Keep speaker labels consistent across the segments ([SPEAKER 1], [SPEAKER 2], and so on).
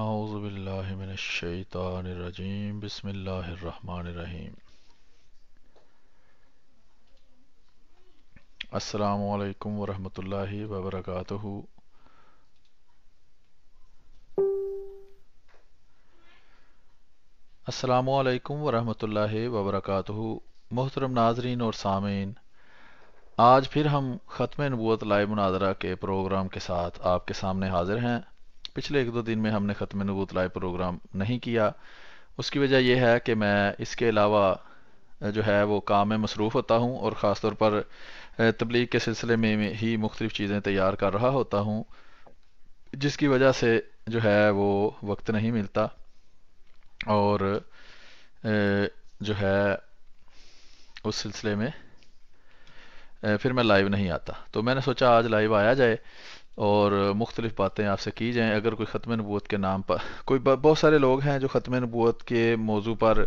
[SPEAKER 1] आउज़बिल्लिमिनशैतानरजीम बसमीम अस्सलाम मोहतरम नाजरीन और सामीन आज फिर हम ख़त्म नबूत लाइव मुनाजरा के प्रोग्राम के साथ आपके सामने हाज़िर हैं पिछले एक दो दिन में हमने ख़त्म नबूत लाइव प्रोग्राम नहीं किया उसकी वजह यह है कि मैं इसके अलावा जो है वो काम में मसरूफ़ होता हूँ और ख़ास तौर पर तबलीग के सिलसिले में ही मुख्तलिफ़ चीज़ें तैयार कर रहा होता हूँ जिसकी वजह से जो है वो वक्त नहीं मिलता और जो है उस सिलसिले में फिर मैं लाइव नहीं आता तो मैंने सोचा आज लाइव आया जाए और मुख्तलिफ़ बातें आपसे की जाएँ अगर कोई ख़त्म नबूत के नाम पर कोई बहुत सारे लोग हैं जो ख़त्म नबूत के मौजू पर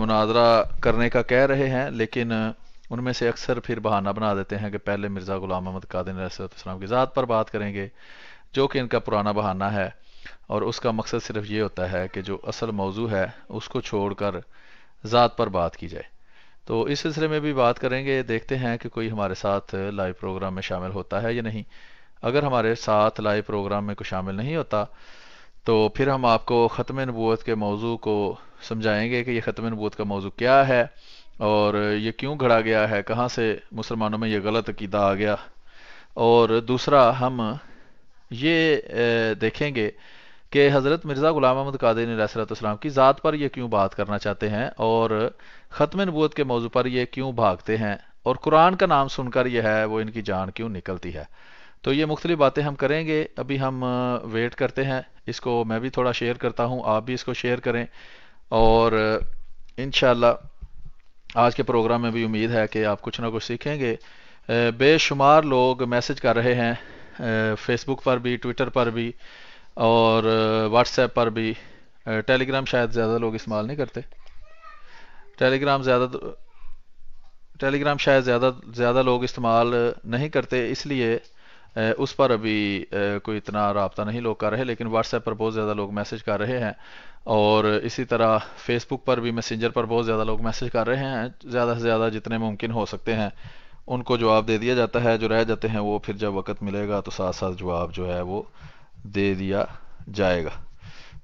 [SPEAKER 1] मुनाजरा करने का कह रहे हैं लेकिन उनमें से अक्सर फिर बहाना बना देते हैं कि पहले मिर्ज़ा ग़ुलाम अहमद कादिन रसलाम की ज़ात पर बात करेंगे जो कि इनका पुराना बहाना है और उसका मकसद सिर्फ ये होता है कि जो असल मौजू है उसको छोड़ कर ज़ात पर बात की जाए तो इस सिलसिले में भी बात करेंगे देखते हैं कि कोई हमारे साथ लाइव प्रोग्राम में शामिल होता है या नहीं अगर हमारे साथ लाइव प्रोग्राम में कुछ शामिल नहीं होता तो फिर हम आपको ख़त्म नबूत के मौजू को समझाएंगे कि यह ख़त्म नबूत का मौजू क्या है और ये क्यों घड़ा गया है कहाँ से मुसलमानों में ये गलत अकीदा आ गया और दूसरा हम ये देखेंगे कि हज़रत मिर्ज़ा ग़ुलाम अहमद कादिन सलाम की ज़ात पर ये क्यों बात करना चाहते हैं और ख़त्म नबूत के मौजू पर ये क्यों भागते हैं और कुरान का नाम सुनकर यह है वो इनकी जान क्यों निकलती है तो ये मुख्तलि बातें हम करेंगे अभी हम वेट करते हैं इसको मैं भी थोड़ा शेयर करता हूँ आप भी इसको शेयर करें और इन आज के प्रोग्राम में भी उम्मीद है कि आप कुछ ना कुछ सीखेंगे बेशुमार लोग मैसेज कर रहे हैं फेसबुक पर भी ट्विटर पर भी और व्हाट्सएप पर भी टेलीग्राम शायद ज़्यादा लोग इस्तेमाल नहीं करते टेलीग्राम ज़्यादा टेलीग्राम शायद ज़्यादा ज़्यादा लोग इस्तेमाल नहीं करते इसलिए उस पर अभी कोई इतना रबता नहीं लोग कर रहे लेकिन व्हाट्सएप पर बहुत ज़्यादा लोग मैसेज कर रहे हैं और इसी तरह फेसबुक पर भी मैसेंजर पर बहुत ज़्यादा लोग मैसेज कर रहे हैं ज़्यादा से ज़्यादा जितने मुमकिन हो सकते हैं उनको जवाब दे दिया जाता है जो रह जाते हैं वो फिर जब वक़्त मिलेगा तो साथ साथ जवाब जो है वो दे दिया जाएगा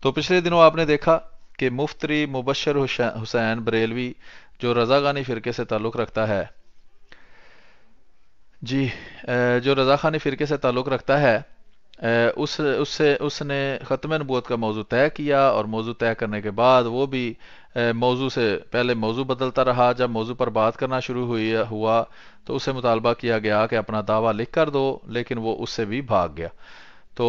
[SPEAKER 1] तो पिछले दिनों आपने देखा कि मुफ्तरी मुबशर हुसैन बरेलवी जो रजागानी फ़िरके से ताल्लुक़ रखता है जी जो रज़ा खानी फ़िरके से ताल्लुक़ रखता है उस उससे उसने ख़त्म नबूत का मौजू तय किया और मौजू तय करने के बाद वो भी मौजू से पहले मौजू बदलता रहा जब मौजू पर बात करना शुरू हुई हुआ तो उससे मुतालबा किया गया कि अपना दावा लिख कर दो लेकिन वो उससे भी भाग गया तो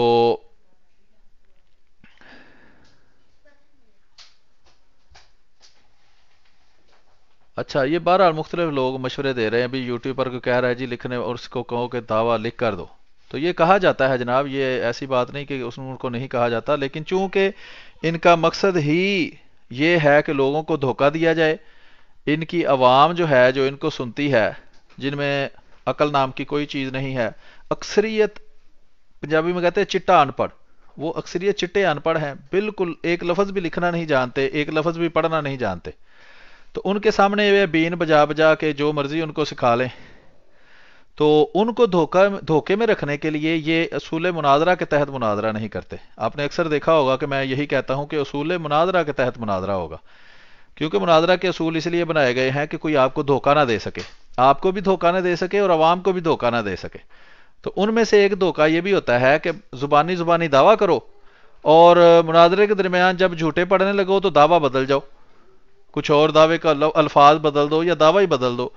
[SPEAKER 1] अच्छा ये बहरहाल मुख्तलिफ लोग मशवरे दे रहे हैं अभी यूट्यूब पर कोई कह रहा है जी लिखने और उसको कहो कि दावा लिख कर दो तो ये कहा जाता है जनाब ये ऐसी बात नहीं कि उसको नहीं कहा जाता लेकिन चूंकि इनका मकसद ही ये है कि लोगों को धोखा दिया जाए इनकी आवाम जो है जो इनको सुनती है जिनमें अकल नाम की कोई चीज़ नहीं है अक्सरियत पंजाबी में कहते हैं चिट्टा अनपढ़ वो अक्सरियत चिट्टे अनपढ़ हैं बिल्कुल एक लफ्ज़ भी लिखना नहीं जानते एक लफ्ज़ भी पढ़ना नहीं जानते तो उनके सामने वे बीन बजा बजा के जो मर्जी उनको सिखा लें तो उनको धोखा धोखे में रखने के लिए ये असूल मुनाजरा के तहत मुनाजरा नहीं करते आपने अक्सर देखा होगा कि मैं यही कहता हूँ कि असूल मुनाजरा के तहत मुनाजरा होगा क्योंकि मुनाजरा के असूल इसलिए बनाए गए हैं कि कोई आपको धोखा ना दे सके आपको भी धोखा ना दे सके और आवाम को भी धोखा ना दे सके तो उनमें से एक धोखा ये भी होता है कि ज़ुबानी ज़ुबानी दावा करो और मुनाजरे के दरमियान जब झूठे पड़ने लगो तो दावा बदल जाओ कुछ और दावे का अल्फाज बदल दो या दावा ही बदल दो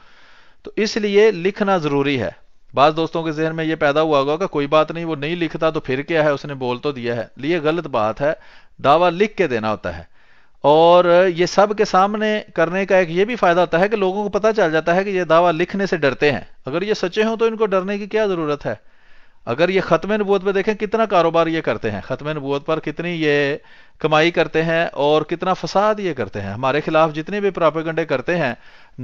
[SPEAKER 1] तो इसलिए लिखना ज़रूरी है बाज़ दोस्तों के जहन में ये पैदा हुआ होगा कि कोई बात नहीं वो नहीं लिखता तो फिर क्या है उसने बोल तो दिया है ये गलत बात है दावा लिख के देना होता है और ये सब के सामने करने का एक ये भी फ़ायदा होता है कि लोगों को पता चल जाता है कि ये दावा लिखने से डरते हैं अगर ये सच्चे हों तो इनको डरने की क्या ज़रूरत है अगर ये ख़त्म नबूत पर देखें कितना कारोबार ये करते हैं ख़त्म नबूत पर कितनी ये कमाई करते हैं और कितना फसाद ये करते हैं हमारे खिलाफ जितने भी प्रापेगंडे करते हैं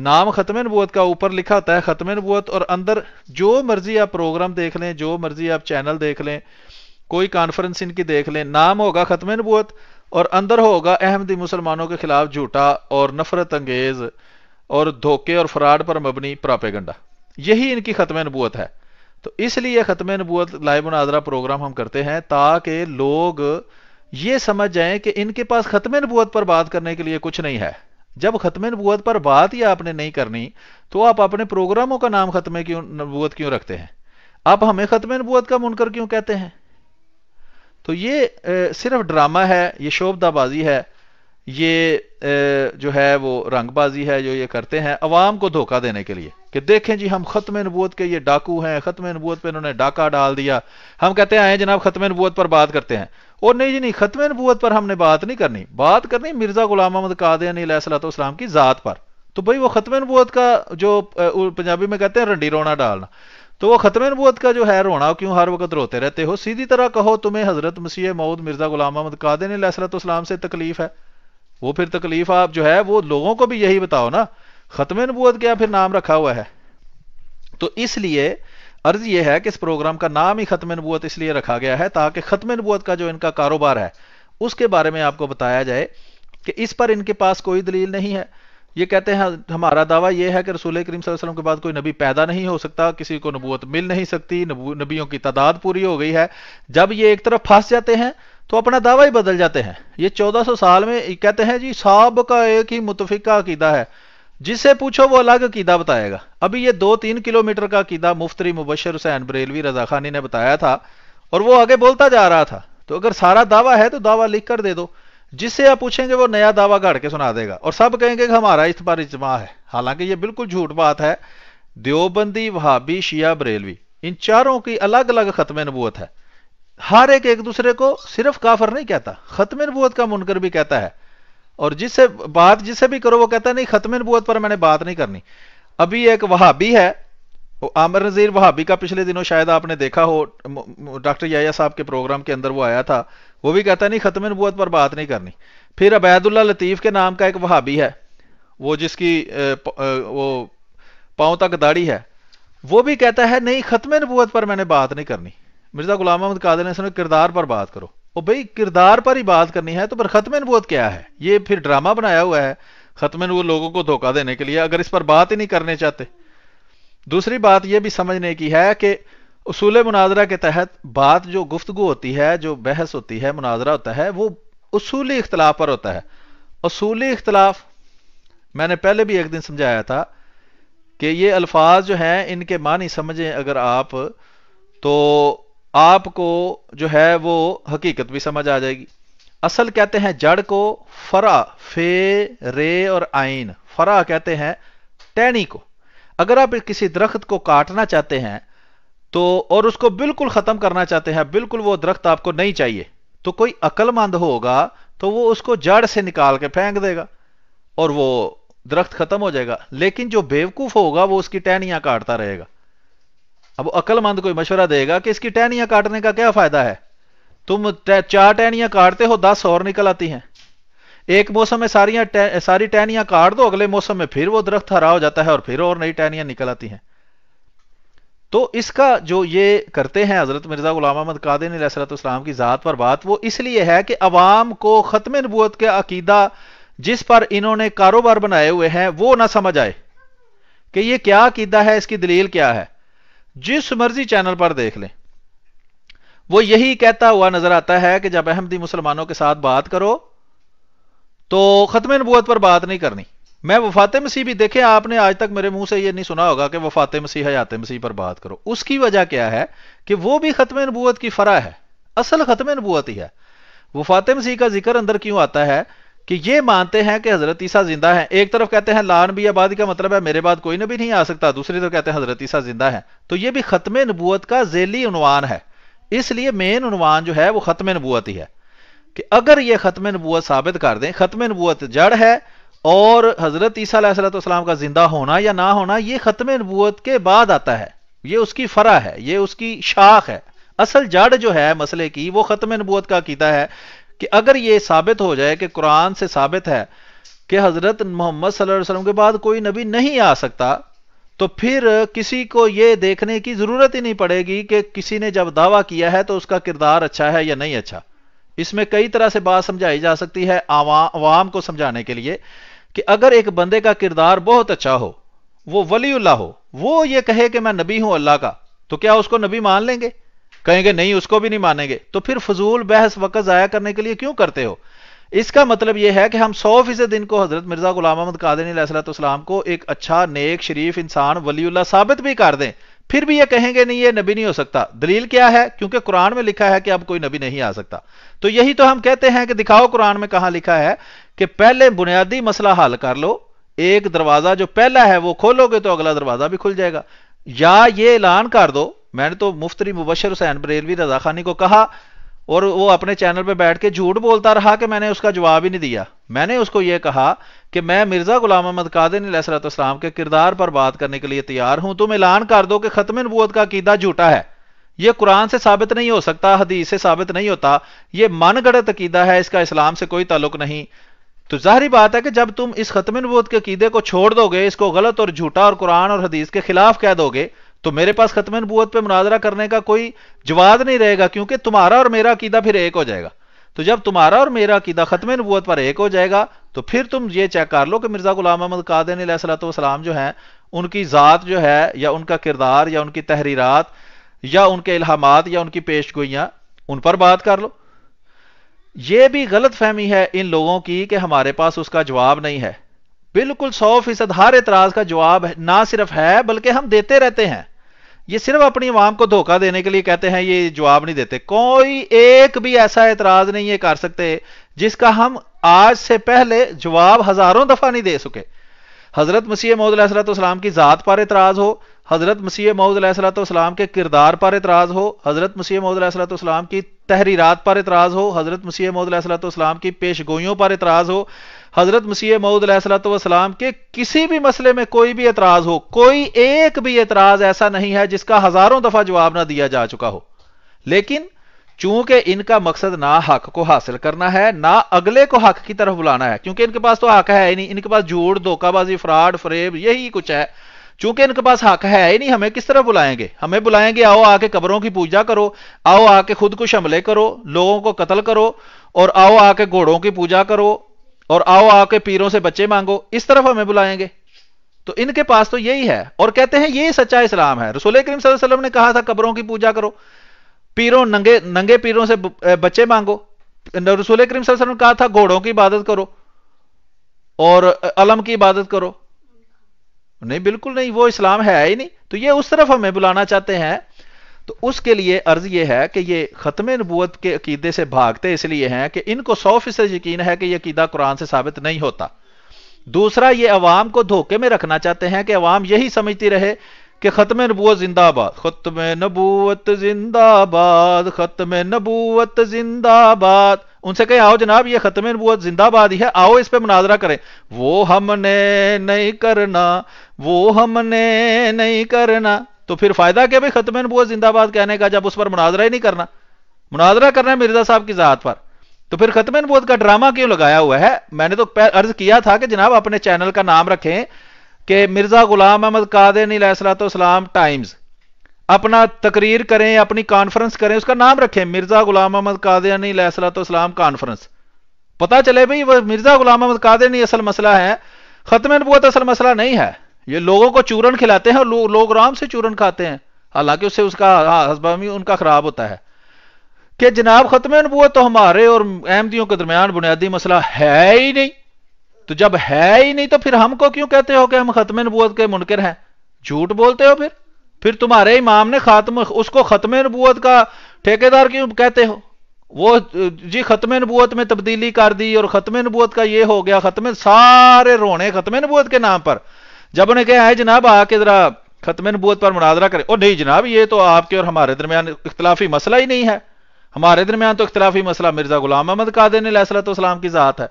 [SPEAKER 1] नाम ख़त्म नबूत का ऊपर लिखा होता है ख़त्म नबूत और अंदर जो मर्ज़ी आप प्रोग्राम देख लें जो मर्ज़ी आप चैनल देख लें कोई कॉन्फ्रेंस इनकी देख लें नाम होगा ख़त्म नबूत और अंदर होगा अहमदी मुसलमानों के खिलाफ झूठा और नफरत अंगेज़ और धोखे और फ्राड पर मबनी प्रापेगंडा यही इनकी ख़त्म नबूत है तो इसलिए ख़त्म नबूत लाइव मुनाजरा प्रोग्राम हम करते हैं ताकि लोग ये समझ जाएं कि इनके पास ख़त्म नबूत पर बात करने के लिए कुछ नहीं है जब ख़त्म नबूत पर बात ही आपने नहीं करनी तो आप अपने प्रोग्रामों का नाम ख़त्म क्यों नबूत क्यों रखते हैं आप हमें ख़त्म नबूत का मुनकर क्यों कहते हैं तो ये ए, सिर्फ ड्रामा है ये शोभदाबाजी है ये ए, जो है वो रंगबाजी है जो ये करते हैं अवाम को धोखा देने के लिए कि देखें जी हम ख़त्म नबूत के ये डाकू हैं ख़त्म नबूत पर इन्होंने डाका डाल दिया हम कहते हैं आए जनाब ख़त्म नबूत पर बात करते हैं और नहीं जी नहीं ख़त्म नबूत पर हमने बात नहीं करनी बात करनी मिर्ज़ा गुलाम अहमद कादलाम की ज़ात पर तो भाई वो ख़त्म नबूत का जो पंजाबी में कहते हैं रंडी रोना डालना तो वो ख़त्म नबूत का जो है रोना क्यों हर वक्त रोते रहते हो सीधी तरह कहो तुम्हें हज़रत मसीह मऊद मिर्ज़ा गुलाम अहमद कादलाम से तकलीफ़ है वो फिर तकलीफ़ आप जो है वो लोगों को भी यही बताओ ना ख़त्म नबूत क्या फिर नाम रखा हुआ है तो इसलिए अर्ज यह है कि इस प्रोग्राम का नाम ही ख़त्म नबूत इसलिए रखा गया है ताकि ख़त्म नबूत का जो इनका कारोबार है उसके बारे में आपको बताया जाए कि इस पर इनके पास कोई दलील नहीं है ये कहते हैं हमारा दावा यह है कि रसूल करीम वसल्लम के बाद कोई नबी पैदा नहीं हो सकता किसी को नबूत मिल नहीं सकती नबियों की तादाद पूरी हो गई है जब ये एक तरफ फंस जाते हैं तो अपना दावा ही बदल जाते हैं ये 1400 साल में कहते हैं जी साहब का एक ही मुतफिका अकीदा है जिससे पूछो वो अलग अकीदा बताएगा अभी ये दो तीन किलोमीटर का अकीदा मुफ्तरी मुबशर हुसैन बरेलवी रजा खानी ने बताया था और वो आगे बोलता जा रहा था तो अगर सारा दावा है तो दावा लिख कर दे दो जिससे आप पूछेंगे वो नया दावा गाड़ के सुना देगा और सब कहेंगे कि हमारा इस पर इजमा है हालांकि ये बिल्कुल झूठ बात है देवबंदी वहाबी शिया बरेलवी इन चारों की अलग अलग खत्म नबूत है हर एक एक दूसरे को सिर्फ काफर नहीं कहता खत्म नबूत का मुनकर भी कहता है और जिससे बात जिससे भी करो वो कहता है नहीं खत्म नबूत पर मैंने बात नहीं करनी अभी एक वहाबी है आमिर नज़ीर वहाबी का पिछले दिनों शायद आपने देखा हो डॉक्टर याया साहब के प्रोग्राम के अंदर वो आया था वो भी कहता नहीं ख़त्म नबूत पर बात नहीं करनी फिर अबैदुल्ला लतीफ़ के नाम का एक वहाबी है वो जिसकी वो पाँव तक दाढ़ी है वो भी कहता है नहीं ख़त्म नबूत पर मैंने बात नहीं करनी मिर्ज़ा गुलाम अहमद कादर ने किरदार पर बात करो ओ भाई किरदार पर ही बात करनी है तो पर खत्म नबूत क्या है ये फिर ड्रामा बनाया हुआ है खत्म वो लोगों को धोखा देने के लिए अगर इस पर बात ही नहीं करने चाहते दूसरी बात यह भी समझने की है कि उसूल मुनाजरा के तहत बात जो गुफ्तगु होती है जो बहस होती है मुनाजरा होता है वो असूली इख्तलाफ पर होता है असूली इख्तलाफ मैंने पहले भी एक दिन समझाया था कि ये अल्फाज जो हैं इनके मानी समझें अगर आप तो आपको जो है वो हकीकत भी समझ आ जाएगी असल कहते हैं जड़ को फरा फे रे और आइन फरा कहते हैं टैनी को अगर आप किसी दरख्त को काटना चाहते हैं तो और उसको बिल्कुल ख़त्म करना चाहते हैं बिल्कुल वो दरख्त आपको नहीं चाहिए तो कोई अकलमंद होगा तो वो उसको जड़ से निकाल के फेंक देगा और वो दरख्त ख़त्म हो जाएगा लेकिन जो बेवकूफ़ होगा वो उसकी टहनियां काटता रहेगा अब अकलमंद कोई मशवरा देगा कि इसकी टहनियां काटने का क्या फायदा है तुम चार टहनियां काटते हो दस और निकल आती हैं एक मौसम में सारियां टे, सारी टहनियां काट दो अगले मौसम में फिर वो दरख्त हरा हो जाता है और फिर और नई टहनियां निकल आती हैं तो इसका जो ये करते हैं हजरत मिर्जा गुलाम अहमद कादिन रसरतम की ज़ात पर बात वो इसलिए है कि अवाम को ख़त्म नबूत का अकीदा जिस पर इन्होंने कारोबार बनाए हुए हैं वो ना समझ आए कि ये क्या अकीदा है इसकी दलील क्या है जिस मर्जी चैनल पर देख लें वो यही कहता हुआ नजर आता है कि जब अहमदी मुसलमानों के साथ बात करो तो खत्म नबूत पर बात नहीं करनी मैं वफात मसीह भी देखे आपने आज तक मेरे मुंह से यह नहीं सुना होगा कि वफात मसीह हयात मसीह पर बात करो उसकी वजह क्या है कि वो भी खत्म नबूत की फरा है असल खत्म नबूत ही है वफात मसीह का जिक्र अंदर क्यों आता है कि ये मानते हैं कि हजरत ईसा जिंदा है एक तरफ कहते हैं लान भी आबादी का मतलब है मेरे बाद कोई नबी नहीं आ सकता दूसरी तरफ कहते हैं हजरत ईसा जिंदा है तो ये भी ख़त्म नबूत का जेली उनवान है इसलिए मेन उनवान जो है वो ख़त्म नबूत ही है कि अगर ये ख़त्म नबूत साबित कर दें ख़त्म नबूत जड़ है और हजरत ईसीम का जिंदा होना या ना होना ये ख़त्म नबूत के बाद आता है ये उसकी फरा है ये उसकी शाख है असल जड़ जो है मसले की वो ख़त्म नबूत का कीता है कि अगर ये साबित हो जाए कि कुरान से साबित है कि हज़रत मोहम्मद सल्लल्लाहु वसल्लम के बाद कोई नबी नहीं आ सकता तो फिर किसी को यह देखने की ज़रूरत ही नहीं पड़ेगी कि किसी ने जब दावा किया है तो उसका किरदार अच्छा है या नहीं अच्छा इसमें कई तरह से बात समझाई जा सकती है आवाम को समझाने के लिए कि अगर एक बंदे का किरदार बहुत अच्छा हो वो वलीउल्ला हो वो ये कहे कि मैं नबी हूं अल्लाह का तो क्या उसको नबी मान लेंगे कहेंगे नहीं उसको भी नहीं मानेंगे तो फिर फजूल बहस वक़्त ज़ाया करने के लिए क्यों करते हो इसका मतलब यह है कि हम सौ फीसद दिन को हजरत मिर्जा गुलाम अहमद कादरीसलाम को एक अच्छा नेक शरीफ इंसान वलीउल्ला साबित भी कर दें फिर भी ये कहेंगे नहीं ये नबी नहीं हो सकता दलील क्या है क्योंकि कुरान में लिखा है कि अब कोई नबी नहीं आ सकता तो यही तो हम कहते हैं कि दिखाओ कुरान में कहा लिखा है कि पहले बुनियादी मसला हल कर लो एक दरवाजा जो पहला है वो खोलोगे तो अगला दरवाजा भी खुल जाएगा या ये ऐलान कर दो मैंने तो मुफ्तरी मुबशर हुसैन बरेलवी रजाखानी को कहा और वो अपने चैनल पे बैठ के झूठ बोलता रहा कि मैंने उसका जवाब ही नहीं दिया मैंने उसको यह कहा कि मैं मिर्ज़ा गुलाम अहमद कादिनसलाम के किरदार पर बात करने के लिए तैयार हूं तुम ऐलान कर दो कि ख़त्म नबूत का कीदा झूठा है यह कुरान से साबित नहीं हो सकता हदीस से साबित नहीं होता यह मन गढ़त अकीदा है इसका इस्लाम से कोई ताल्लुक नहीं तो जाहरी बात है कि जब तुम इस ख़त्म नबूत के अकीदे को छोड़ दोगे इसको गलत और झूठा और कुरान और हदीस के खिलाफ कह दोगे तो मेरे पास खत्म नबूत पे मुनाजरा करने का कोई जवाब नहीं रहेगा क्योंकि तुम्हारा और मेरा अकीदा फिर एक हो जाएगा तो जब तुम्हारा और मेरा अकीदा खत्म नबूत पर एक हो जाएगा तो फिर तुम ये चेक कर लो कि मिर्जा गुलाम अहमद कादन सलाम जो है उनकी ज़ात जो है या उनका किरदार या उनकी तहरीरत या उनके इल्हामात या उनकी पेश गोइयाँ उन पर बात कर लो ये भी गलत फहमी है इन लोगों की कि हमारे पास उसका जवाब नहीं है बिल्कुल सौ फीसद हर एतराज का जवाब ना सिर्फ है बल्कि हम देते रहते हैं ये सिर्फ अपनी आवाम को धोखा देने के लिए कहते हैं ये जवाब नहीं देते कोई एक भी ऐसा एतराज नहीं ये कर सकते जिसका हम आज से पहले जवाब हजारों दफा नहीं दे सके हजरत मसीह मौदलाम की ज़ात पर एतराज हो हजरत मसीह मौदलाम के किरदार पर एतराज हो हजरत मसीह मौदलाम की तहरीरत पर एतराज हो हजरत मसीह मौदलाम की पेशगोइयों पर एतराज हो हजरत मसीह मऊद सलाम के किसी भी मसले में कोई भी एतराज हो कोई एक भी एतराज ऐसा नहीं है जिसका हजारों दफा जवाब ना दिया जा चुका हो लेकिन चूंकि इनका मकसद ना हक को हासिल करना है ना अगले को हक की तरफ बुलाना है क्योंकि इनके पास तो हक है ही नहीं इनके पास झूठ धोखाबाजी फ्रॉड फरेब यही कुछ है चूंकि इनके पास हक है ही नहीं हमें किस तरह बुलाएंगे हमें बुलाएंगे आओ आके कब्रों की पूजा करो आओ आके खुद कुछ हमले करो लोगों को कत्ल करो और आओ आके घोड़ों की पूजा करो और आओ आके पीरों से बच्चे मांगो इस तरफ हमें बुलाएंगे तो इनके पास तो यही है और कहते हैं ये सच्चा इस्लाम है रसूल करीम वसल्लम ने कहा था कब्रों की पूजा करो पीरों नंगे नंगे पीरों से बच्चे मांगो रसूल करीम वसल्लम ने कहा था घोड़ों की इबादत करो और अलम की इबादत करो नहीं बिल्कुल नहीं वो इस्लाम है ही नहीं तो ये उस तरफ हमें बुलाना चाहते हैं तो उसके लिए अर्ज यह है कि ये ख़त्म नबूत के अकीदे से भागते इसलिए हैं कि इनको सौ फीसद यकीन है कि यह अकीदा कुरान से साबित नहीं होता दूसरा ये अवाम को धोखे में रखना चाहते हैं कि अवाम यही समझती रहे कि ख़त्म नबूत जिंदाबाद ख़त्म नबूत जिंदाबाद ख़त्म नबूत जिंदाबाद उनसे कहें आओ जनाब ये ख़त्म नबूत जिंदाबाद ही है आओ इस पर मुनाजरा करें वो हमने नहीं करना वो हमने नहीं करना तो फिर फायदा क्या भाई खत्म नबूत जिंदाबाद कहने का जब उस पर मुनाजरा ही नहीं करना मुनाजरा करना है मिर्जा साहब की जहात पर तो फिर खत्म नबूत का ड्रामा क्यों लगाया हुआ है मैंने तो अर्ज किया था कि जनाब अपने चैनल का नाम रखें कि मिर्जा गुलाम अहमद कादिन सलाम टाइम्स अपना तकरीर करें अपनी कॉन्फ्रेंस करें उसका नाम रखें मिर्जा गुलाम अहमद तो सलाम कॉन्फ्रेंस पता चले भाई वह मिर्जा गुलाम अहमद नहीं असल मसला है खत्म नबूत तो असल मसला नहीं है ये लोगों को चूरन खिलाते हैं और लो, लोग आराम से चूरन खाते हैं हालांकि उससे उसका हाँ, हसबामी उनका खराब होता है कि जनाब खत्म नबूत तो हमारे और अहमदियों के दरमियान बुनियादी मसला है ही नहीं तो जब है ही नहीं तो फिर हमको क्यों कहते हो कि हम खत्म नबूत के मुनकर हैं झूठ बोलते हो फिर फिर तुम्हारे इमाम ने खात्म उसको खत्म नबूत का ठेकेदार क्यों कहते हो वो जी खत्म नबूत में तब्दीली कर दी और खत्म नबूत का ये हो गया खत्म सारे रोने खत्म नबूत के नाम पर जब उन्हें कहा है जनाब आके जरा खत्म नबूत पर मुनाजरा करे और नहीं जनाब ये तो आपके और हमारे दरमियान इख्तलाफी मसला ही नहीं है हमारे दरमियान तो इख्तलाफी मसला मिर्जा गुलाम अहमद कादे कादर नेसलाम की ज़ात है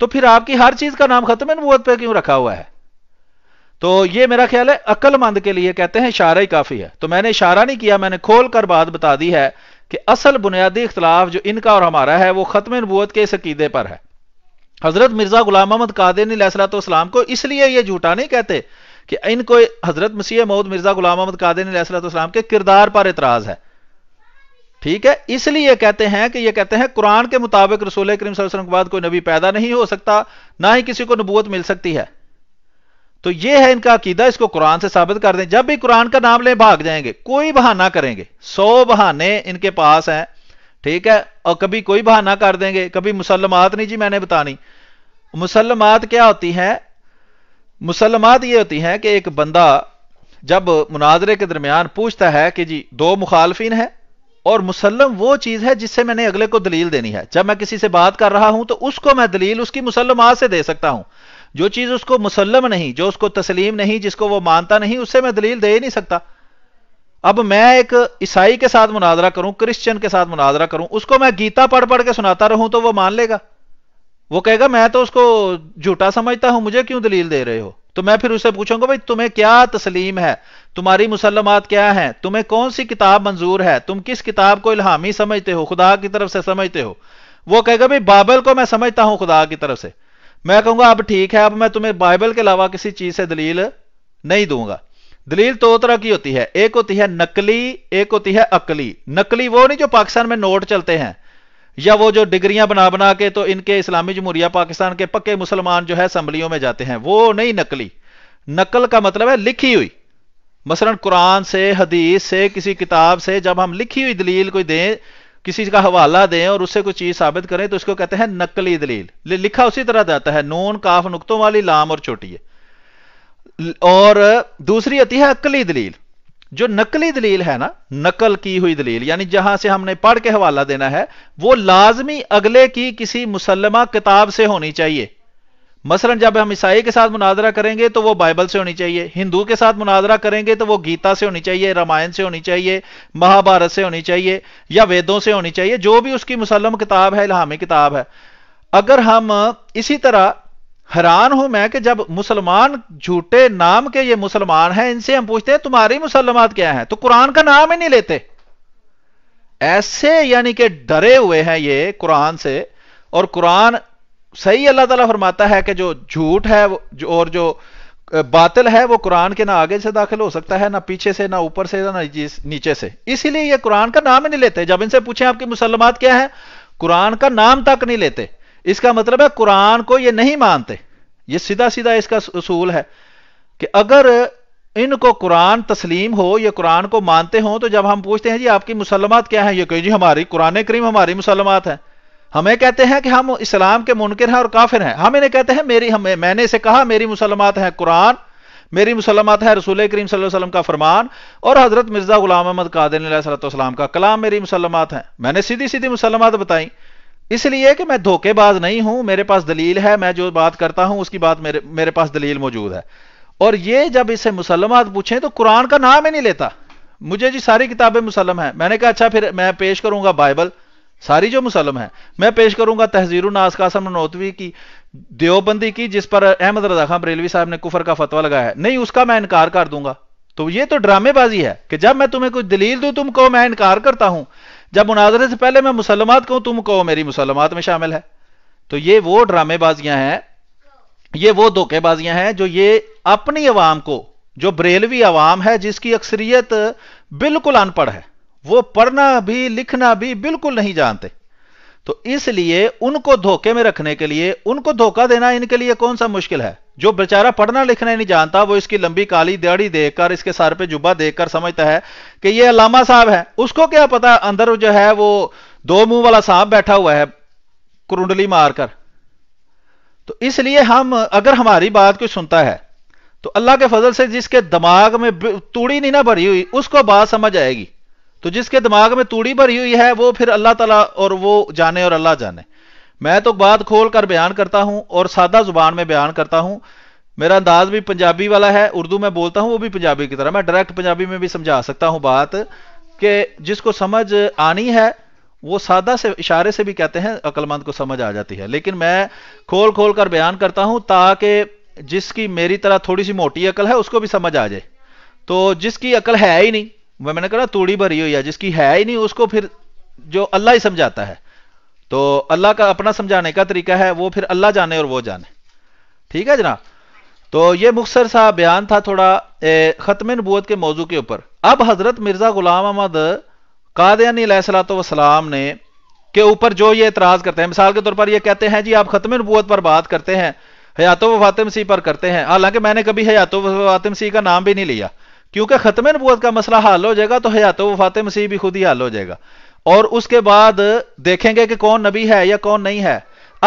[SPEAKER 1] तो फिर आपकी हर चीज़ का नाम खत्म नबूत पर क्यों रखा हुआ है तो ये मेरा ख्याल है अक्लमंद के लिए कहते हैं इशारा ही काफ़ी है तो मैंने इशारा नहीं किया मैंने खोल कर बात बता दी है कि असल बुनियादी इख्तलाफ जो इनका और हमारा है वो खत्म नबूत के इस अकीदे पर है हजरत मिर्जा गुलाम अहमद कादिर सलाम को इसलिए ये झूठा नहीं कहते कि इनको हजरत मसीह मऊद मिर्जा गुलाम अहमद कादिर सलाम के किरदार पर इतराज है ठीक है इसलिए कहते हैं कि ये कहते हैं कुरान के मुताबिक रसूल करीम वसल्लम के बाद कोई नबी पैदा नहीं हो सकता ना ही किसी को नबूत मिल सकती है तो ये है इनका अकीदा इसको कुरान से साबित कर दें जब भी कुरान का नाम ले भाग जाएंगे कोई बहाना करेंगे सौ बहाने इनके पास हैं ठीक है और कभी कोई बहाना कर देंगे कभी मुसलमात नहीं जी मैंने बतानी मुसलमात क्या होती है मुसलमात ये होती है कि एक बंदा जब मुनाजरे के दरमियान पूछता है कि जी दो मुखालफिन है और मुसलम वो चीज है जिससे मैंने अगले को दलील देनी है जब मैं किसी से बात कर रहा हूं तो उसको मैं दलील उसकी मुसलमात से दे सकता हूं जो चीज उसको मुसलम नहीं जो उसको तस्लीम नहीं जिसको वो मानता नहीं उससे मैं दलील दे ही नहीं सकता अब मैं एक ईसाई के साथ मुनाजरा करूं क्रिश्चियन के साथ मुनाजरा करूं उसको मैं गीता पढ़ पढ़ के सुनाता रहूं तो वो मान लेगा वो कहेगा मैं तो उसको झूठा समझता हूं मुझे क्यों दलील दे रहे हो तो मैं फिर उससे पूछूंगा भाई तुम्हें क्या तस्लीम है तुम्हारी मुसलमात क्या है तुम्हें कौन सी किताब मंजूर है तुम किस किताब को इल्हामी समझते हो खुदा की तरफ से समझते हो वो कहेगा भाई बाइबल को मैं समझता हूं खुदा की तरफ से मैं कहूंगा अब ठीक है अब मैं तुम्हें बाइबल के अलावा किसी चीज से दलील नहीं दूंगा दलील दो तो तरह की होती है एक होती है नकली एक होती है अकली नकली वो नहीं जो पाकिस्तान में नोट चलते हैं या वो जो डिग्रियां बना बना के तो इनके इस्लामी जमहूरिया पाकिस्तान के पक्के मुसलमान जो है असम्बलियों में जाते हैं वो नहीं नकली नकल का मतलब है लिखी हुई मसलन कुरान से हदीस से किसी किताब से जब हम लिखी हुई दलील कोई दें किसी का हवाला दें और उससे कोई चीज साबित करें तो उसको कहते हैं नकली दलील लिखा उसी तरह जाता है नून काफ नुकतों वाली लाम और छोटी है और दूसरी आती है अकली दलील जो नकली दलील है ना नकल की हुई दलील यानी जहां से हमने पढ़ के हवाला देना है वो लाजमी अगले की किसी मुसलमा किताब से होनी चाहिए मसलन जब हम ईसाई के साथ मुनादरा करेंगे तो वो बाइबल से होनी चाहिए हिंदू के साथ मुनादरा करेंगे तो वो गीता से होनी चाहिए रामायण से होनी चाहिए महाभारत से होनी चाहिए या वेदों से होनी चाहिए जो भी उसकी मुसलम किताब है इलाहामी किताब है अगर हम इसी तरह हैरान हूं मैं कि जब मुसलमान झूठे नाम के ये मुसलमान हैं इनसे हम पूछते हैं तुम्हारी मुसलमात क्या है तो कुरान का नाम ही नहीं लेते ऐसे यानी कि डरे हुए हैं ये कुरान से और कुरान सही अल्लाह ताला फरमाता है कि जो झूठ है जो और जो बातिल है वो कुरान के ना आगे से दाखिल हो सकता है ना पीछे से ना ऊपर से ना नीचे से इसीलिए ये कुरान का नाम ही नहीं लेते जब इनसे पूछे आपकी मुसलमात क्या है कुरान का नाम तक नहीं लेते इसका मतलब है कुरान को ये नहीं मानते ये सीधा सीधा इसका असूल है कि अगर इनको कुरान तस्लीम हो ये कुरान को मानते हो तो जब हम पूछते हैं जी आपकी मुसलमत क्या है ये कहे जी हमारी कुरान करीम हमारी मुसलमात है हमें कहते हैं कि हम इस्लाम के मुनकर हैं और काफिर हैं हम इन्हें कहते हैं मेरी हमें मैंने इसे कहा मेरी मुसलमत है कुरान मेरी मुसलमत है रसूल करीम वसलम का फरमान और हजरत मिर्जा गुलाम अहमद कादिन सलाम का कलाम मेरी मुसलमत है मैंने सीधी सीधी मुसलमत बताई इसलिए कि मैं धोखेबाज नहीं हूं मेरे पास दलील है मैं जो बात करता हूं उसकी बात मेरे मेरे पास दलील मौजूद है और ये जब इससे मुसलमान पूछें तो कुरान का नाम ही नहीं लेता मुझे जी सारी किताबें मुसलम है मैंने कहा अच्छा फिर मैं पेश करूंगा बाइबल सारी जो मुसलम है मैं पेश करूंगा तहजीर नास कासम नौतवी की देवबंदी की जिस पर अहमद रजा खान बरेलवी साहब ने कुफर का फतवा लगाया है नहीं उसका मैं इनकार कर दूंगा तो ये तो ड्रामेबाजी है कि जब मैं तुम्हें कुछ दलील दू तुम कहो मैं इनकार करता हूं जब मुनाजरे से पहले मैं मुसलमत कहूं तुम कहो मेरी मुसलमत में शामिल है तो ये वो ड्रामेबाजियां हैं ये वो धोखेबाजियां हैं जो ये अपनी आवाम को जो बरेलवी आवाम है जिसकी अक्सरियत बिल्कुल अनपढ़ है वो पढ़ना भी लिखना भी बिल्कुल नहीं जानते तो इसलिए उनको धोखे में रखने के लिए उनको धोखा देना इनके लिए कौन सा मुश्किल है जो बेचारा पढ़ना लिखना नहीं जानता वो इसकी लंबी काली दाढ़ी देखकर इसके सर पे जुब्बा देखकर समझता है कि ये अलामा साहब है उसको क्या पता अंदर जो है वो दो मुंह वाला सांप बैठा हुआ है कुरुंडली मारकर तो इसलिए हम अगर हमारी बात कोई सुनता है तो अल्लाह के फजल से जिसके दिमाग में तूड़ी नहीं ना भरी हुई उसको बात समझ आएगी तो जिसके दिमाग में तूड़ी भरी हुई है वो फिर अल्लाह तला और वो जाने और अल्लाह जाने मैं तो बात खोल कर बयान करता हूं और सादा जुबान में बयान करता हूं मेरा अंदाज भी पंजाबी वाला है उर्दू में बोलता हूं वो भी पंजाबी की तरह मैं डायरेक्ट पंजाबी में भी समझा सकता हूं बात कि जिसको समझ आनी है वो सादा से इशारे से भी कहते हैं अकलमंद को समझ आ जाती है लेकिन मैं खोल खोल कर बयान करता हूं ताकि जिसकी मेरी तरह थोड़ी सी मोटी अकल है उसको भी समझ आ जाए तो जिसकी अकल है ही नहीं मैं मैंने कहा तूड़ी भरी हुई है जिसकी है ही नहीं उसको फिर जो अल्लाह ही समझाता है तो अल्लाह का अपना समझाने का तरीका है वो फिर अल्लाह जाने और वो जाने ठीक है जना तो ये मुख्तर सा बयान था थोड़ा ख़त्म नबूत के मौजू के ऊपर अब हज़रत मिर्ज़ा ग़ुलाम अहमद कादयानी वसलाम ने के ऊपर जो ये एतराज़ करते हैं मिसाल के तौर पर ये कहते हैं जी आप ख़त्म नबूत पर बात करते हैं हयात वातिम फातिमसी पर करते हैं हालांकि मैंने कभी हयात वातिम सी का नाम भी नहीं लिया क्योंकि ख़त्म नबूत का मसला हल हो जाएगा तो हयात वफात मसीह भी खुद ही हल हो जाएगा और उसके बाद देखेंगे कि कौन नबी है या कौन नहीं है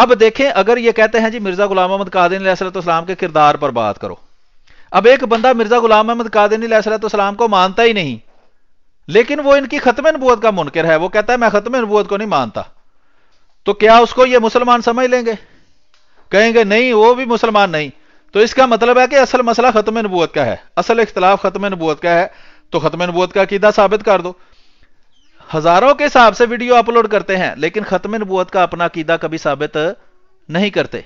[SPEAKER 1] अब देखें अगर ये कहते हैं जी मिर्ज़ा गुलाम अहमद कादिन सलाम के किरदार पर बात करो अब एक बंदा मिर्ज़ा गुलाम अहमद कादिन सलाम को मानता ही नहीं लेकिन वो इनकी ख़त्म नबूत का मुनकर है वो कहता है मैं ख़त्म नबूत को नहीं मानता तो क्या उसको ये मुसलमान समझ लेंगे कहेंगे नहीं वो भी मुसलमान नहीं तो इसका मतलब है कि असल मसला खत्म नबूत का है असल इख्तलाफ खत्म नबूत का है तो खत्म नबूत का कीदा साबित कर दो हजारों के हिसाब से वीडियो अपलोड करते हैं लेकिन खत्म नबूत का अपना कीदा कभी साबित नहीं करते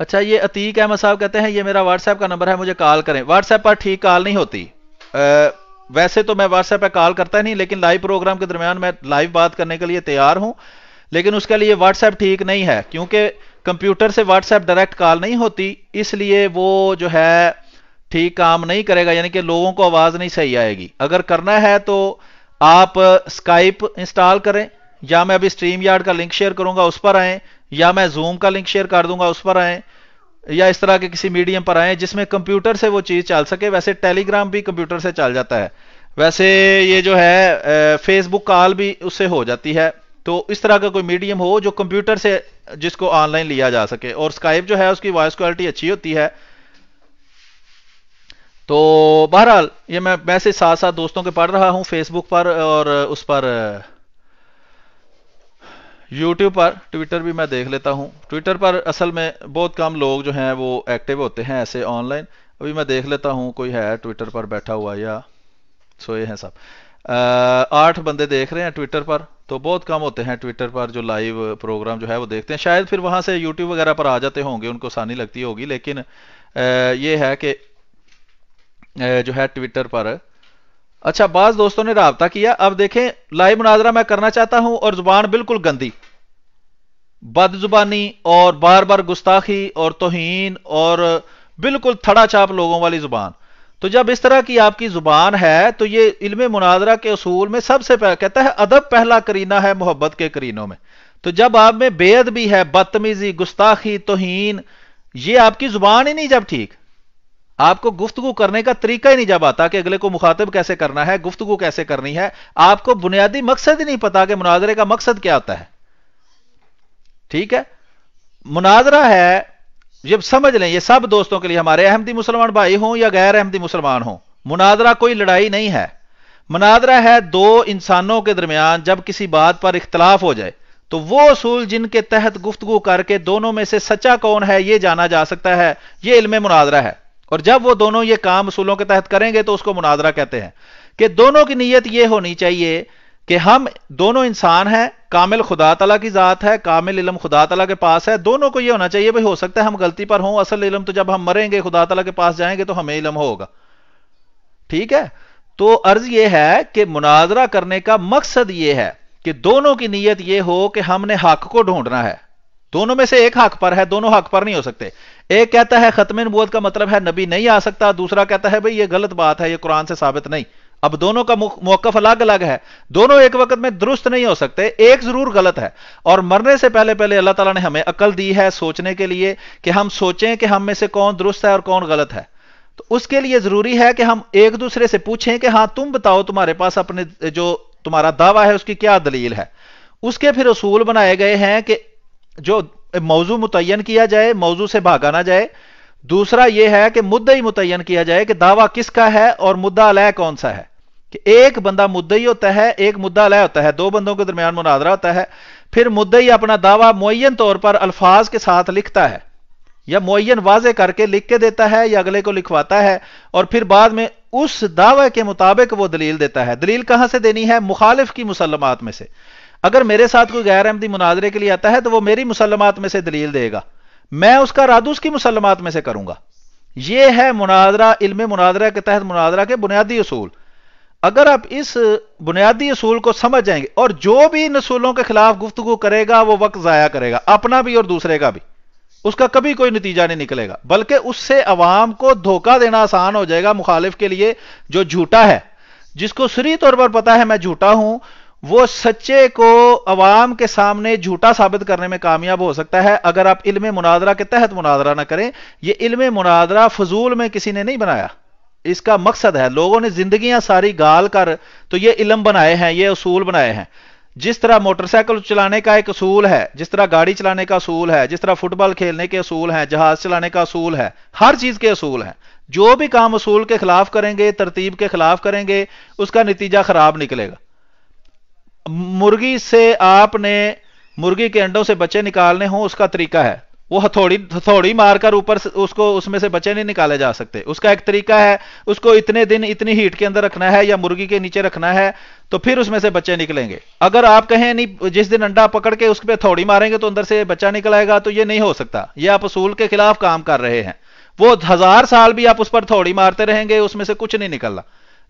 [SPEAKER 1] अच्छा ये अतीक अहमद साहब कहते हैं ये मेरा व्हाट्सएप का नंबर है मुझे कॉल करें व्हाट्सएप पर ठीक कॉल नहीं होती आ, वैसे तो मैं व्हाट्सएप पर कॉल करता नहीं लेकिन लाइव प्रोग्राम के दरमियान मैं लाइव बात करने के लिए तैयार हूं लेकिन उसके लिए व्हाट्सएप ठीक नहीं है क्योंकि कंप्यूटर से व्हाट्सएप डायरेक्ट कॉल नहीं होती इसलिए वो जो है ठीक काम नहीं करेगा यानी कि लोगों को आवाज़ नहीं सही आएगी अगर करना है तो आप स्काइप इंस्टॉल करें या मैं अभी स्ट्रीम यार्ड का लिंक शेयर करूंगा उस पर आएँ या मैं जूम का लिंक शेयर कर दूंगा उस पर आएँ या इस तरह के किसी मीडियम पर आएँ जिसमें कंप्यूटर से वो चीज़ चल सके वैसे टेलीग्राम भी कंप्यूटर से चल जाता है वैसे ये जो है फेसबुक कॉल भी उससे हो जाती है तो इस तरह का कोई मीडियम हो जो कंप्यूटर से जिसको ऑनलाइन लिया जा सके और स्काइप जो है उसकी वॉइस क्वालिटी अच्छी होती है तो बहरहाल ये मैं वैसे साथ साथ दोस्तों के पढ़ रहा हूं फेसबुक पर और उस पर यूट्यूब पर ट्विटर भी मैं देख लेता हूँ ट्विटर पर असल में बहुत कम लोग जो हैं वो एक्टिव होते हैं ऐसे ऑनलाइन अभी मैं देख लेता हूँ कोई है ट्विटर पर बैठा हुआ या सोए हैं सब आठ बंदे देख रहे हैं ट्विटर पर तो बहुत कम होते हैं ट्विटर पर जो लाइव प्रोग्राम जो है वो देखते हैं शायद फिर वहां से यूट्यूब वगैरह पर आ जाते होंगे उनको आसानी लगती होगी लेकिन ये है कि जो है ट्विटर पर अच्छा बाज दोस्तों ने रबता किया अब देखें लाइव मुनाजरा मैं करना चाहता हूं और जुबान बिल्कुल गंदी बदजुबानी और बार बार गुस्ताखी और तोहन और बिल्कुल थड़ा चाप लोगों वाली जुबान तो जब इस तरह की आपकी जुबान है तो ये इल्म मुनाजरा के असूल में सबसे कहता है अदब पहला करीना है मोहब्बत के करीनों में तो जब आप में बेद भी है बदतमीजी गुस्ताखी तोहन ये आपकी जुबान ही नहीं जब ठीक आपको गुफ्तगु करने का तरीका ही नहीं जब आता कि अगले को मुखातिब कैसे करना है गुफ्तगु कैसे करनी है आपको बुनियादी मकसद ही नहीं पता कि मुनाजरे का मकसद क्या होता है ठीक है मुनाजरा है जब समझ लें ये सब दोस्तों के लिए हमारे अहमदी मुसलमान भाई हों या गैर अहमदी मुसलमान हों मुनादरा कोई लड़ाई नहीं है मुनादरा है दो इंसानों के दरमियान जब किसी बात पर इख्तलाफ हो जाए तो वो असूल जिनके तहत गुफ्तगु करके दोनों में से सच्चा कौन है ये जाना जा सकता है ये इल्म मुनादरा है और जब वो दोनों ये काम असूलों के तहत करेंगे तो उसको मुनादरा कहते हैं कि दोनों की नीयत ये होनी चाहिए कि हम दोनों इंसान हैं कामिल खुदा तला की ज़ात है कामिल इलम खुदा तला के पास है दोनों को ये होना चाहिए भाई हो सकता है हम गलती पर हों असल इलम तो जब हम मरेंगे खुदा तला के पास जाएंगे तो हमें इलम होगा ठीक है तो अर्ज ये है कि मुनाजरा करने का मकसद ये है कि दोनों की नीयत ये हो कि हमने हक को ढूंढना है दोनों में से एक हक पर है दोनों हक पर नहीं हो सकते एक कहता है खत्म का मतलब है नबी नहीं आ सकता दूसरा कहता है भाई ये गलत बात है ये कुरान से साबित नहीं अब दोनों का मौकफ अलग अलग है दोनों एक वक्त में दुरुस्त नहीं हो सकते एक जरूर गलत है और मरने से पहले पहले अल्लाह ताला ने हमें अकल दी है सोचने के लिए कि हम सोचें कि हम में से कौन दुरुस्त है और कौन गलत है तो उसके लिए जरूरी है कि हम एक दूसरे से पूछें कि हां तुम बताओ तुम्हारे पास अपने जो तुम्हारा दावा है उसकी क्या दलील है उसके फिर असूल बनाए गए हैं कि जो मौजू मुतन किया जाए मौजू से भागा ना जाए दूसरा यह है कि मुद्दा ही मुतन किया जाए कि दावा किसका है और मुद्दा अलह कौन सा है कि एक बंदा मुद्दई होता है एक मुद्दा लय होता है दो बंदों के दरमियान मुनादरा होता है फिर मुद्दई अपना दावा मुन तौर पर अल्फाज के साथ लिखता है या मुन वाजे करके लिख के देता है या अगले को लिखवाता है और फिर बाद में उस दावे के मुताबिक वो दलील देता है दलील कहां से देनी है मुखालिफ की मुसलमात में से अगर मेरे साथ कोई गैर अहमदी मुनाजरे के लिए आता है तो वो मेरी मुसलमात में से दलील देगा मैं उसका रादू उसकी मुसलमात में से करूंगा यह है मुनाजरा इल्म मुनाजरा के तहत मुनाजरा के बुनियादी असूल अगर आप इस बुनियादी असूल को समझ जाएंगे और जो भी इन असूलों के खिलाफ गुफ्तगु करेगा वो वक्त ज़ाया करेगा अपना भी और दूसरे का भी उसका कभी कोई नतीजा नहीं निकलेगा बल्कि उससे अवाम को धोखा देना आसान हो जाएगा मुखालिफ के लिए जो झूठा है जिसको सरी तौर पर पता है मैं झूठा हूं वो सच्चे को अवाम के सामने झूठा साबित करने में कामयाब हो सकता है अगर आप इल्म मुनादरा के तहत मुनादरा ना करें यह इल्म मुनादरा फजूल में किसी ने नहीं बनाया इसका मकसद है लोगों ने जिंदगियां सारी गाल कर तो ये इलम बनाए हैं ये असूल बनाए हैं जिस तरह मोटरसाइकिल चलाने का एक असूल है जिस तरह गाड़ी चलाने का असूल है जिस तरह फुटबॉल खेलने के असूल हैं जहाज चलाने का असूल है हर चीज के असूल हैं जो भी काम असूल के खिलाफ करेंगे तरतीब के खिलाफ करेंगे उसका नतीजा खराब निकलेगा मुर्गी से आपने मुर्गी के अंडों से बच्चे निकालने हों उसका तरीका है वो हथौड़ी हथौड़ी मारकर ऊपर उसको उसमें से बच्चे नहीं निकाले जा सकते उसका एक तरीका है उसको इतने दिन इतनी हीट के अंदर रखना है या मुर्गी के नीचे रखना है तो फिर उसमें से बच्चे निकलेंगे अगर आप कहें नहीं जिस दिन अंडा पकड़ के उस पर हथौड़ी मारेंगे तो अंदर से बच्चा निकलेगा तो ये नहीं हो सकता ये आप असूल के खिलाफ काम कर रहे हैं वो हजार साल भी आप उस पर थोड़ी मारते रहेंगे उसमें से कुछ नहीं निकलना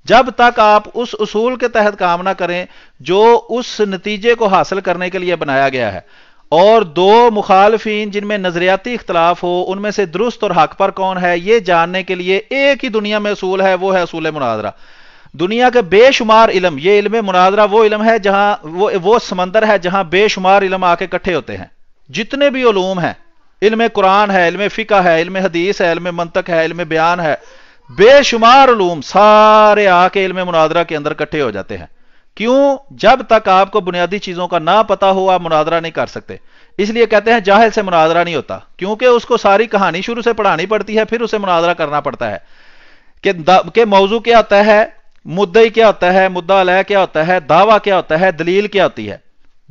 [SPEAKER 1] जब तक आप उस उसूल के तहत काम ना करें जो उस नतीजे को हासिल करने के लिए बनाया गया है और दो मुखालफी जिनमें नजरियाती इख्तलाफ हो उनमें से दुरुस्त और हक पर कौन है यह जानने के लिए एक ही दुनिया में असूल है वो है असूल मुनाजरा दुनिया के बेशुमार इलम ये इल्म मुनाजरा वो इलम है जहां वो वो समंदर है जहां बेशुमार इलम आके इकट्ठे होते हैं जितने भी ओलूम हैं इलम कुरान है इलम फ़िका है इलम हदीस है इलम मंतक है इलम बयान है बेशुमार उलूम सारे आके इलम मुनाजरा के अंदर इकट्ठे हो जाते हैं क्यों जब तक आपको बुनियादी चीजों का ना पता हो आप मुनादरा नहीं कर सकते इसलिए कहते हैं जाहिल से मुनादरा नहीं होता क्योंकि उसको सारी कहानी शुरू से पढ़ानी पड़ती है फिर उसे मुनादरा करना पड़ता है कि के मौजू क्या होता है मुद्दई क्या होता है मुद्दा लय क्या होता है दावा क्या होता है दलील क्या होती है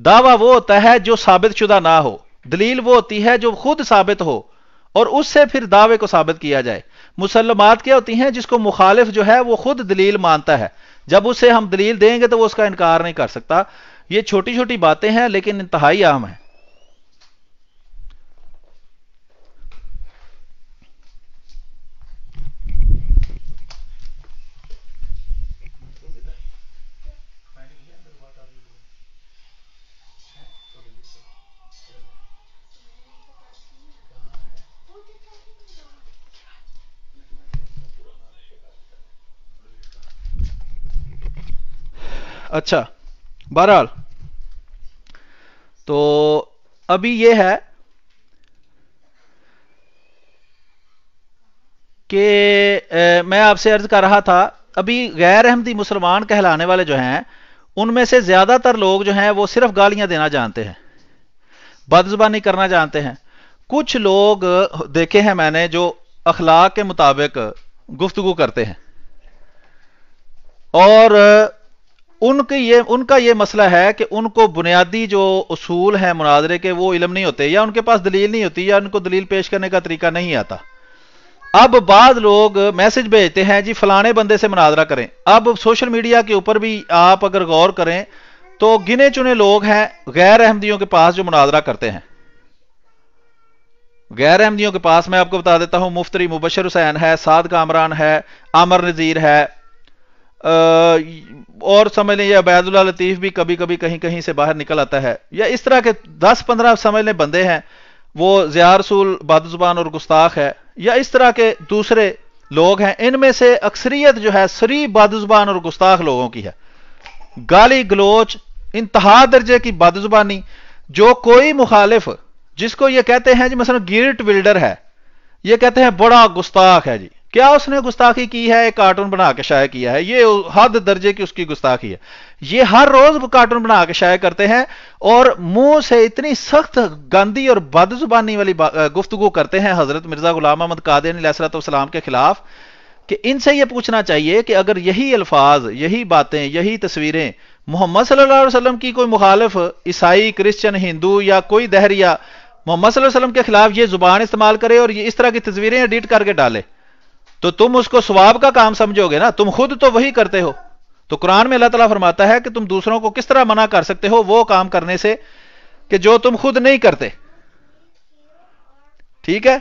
[SPEAKER 1] दावा वो होता है जो साबित शुदा ना हो दलील वो होती है जो खुद साबित हो और उससे फिर दावे को साबित किया जाए मुसलमात क्या होती हैं जिसको मुखालिफ जो है वो खुद दलील मानता है जब उसे हम दलील देंगे तो वो उसका इनकार नहीं कर सकता ये छोटी छोटी बातें हैं लेकिन इंतहाई आम है अच्छा बहरहाल तो अभी ये है कि मैं आपसे अर्ज कर रहा था अभी गैर अहमदी मुसलमान कहलाने वाले जो हैं उनमें से ज़्यादातर लोग जो हैं वो सिर्फ गालियां देना जानते हैं बदजबानी करना जानते हैं कुछ लोग देखे हैं मैंने जो अखलाक के मुताबिक गुफ्तगु करते हैं और उनके ये उनका ये मसला है कि उनको बुनियादी जो असूल हैं मुनाजरे के वो इलम नहीं होते या उनके पास दलील नहीं होती या उनको दलील पेश करने का तरीका नहीं आता अब बाद लोग मैसेज भेजते हैं जी फलाने बंदे से मुनाजरा करें अब सोशल मीडिया के ऊपर भी आप अगर गौर करें तो गिने चुने लोग हैं गैर अहमदियों के पास जो मुनाजरा करते हैं गैर अहमदियों के पास मैं आपको बता देता हूं मुफ्तरी मुबशर हुसैन है साद कामरान है आमर नज़ीर है और समझ लें यह अबैदुल्ला लतीफ़ भी कभी कभी कहीं कहीं से बाहर निकल आता है या इस तरह के 10-15 समझ लें बंदे हैं वो ज़ियारसूल बहादुज़बान और गुस्ताख है या इस तरह के दूसरे लोग हैं इनमें से अक्सरियत जो है सरी बहादुज़बान और गुस्ताख लोगों की है गाली गलोच इंतहा दर्जे की बहादुज़बानी जो कोई मुखालिफ जिसको ये कहते हैं जी मसलन गिरट विल्डर है ये कहते हैं बड़ा गुस्ताख है जी क्या उसने गुस्ताखी की है एक कार्टून बना के शाया किया है ये हद दर्जे की उसकी गुस्ताखी है ये हर रोज कार्टून बना के शाया करते हैं और मुंह से इतनी सख्त गंदी और बदजुबानी वाली गुफ्तगु करते हैं हजरत मिर्जा गुलाम अहमद कादिन सलाम के खिलाफ कि इनसे यह पूछना चाहिए कि अगर यही अल्फाज यही बातें यही तस्वीरें मोहम्मद सल्लल्लाहु अलैहि की कोई मुखालफ ईसाई क्रिश्चियन हिंदू या कोई दहरिया मोहम्मद वसल्लम के खिलाफ ये जुबान इस्तेमाल करे और ये इस तरह की तस्वीरें एडिट करके डाले तो तुम उसको स्वाब का काम समझोगे ना तुम खुद तो वही करते हो तो कुरान में अल्लाह तला फरमाता है कि तुम दूसरों को किस तरह मना कर सकते हो वो काम करने से कि जो तुम खुद नहीं करते ठीक है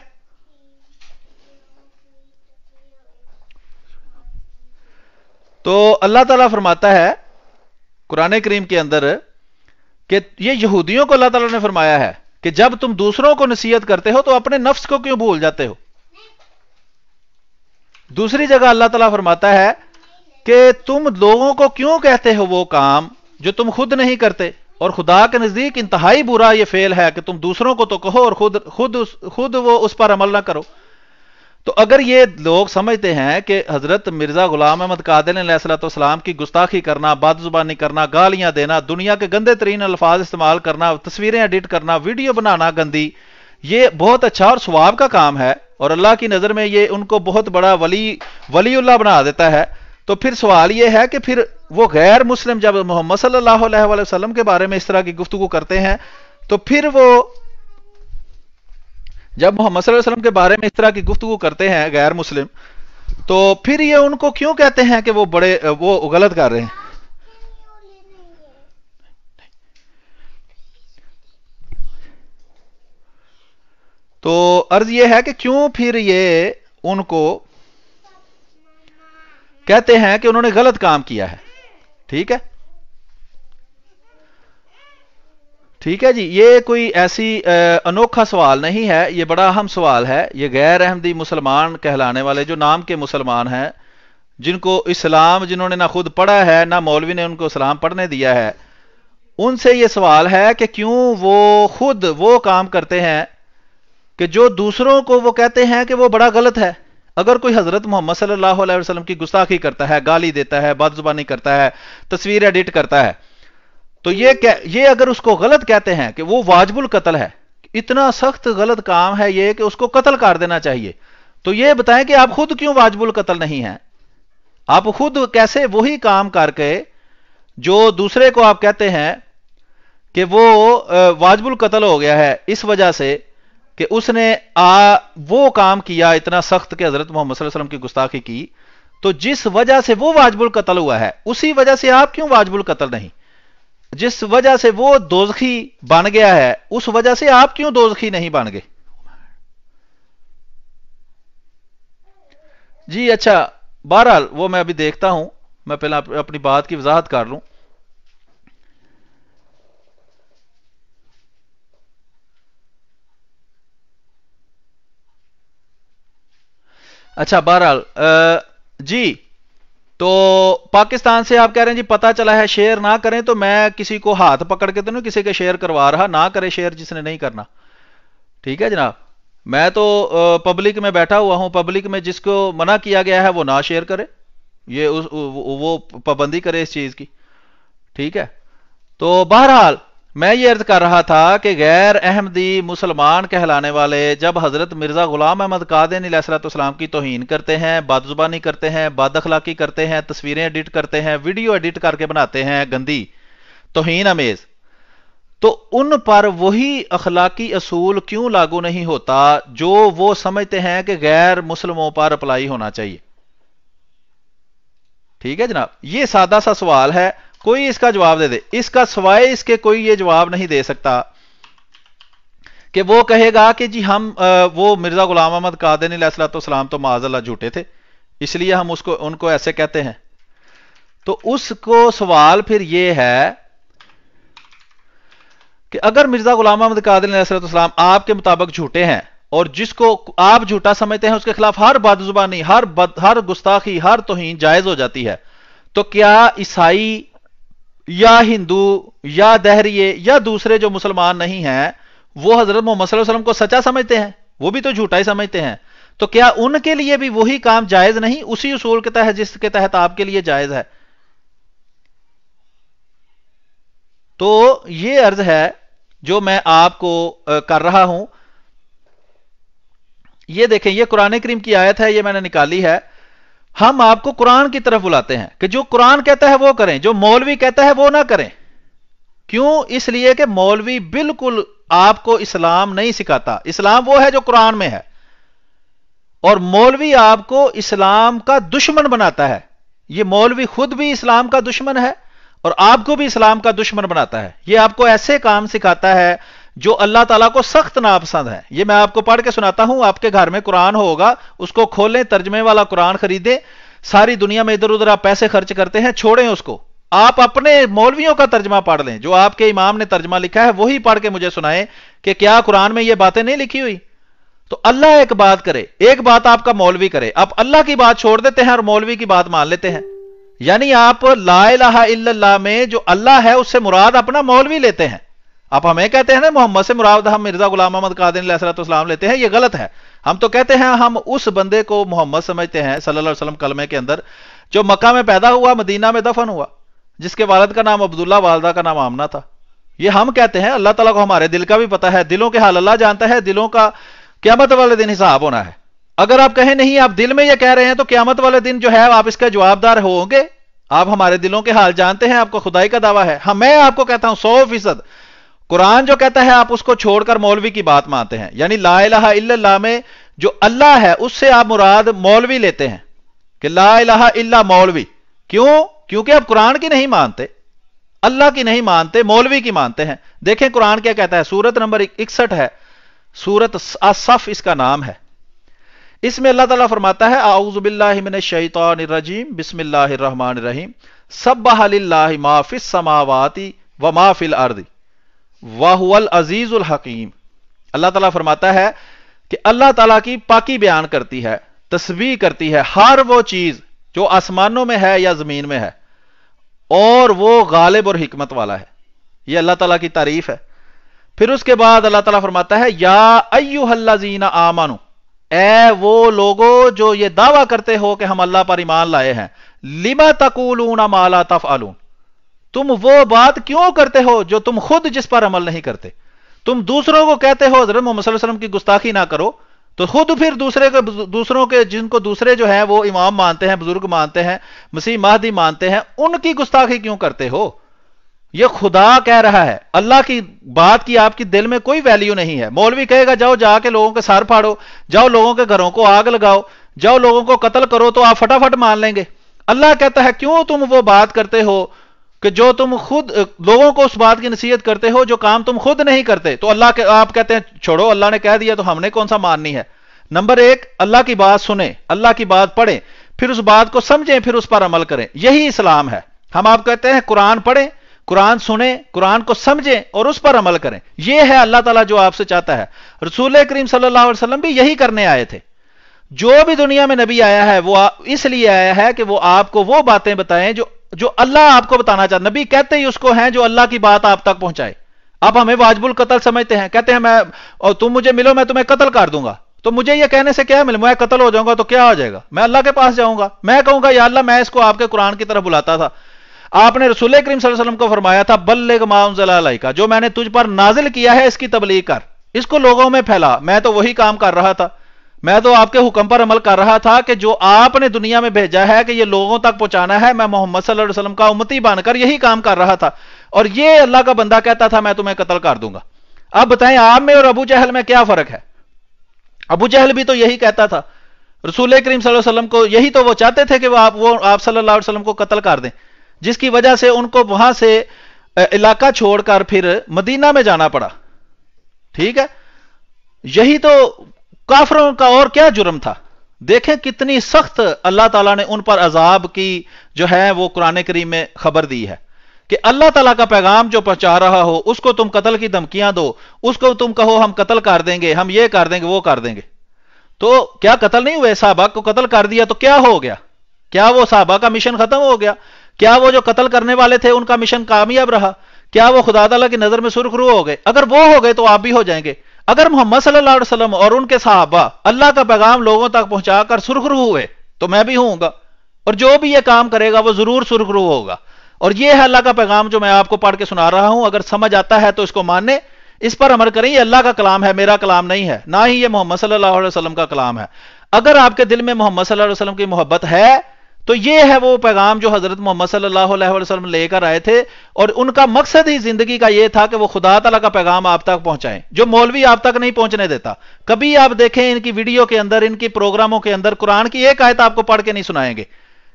[SPEAKER 1] तो अल्लाह तला फरमाता है कुरान करीम के अंदर कि ये यहूदियों को अल्लाह तला ने फरमाया है कि जब तुम दूसरों को नसीहत करते हो तो अपने नफ्स को क्यों भूल जाते हो दूसरी जगह अल्लाह तला फरमाता है कि तुम लोगों को क्यों कहते हो वो काम जो तुम खुद नहीं करते और खुदा के नजदीक इंतहाई बुरा यह फेल है कि तुम दूसरों को तो कहो और खुद खुद खुद वो उस पर अमल ना करो तो अगर ये लोग समझते हैं कि हजरत मिर्जा गुलाम अहमद सलाम की गुस्ताखी करना जुबानी करना गालियां देना दुनिया के गंदे तरीन अल्फाज इस्तेमाल करना तस्वीरें एडिट करना वीडियो बनाना गंदी ये बहुत अच्छा और स्वाब का काम है और अल्लाह की नज़र में ये उनको बहुत बड़ा वली वलील्ला बना देता है तो फिर सवाल ये है कि फिर वो गैर मुस्लिम जब मोहम्मद सल्लल्लाहु अलैहि वसल्लम के बारे में इस तरह की गुफ्तु करते हैं तो फिर वो जब मोहम्मद वसल्लम के बारे में इस तरह की गुफ्तु करते हैं गैर मुस्लिम तो फिर ये उनको क्यों कहते हैं कि वो बड़े वो गलत कर रहे हैं तो अर्ज यह है कि क्यों फिर ये उनको कहते हैं कि उन्होंने गलत काम किया है ठीक है ठीक है जी ये कोई ऐसी अनोखा सवाल नहीं है ये बड़ा अहम सवाल है ये गैर अहमदी मुसलमान कहलाने वाले जो नाम के मुसलमान हैं जिनको इस्लाम जिन्होंने ना खुद पढ़ा है ना मौलवी ने उनको इस्लाम पढ़ने दिया है उनसे ये सवाल है कि क्यों वो खुद वो काम करते हैं कि जो दूसरों को वो कहते हैं कि वो बड़ा गलत है अगर कोई हजरत मोहम्मद सल्लल्लाहु अलैहि वसल्लम की गुस्ताखी करता है गाली देता है जुबानी करता है तस्वीर एडिट करता है तो ये ये अगर उसको गलत कहते हैं कि वो वाजबुल कत्ल है इतना सख्त गलत काम है ये कि उसको कत्ल कर देना चाहिए तो ये बताएं कि आप खुद क्यों वाजबुल कत्ल नहीं है आप खुद कैसे वही काम करके जो दूसरे को आप कहते हैं कि वो वाजबुल कत्ल हो गया है इस वजह से कि उसने आ वो काम किया इतना सख्त कि हजरत मोहम्मद वसल्लम की गुस्ताखी की तो जिस वजह से वो वाजबुल कत्ल हुआ है उसी वजह से आप क्यों वाजबुल कत्ल नहीं जिस वजह से वो दोजखी बन गया है उस वजह से आप क्यों दोजखी नहीं बन गए जी अच्छा बहरहाल वो मैं अभी देखता हूं मैं पहले अपनी बात की वजाहत कर लूं अच्छा बहरहाल जी तो पाकिस्तान से आप कह रहे हैं जी पता चला है शेयर ना करें तो मैं किसी को हाथ पकड़ के तो ना किसी के शेयर करवा रहा ना करे शेयर जिसने नहीं करना ठीक है जनाब मैं तो पब्लिक में बैठा हुआ हूं पब्लिक में जिसको मना किया गया है वो ना शेयर करे ये उस वो पाबंदी करे इस चीज की ठीक है तो बहरहाल मैं ये अर्ज कर रहा था कि गैर अहमदी मुसलमान कहलाने वाले जब हज़रत मिर्ज़ा ग़ुलाम अहमद कादिन सलाम की तोहन करते हैं बदजुबानी करते हैं बद अखलाकी करते हैं तस्वीरें एडिट करते हैं वीडियो एडिट करके बनाते हैं गंदी तोहन अमेज़ तो उन पर वही अखलाकी असूल क्यों लागू नहीं होता जो वो समझते हैं कि गैर मुसलमों पर अप्लाई होना चाहिए ठीक है जनाब ये सादा सा सवाल है कोई इसका जवाब दे दे इसका सवाए इसके कोई ये जवाब नहीं दे सकता कि वो कहेगा कि जी हम आ, वो मिर्जा गुलाम अहमद कादन सलाम तो माजल्ला झूठे थे इसलिए हम उसको उनको ऐसे कहते हैं तो उसको सवाल फिर ये है कि अगर मिर्जा गुलाम अहमद कादिल सलाम आपके मुताबिक झूठे हैं और जिसको आप झूठा समझते हैं उसके खिलाफ हर बदजुबानी हर बद, हर गुस्ताखी हर तोहन जायज हो जाती है तो क्या ईसाई या हिंदू या दहरिए या दूसरे जो मुसलमान नहीं हैं वो हजरत मोहम्मद वसलम को सचा समझते हैं वो भी तो झूठा ही समझते हैं तो क्या उनके लिए भी वही काम जायज नहीं उसी उसूल के तहत जिसके तहत आपके लिए जायज है तो ये अर्ज है जो मैं आपको कर रहा हूं ये देखें ये कुरान करीम की आयत है ये मैंने निकाली है हम आपको कुरान की तरफ बुलाते हैं कि जो कुरान कहता है वो करें जो मौलवी कहता है वो ना करें क्यों इसलिए कि मौलवी बिल्कुल आपको इस्लाम नहीं सिखाता इस्लाम वो है जो कुरान में है और मौलवी आपको इस्लाम का दुश्मन बनाता है ये मौलवी खुद भी इस्लाम का दुश्मन है और आपको भी इस्लाम का दुश्मन बनाता है ये आपको ऐसे काम सिखाता है जो अल्लाह ताला को सख्त नापसंद है ये मैं आपको पढ़ के सुनाता हूं आपके घर में कुरान होगा उसको खोलें तर्जमे वाला कुरान खरीदें सारी दुनिया में इधर उधर आप पैसे खर्च करते हैं छोड़ें उसको आप अपने मौलवियों का तर्जमा पढ़ लें जो आपके इमाम ने तर्जमा लिखा है वही पढ़ के मुझे सुनाए कि क्या कुरान में ये बातें नहीं लिखी हुई तो अल्लाह एक बात करे एक बात आपका मौलवी करे आप अल्लाह की बात छोड़ देते हैं और मौलवी की बात मान लेते हैं यानी आप ला इलाहा इल्लल्लाह में जो अल्लाह है उससे मुराद अपना मौलवी लेते हैं आप हमें कहते हैं ना मोहम्मद से मुराद हम मिर्जा गुलाम अहमद कादिन सलाम लेते हैं ये गलत है हम तो कहते हैं हम उस बंदे को मोहम्मद समझते हैं सल्लल्लाहु अलैहि वसल्लम कलमे के अंदर जो मक्का में पैदा हुआ मदीना में दफन हुआ जिसके वालद का नाम अब्दुल्ला वालदा का नाम आमना था ये हम कहते हैं अल्लाह तला को हमारे दिल का भी पता है दिलों के हाल अल्लाह जानता है दिलों का क्यामत वाले दिन हिसाब होना है अगर आप कहें नहीं आप दिल में यह कह रहे हैं तो क्यामत वाले दिन जो है आप इसका जवाबदार होंगे आप हमारे दिलों के हाल जानते हैं आपको खुदाई का दावा है हम हाँ, मैं आपको कहता हूं सौ फीसद कुरान जो कहता है आप उसको छोड़कर मौलवी की बात मानते हैं यानी ला इल्ला में जो अल्लाह है उससे आप मुराद मौलवी लेते हैं कि ला इलाहा इल्ला मौलवी क्यों क्योंकि आप कुरान की नहीं मानते अल्लाह की नहीं मानते मौलवी की मानते हैं देखें कुरान क्या कहता है सूरत नंबर इकसठ है सूरत असफ इसका नाम है इसमें अल्लाह ताला फरमाता है आउज़बिल्लिमिन शैतानरजीम रहीम सब लिल्लाहि माफिस समावाती व माफिल अर्दी वाहुअल अजीजुल हकीम अल्लाह ताला फरमाता है कि अल्लाह ताला की पाकी बयान करती है तस्वीर करती है हर वो चीज जो आसमानों में है या जमीन में है और वो गालिब और हिकमत वाला है यह अल्लाह ताला की तारीफ है फिर उसके बाद अल्लाह ताला फरमाता है या अयू अयुहल्लाजीना आमानू ए वो लोगो जो ये दावा करते हो कि हम अल्लाह पर ईमान लाए हैं लिमा तकूलूना माला तफ आलून तुम वो बात क्यों करते हो जो तुम खुद जिस पर अमल नहीं करते तुम दूसरों को कहते हो हजरत मोहम्मद की गुस्ताखी ना करो तो खुद फिर दूसरे के दूसरों के जिनको दूसरे जो हैं वो इमाम मानते हैं बुजुर्ग मानते हैं मसीह महदी मानते हैं उनकी गुस्ताखी क्यों करते हो ये खुदा कह रहा है अल्लाह की बात की आपकी दिल में कोई वैल्यू नहीं है मौलवी कहेगा जाओ जाके लोगों के सार फाड़ो जाओ लोगों के घरों को आग लगाओ जाओ लोगों को कत्ल करो तो आप फटाफट मान लेंगे अल्लाह कहता है क्यों तुम वो बात करते हो कि जो तुम खुद लोगों को उस बात की नसीहत करते हो जो काम तुम खुद नहीं करते तो अल्लाह के आप कहते हैं छोड़ो अल्लाह ने कह दिया तो हमने कौन सा माननी है नंबर एक अल्लाह की बात सुने अल्लाह की बात पढ़ें फिर उस बात को समझें फिर उस पर अमल करें यही इस्लाम है हम आप कहते हैं कुरान पढ़ें कुरान सुने कुरान को समझें और उस पर अमल करें यह है अल्लाह ताला जो आपसे चाहता है रसूल करीम सल्लल्लाहु अलैहि वसल्लम भी यही करने आए थे जो भी दुनिया में नबी आया है वो इसलिए आया है कि वो आपको वो बातें बताएं जो जो अल्लाह आपको बताना चाहता नबी कहते ही उसको हैं जो अल्लाह की बात आप तक पहुंचाए आप हमें वाजबुल कतल समझते हैं कहते हैं मैं और तुम मुझे मिलो मैं तुम्हें कत्ल कर दूंगा तो मुझे यह कहने से क्या मिले मैं कत्ल हो जाऊंगा तो क्या हो जाएगा मैं अल्लाह के पास जाऊंगा मैं कहूंगा या अल्लाह मैं इसको आपके कुरान की तरफ बुलाता था आपने रसूल करीम सल्लम को फरमाया था बल्ले माउजलाई का जो मैंने तुझ पर नाजिल किया है इसकी तबलीग कर इसको लोगों में फैला मैं तो वही काम कर रहा था मैं तो आपके हुक्म पर अमल कर रहा था कि जो आपने दुनिया में भेजा है कि ये लोगों तक पहुंचाना है मैं मोहम्मद सल्लल्लाहु अलैहि वसल्लम का उम्मती बनकर यही काम कर रहा था और ये अल्लाह का बंदा कहता था मैं तुम्हें कत्ल कर दूंगा अब बताएं आप में और अबू जहल में क्या फर्क है अबू जहल भी तो यही कहता था रसूल करीम वसल्लम को यही तो वो चाहते थे कि वो आप वो आप सल्लल्लाहु अलैहि वसल्लम को कत्ल कर दें जिसकी वजह से उनको वहां से इलाका छोड़कर फिर मदीना में जाना पड़ा ठीक है यही तो काफरों का और क्या जुर्म था देखें कितनी सख्त अल्लाह ताला ने उन पर अजाब की जो है वो कुरान करीम में खबर दी है कि अल्लाह ताला का पैगाम जो पहुंचा रहा हो उसको तुम कत्ल की धमकियां दो उसको तुम कहो हम कत्ल कर देंगे हम ये कर देंगे वो कर देंगे तो क्या कत्ल नहीं हुए साहबा को कत्ल कर दिया तो क्या हो गया क्या वो साहबा का मिशन खत्म हो गया क्या वो जो कत्ल करने वाले थे उनका मिशन कामयाब रहा क्या वो खुदा तला की नजर में सुरखरू हो गए अगर वो हो गए तो आप भी हो जाएंगे अगर मोहम्मद सल्लल्लाहु अलैहि वसल्लम और उनके साहबा अल्लाह का पैगाम लोगों तक पहुंचाकर सुरखरू हुए तो मैं भी हूंगा और जो भी यह काम करेगा वो जरूर सुरखरू होगा और यह है अल्लाह का पैगाम जो मैं आपको पढ़ के सुना रहा हूं अगर समझ आता है तो इसको माने इस पर अमल करें ये अल्लाह का कलाम है मेरा कलाम नहीं है ना ही ये मोहम्मद सल्लल्लाहु अलैहि वसल्लम का कलाम है अगर आपके दिल में मोहम्मद सल्लल्लाहु अलैहि वसल्लम की मोहब्बत है तो ये है वो पैगाम जो हजरत मोहम्मद सल्लल्लाहु अलैहि वसल्लम लेकर आए थे और उनका मकसद ही जिंदगी का ये था कि वो खुदा तला का पैगाम आप तक पहुंचाएं जो मौलवी आप तक नहीं पहुंचने देता कभी आप देखें इनकी वीडियो के अंदर इनकी प्रोग्रामों के अंदर कुरान की एक आयत आपको पढ़ के नहीं सुनाएंगे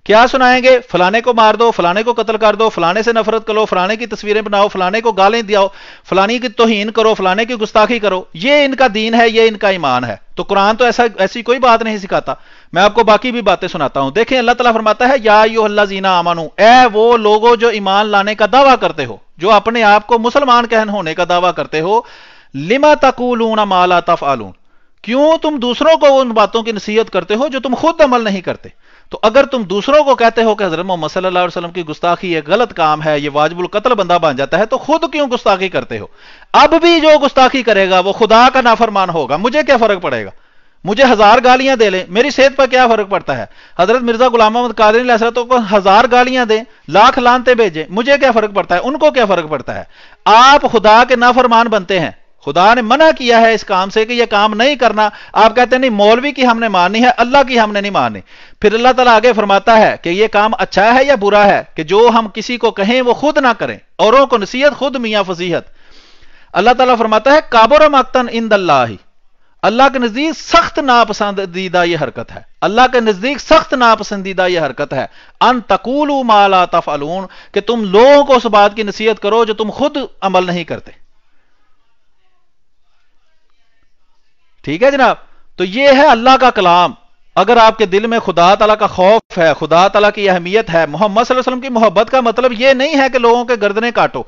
[SPEAKER 1] क्या सुनाएंगे फलाने को मार दो फलाने को कत्ल कर दो फलाने से नफरत करो फलाने की तस्वीरें बनाओ फलाने को गालें दियाओ फलाने की तोहीन करो फलाने की गुस्ताखी करो ये इनका दीन है ये इनका ईमान है तो कुरान तो ऐसा ऐसी कोई बात नहीं सिखाता मैं आपको बाकी भी बातें सुनाता हूं देखें अल्लाह ताला फरमाता है या यो अल्लाह जीना अमानू ए वो लोगों जो ईमान लाने का दावा करते हो जो अपने आप को मुसलमान कहन होने का दावा करते हो लिमा तकूलूना माला तफ आलून क्यों तुम दूसरों को उन बातों की नसीहत करते हो जो तुम खुद अमल नहीं करते तो अगर तुम दूसरों को कहते हो कि हजरत मोहम्मद सल्लल्लाहु अलैहि वसल्लम की गुस्ताखी ये गलत काम है ये वाजबुल कत्ल बंदा बन जाता है तो खुद क्यों गुस्ताखी करते हो अब भी जो गुस्ताखी करेगा वो खुदा का नाफरमान होगा मुझे क्या फर्क पड़ेगा मुझे हजार गालियां दे लें मेरी सेहत पर क्या फर्क पड़ता है हजरत मिर्जा गुलाम अहमद कादरी हसरतों को हजार गालियां दें लाख लानते भेजें मुझे क्या फर्क पड़ता है उनको क्या फर्क पड़ता है आप खुदा के नाफरमान बनते हैं खुदा ने मना किया है इस काम से कि यह काम नहीं करना आप कहते नहीं मौलवी की हमने माननी है अल्लाह की हमने नहीं मानी फिर अल्लाह तला आगे फरमाता है कि यह काम अच्छा है या बुरा है कि जो हम किसी को कहें वो खुद ना करें औरों को नसीहत खुद मियाँ फसीहत अल्लाह तला फरमाता है काबोर मक्तन इन दल्ला अल्लाह के नजदीक सख्त नापसंदीदा यह हरकत है अल्लाह के नजदीक सख्त नापसंदीदा यह हरकत है अन तकूल माला अलून कि तुम लोगों को उस बात की नसीहत करो जो तुम खुद अमल नहीं करते ठीक है जनाब तो यह है अल्लाह का कलाम अगर आपके दिल में खुदा तला का खौफ है खुदा तला की अहमियत है मोहम्मद की मोहब्बत का मतलब यह नहीं है कि लोगों के गर्दने काटो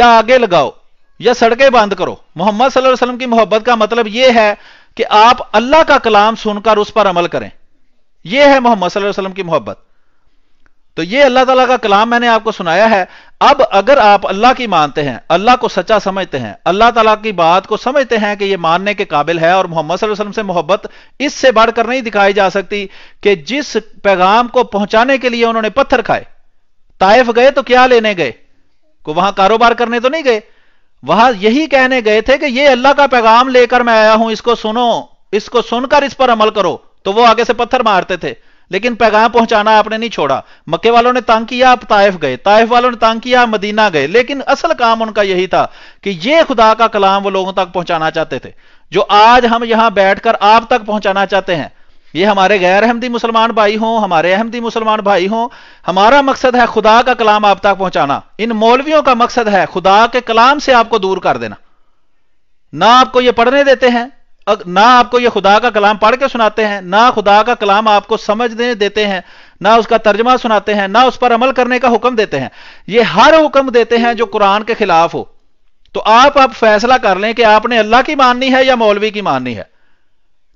[SPEAKER 1] या आगे लगाओ या सड़कें बंद करो मोहम्मद सल्लल्लाहु अलैहि वसल्लम की मोहब्बत का मतलब यह है कि आप अल्लाह का कलाम सुनकर उस पर अमल करें यह है मोहम्मद सल्लल्लाहु अलैहि वसल्लम की मोहब्बत तो यह अल्लाह ताला का कलाम मैंने आपको सुनाया है अब अगर आप अल्लाह की मानते हैं अल्लाह को सच्चा समझते हैं अल्लाह ताला की बात को समझते हैं कि यह मानने के काबिल है और मोहम्मद वसल्लम से मोहब्बत इससे बढ़कर नहीं दिखाई जा सकती कि जिस पैगाम को पहुंचाने के लिए उन्होंने पत्थर खाए ताइफ गए तो क्या लेने गए को वहां कारोबार करने तो नहीं गए वहां यही कहने गए थे कि यह अल्लाह का पैगाम लेकर मैं आया हूं इसको सुनो इसको सुनकर इस पर अमल करो तो वो आगे से पत्थर मारते थे लेकिन पैगाम पहुंचाना आपने नहीं छोड़ा मक्के वालों ने तंग किया आप ताइफ गए ताइफ वालों ने तंग किया मदीना गए लेकिन असल काम उनका यही था कि ये खुदा का कलाम वो लोगों तक पहुंचाना चाहते थे जो आज हम यहां बैठकर आप तक पहुंचाना चाहते हैं ये हमारे गैर अहमदी मुसलमान भाई हों हमारे अहमदी मुसलमान भाई हों हमारा मकसद है खुदा का कलाम आप तक पहुंचाना इन मौलवियों का मकसद है खुदा के कलाम से आपको दूर कर देना ना आपको ये पढ़ने देते हैं ना आपको ये खुदा का कलाम पढ़ के सुनाते हैं ना खुदा का कलाम आपको समझने देते हैं ना उसका तर्जमा सुनाते हैं ना उस पर अमल करने का हुक्म देते हैं ये हर हुक्म देते हैं जो कुरान के खिलाफ हो तो आप आप फैसला कर लें कि आपने अल्लाह की माननी है या मौलवी की माननी है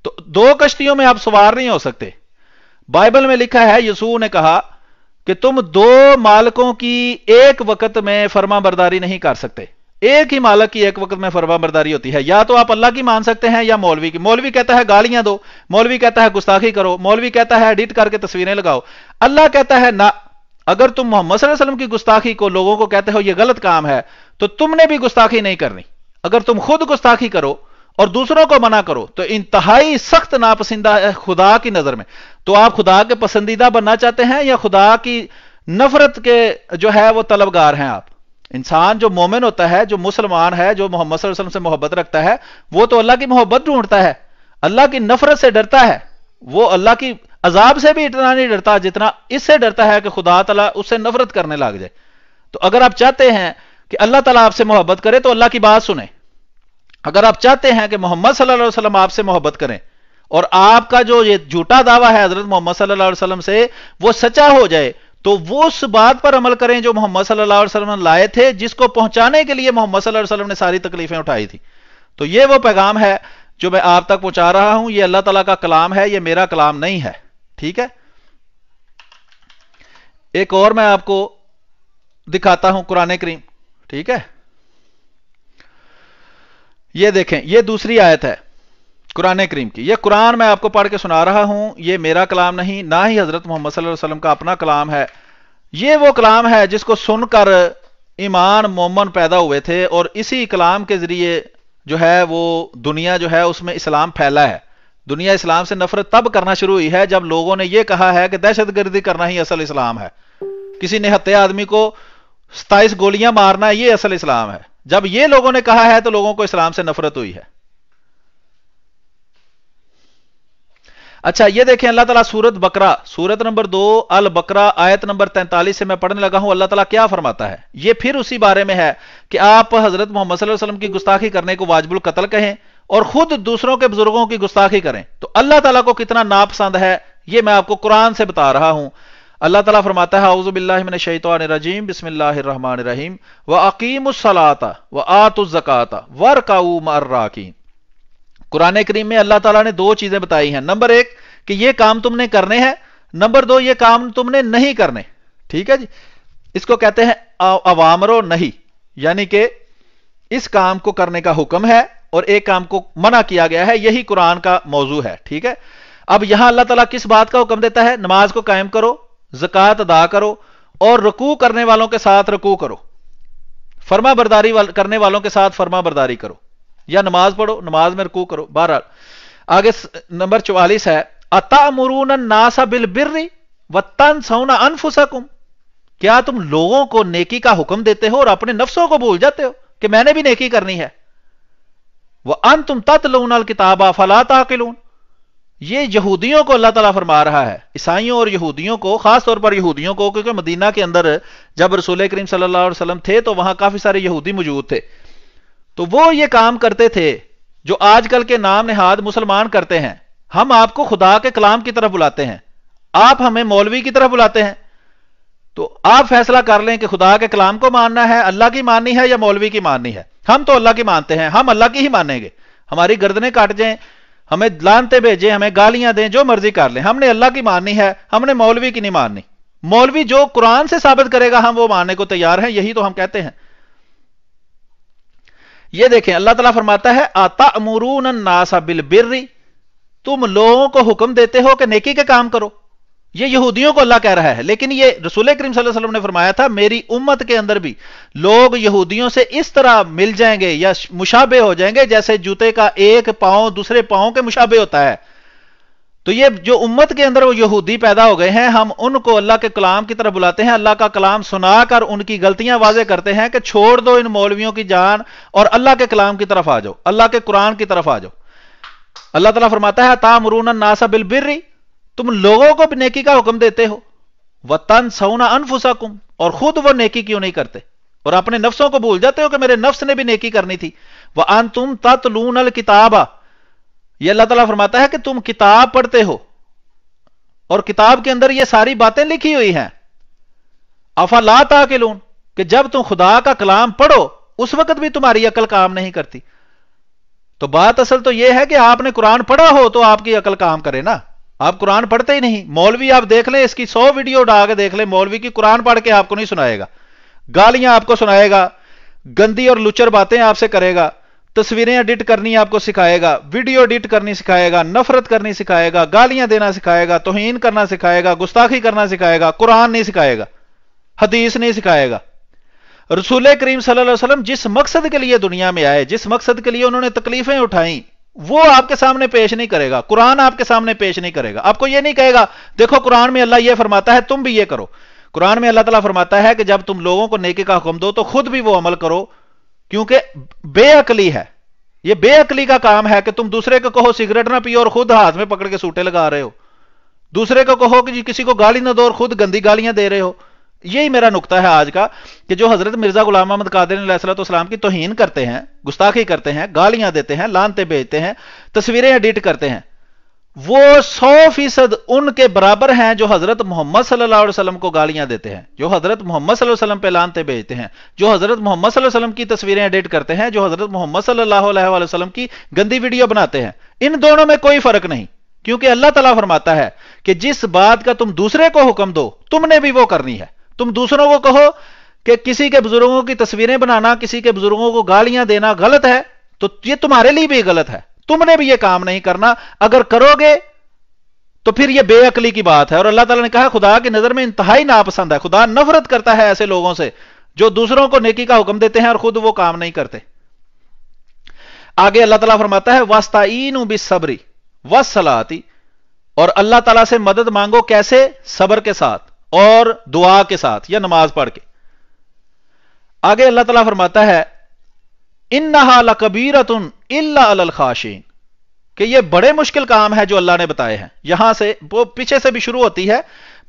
[SPEAKER 1] तो दो कश्तियों में आप सवार नहीं हो सकते बाइबल में लिखा है यसू ने कहा कि तुम दो मालकों की एक वक्त में फर्मा बरदारी नहीं कर सकते एक ही मालक की एक वक्त में फर्मा बरदारी होती है या तो आप अल्लाह की मान सकते हैं या मौलवी की मौलवी कहता है गालियां दो मौलवी कहता है गुस्ताखी करो मौलवी कहता है एडिट करके तस्वीरें लगाओ अल्लाह कहता है ना अगर तुम मोहम्मद की गुस्ताखी को लोगों को कहते हो यह गलत काम है तो तुमने भी गुस्ताखी नहीं करनी अगर तुम खुद गुस्ताखी करो और दूसरों को मना करो तो इंतहाई सख्त नापसंदा है खुदा की नजर में तो आप खुदा के पसंदीदा बनना चाहते हैं या खुदा की नफरत के जो है वो तलबगार हैं आप इंसान जो मोमिन होता है जो मुसलमान है जो मोहम्मद वसल्लम से मोहब्बत रखता है वो तो अल्लाह की मोहब्बत ढूंढता है अल्लाह की नफरत से डरता है वो अल्लाह की अजाब से भी इतना नहीं डरता जितना इससे डरता है कि खुदा तला उससे नफरत करने लग जाए तो अगर आप चाहते हैं कि अल्लाह तला आपसे मोहब्बत करे तो अल्लाह की बात सुने अगर आप चाहते हैं कि मोहम्मद सल्लल्लाहु अलैहि वसल्लम आपसे मोहब्बत करें और आपका जो ये झूठा दावा है हजरत मोहम्मद सल्लल्लाहु अलैहि वसल्लम से वो सच्चा हो जाए तो वो उस बात पर अमल करें जो मोहम्मद सल्लल्लाहु अलैहि वसल्लम लाए थे जिसको पहुंचाने के लिए मोहम्मद सल्लल्लाहु अलैहि वसल्लम ने सारी तकलीफें उठाई थी तो ये वो पैगाम है जो मैं आप तक पहुंचा रहा हूं ये अल्लाह तला का कलाम है ये मेरा कलाम नहीं है ठीक है एक और मैं आपको दिखाता हूं कुरान करीम ठीक है ये देखें ये दूसरी आयत है कुरान करीम की ये कुरान मैं आपको पढ़ के सुना रहा हूं ये मेरा कलाम नहीं ना ही हजरत मोहम्मद वसलम का अपना कलाम है ये वो कलाम है जिसको सुनकर ईमान मोमन पैदा हुए थे और इसी कलाम के जरिए जो है वो दुनिया जो है उसमें इस्लाम फैला है दुनिया इस्लाम से नफरत तब करना शुरू हुई है जब लोगों ने यह कहा है कि दहशतगर्दी करना ही असल इस्लाम है किसी निहत्ते आदमी को सताइस गोलियां मारना ये असल इस्लाम है जब ये लोगों ने कहा है तो लोगों को इस्लाम से नफरत हुई है अच्छा ये देखें अल्लाह ताला सूरत बकरा सूरत नंबर दो अल बकरा आयत नंबर तैंतालीस से मैं पढ़ने लगा हूं अल्लाह ताला क्या फरमाता है ये फिर उसी बारे में है कि आप हजरत मोहम्मद वसल्लम की गुस्ताखी करने को वाजबुल कतल कहें और खुद दूसरों के बुजुर्गों की गुस्ताखी करें तो अल्लाह ताला को कितना नापसंद है यह मैं आपको कुरान से बता रहा हूं अल्लाह ताला फरमाता है आउज़बिल्लिन शैतरजीम बसमीम व अकीमसलाता व वर वरकाऊ मर्राकीन कुरान करीम में अल्लाह ताला ने दो चीज़ें बताई हैं नंबर एक कि ये काम तुमने करने हैं नंबर दो ये काम तुमने नहीं करने ठीक है जी इसको कहते हैं अवामरो नहीं यानी कि इस काम को करने का हुक्म है और एक काम को मना किया गया है यही कुरान का मौजू है ठीक है अब यहां अल्लाह ताला किस बात का हुक्म देता है नमाज को कायम करो जक़ात अदा करो और रकू करने वालों के साथ रकू करो फर्मा बरदारी वाल, करने वालों के साथ फर्मा बरदारी करो या नमाज पढ़ो नमाज में रकू करो बहरहाल आगे नंबर चवालीस है अता मुरून नासा बिल बिर्री वत्तन सौना अनफुसकुम क्या तुम लोगों को नेकी का हुक्म देते हो और अपने नफ्सों को भूल जाते हो कि मैंने भी नेकी करनी है वह अन तुम तत्लून अल किताबा फला लून ये यहूदियों को अल्लाह ताला फरमा रहा है ईसाइयों और यहूदियों को खास तौर पर यहूदियों को क्योंकि मदीना के अंदर जब रसूल करीम सल्लल्लाहु अलैहि वसल्लम थे तो वहां काफी सारे यहूदी मौजूद थे तो वो ये काम करते थे जो आजकल के नाम नेहाद मुसलमान करते हैं हम आपको खुदा के कलाम की तरफ बुलाते हैं आप हमें मौलवी की तरफ बुलाते हैं तो आप फैसला कर लें कि खुदा के कलाम को मानना है अल्लाह की माननी है या मौलवी की माननी है हम तो अल्लाह की मानते हैं हम अल्लाह की ही मानेंगे हमारी गर्दनें काट जाएं हमें लानते भेजे हमें गालियां दें जो मर्जी कर लें हमने अल्लाह की माननी है हमने मौलवी की नहीं माननी मौलवी जो कुरान से साबित करेगा हम वो मानने को तैयार हैं यही तो हम कहते हैं ये देखें अल्लाह तला फरमाता है आता अमरून नासा बिल बिर्री तुम लोगों को हुक्म देते हो कि नेकी के काम करो ये यहूदियों को अल्लाह कह रहा है लेकिन ये रसूल करीम वसल्लम ने फरमाया था मेरी उम्मत के अंदर भी लोग यहूदियों से इस तरह मिल जाएंगे या मुशाबे हो जाएंगे जैसे जूते का एक पांव दूसरे पांव के मुशाबे होता है तो ये जो उम्मत के अंदर वो यहूदी पैदा हो गए हैं हम उनको अल्लाह के कलाम की तरफ बुलाते हैं अल्लाह का कलाम सुनाकर उनकी गलतियां वाजे करते हैं कि छोड़ दो इन मौलवियों की जान और अल्लाह के कलाम की तरफ आ जाओ अल्लाह के कुरान की तरफ आ जाओ अल्लाह तला फरमाता है तामरून नासा बिल बिर्री तुम लोगों को भी नेकी का हुक्म देते हो वह तन सऊना कुम और खुद वह नेकी क्यों नहीं करते और अपने नफ्सों को भूल जाते हो कि मेरे नफ्स ने भी नेकी करनी थी वह अन तुम तत्लून अल किताबा यह अल्लाह तला फरमाता है कि तुम किताब पढ़ते हो और किताब के अंदर यह सारी बातें लिखी हुई हैं अफला लून कि जब तुम खुदा का कलाम पढ़ो उस वक्त भी तुम्हारी अकल काम नहीं करती तो बात असल तो यह है कि आपने कुरान पढ़ा हो तो आपकी अकल काम करे ना आप कुरान पढ़ते ही नहीं मौलवी आप देख लें इसकी सौ वीडियो डाल के देख लें मौलवी की कुरान पढ़ के आपको नहीं सुनाएगा गालियां आपको सुनाएगा गंदी और लुचर बातें आपसे करेगा तस्वीरें एडिट करनी आपको सिखाएगा वीडियो एडिट करनी सिखाएगा नफरत करनी सिखाएगा गालियां देना सिखाएगा तोहन करना सिखाएगा गुस्ताखी करना सिखाएगा कुरान नहीं सिखाएगा हदीस नहीं सिखाएगा रसूल करीम सल वसलम जिस मकसद के लिए दुनिया में आए जिस मकसद के लिए उन्होंने तकलीफें उठाई वो आपके सामने पेश नहीं करेगा कुरान आपके सामने पेश नहीं करेगा आपको ये नहीं कहेगा देखो कुरान में अल्लाह ये फरमाता है तुम भी ये करो कुरान में अल्लाह ताला फरमाता है कि जब तुम लोगों को नेके का हुक्म दो तो खुद भी वो अमल करो क्योंकि बेअकली है ये बेअकली का काम है कि तुम दूसरे को कहो सिगरेट ना पियो और खुद हाथ में पकड़ के सूटे लगा रहे हो दूसरे को कहो कि किसी को गाली ना दो और खुद गंदी गालियां दे रहे हो यही मेरा नुकता है आज का कि जो हजरत मिर्जा गुलाम अहमद कादिर सलाम की तोहन करते हैं गुस्ताखी करते हैं गालियां देते हैं लानते भेजते हैं तस्वीरें एडिट करते हैं वो सौ फीसद उनके बराबर हैं जो हजरत मोहम्मद सल्लल्लाहु अलैहि वसल्लम को गालियां देते हैं जो हजरत मोहम्मद सल्लल्लाहु अलैहि वसल्लम पे लानते भेजते हैं जो हजरत मोहम्मद सल्लल्लाहु अलैहि वसल्लम की तस्वीरें एडिट करते हैं जो हजरत मोहम्मद सल्लल्लाहु अलैहि वसल्लम की गंदी वीडियो बनाते हैं इन दोनों में कोई फर्क नहीं क्योंकि अल्लाह तला फरमाता है कि जिस बात का तुम दूसरे को हुक्म दो तुमने भी वो करनी है तुम दूसरों को कहो कि किसी के बुजुर्गों की तस्वीरें बनाना किसी के बुजुर्गों को गालियां देना गलत है तो ये तुम्हारे लिए भी गलत है तुमने भी ये काम नहीं करना अगर करोगे तो फिर ये बेअकली की बात है और अल्लाह ताला ने कहा खुदा की नजर में इंतहाई नापसंद है खुदा नफरत करता है ऐसे लोगों से जो दूसरों को नेकी का हुक्म देते हैं और खुद वो काम नहीं करते आगे अल्लाह ताला फरमाता है वस्ताइन सबरी वसलाती और अल्लाह तला से मदद मांगो कैसे सबर के साथ और दुआ के साथ या नमाज पढ़ के आगे अल्लाह तला फरमाता है इन नहा कबीर तुन खाशीन कि ये बड़े मुश्किल काम है जो अल्लाह ने बताए हैं यहां से वो पीछे से भी शुरू होती है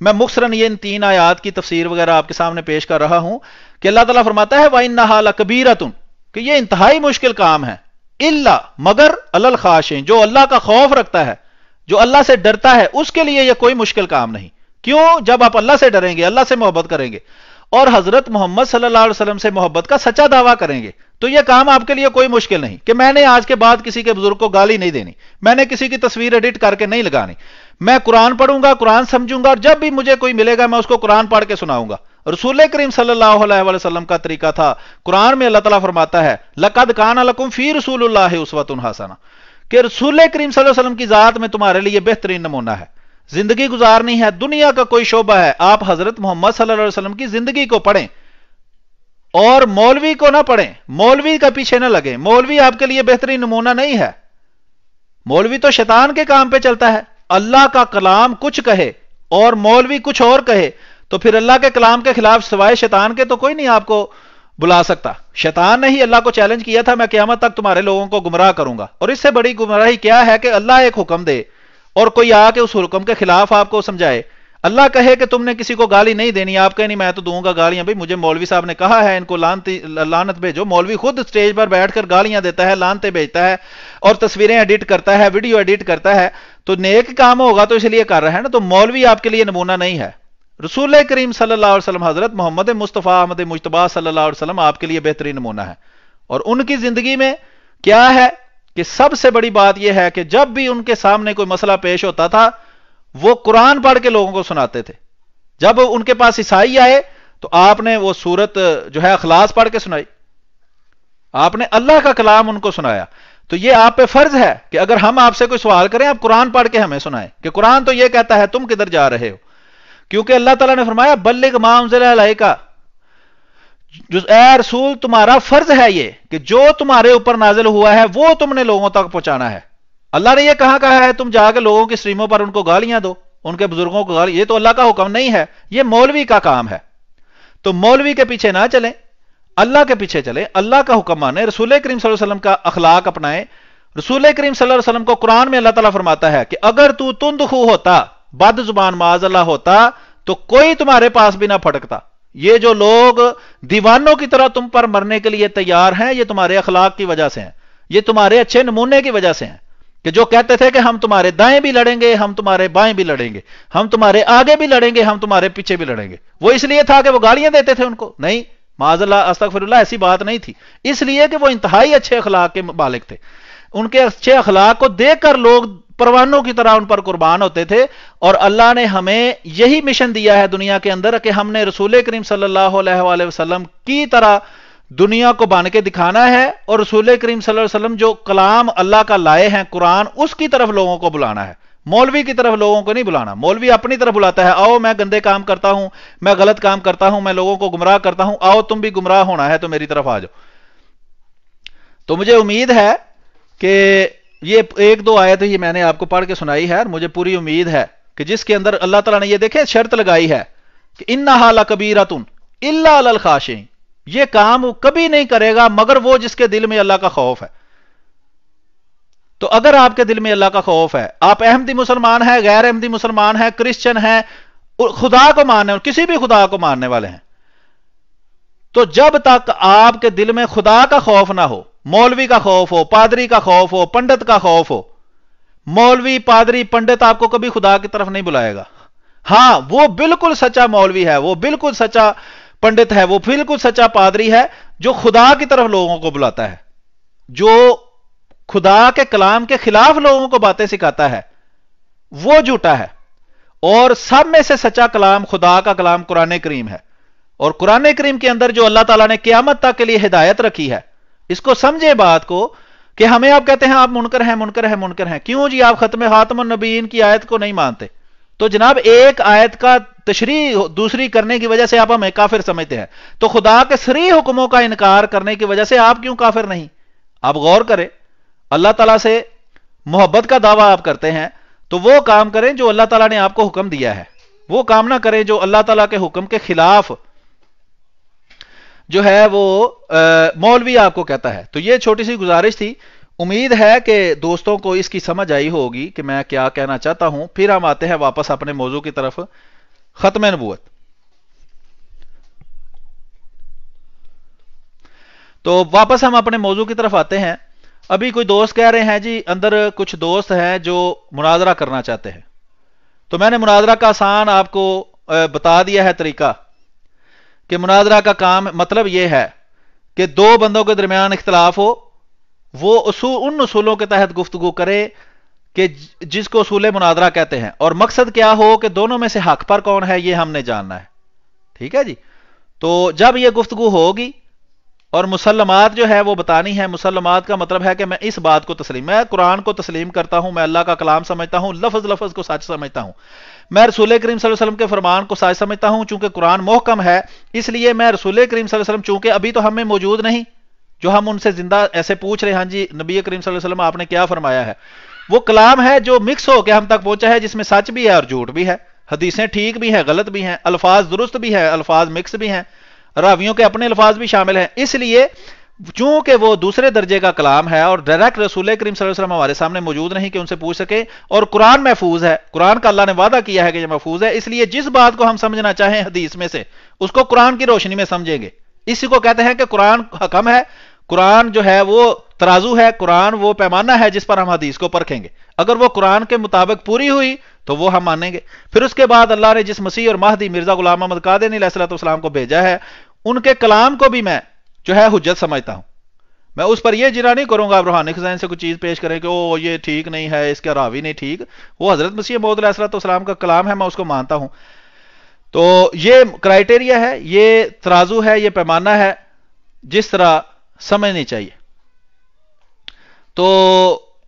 [SPEAKER 1] मैं मुखसरन ये इन तीन आयात की तफसीर वगैरह आपके सामने पेश कर रहा हूं कि अल्लाह तला फरमाता है वाइन नहाला कबीर तुन कि यह इंतहाई मुश्किल काम है इल्ला मगर अल खाशें जो अल्लाह का खौफ रखता है जो अल्लाह से डरता है उसके लिए यह कोई मुश्किल काम नहीं क्यों जब आप अल्लाह से डरेंगे अल्लाह से मोहब्बत करेंगे और हजरत मोहम्मद सल्लल्लाहु अलैहि वसल्लम से मोहब्बत का सच्चा दावा करेंगे तो यह काम आपके लिए कोई मुश्किल नहीं कि मैंने आज के बाद किसी के बुजुर्ग को गाली नहीं देनी मैंने किसी की तस्वीर एडिट करके नहीं लगानी मैं कुरान पढ़ूंगा कुरान समझूंगा और जब भी मुझे कोई मिलेगा मैं उसको कुरान पढ़ के सुनाऊंगा रसूल करीम सल्लल्लाहु अलैहि वसल्लम का तरीका था कुरान में अल्लाह तला फरमाता है लकद कान लकुम फी रसूल वतन हसना कि रसूल करीम सल्लल्लाहु अलैहि वसल्लम की जात में तुम्हारे लिए बेहतरीन नमूना है जिंदगी गुजारनी है दुनिया का कोई शोबा है आप हजरत मोहम्मद सल्लाम की जिंदगी को पढ़ें और मौलवी को ना पढ़ें मौलवी का पीछे ना लगे मौलवी आपके लिए बेहतरीन नमूना नहीं है मौलवी तो शैतान के काम पे चलता है अल्लाह का कलाम कुछ कहे और मौलवी कुछ और कहे तो फिर अल्लाह के कलाम के खिलाफ सिवाय शैतान के तो कोई नहीं आपको बुला सकता शैतान ने ही अल्लाह को चैलेंज किया था मैं क्यामत तक तुम्हारे लोगों को गुमराह करूंगा और इससे बड़ी गुमराही क्या है कि अल्लाह एक हुक्म दे और कोई आके उस हुक्म के खिलाफ आपको समझाए अल्लाह कहे कि तुमने किसी को गाली नहीं देनी आप कहे नहीं मैं तो दूंगा गालियां भाई मुझे मौलवी साहब ने कहा है इनको लानती लानत भेजो मौलवी खुद स्टेज पर बैठकर गालियां देता है लानते भेजता है और तस्वीरें एडिट करता है वीडियो एडिट करता है तो नेक काम होगा तो इसलिए कर रहा है ना तो मौलवी आपके लिए नमूना नहीं है रसूल करीम सल्लल्लाहु अलैहि वसल्लम हजरत मोहम्मद मुस्तफ़ा अहमद मुशतबा सल्लल्लाहु अलैहि वसल्लम आपके लिए बेहतरीन नमूना है और उनकी जिंदगी में क्या है कि सबसे बड़ी बात यह है कि जब भी उनके सामने कोई मसला पेश होता था वो कुरान पढ़ के लोगों को सुनाते थे जब उनके पास ईसाई आए तो आपने वो सूरत जो है अखलास पढ़ के सुनाई आपने अल्लाह का कलाम उनको सुनाया तो ये आप पे फर्ज है कि अगर हम आपसे कोई सवाल करें आप कुरान पढ़ के हमें सुनाएं कि कुरान तो ये कहता है तुम किधर जा रहे हो क्योंकि अल्लाह तला ने फरमाया बल्लिग मामजिल का जो ए रसूल तुम्हारा फर्ज है ये कि जो तुम्हारे ऊपर नाजिल हुआ है वो तुमने लोगों तक पहुंचाना है अल्लाह ने यह कहा कहा है तुम जाकर लोगों की स्ट्रीमों पर उनको गालियां दो उनके बुजुर्गों को गाली ये तो अल्लाह का हुक्म नहीं है ये मौलवी का काम है तो मौलवी के पीछे ना चले अल्लाह के पीछे चले अल्लाह का हुक्म माने रसूल करीम सल्लम का अखलाक अपनाए रसूल करीम सल्लम को कुरान में अल्लाह तला फरमाता है कि अगर तू तुंद खू होता बद जुबान माज अल्लाह होता तो कोई तुम्हारे पास भी ना फटकता ये जो लोग दीवानों की तरह तुम पर मरने के लिए तैयार हैं ये तुम्हारे अखलाक की वजह से हैं ये तुम्हारे अच्छे नमूने की वजह से हैं कि जो कहते थे कि हम तुम्हारे दाएं भी लड़ेंगे हम तुम्हारे बाएं भी लड़ेंगे हम तुम्हारे आगे भी लड़ेंगे हम तुम्हारे पीछे भी लड़ेंगे वो इसलिए था कि वो गालियां देते थे उनको नहीं माजल्ला अस्तफरल्ला ऐसी बात नहीं थी इसलिए कि वो इंतहाई अच्छे अखलाक के मालिक थे उनके अच्छे अखलाक को देखकर लोग परवानों की तरह उन पर कुर्बान होते थे और अल्लाह ने हमें यही मिशन दिया है दुनिया के अंदर कि हमने रसूल करीम सल्लाम की तरह दुनिया को बन के दिखाना है और रसूल करीम वसल्लम जो कलाम अल्लाह का लाए हैं कुरान उसकी तरफ लोगों को बुलाना है मौलवी की तरफ लोगों को नहीं बुलाना मौलवी अपनी तरफ बुलाता है आओ मैं गंदे काम करता हूं मैं गलत काम करता हूं मैं लोगों को गुमराह करता हूं आओ तुम भी गुमराह होना है तो मेरी तरफ आ जाओ तो मुझे उम्मीद है कि ये एक दो आयत ही मैंने आपको पढ़ के सुनाई है और मुझे पूरी उम्मीद है कि जिसके अंदर अल्लाह तला ने यह देखे शर्त लगाई है कि इन्ना हाला कबीरा तुन इल्ला खाशे ये काम वो कभी नहीं करेगा मगर वो जिसके दिल में अल्लाह का खौफ है तो अगर आपके दिल में अल्लाह का खौफ है आप अहमदी मुसलमान है गैर अहमदी मुसलमान है क्रिश्चियन है खुदा को मानने और किसी भी खुदा को मानने वाले हैं तो जब तक आपके दिल में खुदा का खौफ ना हो मौलवी का खौफ हो पादरी का खौफ हो पंडित का खौफ हो मौलवी पादरी पंडित आपको कभी खुदा की तरफ नहीं बुलाएगा हां वो बिल्कुल सच्चा मौलवी है वो बिल्कुल सच्चा पंडित है वो बिल्कुल सच्चा पादरी है जो खुदा की तरफ लोगों को बुलाता है जो खुदा के कलाम के खिलाफ लोगों को बातें सिखाता है वो झूठा है और सब में से सच्चा कलाम खुदा का कलाम कुरान करीम है और कुरान करीम के अंदर जो अल्लाह ताला ने क्यामत तक के लिए हिदायत रखी है इसको समझे बात को कि हमें आप कहते हैं आप मुनकर हैं मुनकर हैं मुनकर हैं क्यों जी आप खत्म खातम नबीन की आयत को नहीं मानते तो जनाब एक आयत का तशरी दूसरी करने की वजह से आप हमें काफिर समझते हैं तो खुदा के सरी हुक्मों का इनकार करने की वजह से आप क्यों काफिर नहीं आप गौर करें अल्लाह तला से मोहब्बत का दावा आप करते हैं तो वो काम करें जो अल्लाह तला ने आपको हुक्म दिया है वो काम ना करें जो अल्लाह तला के हुक्म के खिलाफ जो है वो मौलवी आपको कहता है तो ये छोटी सी गुजारिश थी उम्मीद है कि दोस्तों को इसकी समझ आई होगी कि मैं क्या कहना चाहता हूं फिर हम आते हैं वापस अपने मौजू की तरफ खत्म नबूत तो वापस हम अपने मौजू की तरफ आते हैं अभी कोई दोस्त कह रहे हैं जी अंदर कुछ दोस्त हैं जो मुनाजरा करना चाहते हैं तो मैंने मुनाजरा का आसान आपको बता दिया है तरीका कि मुनाजरा का काम मतलब यह है कि दो बंदों के दरमियान इख्तलाफ हो वो उसूल उन उसूलों के तहत गुफ्तगु करे कि जिसको उसूल मुनाजरा कहते हैं और मकसद क्या हो कि दोनों में से हक पर कौन है ये हमने जानना है ठीक है जी तो जब यह गुफ्तगु होगी और मुसलमात जो है वो बतानी है मुसलमात का मतलब है कि मैं इस बात को तस्लीम मैं कुरान को तस्लीम करता हूं मैं अल्लाह का कलाम समझता हूं लफज लफज को सच समझता हूं मैं रसूल करीम वसल्लम के फरमान को साज समझता हूं चूंकि कुरान मोहकम है इसलिए मैं रसूल करीम वसल्लम चूंकि अभी तो हमें मौजूद नहीं जो हम उनसे जिंदा ऐसे पूछ रहे हैं हाँ जी नबी करीम वसल्लम आपने क्या फरमाया है वो कलाम है जो मिक्स होकर हम तक पहुंचा है जिसमें सच भी है और झूठ भी है हदीसें ठीक भी हैं गलत भी हैं अल्फाज दुरुस्त भी हैं अल्फाज मिक्स भी हैं रावियों के अपने अल्फाज भी शामिल हैं इसलिए चूंकि वो दूसरे दर्जे का कलाम है और डायरेक्ट रसूल करीम वसलम हमारे सामने मौजूद नहीं कि उनसे पूछ सके और कुरान महफूज है कुरान का अल्लाह ने वादा किया है कि यह महफूज है इसलिए जिस बात को हम समझना चाहें हदीस में से उसको कुरान की रोशनी में समझेंगे इसी को कहते हैं कि कुरान हकम है कुरान जो है वो तराजू है कुरान वो पैमाना है जिस पर हम हदीस को परखेंगे अगर वो कुरान के मुताबिक पूरी हुई तो वो हम मानेंगे फिर उसके बाद अल्लाह ने जिस मसीह और माहदी मिर्जा गुलाम अहमद कादिर सलाम को भेजा है उनके कलाम को भी मैं जो है हुज्जत समझता हूं मैं उस पर यह जिरा नहीं करूंगा आप रूहानी खजान से कोई चीज़ पेश करें कि ओ ये ठीक नहीं है इसका रावी नहीं ठीक वो हज़रत मसीह मोदलाम का कलाम है मैं उसको मानता हूं तो ये क्राइटेरिया है ये तराजू है ये पैमाना है जिस तरह समझनी चाहिए तो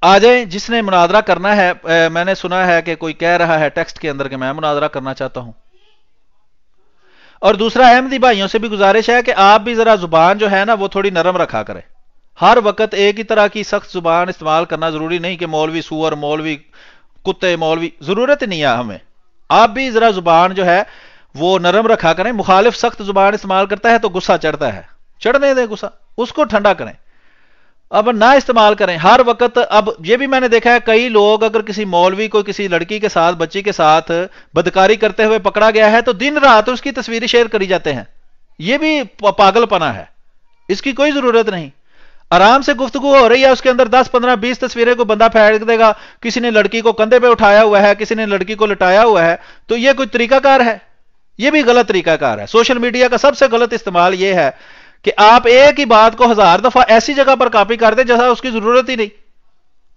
[SPEAKER 1] आ जाए जिसने मुनादरा करना है ए, मैंने सुना है कि कोई कह रहा है टेक्स्ट के अंदर कि मैं मुनादरा करना चाहता हूं और दूसरा अहमदी भाइयों से भी गुजारिश है कि आप भी जरा जुबान जो है ना वो थोड़ी नरम रखा करें हर वक्त एक ही तरह की सख्त जुबान इस्तेमाल करना जरूरी नहीं कि मौलवी सुअर मौलवी कुत्ते मौलवी जरूरत नहीं है हमें आप भी जरा जुबान जो है वो नरम रखा करें मुखालिफ सख्त जुबान इस्तेमाल करता है तो गुस्सा चढ़ता है चढ़ने दें गुस्सा उसको ठंडा करें अब ना इस्तेमाल करें हर वक्त अब ये भी मैंने देखा है कई लोग अगर किसी मौलवी को किसी लड़की के साथ बच्ची के साथ बदकारी करते हुए पकड़ा गया है तो दिन रात उसकी तस्वीरें शेयर करी जाते हैं यह भी पागलपना है इसकी कोई जरूरत नहीं आराम से गुफ्तगु हो रही है उसके अंदर 10, 15, 20 तस्वीरें को बंदा फेंक देगा किसी ने लड़की को कंधे पे उठाया हुआ है किसी ने लड़की को लटाया हुआ है तो यह कोई तरीकाकार है यह भी गलत तरीकाकार है सोशल मीडिया का सबसे गलत इस्तेमाल यह है कि आप एक ही बात को हजार दफा ऐसी जगह पर कॉपी कर दे जैसा उसकी जरूरत ही नहीं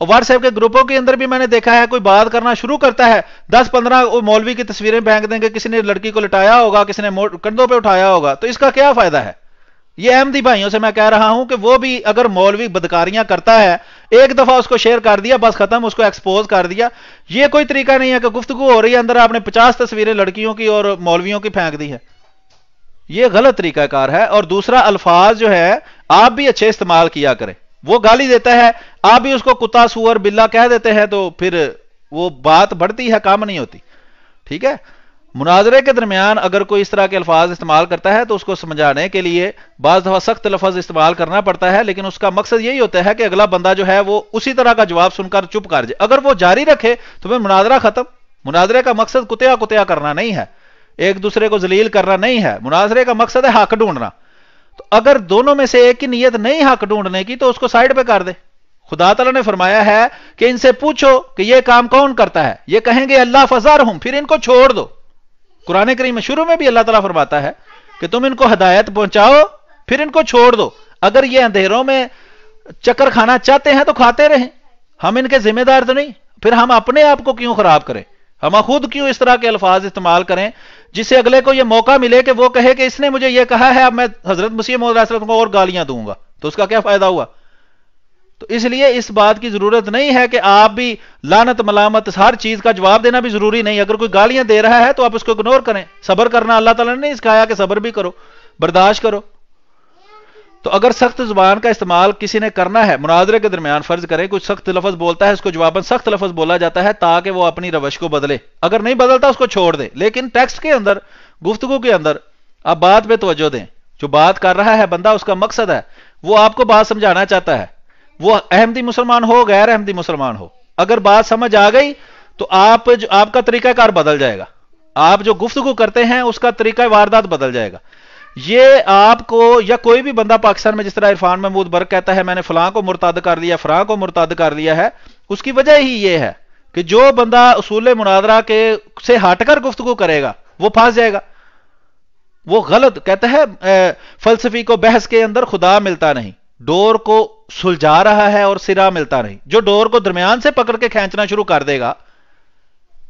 [SPEAKER 1] और व्हाट्सएप के ग्रुपों के अंदर भी मैंने देखा है कोई बात करना शुरू करता है दस पंद्रह मौलवी की तस्वीरें फेंक देंगे किसी ने लड़की को लटाया होगा किसी ने कंधों पर उठाया होगा तो इसका क्या फायदा है ये अहमदी भाइयों से मैं कह रहा हूं कि वो भी अगर मौलवी बदकारियां करता है एक दफा उसको शेयर कर दिया बस खत्म उसको एक्सपोज कर दिया ये कोई तरीका नहीं है कि गुफ्तगु हो रही है अंदर आपने पचास तस्वीरें लड़कियों की और मौलवियों की फेंक दी है ये गलत तरीकाकार है और दूसरा अल्फाज जो है आप भी अच्छे इस्तेमाल किया करें वो गाली देता है आप भी उसको कुत्ता सुअर बिल्ला कह देते हैं तो फिर वो बात बढ़ती है काम नहीं होती ठीक है मुनाजरे के दरमियान अगर कोई इस तरह के अल्फाज इस्तेमाल करता है तो उसको समझाने के लिए बाज दफा सख्त लफज इस्तेमाल करना पड़ता है लेकिन उसका मकसद यही होता है कि अगला बंदा जो है वो उसी तरह का जवाब सुनकर चुप कर जाए अगर वो जारी रखे तो फिर मुनाजरा खत्म मुनाजरे का मकसद कुतिया कुतिया करना नहीं है एक दूसरे को जलील करना नहीं है मुनाजरे का मकसद है हक ढूंढना तो अगर दोनों में से एक की नीयत नहीं हक ढूंढने की तो उसको साइड पे कर दे खुदा तला ने फरमाया है कि इनसे पूछो कि यह काम कौन करता है यह कहेंगे अल्लाह फजार हूं फिर इनको छोड़ दो कुरान करीम में शुरू में भी अल्लाह तला फरमाता है कि तुम इनको हदायत पहुंचाओ फिर इनको छोड़ दो अगर ये अंधेरों में चक्कर खाना चाहते हैं तो खाते रहें हम इनके जिम्मेदार तो नहीं फिर हम अपने आप को क्यों खराब करें हम खुद क्यों इस तरह के अल्फाज इस्तेमाल करें जिससे अगले को यह मौका मिले कि वो कहे कि इसने मुझे यह कहा है अब मैं हजरत मुसीम को और गालियां दूंगा तो उसका क्या फायदा हुआ तो इसलिए इस बात की जरूरत नहीं है कि आप भी लानत मलामत हर चीज का जवाब देना भी जरूरी नहीं अगर कोई गालियां दे रहा है तो आप उसको इग्नोर करें सबर करना अल्लाह तला ने नहीं सिखाया कि सबर भी करो बर्दाश्त करो तो अगर सख्त जुबान का इस्तेमाल किसी ने करना है मुनाजरे के दरमियान फर्ज करें कुछ सख्त लफज बोलता है उसको जवाबन सख्त लफज बोला जाता है ताकि वो अपनी रवश को बदले अगर नहीं बदलता उसको छोड़ दे लेकिन टेक्स्ट के अंदर गुफ्तगु के अंदर आप बात पर तोज्जो दें जो बात कर रहा है बंदा उसका मकसद है वो आपको बात समझाना चाहता है वो अहमदी मुसलमान हो गैर अहमदी मुसलमान हो अगर बात समझ आ गई तो आप जो आपका तरीकाकार बदल जाएगा आप जो गुफ्तगु करते हैं उसका तरीका वारदात बदल जाएगा ये आपको या कोई भी बंदा पाकिस्तान में जिस तरह इरफान महमूद बर्ग कहता है मैंने फलां को मुर्ताद कर लिया फलां को मुर्ताद कर लिया है उसकी वजह ही ये है कि जो बंदा उसूल मुनादरा के से हटकर गुफ्तगु करेगा वो फंस जाएगा वो गलत कहता है फलसफी को बहस के अंदर खुदा मिलता नहीं डोर को सुलझा रहा है और सिरा मिलता नहीं जो डोर को दरमियान से पकड़ के खींचना शुरू कर देगा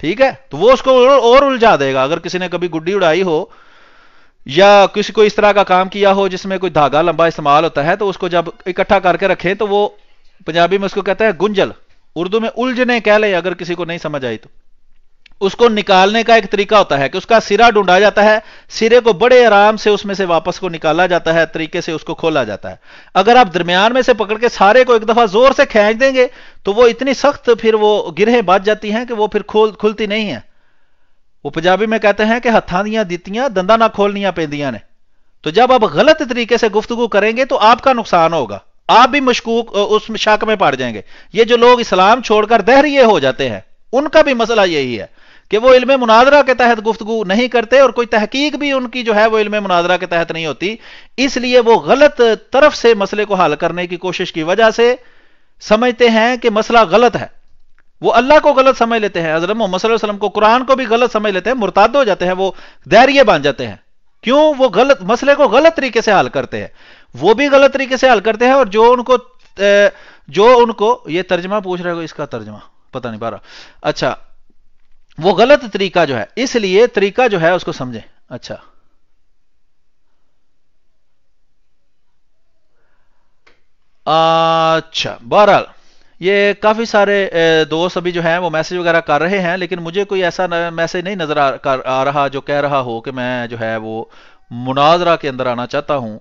[SPEAKER 1] ठीक है तो वो उसको और उलझा देगा अगर किसी ने कभी गुड्डी उड़ाई हो या किसी को इस तरह का काम किया हो जिसमें कोई धागा लंबा इस्तेमाल होता है तो उसको जब इकट्ठा करके रखें तो वो पंजाबी में उसको कहते हैं गुंजल उर्दू में उलझने कह ले अगर किसी को नहीं समझ आई तो उसको निकालने का एक तरीका होता है कि उसका सिरा ढूंढा जाता है सिरे को बड़े आराम से उसमें से वापस को निकाला जाता है तरीके से उसको खोला जाता है अगर आप दरमियान में से पकड़ के सारे को एक दफा जोर से खेच देंगे तो वो इतनी सख्त फिर वो गिरहें बच जाती हैं कि वो फिर खोल खुलती नहीं है वो पंजाबी में कहते हैं कि दिया दीतियां दंदा ना खोलनिया पेंदियां ने तो जब आप गलत तरीके से गुफ्तगु करेंगे तो आपका नुकसान होगा आप भी मशकूक उस शक में पड़ जाएंगे ये जो लोग इस्लाम छोड़कर दहरिए हो जाते हैं उनका भी मसला यही है कि वो इल्म मुनाजरा के तहत गुफ्तगु नहीं करते और कोई तहकीक भी उनकी जो है वो इल्म मुनाजरा के तहत नहीं होती इसलिए वो गलत तरफ से मसले को हल करने की कोशिश की वजह से समझते हैं कि मसला गलत है वो अल्लाह को गलत समझ लेते हैं हजरत मोहम्मद को कुरान को भी गलत समझ लेते हैं मुर्ताद हो जाते हैं वो धैर्य बन जाते हैं क्यों वो गलत मसले को गलत तरीके से हल करते हैं वो भी गलत तरीके से हल करते हैं और जो उनको जो उनको ये तर्जमा पूछ रहे हो इसका तर्जमा पता नहीं बारह अच्छा वो गलत तरीका जो है इसलिए तरीका जो है उसको समझें अच्छा अच्छा बहरहाल ये काफ़ी सारे दोस्त अभी जो हैं वो मैसेज वगैरह कर रहे हैं लेकिन मुझे कोई ऐसा मैसेज नहीं नज़र आ, कर, आ रहा जो कह रहा हो कि मैं जो है वो मुनाजरा के अंदर आना चाहता हूँ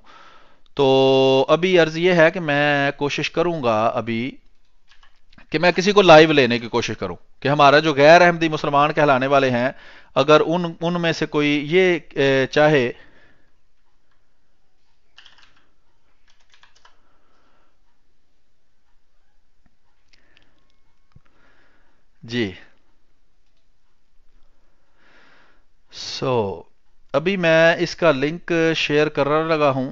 [SPEAKER 1] तो अभी अर्ज़ ये है कि मैं कोशिश करूँगा अभी कि मैं किसी को लाइव लेने की कोशिश करूं कि हमारा जो गैर अहमदी मुसलमान कहलाने वाले हैं अगर उन उनमें से कोई ये चाहे जी सो so, अभी मैं इसका लिंक शेयर करने लगा हूं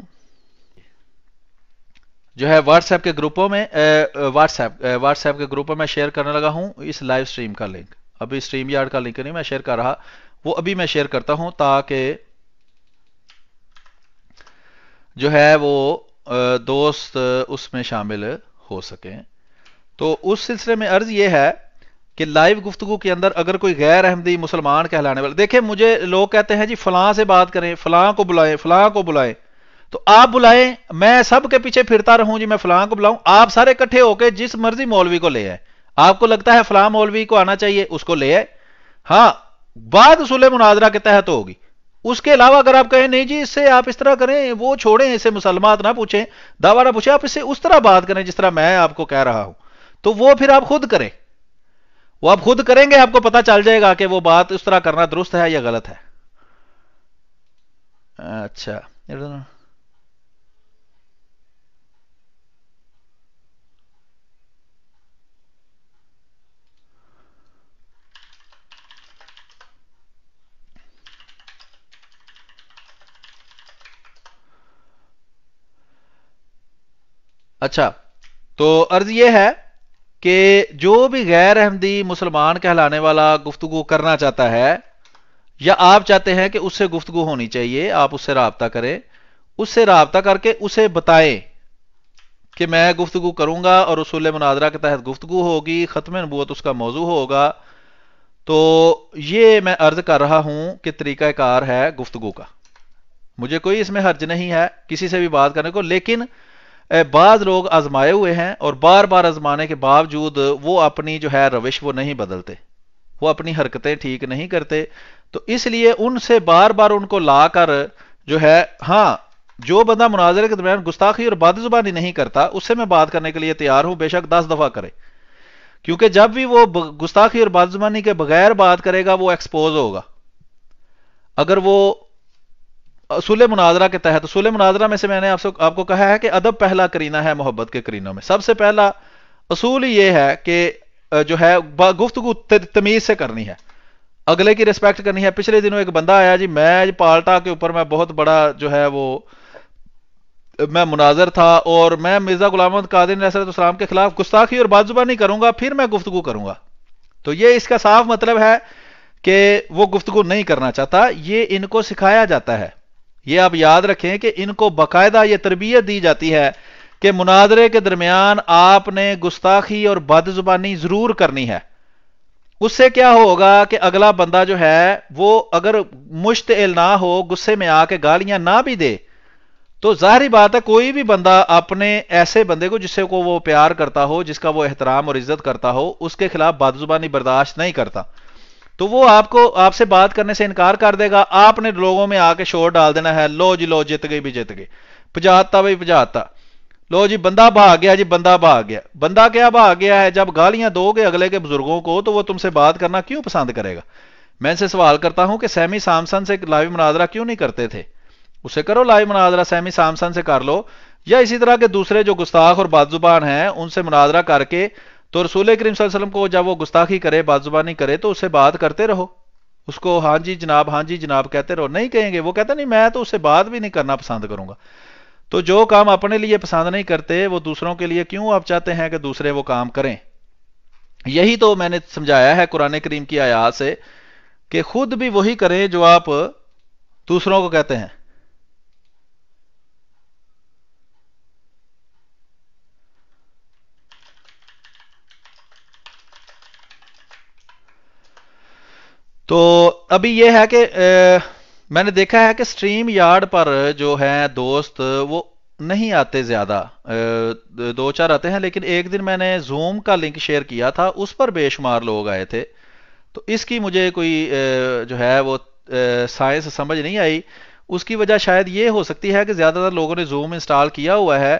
[SPEAKER 1] जो है व्हाट्सएप के ग्रुपों में व्हाट्सएप व्हाट्सएप के ग्रुपों में शेयर करने लगा हूं इस लाइव स्ट्रीम का लिंक अभी स्ट्रीम यार्ड का लिंक नहीं मैं शेयर कर रहा वो अभी मैं शेयर करता हूं ताकि जो है वो दोस्त उसमें शामिल हो सके तो उस सिलसिले में अर्ज ये है कि लाइव गुफ्तु के अंदर अगर कोई गैर अहमदी मुसलमान कहलाने वाले देखिए मुझे लोग कहते हैं जी फलां से बात करें फलां को बुलाएं फलां को बुलाएं तो आप बुलाएं मैं सबके पीछे फिरता रहूं जी मैं फलां को बुलाऊं आप सारे इकट्ठे होकर जिस मर्जी मौलवी को ले आए आपको लगता है फलां मौलवी को आना चाहिए उसको ले आए हां बाद सुलह मुनाजरा के तहत होगी उसके अलावा अगर आप कहें नहीं जी इससे आप इस तरह करें वो छोड़ें इसे मुसलमान ना पूछें दावा ना पूछे आप इससे उस तरह बात करें जिस तरह मैं आपको कह रहा हूं तो वो फिर आप खुद करें वो आप खुद करेंगे आपको पता चल जाएगा कि वो बात उस तरह करना दुरुस्त है या गलत है अच्छा अच्छा तो अर्ज यह है कि जो भी गैर अहमदी मुसलमान कहलाने वाला गुफ्तगु करना चाहता है या आप चाहते हैं कि उससे गुफ्तगु होनी चाहिए आप उससे रबता करें उससे रबता करके उसे बताएं कि मैं गुफ्तगु करूंगा और रसूल मुनाजरा के तहत गुफ्तु होगी ख़त्म नबूत उसका मौजू होगा तो ये मैं अर्ज कर रहा हूं कि तरीक़ाकार है गुफ्तगु का मुझे कोई इसमें हर्ज नहीं है किसी से भी बात करने को लेकिन बाज लोग आजमाए हुए हैं और बार बार आजमाने के बावजूद वो अपनी जो है रविश वो नहीं बदलते वो अपनी हरकतें ठीक नहीं करते तो इसलिए उनसे बार बार उनको ला कर जो है हाँ जो बंदा मुनाजरे के दरमियान गुस्ताखी और बाद जुबानी नहीं करता उससे मैं बात करने के लिए तैयार हूं बेशक दस दफा करे क्योंकि जब भी वो गुस्ताखी और बाद जुबानी के बगैर बात करेगा वो एक्सपोज होगा अगर वो सुलह मुनाजरा के तहत तो मुनाजरा में से मैंने आपसे आपको कहा है कि अदब पहला करीना है मोहब्बत के करीनों में सबसे पहला असूल ये है कि जो है गुफ्तगु तमीज से करनी है अगले की रिस्पेक्ट करनी है पिछले दिनों एक बंदा आया जी मैं पाल्टा के ऊपर मैं बहुत बड़ा जो है वो मैं मुनाजर था और मैं मिर्जा गुलाम कादिन कादिर के खिलाफ गुस्ताखी और बाजुबानी करूंगा फिर मैं गुफ्तु करूंगा तो ये इसका साफ मतलब है कि वो गुफ्तगु नहीं करना चाहता ये इनको सिखाया जाता है ये आप याद रखें कि इनको बाकायदा ये तरबियत दी जाती है कि मुनादरे के दरमियान आपने गुस्ताखी और बदजुबानी जरूर करनी है उससे क्या होगा कि अगला बंदा जो है वो अगर मुश्तिल ना हो गुस्से में आके गालियां ना भी दे तो जाहरी बात है कोई भी बंदा अपने ऐसे बंदे को जिससे को वो प्यार करता हो जिसका वो एहतराम और इज्जत करता हो उसके खिलाफ बदजुबानी बर्दाश्त नहीं करता तो वो आपको आपसे बात करने से इनकार कर देगा आपने लोगों में आके शोर डाल देना है लो जी लो जित गई भी जित गई पजाता भाई पजाता लो जी बंदा भाग गया जी बंदा भाग गया बंदा क्या भाग गया है जब गालियां दोगे अगले के बुजुर्गों को तो वो तुमसे बात करना क्यों पसंद करेगा मैं इनसे सवाल करता हूं कि सैमी सामसन से लाइव मुनाजरा क्यों नहीं करते थे उसे करो लाइव मुनाजरा सैमी सामसन से कर लो या इसी तरह के दूसरे जो गुस्ताख और बाजुबान हैं उनसे मुनाजरा करके तो रसूल करीम को जब वो गुस्ताखी करे बाजुबानी करे तो उससे बात करते रहो उसको हाँ जी जनाब हाँ जी जनाब कहते रहो नहीं कहेंगे वो कहते नहीं मैं तो उससे बात भी नहीं करना पसंद करूंगा तो जो काम अपने लिए पसंद नहीं करते वो दूसरों के लिए क्यों आप चाहते हैं कि दूसरे वो काम करें यही तो मैंने समझाया है कुरान करीम की आयात से कि खुद भी वही करें जो आप दूसरों को कहते हैं तो अभी ये है कि मैंने देखा है कि स्ट्रीम यार्ड पर जो है दोस्त वो नहीं आते ज़्यादा दो चार आते हैं लेकिन एक दिन मैंने जूम का लिंक शेयर किया था उस पर बेशुमार लोग आए थे तो इसकी मुझे कोई जो है वो साइंस समझ नहीं आई उसकी वजह शायद ये हो सकती है कि ज़्यादातर लोगों ने जूम इंस्टॉल किया हुआ है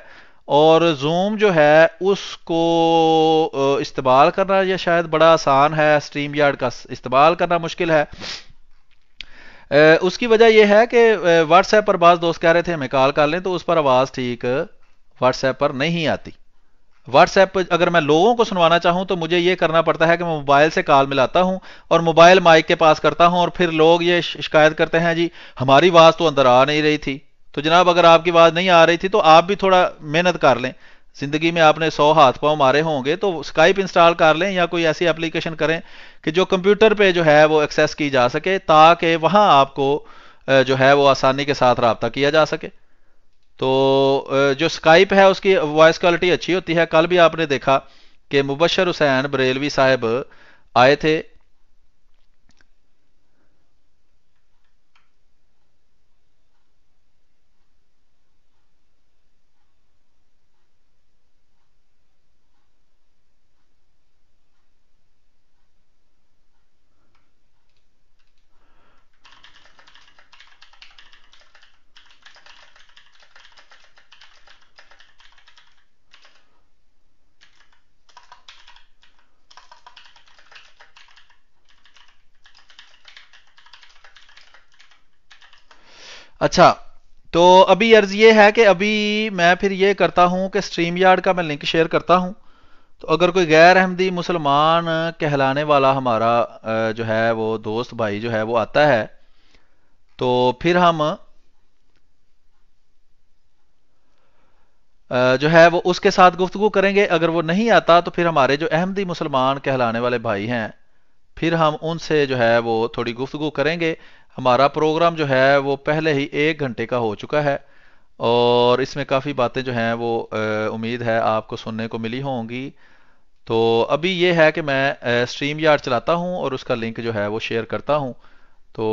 [SPEAKER 1] और जूम जो है उसको इस्तेमाल करना यह शायद बड़ा आसान है स्ट्रीम यार्ड का इस्तेमाल करना मुश्किल है उसकी वजह यह है कि व्हाट्सएप पर बाज़ दोस्त कह रहे थे हमें कॉल कर लें तो उस पर आवाज़ ठीक व्हाट्सएप पर नहीं आती व्हाट्सएप अगर मैं लोगों को सुनवाना चाहूँ तो मुझे ये करना पड़ता है कि मैं मोबाइल से कॉल मिलाता हूँ और मोबाइल माइक के पास करता हूँ और फिर लोग ये शिकायत करते हैं जी हमारी आवाज़ तो अंदर आ नहीं रही थी तो जनाब अगर आपकी आवाज़ नहीं आ रही थी तो आप भी थोड़ा मेहनत कर लें ज़िंदगी में आपने सौ हाथ पाँव मारे होंगे तो स्काइप इंस्टॉल कर लें या कोई ऐसी एप्लीकेशन करें कि जो कंप्यूटर पे जो है वो एक्सेस की जा सके ताकि वहाँ आपको जो है वो आसानी के साथ रबता किया जा सके तो जो स्काइप है उसकी वॉइस क्वालिटी अच्छी होती है कल भी आपने देखा कि मुबशर हुसैन बरेलवी साहब आए थे अच्छा तो अभी अर्ज ये है कि अभी मैं फिर ये करता हूँ कि स्ट्रीम यार्ड का मैं लिंक शेयर करता हूँ तो अगर कोई गैर अहमदी मुसलमान कहलाने वाला हमारा जो है वो दोस्त भाई जो है वो आता है तो फिर हम जो है वो उसके साथ गुफ्तगु करेंगे अगर वो नहीं आता तो फिर हमारे जो अहमदी मुसलमान कहलाने वाले भाई हैं फिर हम उनसे जो है वो थोड़ी गुफ्तु करेंगे हमारा प्रोग्राम जो है वो पहले ही एक घंटे का हो चुका है और इसमें काफ़ी बातें जो हैं वो उम्मीद है आपको सुनने को मिली होंगी तो अभी ये है कि मैं स्ट्रीम यार्ड चलाता हूँ और उसका लिंक जो है वो शेयर करता हूँ तो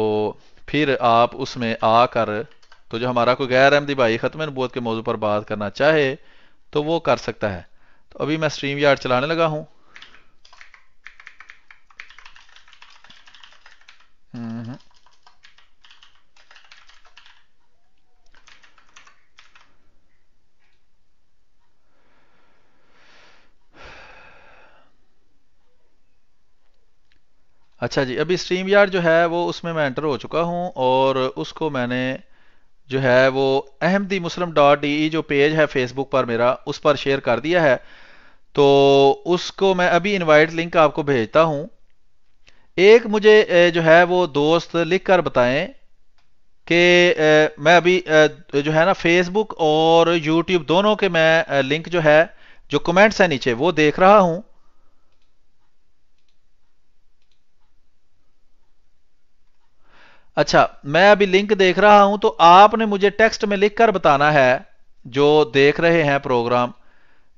[SPEAKER 1] फिर आप उसमें आकर तो जो हमारा कोई गैर अहमदी भाई ख़त्म नबूत के मौजू पर बात करना चाहे तो वो कर सकता है तो अभी मैं स्ट्रीम यार्ड चलाने लगा हूँ अच्छा जी अभी स्ट्रीम यार्ड जो है वो उसमें मैं एंटर हो चुका हूँ और उसको मैंने जो है वो अहमदी मुस्लिम डॉट डी जो पेज है फेसबुक पर मेरा उस पर शेयर कर दिया है तो उसको मैं अभी इनवाइट लिंक आपको भेजता हूँ एक मुझे जो है वो दोस्त लिख कर बताएं कि मैं अभी जो है ना फेसबुक और यूट्यूब दोनों के मैं लिंक जो है जो कमेंट्स हैं नीचे वो देख रहा हूँ अच्छा मैं अभी लिंक देख रहा हूं तो आपने मुझे टेक्स्ट में लिखकर बताना है जो देख रहे हैं प्रोग्राम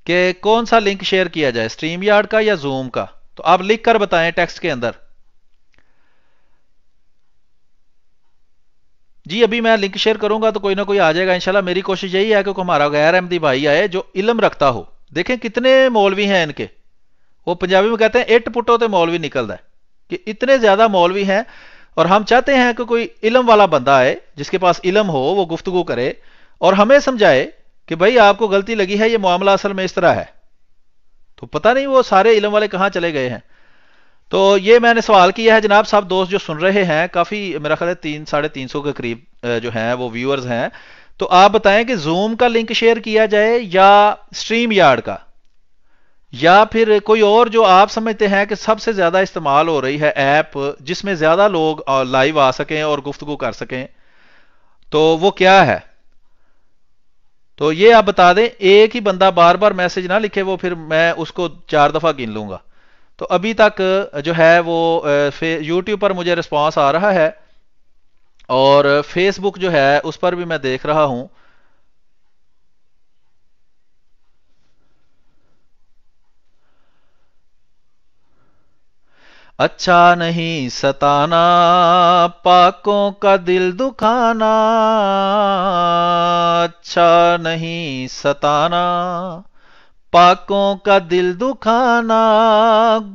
[SPEAKER 1] के कौन सा लिंक शेयर किया जाए स्ट्रीम यार्ड का या जूम का तो आप लिख कर बताएं टेक्स्ट के अंदर जी अभी मैं लिंक शेयर करूंगा तो कोई ना कोई आ जाएगा इंशाल्लाह मेरी कोशिश यही है कि हमारा गैर अहमदी भाई आए जो इलम रखता हो देखें कितने मौलवी हैं इनके वो पंजाबी में कहते हैं इट पुटो तो मौलवी निकलता है कि इतने ज्यादा मौलवी हैं और हम चाहते हैं कि कोई इलम वाला बंदा आए जिसके पास इलम हो वो गुफ्तगु करे और हमें समझाए कि भाई आपको गलती लगी है ये मामला असल में इस तरह है तो पता नहीं वो सारे इलम वाले कहाँ चले गए हैं तो ये मैंने सवाल किया है जनाब साहब दोस्त जो सुन रहे हैं काफ़ी मेरा ख्याल है तीन साढ़े तीन सौ के करीब जो हैं वो व्यूअर्स हैं तो आप बताएं कि जूम का लिंक शेयर किया जाए या स्ट्रीम यार्ड का या फिर कोई और जो आप समझते हैं कि सबसे ज्यादा इस्तेमाल हो रही है ऐप जिसमें ज्यादा लोग लाइव आ सकें और गुफ्तु कर सकें तो वो क्या है तो ये आप बता दें एक ही बंदा बार बार मैसेज ना लिखे वो फिर मैं उसको चार दफा गिन लूंगा तो अभी तक जो है वो यूट्यूब पर मुझे रिस्पॉन्स आ रहा है और फेसबुक जो है उस पर भी मैं देख रहा हूं अच्छा नहीं सताना पाकों का दिल दुखाना अच्छा नहीं सताना पाकों का दिल दुखाना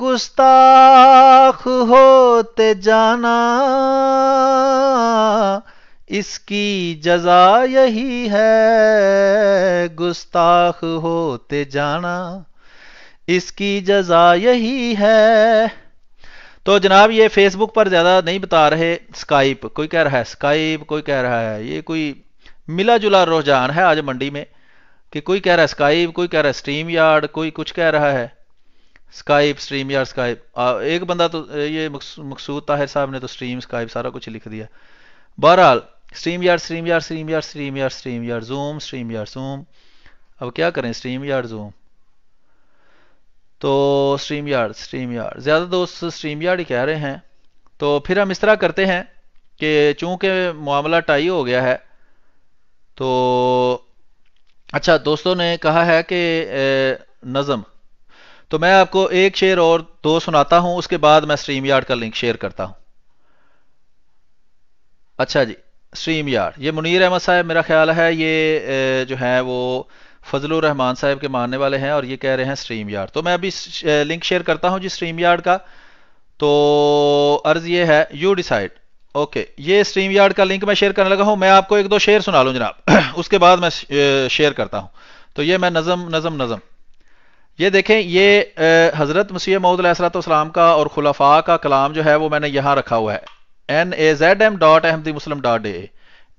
[SPEAKER 1] गुस्ताख होते जाना इसकी जजा यही है गुस्ताख होते जाना इसकी जजा यही है तो जनाब ये फेसबुक पर ज़्यादा नहीं बता रहे स्काइप कोई कह रहा है स्काइप कोई कह रहा है ये कोई मिला जुला रुझान है आज मंडी में कि कोई कह रहा है स्काइप कोई कह रहा है स्ट्रीम यार्ड कोई कुछ कह रहा है स्काइप स्ट्रीम यार्ड स्काइप एक बंदा तो ये मकसूद ताहिर साहब ने तो स्ट्रीम स्काइप सारा कुछ लिख दिया बहरहाल StreamYard StreamYard StreamYard StreamYard StreamYard Zoom StreamYard Zoom अब क्या करें स्ट्रीम यार्ड जूम तो स्ट्रीम यार्ड स्ट्रीम यार्ड ज़्यादा दोस्त स्ट्रीम यार्ड ही कह रहे हैं तो फिर हम इस तरह करते हैं कि चूंकि मामला टाई हो गया है तो अच्छा दोस्तों ने कहा है कि नज़म तो मैं आपको एक शेर और दो सुनाता हूं उसके बाद मैं स्ट्रीम यार्ड का लिंक शेयर करता हूं अच्छा जी स्ट्रीम यार्ड ये मुनीर अहमद साहब मेरा ख्याल है ये जो है वो फजल रहमान साहब के मानने वाले हैं और ये कह रहे हैं स्ट्रीम यार्ड तो मैं अभी लिंक शेयर करता हूँ जी स्ट्रीम यार्ड का तो अर्ज ये है यू डिसाइड ओके ये स्ट्रीम यार्ड का लिंक मैं शेयर करने लगा हूँ मैं आपको एक दो शेयर सुना लूँ जनाब उसके बाद मैं शेयर करता हूँ तो ये मैं नज़म नज़म नज़म ये देखें ये हज़रत मसीह मऊदलाम का और खुलाफा का कलाम जो है वो मैंने यहाँ रखा हुआ है N A Z M dot Ahmadi Muslim dot A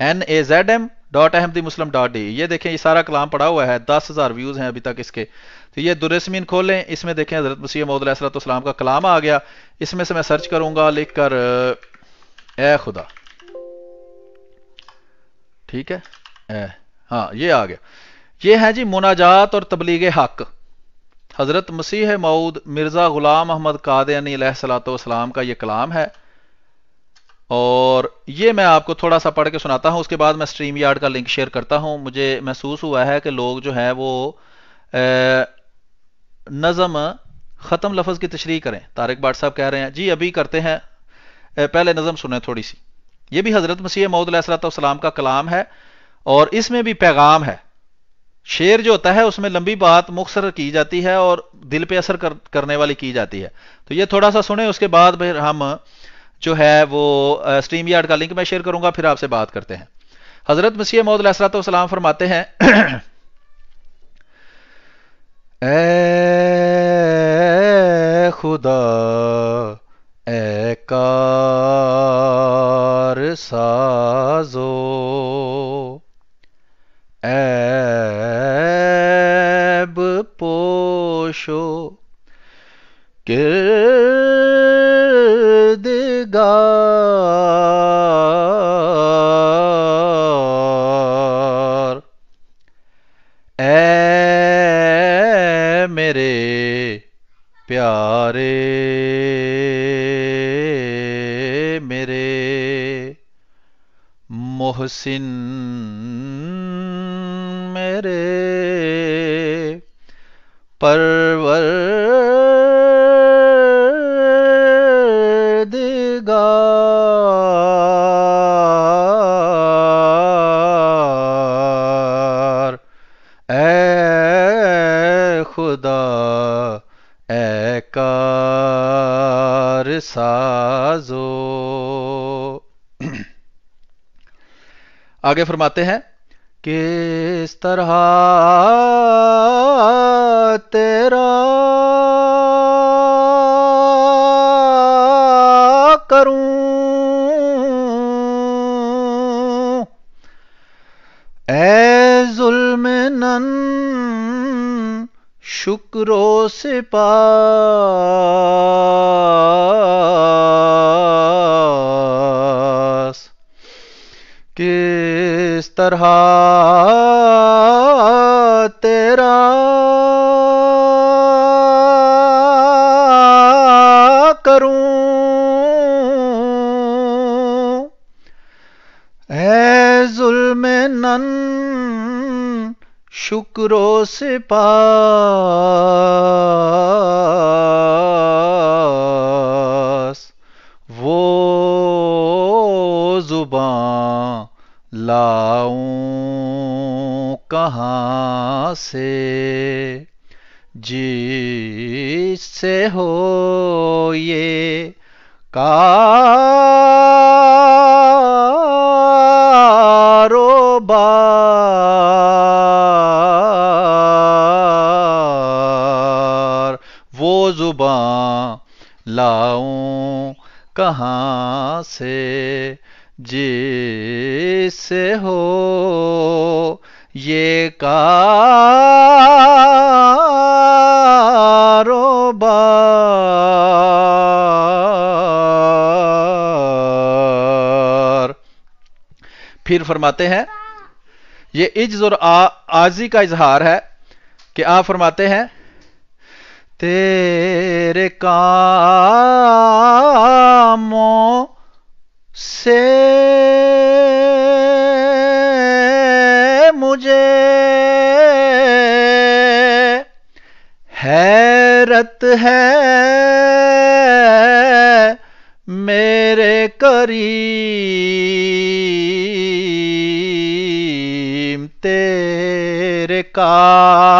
[SPEAKER 1] N A Z M dot Ahmadi Muslim dot D ये देखें ये सारा कलाम पड़ा हुआ है दस हज़ार व्यूज़ हैं अभी तक इसके तो ये दुरसमीन खोलें इसमें देखें हज़रत मसीह मौदलाम का कलाम आ गया इसमें से मैं सर्च करूँगा लिख कर ए खुदा ठीक है ए हाँ ये आ गया ये है जी मुनाजात और तबलीग हक हज़रत मसीह मऊद मिर्ज़ा ग़ुलाम अहमद कादनी सलात का ये कलाम है और ये मैं आपको थोड़ा सा पढ़ के सुनाता हूँ उसके बाद मैं स्ट्रीम यार्ड का लिंक शेयर करता हूँ मुझे महसूस हुआ है कि लोग जो है वो नज़म ख़त्म लफज की तशरी करें तारक बाट साहब कह रहे हैं जी अभी करते हैं पहले नज़म सुने थोड़ी सी ये भी हज़रत मसीह मौदलाम का कलाम है और इसमें भी पैगाम है शेर जो होता है उसमें लंबी बात मुखसर की जाती है और दिल पे असर कर, करने वाली की जाती है तो ये थोड़ा सा सुने उसके बाद फिर हम जो है वो स्ट्रीम यार्ड का लिंक मैं शेयर करूंगा फिर आपसे बात करते हैं हजरत मसीह मोहम्मद सलाम फरमाते हैं ए खुदा ए कार साजो एब पोशो के मोहसिन मेरे परवर आगे फरमाते हैं किस तरह तेरा करूं ए शुक्रो सिपा तरह तेरा करूं ऐ जुल्म नन शुक्रो सिपा मुफसर फरमाते हैं ये इज और आ, आजी का इजहार है कि आप फरमाते हैं तेरे कामों से मुझे हैरत है मेरे करीब कामों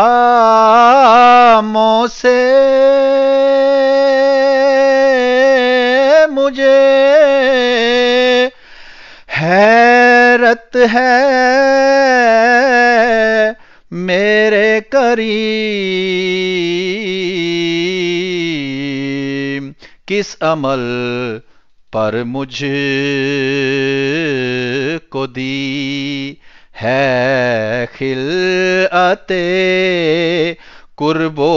[SPEAKER 1] से मुझे हैरत है मेरे करीम किस अमल पर मुझ को दी है अते कुर्बो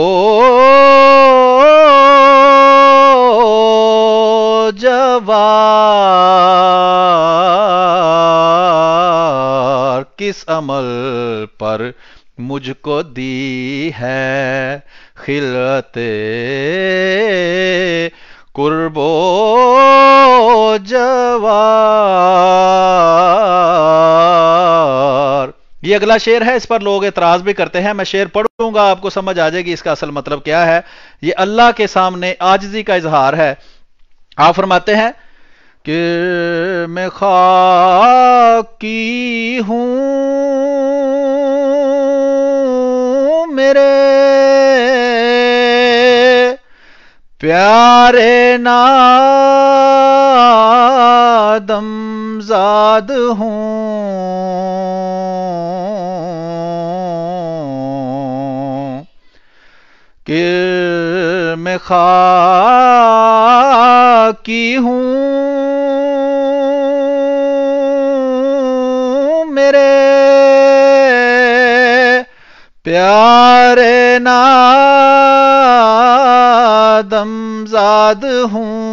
[SPEAKER 1] जवार किस अमल पर मुझको दी है खिलते कुर्बो जवार ये अगला शेर है इस पर लोग एतराज भी करते हैं मैं शेर पढ़ूंगा आपको समझ आ जाएगी इसका असल मतलब क्या है ये अल्लाह के सामने आजजी का इजहार है आप फरमाते हैं कि मैं खाकी हूं मेरे प्यारे नादमजाद हूं कि मैं खाकी हूँ मेरे प्यारे नादमजाद हूँ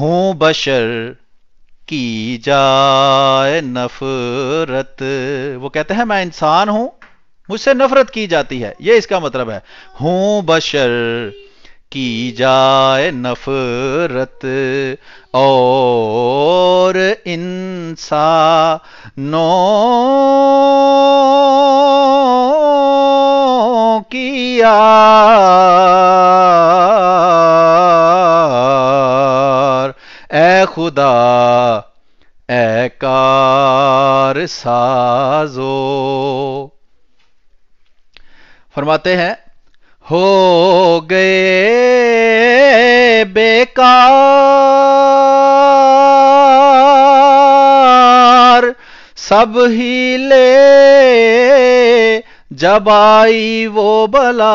[SPEAKER 1] हूँ बशर की जाए नफरत वो कहते हैं मैं इंसान हूं मुझसे नफरत की जाती है ये इसका मतलब है हूं बशर की जाए नफरत और इंसानों की आ ए खुदा ए कार साजो फरमाते हैं हो गए बेकार सब ही ले जब आई वो बला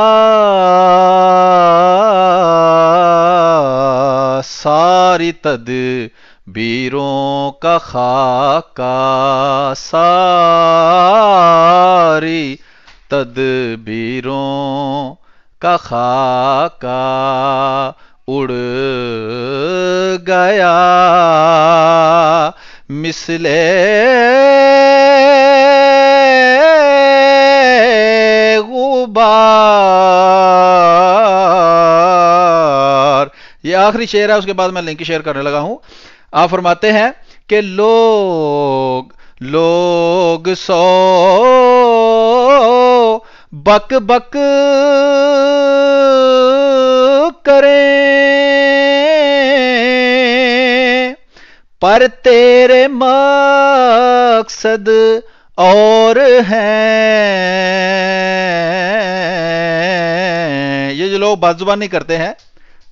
[SPEAKER 1] सारी तद बीरों का खाका सारी तदबीरों का खाका उड़ गया मिसले गुबार ये आखिरी शेर है उसके बाद मैं लिंक शेयर करने लगा हूं आप फरमाते हैं कि लोग लोग सो बक बक करें पर तेरे मकसद और हैं ये जो लोग नहीं करते हैं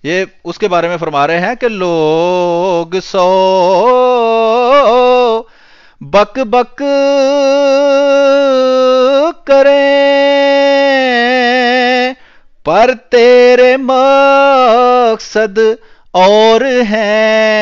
[SPEAKER 1] ये उसके बारे में फरमा रहे हैं कि लोग सो बक बक करें पर तेरे मकसद और हैं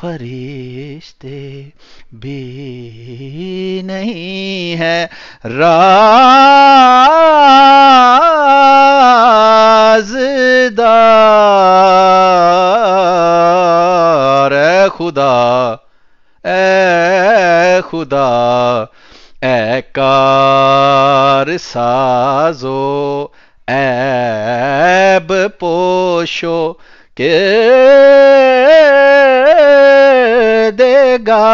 [SPEAKER 1] फरिश्ते भी नहीं है राजदार ए खुदा ए खुदा ए कार साजो ऐब पोशो के देगा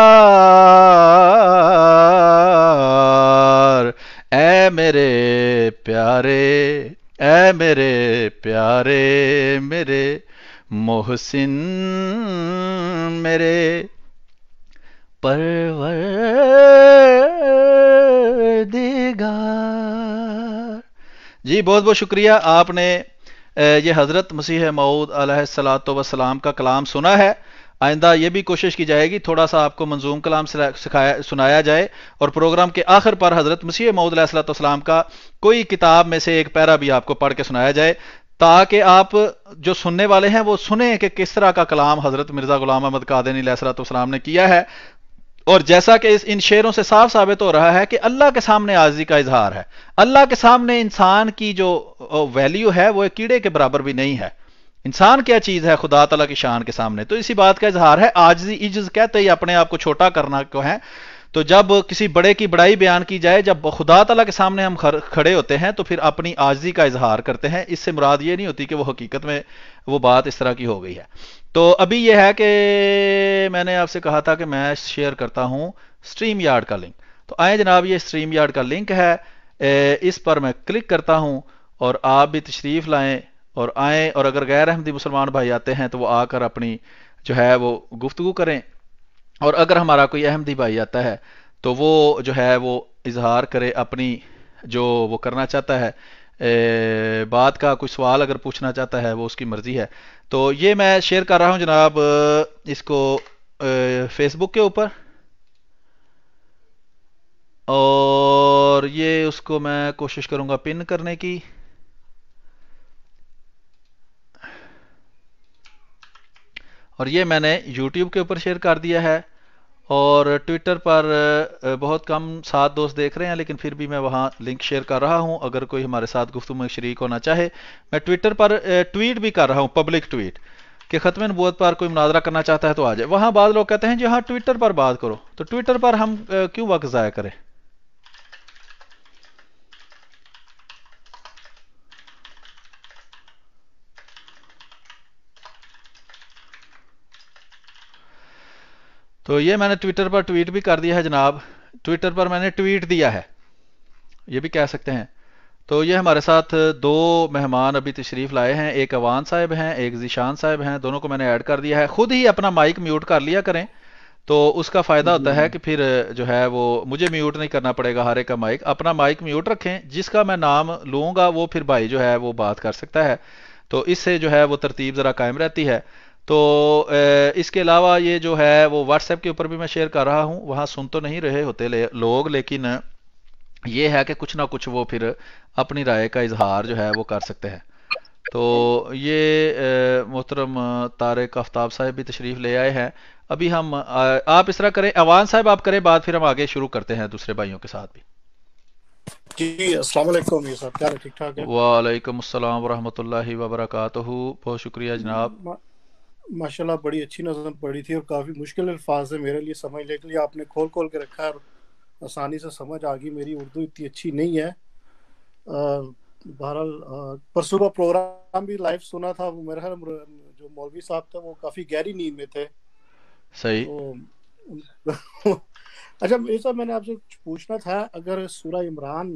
[SPEAKER 1] ए मेरे प्यारे ए मेरे प्यारे मेरे मोहसिन मेरे परवर देगा जी बहुत बहुत शुक्रिया आपने ये हज़रत मसीह मऊद सलात वसलाम का कलाम सुना है आइंदा ये भी कोशिश की जाएगी थोड़ा सा आपको मंजूम कलाम सिखाया सुनाया जाए और प्रोग्राम के आखिर पर हज़रत मसीह मऊदलाम का कोई किताब में से एक पैरा भी आपको पढ़ के सुनाया जाए ताकि आप जो सुनने वाले हैं वो सुने कि किस तरह का कलाम हज़रत मिर्ज़ा ग़ुलाम अहमद कादनी सलाम ने किया है और जैसा कि इन शेरों से साफ साबित हो रहा है कि अल्लाह के सामने आजी का इजहार है अल्लाह के सामने इंसान की जो वैल्यू है वो कीड़े के बराबर भी नहीं है इंसान क्या चीज़ है खुदा तला की शान के सामने तो इसी बात का इजहार है आजी इज्ज कहते ही अपने आप को छोटा करना क्यों है तो जब किसी बड़े की बड़ाई बयान की जाए जब खुदा तला के सामने हम खड़े होते हैं तो फिर अपनी आजी का इजहार करते हैं इससे मुराद ये नहीं होती कि वो हकीकत में वो बात इस तरह की हो गई है तो अभी यह है कि मैंने आपसे कहा था कि मैं शेयर करता हूं स्ट्रीम यार्ड का लिंक तो आए जनाब ये स्ट्रीम यार्ड का लिंक है इस पर मैं क्लिक करता हूं और आप भी तशरीफ़ लाएं और आए और अगर गैर अहमदी मुसलमान भाई आते हैं तो वो आकर अपनी जो है वो गुफ्तु करें और अगर हमारा कोई अहमदी भाई आता है तो वो जो है वो इजहार करे अपनी जो वो करना चाहता है बात का कोई सवाल अगर पूछना चाहता है वो उसकी मर्ज़ी है तो ये मैं शेयर कर रहा हूँ जनाब इसको फेसबुक के ऊपर और ये उसको मैं कोशिश करूँगा पिन करने की और ये मैंने YouTube के ऊपर शेयर कर दिया है और ट्विटर पर बहुत कम सात दोस्त देख रहे हैं लेकिन फिर भी मैं वहाँ लिंक शेयर कर रहा हूँ अगर कोई हमारे साथ गुफ्तु में शरीक होना चाहे मैं ट्विटर पर ट्वीट भी कर रहा हूँ पब्लिक ट्वीट कि ख़त्म नबूत पर कोई मुनाजरा करना चाहता है तो आ जाए वहाँ बाद लोग कहते हैं जी हाँ ट्विटर पर बात करो तो ट्विटर पर हम क्यों वक्त ज़ाया करें तो ये मैंने ट्विटर पर ट्वीट भी कर दिया है जनाब ट्विटर पर मैंने ट्वीट दिया है ये भी कह सकते हैं तो ये हमारे साथ दो मेहमान अभी तशरीफ लाए हैं एक अवान साहब हैं एक जिशान साहब हैं दोनों को मैंने ऐड कर दिया है खुद ही अपना माइक म्यूट कर लिया करें तो उसका फ़ायदा होता है कि फिर जो है वो मुझे म्यूट नहीं करना पड़ेगा हर एक का माइक अपना माइक म्यूट रखें जिसका मैं नाम लूँगा वो फिर भाई जो है वो बात कर सकता है तो इससे जो है वो तरतीब ज़रा कायम रहती है तो इसके अलावा ये जो है वो व्हाट्सएप के ऊपर भी मैं शेयर कर रहा हूँ वहाँ सुन तो नहीं रहे होते ले, लोग लेकिन ये है कि कुछ ना कुछ वो फिर अपनी राय का इजहार जो है वो कर सकते हैं तो ये मोहतरम तारक आफ्ताब साहब भी तशरीफ़ ले आए हैं अभी हम आ, आप इस तरह करें अवान साहब आप करें बाद फिर हम आगे शुरू करते हैं दूसरे भाइयों के साथ भी जी
[SPEAKER 2] अस्सलाम
[SPEAKER 3] ठीक ठाक
[SPEAKER 1] है वालेकुम अस्सलाम वरहमतुल्लाहि बरकातहू बहुत शुक्रिया जनाब
[SPEAKER 3] माशाल्लाह बड़ी अच्छी नज़म पड़ी थी और काफ़ी मुश्किल अल्फाज है मेरे लिए समझने के लिए आपने खोल खोल के रखा है और आसानी से समझ आ गई मेरी उर्दू इतनी अच्छी नहीं है बहरहाल परसों का प्रोग्राम भी लाइव सुना था वो मेरा जो मौलवी साहब थे वो काफ़ी गहरी नींद में थे सही तो, अच्छा ये सब मैंने आपसे पूछना था अगर सूरह इमरान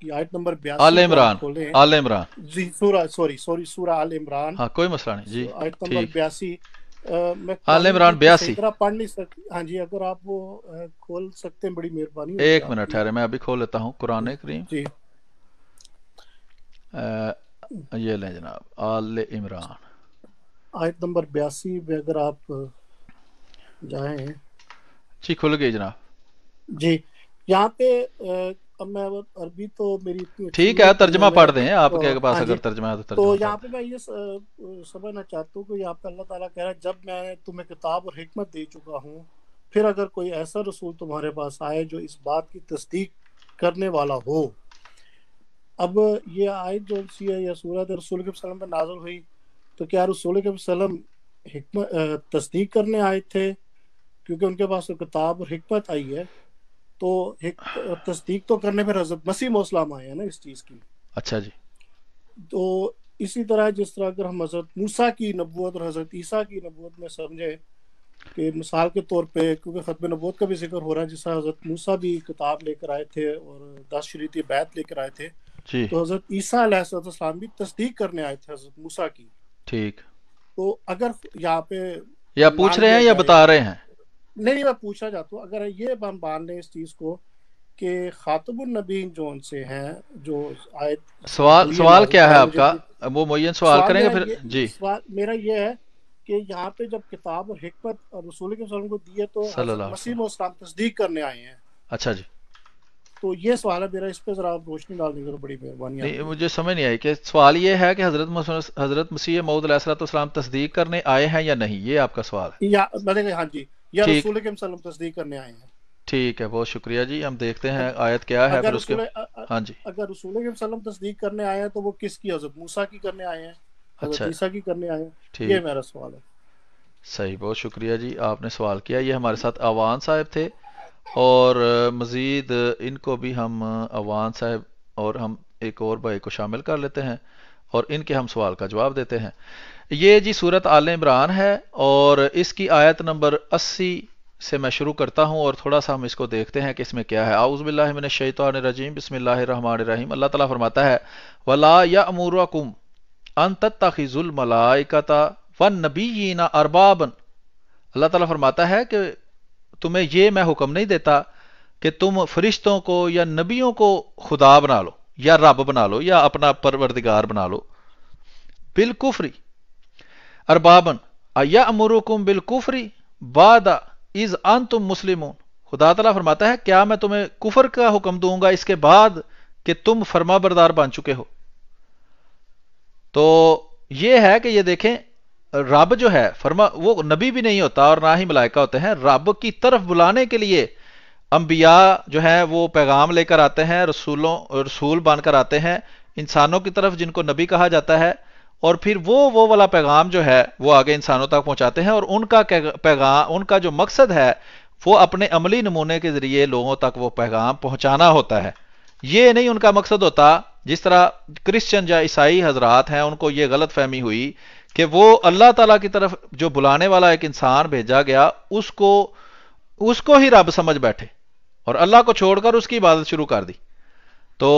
[SPEAKER 3] आयत नंबर आल इमरान आल इमरान जी सूरा सॉरी सॉरी सूरा आल इमरान हाँ कोई मसला नहीं जी तो आयत नंबर बयासी आल इमरान बयासी पढ़ नहीं सकती हाँ जी अगर आप वो खोल सकते हैं बड़ी मेहरबानी एक मिनट ठहरे
[SPEAKER 1] मैं अभी खोल लेता हूँ कुरान करीम जी ये लें जनाब आल इमरान
[SPEAKER 3] आयत नंबर बयासी पे अगर आप जाए
[SPEAKER 1] जी खुल गई जनाब जी
[SPEAKER 3] यहाँ पे अब मैं अरबी तो मेरी इतनी ठीक है तर्जमा पढ़ दें आपके तो, पास हाँ अगर तर्जमा है तो, तो तर्जमा तो यहाँ पे मैं ये समझना चाहता हूँ कि यहाँ पे अल्लाह ताला कह रहा है जब मैं तुम्हें किताब और हिकमत दे चुका हूँ फिर अगर कोई ऐसा रसूल तुम्हारे पास आए जो इस बात की तस्दीक करने वाला हो अब ये आयत जो सी है या सूरत रसूल के वसलम पर नाजुल हुई तो क्या रसूल के वसलम तस्दीक करने आए थे क्योंकि उनके पास तो किताब और हिकमत आई है तो एक तस्दीक तो करने पर हजरत मसीह मौसलाम आए हैं ना इस चीज़ की अच्छा जी तो इसी तरह जिस तरह अगर हम हजरत मूसा की नबूत और हजरत ईसा की नबूत में समझें कि मिसाल के तौर पे क्योंकि ख़त्म नबूत का भी जिक्र हो रहा है जिसका हजरत मूसा भी किताब लेकर आए थे और दस शरीती बैत लेकर आए थे तो हजरत ईसा अलैहिस्सलाम भी तस्दीक करने आए थे हजरत मूसा की ठीक तो अगर यहाँ पे या पूछ रहे हैं या बता रहे हैं नहीं मैं पूछना चाहता हूँ अगर ये हम मान लें इस चीज़ को कि खातबुलनबीन जो उनसे हैं जो आयत सवाल सवाल क्या है आपका
[SPEAKER 1] वो मोयन सवाल, सवाल करेंगे फिर जी
[SPEAKER 3] सवाल मेरा ये है कि यहाँ पे जब किताब और हिकमत और रसूल को दिए तो मसीम इस्लाम तस्दीक करने आए हैं अच्छा जी तो ये सवाल है मेरा इस पे जरा रोशनी डालने की तो बड़ी मेहरबानी है
[SPEAKER 1] मुझे समझ नहीं आई कि सवाल ये है कि हजरत हजरत मसीह मऊद तस्दीक करने आए हैं या नहीं ये आपका सवाल
[SPEAKER 3] है या मैंने हाँ जी या रसूल के सल्लम तस्दीक करने आए हैं
[SPEAKER 1] ठीक है बहुत शुक्रिया जी हम देखते हैं आयत क्या है फिर उसके हाँ जी
[SPEAKER 3] अगर रसूल के सल्लम तस्दीक करने आए हैं तो वो किसकी हजरत मूसा की करने आए हैं अच्छा ईसा की करने आए हैं ये मेरा सवाल है
[SPEAKER 1] सही बहुत शुक्रिया जी आपने सवाल किया ये हमारे साथ अवान साहब थे और मज़ीद इनको भी हम अवान साहब और हम एक और भाई को शामिल कर लेते हैं और इनके हम सवाल का जवाब देते हैं ये जी सूरत आल इमरान है और इसकी आयत नंबर 80 से मैं शुरू करता हूँ और थोड़ा सा हम इसको देखते हैं कि इसमें क्या है रजीम बसमीम अल्लाह ताला फरमाता है वला या अमूरकुम अन व वन नबीना अरबाबन अल्लाह ताला फरमाता है कि तुम्हें ये मैं हुक्म नहीं देता कि तुम फरिश्तों को या नबियों को खुदा बना लो या रब बना लो या अपना परवरदिगार बना लो बिलकुफरी अरबाबन अया अमरुकुम बिल कुफरी बादा इज अन तुम मुस्लिम खुदा तला फरमाता है क्या मैं तुम्हें कुफर का हुक्म दूंगा इसके बाद कि तुम फर्मा बरदार बन चुके हो तो यह है कि यह देखें रब जो है फरमा वो नबी भी नहीं होता और ना ही मलायका होते हैं रब की तरफ बुलाने के लिए अंबिया जो है वो पैगाम लेकर आते हैं रसूलों रसूल बनकर आते हैं इंसानों की तरफ जिनको नबी कहा जाता है और फिर वो वो वाला पैगाम जो है वो आगे इंसानों तक पहुंचाते हैं और उनका पैगाम उनका जो मकसद है वो अपने अमली नमूने के जरिए लोगों तक वो पैगाम पहुंचाना होता है ये नहीं उनका मकसद होता जिस तरह क्रिश्चियन या ईसाई हजरात हैं उनको ये गलत फहमी हुई कि वो अल्लाह ताला की तरफ जो बुलाने वाला एक इंसान भेजा गया उसको उसको ही रब समझ बैठे और अल्लाह को छोड़कर उसकी इबादत शुरू कर दी तो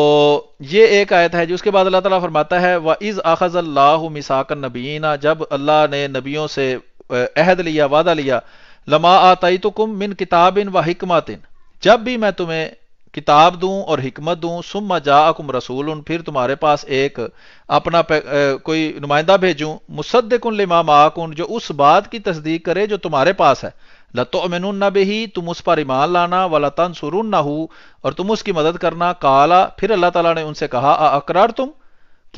[SPEAKER 1] ये एक आयत है जिसके बाद अल्लाह ताला फरमाता है वह इज़ आखज़ अल्लाह मिसाकन नबीना जब अल्लाह ने नबियों से अहद लिया वादा लिया लमा आताई तो कुम मिन किताबिन व हिकमतिन जब भी मैं तुम्हें किताब दूं और हिकमत दूं सुम जाकुम रसूल फिर तुम्हारे पास एक अपना ए, कोई नुमाइंदा भेजूं मुसद्दकुन लिमा माकुन जो उस बात की तस्दीक करे जो तुम्हारे पास है लतोमिन बेही तुम उस पर ईमान लाना व सुरून सुरुन हो और तुम उसकी मदद करना काला फिर अल्लाह तला ने उनसे कहा आ अकरार तुम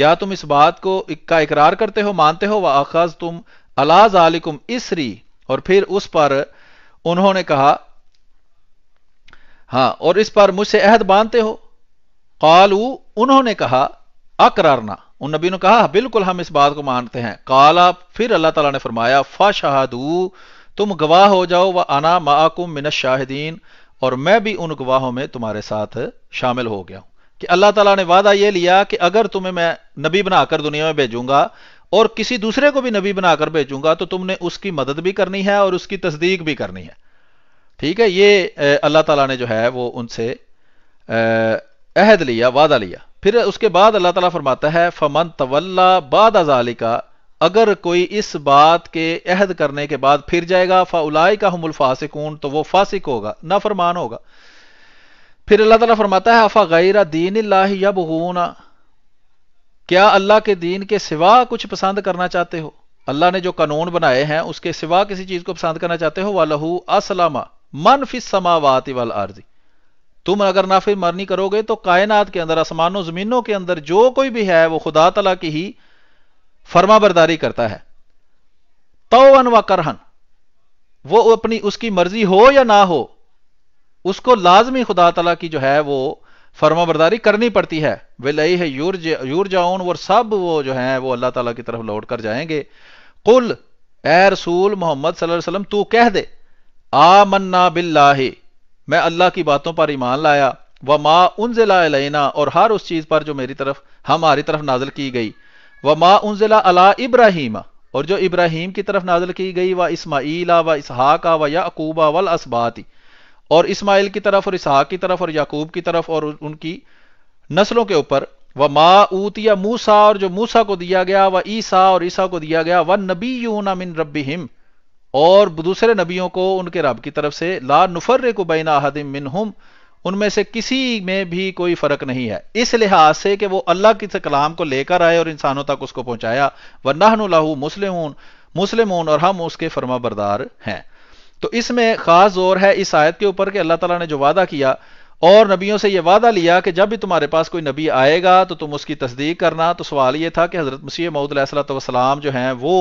[SPEAKER 1] क्या तुम इस बात को का इकरार करते हो मानते हो व अखज तुम अलाज आलिकुम इसरी और फिर उस पर उन्होंने कहा हाँ और इस पर मुझसे अहद बांधते हो कालू उन्होंने कहा अकरार ना उन नबी ने कहा बिल्कुल हम इस बात को मानते हैं काला फिर अल्लाह तला ने फरमाया फा शहादू तुम गवाह हो जाओ व अना माकुम मिन शाहिदीन और मैं भी उन गवाहों में तुम्हारे साथ शामिल हो गया हूं कि अल्लाह तला ने वादा यह लिया कि अगर तुम्हें मैं नबी बनाकर दुनिया में भेजूंगा और किसी दूसरे को भी नबी बनाकर भेजूंगा तो तुमने उसकी मदद भी करनी है और उसकी तस्दीक भी करनी है ठीक है ये अल्लाह तला ने जो है वो उनसे अहद लिया वादा लिया फिर उसके बाद अल्लाह तला फरमाता है फमन तवल्ला बाद अजालिका अगर कोई इस बात के अहद करने के बाद फिर जाएगा फ़ाउलाई का हम फासिकून तो वह फासिक होगा ना फरमान होगा फिर अल्लाह तला फरमाता है अफ़ा गैरा दीन बहूना क्या अल्लाह के दीन के सिवा कुछ पसंद करना चाहते हो अल्लाह ने जो कानून बनाए हैं उसके सिवा किसी चीज़ को पसंद करना चाहते हो वालहू असलामा मन फिस समावात वाल आर्जी तुम अगर नाफिर मरनी करोगे तो कायनात के अंदर आसमानों ज़मीनों के अंदर जो कोई भी है वो खुदा तला की ही फर्मा बरदारी करता है तोवन व करहन वो अपनी उसकी मर्जी हो या ना हो उसको लाजमी खुदा तला की जो है वो फर्मा बरदारी करनी पड़ती है वे लई है यूर यूर जाउन और सब वो जो है वो अल्लाह तला की तरफ लौट कर जाएंगे कुल ए रसूल मोहम्मद सल्लम तू कह दे आ मन्ना बिल्ला मैं अल्लाह की बातों पर ईमान लाया व माँ उन जिला और हर उस चीज़ पर जो मेरी तरफ हमारी तरफ नाजल की गई व मा उनजिला अला इब्राहिम और जो इब्राहिम की तरफ नाजल की गई व इसमाइला व इसहाका व याकूबा वल असबाती और इसमाइल की तरफ और इसहाक की तरफ और याकूब की तरफ और उनकी नस्लों के ऊपर व मा ऊतिया मूसा और जो मूसा को दिया गया व ईसा और ईसा को दिया गया व नबी यूना मिन रबिम और दूसरे नबियों को उनके रब की तरफ से ला नुफर को बैना हदिम मिन उनमें से किसी में भी कोई फर्क नहीं है इस लिहाज से कि वो अल्लाह के कलाम को लेकर आए और इंसानों तक उसको पहुंचाया वन्नाहू मुस्लिम मुस्लिम और हम उसके फर्मा बरदार हैं तो इसमें खास जोर है इस आयत के ऊपर कि अल्लाह तला ने जो वादा किया और नबियों से यह वादा लिया कि जब भी तुम्हारे पास कोई नबी आएगा तो तुम उसकी तस्दीक करना तो सवाल यह था कि हज़रत मसीह मऊदलाम जो हैं वो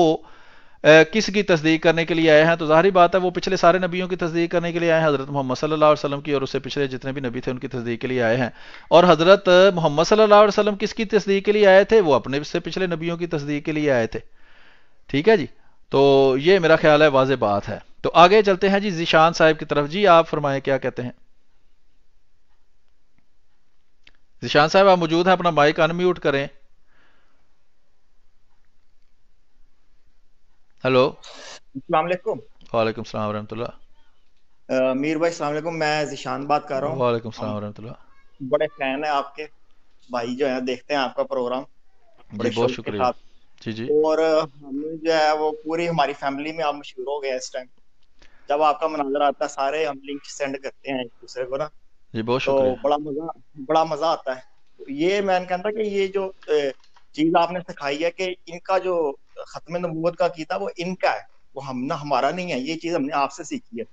[SPEAKER 1] किस की तस्दीक करने के लिए आए हैं तो ज़ाहरी बात है वो पिछले सारे नबियों की तस्दीक करने के लिए आए हैं हज़रत मोहम्मद सल्लल्लाहु अलैहि वसल्लम की और उससे पिछले जितने भी नबी थे उनकी तस्दीक के लिए आए हैं और हज़रत मोहम्मद सल्लल्लाहु अलैहि वसल्लम किसकी तस्दीक के लिए आए थे वो अपने से पिछले नबियों की तस्दीक के लिए आए थे ठीक है जी तो ये मेरा ख्याल है वाज बात है तो आगे चलते हैं जी जीशान साहब की तरफ जी आप फरमाए क्या कहते हैं जीशान साहब आप मौजूद हैं अपना माइक अनम्यूट करें हेलो अलैक्म वालेकुम सलाम वरहमतुल्लाह
[SPEAKER 4] मीर भाई सलाम अलैकुम मैं जिशान बात कर रहा हूँ
[SPEAKER 1] वालेकुम सलाम वरहमतुल्लाह
[SPEAKER 4] हाँ। बड़े फैन है आपके भाई जो है देखते हैं आपका प्रोग्राम
[SPEAKER 5] बड़े बहुत शुक्रिया जी जी
[SPEAKER 4] और हम जो है वो पूरी हमारी फैमिली में आप मशहूर हो गए इस टाइम जब आपका मनाजर आता है सारे हम लिंक सेंड करते हैं एक दूसरे को ना जी बहुत तो बड़ा मजा बड़ा मजा आता है ये मैंने कहता कि ये जो चीज आपने सिखाई है कि इनका जो खत्म नबूत का की था वो इनका है वो हम ना हमारा नहीं है ये चीज हमने आपसे सीखी है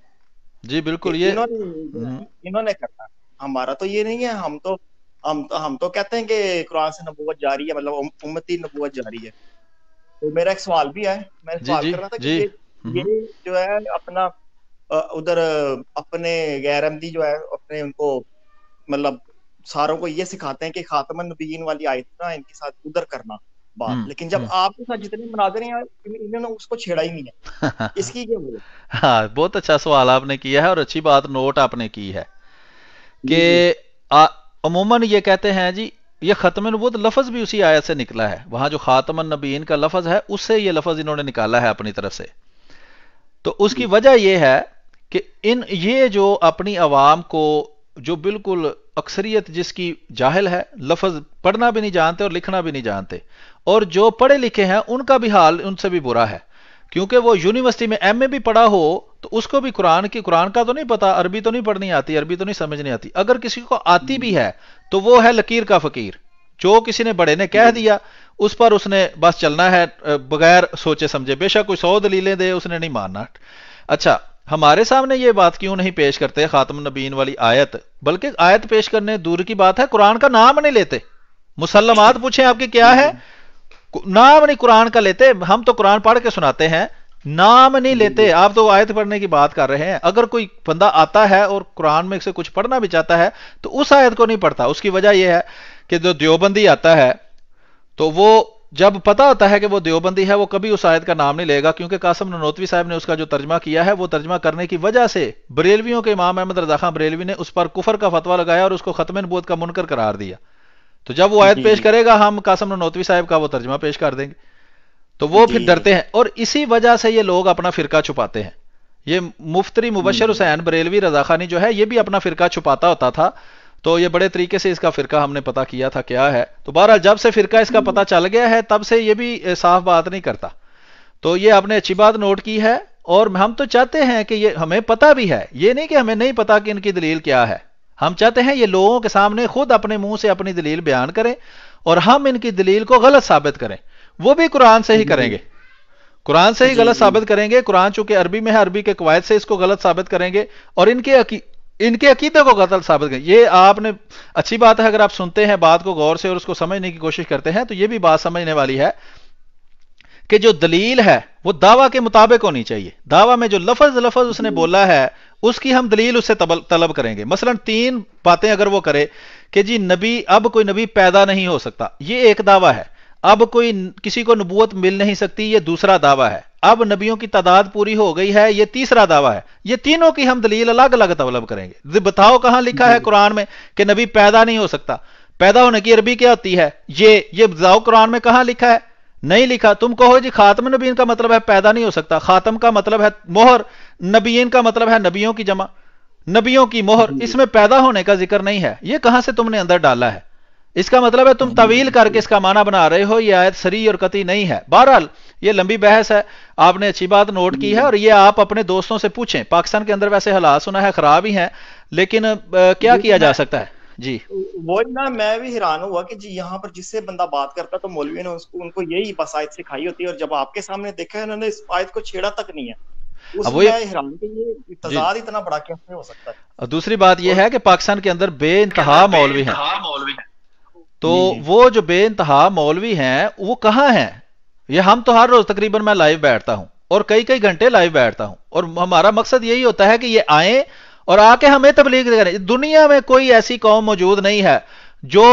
[SPEAKER 1] जी बिल्कुल ये हम्म।
[SPEAKER 4] इन्होंने करना हमारा तो ये नहीं है हम तो हम तो हम तो कहते हैं कि कुरान से जा रही है मतलब उम्मती जा रही है तो मेरा एक सवाल भी है मैं सवाल कर रहा था कि हम्म। ये, जो है अपना उधर अपने गैर अहमदी जो है अपने उनको मतलब सारों को ये सिखाते हैं कि खातमन नबीन वाली आयत ना इनके साथ उधर करना बात हम्म, लेकिन जब हम्म। आपके साथ जितने मनाजिर हैं इन्होंने उसको छेड़ा ही नहीं
[SPEAKER 1] है
[SPEAKER 4] इसकी क्या बोले
[SPEAKER 1] हाँ बहुत अच्छा सवाल आपने किया है और अच्छी बात नोट आपने की है कि अमूमन ये कहते हैं जी ये ख़त्म नबूत लफज भी उसी आयत से निकला है वहां जो खातम नबीन का लफज है उससे ये लफज इन्होंने निकाला है अपनी तरफ से तो उसकी वजह यह है कि इन ये जो अपनी आवाम को जो बिल्कुल अक्सरियत जिसकी जाहिल है लफज पढ़ना भी नहीं जानते और लिखना भी नहीं जानते और जो पढ़े लिखे हैं उनका भी हाल उनसे भी बुरा है क्योंकि वो यूनिवर्सिटी में एम भी पढ़ा हो तो उसको भी कुरान की कुरान का तो नहीं पता अरबी तो नहीं पढ़नी आती अरबी तो नहीं समझ नहीं आती अगर किसी को आती भी है तो वो है लकीर का फकीर जो किसी ने बड़े ने कह दिया उस पर उसने बस चलना है बगैर सोचे समझे बेशक कोई सौ दलीलें दे उसने नहीं मानना अच्छा हमारे सामने ये बात क्यों नहीं पेश करते खातम नबीन वाली आयत बल्कि आयत पेश करने दूर की बात है कुरान का नाम नहीं लेते मुसलमात पूछे आपके क्या है नाम नहीं कुरान का लेते हम तो कुरान पढ़ के सुनाते हैं नाम नहीं लेते आप तो आयत पढ़ने की बात कर रहे हैं अगर कोई बंदा आता है और कुरान में से कुछ पढ़ना भी चाहता है तो उस आयत को नहीं पढ़ता उसकी वजह यह है कि जो देवबंदी आता है तो वो जब पता होता है कि वो देवबंदी है वो कभी उस आयत का नाम नहीं लेगा क्योंकि कासम ननोतवी साहब ने उसका जो तर्जमा किया है वो तर्जमा करने की वजह से बरेलवियों के इमाम अहमद रजा खां बरेलवी ने उस पर कुफर का फतवा लगाया और उसको खत्म नबूत का मुनकर करार दिया तो जब वो आयत पेश करेगा हम कासम ननोतवी साहब का वो तर्जमा पेश कर देंगे तो वो फिर डरते हैं और इसी वजह से ये लोग अपना फिरका छुपाते हैं ये मुफ्तरी मुबशर हम्म। हुसैन बरेलवी रजाखानी जो है ये भी अपना फिरका छुपाता होता था तो ये बड़े तरीके से इसका फिरका हमने पता किया था क्या है तो बहरहाल जब से फिरका इसका पता चल गया है तब से ये भी साफ बात नहीं करता तो ये आपने अच्छी बात नोट की है और हम तो चाहते हैं कि ये हमें पता भी है ये नहीं कि हमें नहीं पता कि इनकी दलील क्या है हम चाहते हैं ये लोगों के सामने खुद अपने मुंह से अपनी दलील बयान करें और हम इनकी दलील को गलत साबित करें वो भी कुरान से ही करेंगे कुरान से ही गलत साबित करेंगे कुरान चूंकि अरबी में है अरबी के कवायद से इसको गलत साबित करेंगे और इनके इनके अकीदे को गतल साबित करें ये आपने अच्छी बात है अगर आप सुनते हैं बात को गौर से और उसको समझने की कोशिश करते हैं तो ये भी बात समझने वाली है कि जो दलील है वो दावा के मुताबिक होनी चाहिए दावा में जो लफज लफज उसने बोला है उसकी हम दलील उससे तलब करेंगे मसलन तीन बातें अगर वो करे कि जी नबी अब कोई नबी पैदा नहीं हो सकता ये एक दावा है अब कोई किसी को नबूत मिल नहीं सकती ये दूसरा दावा है अब नबियों की तादाद पूरी हो गई है यह तीसरा दावा है ये तीनों की हम दलील अलग अलग तलब करेंगे बताओ कहां लिखा है कुरान में कि नबी पैदा नहीं हो सकता पैदा होने की अरबी क्या होती है ये ये बताओ कुरान में कहां लिखा है नहीं लिखा तुम कहो जी खातम नबीन का मतलब है पैदा नहीं हो सकता खातम का मतलब है मोहर नबीन का मतलब है नबियों की जमा नबियों की मोहर इसमें पैदा होने का जिक्र नहीं है यह कहां से तुमने अंदर डाला है इसका मतलब है तुम तवील करके इसका माना बना रहे हो यह आयत सरी और कति नहीं है बहरहाल ये लंबी बहस है आपने अच्छी बात नोट की है और ये आप अपने दोस्तों से पूछें पाकिस्तान के अंदर वैसे हालात सुना है खराब ही हैं लेकिन क्या किया जा सकता है जी
[SPEAKER 4] वो ना मैं भी हैरान हुआ कि जी यहाँ पर जिससे बंदा बात करता है तो मौलवी ने उसको उनको यही बस आयत सिखाई होती है और जब आपके सामने देखा है उन्होंने इस आयत को छेड़ा तक नहीं है अब वो ये इतना बड़ा हो
[SPEAKER 1] सकता है और दूसरी बात ये है कि पाकिस्तान के अंदर बे इंतहा मौलवी है तो वो जो बे इंतहा मौलवी हैं वो कहाँ हैं ये हम तो हर रोज तकरीबन मैं लाइव बैठता हूं और कई कई घंटे लाइव बैठता हूं और हमारा मकसद यही होता है कि ये आए और आके हमें तबलीग करें दुनिया में कोई ऐसी कौम मौजूद नहीं है जो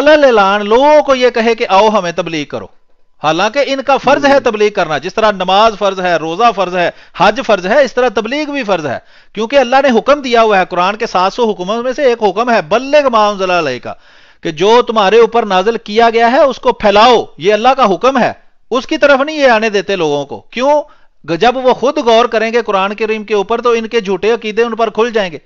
[SPEAKER 1] अलल ऐलान लोगों को यह कहे कि आओ हमें तबलीग करो हालांकि इनका फर्ज है तबलीग करना जिस तरह नमाज फर्ज है रोजा फर्ज है हज फर्ज है इस तरह तबलीग भी फर्ज है क्योंकि अल्लाह ने हुक्म दिया हुआ है कुरान के सात सौ हुक्मों में से एक हुक्म है बल्ले माउन का कि जो तुम्हारे ऊपर नाजल किया गया है उसको फैलाओ ये अल्लाह का हुक्म है उसकी तरफ नहीं ये आने देते लोगों को क्यों जब वो खुद गौर करेंगे कुरान के रिम के ऊपर तो इनके झूठे अकीदे उन पर खुल जाएंगे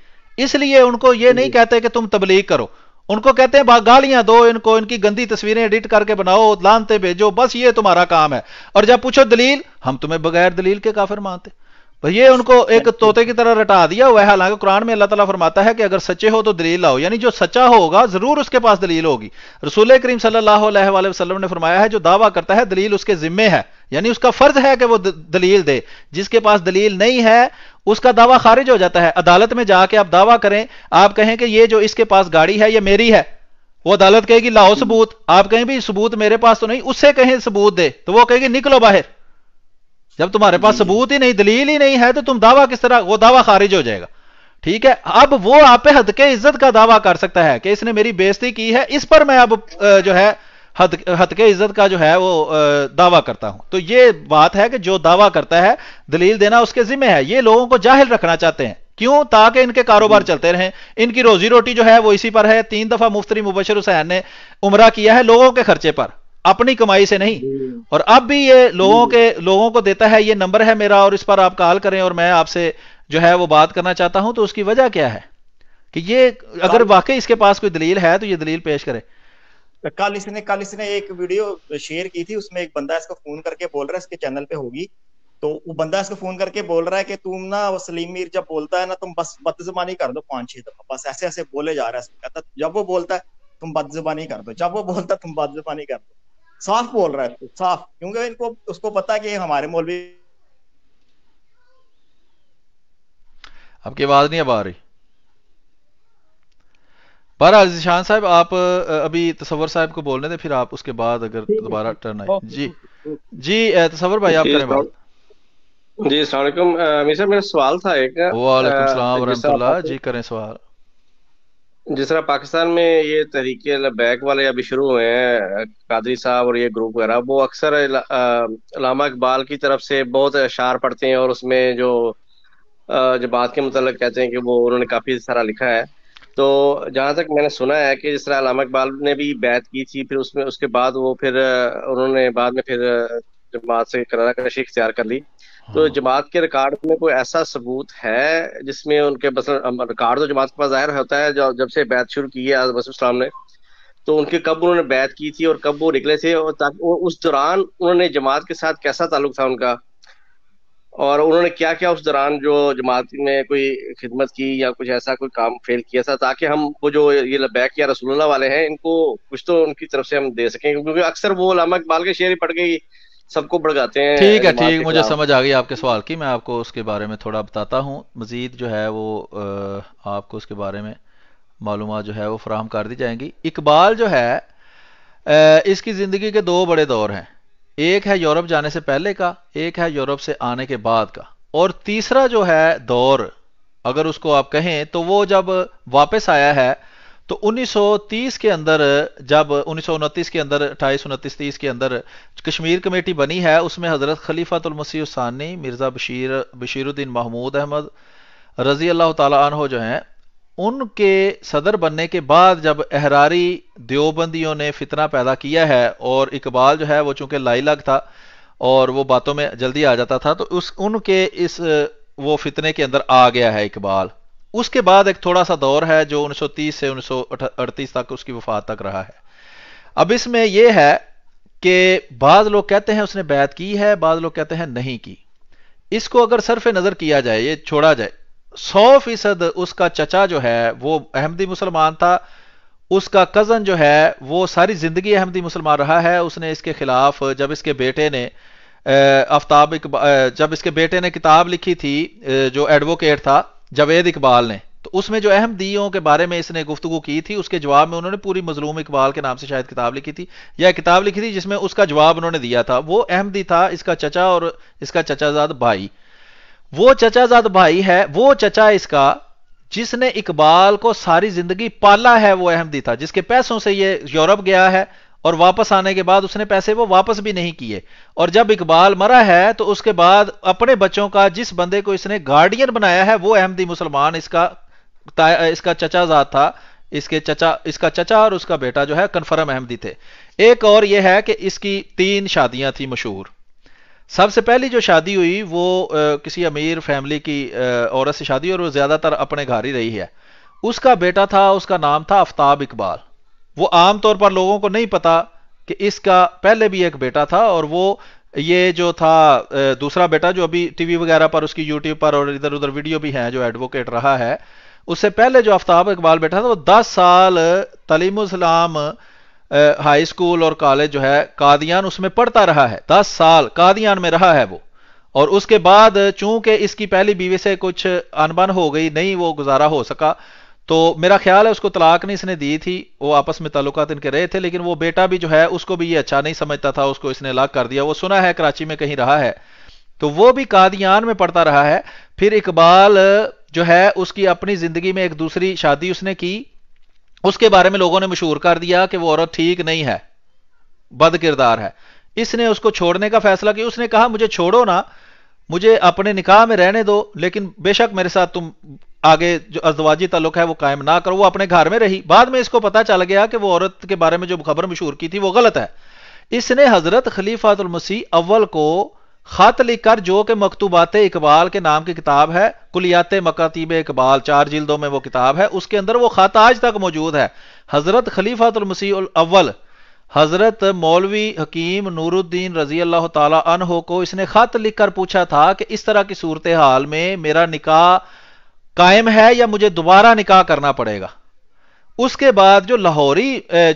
[SPEAKER 1] इसलिए उनको ये नहीं कहते कि तुम तबलीग करो उनको कहते हैं गालियां दो इनको इनकी गंदी तस्वीरें एडिट करके बनाओ लानते भेजो बस ये तुम्हारा काम है और जब पूछो दलील हम तुम्हें बगैर दलील के काफिर मानते तो ये उनको एक हाँ तोते की तरह रटा दिया हुआ है हालांकि कुरान में अल्लाह ताला फरमाता है कि अगर सच्चे हो तो दलील लाओ यानी जो सच्चा होगा जरूर उसके पास दलील होगी रसूल करीम सल्लल्लाहु अलैहि वसल्लम ने फरमाया है जो दावा करता है दलील उसके जिम्मे है यानी उसका फर्ज है कि वो दलील दे जिसके पास दलील नहीं है उसका दावा खारिज हो जाता है अदालत में जाके आप दावा करें आप कहें कि ये जो इसके पास गाड़ी है ये मेरी है वो अदालत कहेगी लाओ सबूत आप कहें भी सबूत मेरे पास तो नहीं उससे कहें सबूत दे तो वो कहेगी निकलो बाहर जब तुम्हारे पास सबूत ही नहीं दलील ही नहीं है तो तुम दावा किस तरह वो दावा खारिज हो जाएगा ठीक है अब वो आप हद के इज्जत का दावा कर सकता है कि इसने मेरी बेजती की है इस पर मैं अब जो है हद हद के इज्जत का जो है वो दावा करता हूं तो ये बात है कि जो दावा करता है दलील देना उसके जिम्मे है ये लोगों को जाहिल रखना चाहते हैं क्यों ताकि इनके कारोबार चलते रहें इनकी रोजी रोटी जो है वो इसी पर है तीन दफा मुफ्तरी मुबशर हुसैन ने उमरा किया है लोगों के खर्चे पर अपनी कमाई से नहीं और अब भी ये लोगों के लोगों को देता है ये नंबर है मेरा और इस पर आप कॉल करें और मैं आपसे जो है वो बात करना चाहता हूं तो उसकी वजह क्या है कि ये अगर वाकई इसके पास कोई दलील है तो ये दलील पेश करे
[SPEAKER 4] कल इसने कल इसने एक वीडियो शेयर की थी उसमें एक बंदा इसको फोन करके बोल रहा है इसके चैनल पे होगी तो वो बंदा इसको फोन करके बोल रहा है कि तुम ना वो सलीम मीर जब बोलता है ना तुम बस बदजुबानी कर दो पांच छह दफा बस ऐसे ऐसे बोले जा रहा है कहता जब वो बोलता है तुम बदजुबानी कर दो जब वो बोलता है तुम बदजुबानी कर दो साफ बोल रहा है साफ क्योंकि इनको उसको पता कि हमारे मौलवी
[SPEAKER 1] आपकी आवाज नहीं अब आ रही बहरहाल जिशान साहब आप अभी तस्वर साहब को बोलने थे फिर आप उसके बाद अगर दोबारा टर्न आए जी जी तस्वर भाई आप करें बात
[SPEAKER 6] जी सलाम मेरा सवाल था एक वालेकुम सलाम वरहमतुल्लाह
[SPEAKER 1] जी करें सवाल
[SPEAKER 6] जिस तरह पाकिस्तान में ये तहरीके बैक वाले अभी शुरू हुए हैं कादरी साहब और ये ग्रुप वगैरह वो अक्सर लामा इकबाल की तरफ से बहुत अशार पढ़ते हैं और उसमें जो बात के मतलब कहते हैं कि वो उन्होंने काफ़ी सारा लिखा है तो जहाँ तक मैंने सुना है कि जिस तरह लामा इकबाल ने भी बैत की थी फिर उसमें उसके बाद वो फिर उन्होंने बाद में फिर जमात से करारा कशी इख्तियार कर ली तो हाँ। जमात के रिकॉर्ड में कोई ऐसा सबूत है जिसमें उनके बस रिकॉर्ड तो जमात के पास जाहिर होता है जब से बैत शुरू की है वसम ने तो उनके कब उन्होंने बैत की थी और कब वो निकले थे और उस दौरान उन्होंने जमात के साथ कैसा ताल्लुक था उनका और उन्होंने क्या क्या उस दौरान जो जमात में कोई खिदमत की या कुछ ऐसा कोई काम फेल किया था ताकि हम वो जो ये लबैक या रसूलुल्लाह वाले हैं इनको कुछ तो उनकी तरफ से हम दे सकें क्योंकि अक्सर वो लामा इकबाल के शेर ही पड़ गई सबको भड़काते हैं ठीक है ठीक
[SPEAKER 1] मुझे समझ आ गई आपके सवाल की मैं आपको उसके बारे में थोड़ा बताता हूँ मज़ीद जो है वो आपको उसके बारे में मालूम जो है वो फ्राहम कर दी जाएंगी इकबाल जो है इसकी ज़िंदगी के दो बड़े दौर हैं एक है यूरोप जाने से पहले का एक है यूरोप से आने के बाद का और तीसरा जो है दौर अगर उसको आप कहें तो वो जब वापस आया है तो 1930 के अंदर जब उन्नीस के अंदर अट्ठाईस उनतीस तीस के अंदर कश्मीर कमेटी बनी है उसमें हज़रत खलीफा सानी मिर्ज़ा बशीर बशीरुद्दीन महमूद अहमद रज़ी अल्लाह तहो जो हैं उनके सदर बनने के बाद जब अहरारी देवबंदियों ने फितना पैदा किया है और इकबाल जो है वो चूँकि लाइलग था और वो बातों में जल्दी आ जाता था तो उस उनके इस वो फितने के अंदर आ गया है इकबाल उसके बाद एक थोड़ा सा दौर है जो 1930 से 1938 तक उसकी वफात तक रहा है अब इसमें यह है कि बाद लोग कहते हैं उसने बैत की है बाद लोग कहते हैं नहीं की इसको अगर सरफ नज़र किया जाए ये छोड़ा जाए सौ फीसद उसका चचा जो है वो अहमदी मुसलमान था उसका कज़न जो है वो सारी ज़िंदगी अहमदी मुसलमान रहा है उसने इसके खिलाफ जब इसके बेटे ने आफ्ताब जब इसके बेटे ने किताब लिखी थी जो एडवोकेट था जवेद इकबाल ने तो उसमें जो अहम दीयों के बारे में इसने गुफ्तु की थी उसके जवाब में उन्होंने पूरी मजलूम इकबाल के नाम से शायद किताब लिखी थी या किताब लिखी थी जिसमें उसका जवाब उन्होंने दिया था वो अहमदी था इसका चचा और इसका चचाजाद भाई वो चचाजाद भाई है वो चचा इसका जिसने इकबाल को सारी जिंदगी पाला है वो अहमदी था जिसके पैसों से ये यूरोप गया है और वापस आने के बाद उसने पैसे वो वापस भी नहीं किए और जब इकबाल मरा है तो उसके बाद अपने बच्चों का जिस बंदे को इसने गार्डियन बनाया है वो अहमदी मुसलमान इसका इसका चचाजाद था इसके चचा इसका चचा और उसका बेटा जो है कन्फर्म अहमदी थे एक और यह है कि इसकी तीन शादियां थी मशहूर सबसे पहली जो शादी हुई वो आ, किसी अमीर फैमिली की औरत से शादी और वो ज़्यादातर अपने घर ही रही है उसका बेटा था उसका नाम था आफ्ताब इकबाल वो आमतौर पर लोगों को नहीं पता कि इसका पहले भी एक बेटा था और वो ये जो था दूसरा बेटा जो अभी टीवी वगैरह पर उसकी यूट्यूब पर और इधर उधर वीडियो भी हैं जो एडवोकेट रहा है उससे पहले जो आफ्ताब इकबाल बेटा था वो दस साल तलीम इस्लाम हाई स्कूल और कॉलेज जो है कादियान उसमें पढ़ता रहा है दस साल कादियान में रहा है वो और उसके बाद चूंकि इसकी पहली बीवी से कुछ अनबन हो गई नहीं वो गुजारा हो सका तो मेरा ख्याल है उसको तलाक नहीं इसने दी थी वो आपस में ताल्लुक इनके रहे थे लेकिन वो बेटा भी जो है उसको भी ये अच्छा नहीं समझता था उसको इसने अलग कर दिया वो सुना है कराची में कहीं रहा है तो वो भी कादियान में पढ़ता रहा है फिर इकबाल जो है उसकी अपनी जिंदगी में एक दूसरी शादी उसने की उसके बारे में लोगों ने मशहूर कर दिया कि वो औरत ठीक नहीं है बद किरदार है इसने उसको छोड़ने का फैसला किया उसने कहा मुझे छोड़ो ना मुझे अपने निकाह में रहने दो लेकिन बेशक मेरे साथ तुम आगे जो अजवाजी तल्लुक है वो कायम ना करो वो अपने घर में रही बाद में इसको पता चल गया कि वो औरत के बारे में जो खबर मशहूर की थी वो गलत है इसने हजरत मसीह अव्वल को खत लिखकर जो कि मकतूबात इकबाल के नाम की किताब है कुलियात मकतीब इकबाल चार जिल्दों में वो किताब है उसके अंदर वो खत आज तक मौजूद है हजरत उल अव्वल हजरत मौलवी हकीम नूरुद्दीन रजी अल्लाह तहो को इसने खत लिखकर पूछा था कि इस तरह की सूरत हाल में मेरा निकाह कायम है या मुझे दोबारा निकाह करना पड़ेगा उसके बाद जो लाहौरी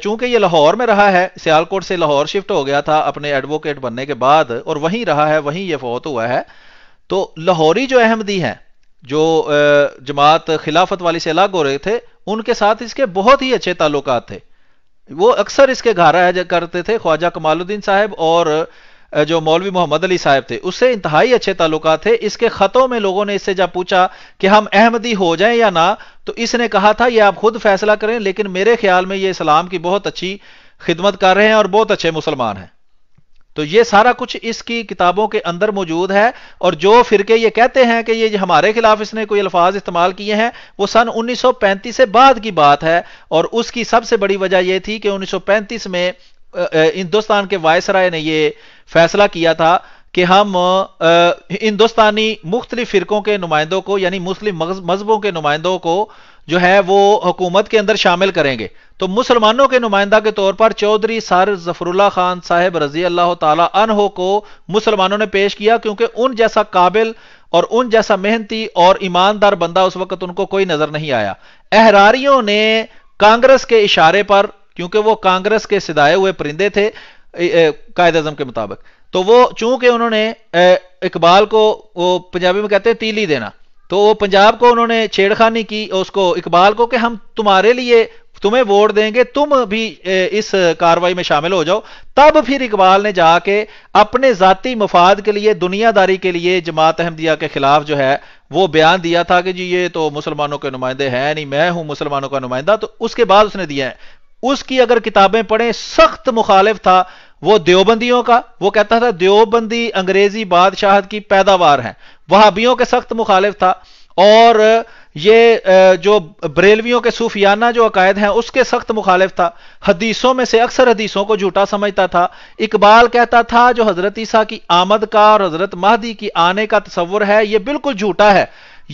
[SPEAKER 1] चूंकि ये लाहौर में रहा है सियालकोट से लाहौर शिफ्ट हो गया था अपने एडवोकेट बनने के बाद और वहीं रहा है वहीं ये फौत हुआ है तो लाहौरी जो अहमदी हैं जो जमात खिलाफत वाली से अलग हो रहे थे उनके साथ इसके बहुत ही अच्छे ताल्लुक थे वो अक्सर इसके आया करते थे ख्वाजा कमालुद्दीन साहब और जो मौलवी मोहम्मद अली साहब थे उससे इंतहाई अच्छे ताल्लुक थे इसके ख़तों में लोगों ने इससे जब पूछा कि हम अहमदी हो जाएं या ना तो इसने कहा था ये आप खुद फैसला करें लेकिन मेरे ख्याल में ये इस्लाम की बहुत अच्छी खिदमत कर रहे हैं और बहुत अच्छे मुसलमान हैं तो ये सारा कुछ इसकी किताबों के अंदर मौजूद है और जो फिरके ये कहते हैं कि ये हमारे खिलाफ इसने कोई अल्फाज इस्तेमाल किए हैं वो सन 1935 से बाद की बात है और उसकी सबसे बड़ी वजह यह थी कि 1935 में हिंदुस्तान के वायसराय ने यह फैसला किया था कि हम हिंदुस्तानी मुख्तलिफ फिरकों के नुमाइंदों को यानी मुस्लिम मजहबों के नुमाइंदों को जो है वो हुकूमत के अंदर शामिल करेंगे तो मुसलमानों के नुमाइंदा के तौर पर चौधरी सार जफरुल्ला खान साहेब रजी अल्लाह तहो को मुसलमानों ने पेश किया क्योंकि उन जैसा काबिल और उन जैसा मेहनती और ईमानदार बंदा उस वक्त उनको कोई नजर नहीं आया अहरारियों ने कांग्रेस के इशारे पर क्योंकि वो कांग्रेस के सिदाए हुए परिंदे थे कायद अजम के मुताबिक तो वो चूंकि उन्होंने इकबाल को वो पंजाबी में कहते हैं तीली देना तो वो पंजाब को उन्होंने छेड़खानी की उसको इकबाल को कि हम तुम्हारे लिए तुम्हें वोट देंगे तुम भी इस कार्रवाई में शामिल हो जाओ तब फिर इकबाल ने जाके अपने जाति मफाद के लिए दुनियादारी के लिए जमात अहमदिया के खिलाफ जो है वो बयान दिया था कि जी ये तो मुसलमानों के नुमाइंदे हैं नहीं मैं हूं मुसलमानों का नुमाइंदा तो उसके बाद उसने दिया है उसकी अगर किताबें पढ़ें सख्त मुखालिफ था वो देवबंदियों का वो कहता था देवबंदी अंग्रेजी बादशाह की पैदावार है वहाबियों के सख्त मुखालिफ था और ये जो बरेलवियों के सूफियाना जो अकायद हैं उसके सख्त मुखालिफ था हदीसों में से अक्सर हदीसों को झूठा समझता था इकबाल कहता था जो हजरत ईसा की आमद का और हजरत महदी की आने का तस्वुर है ये बिल्कुल झूठा है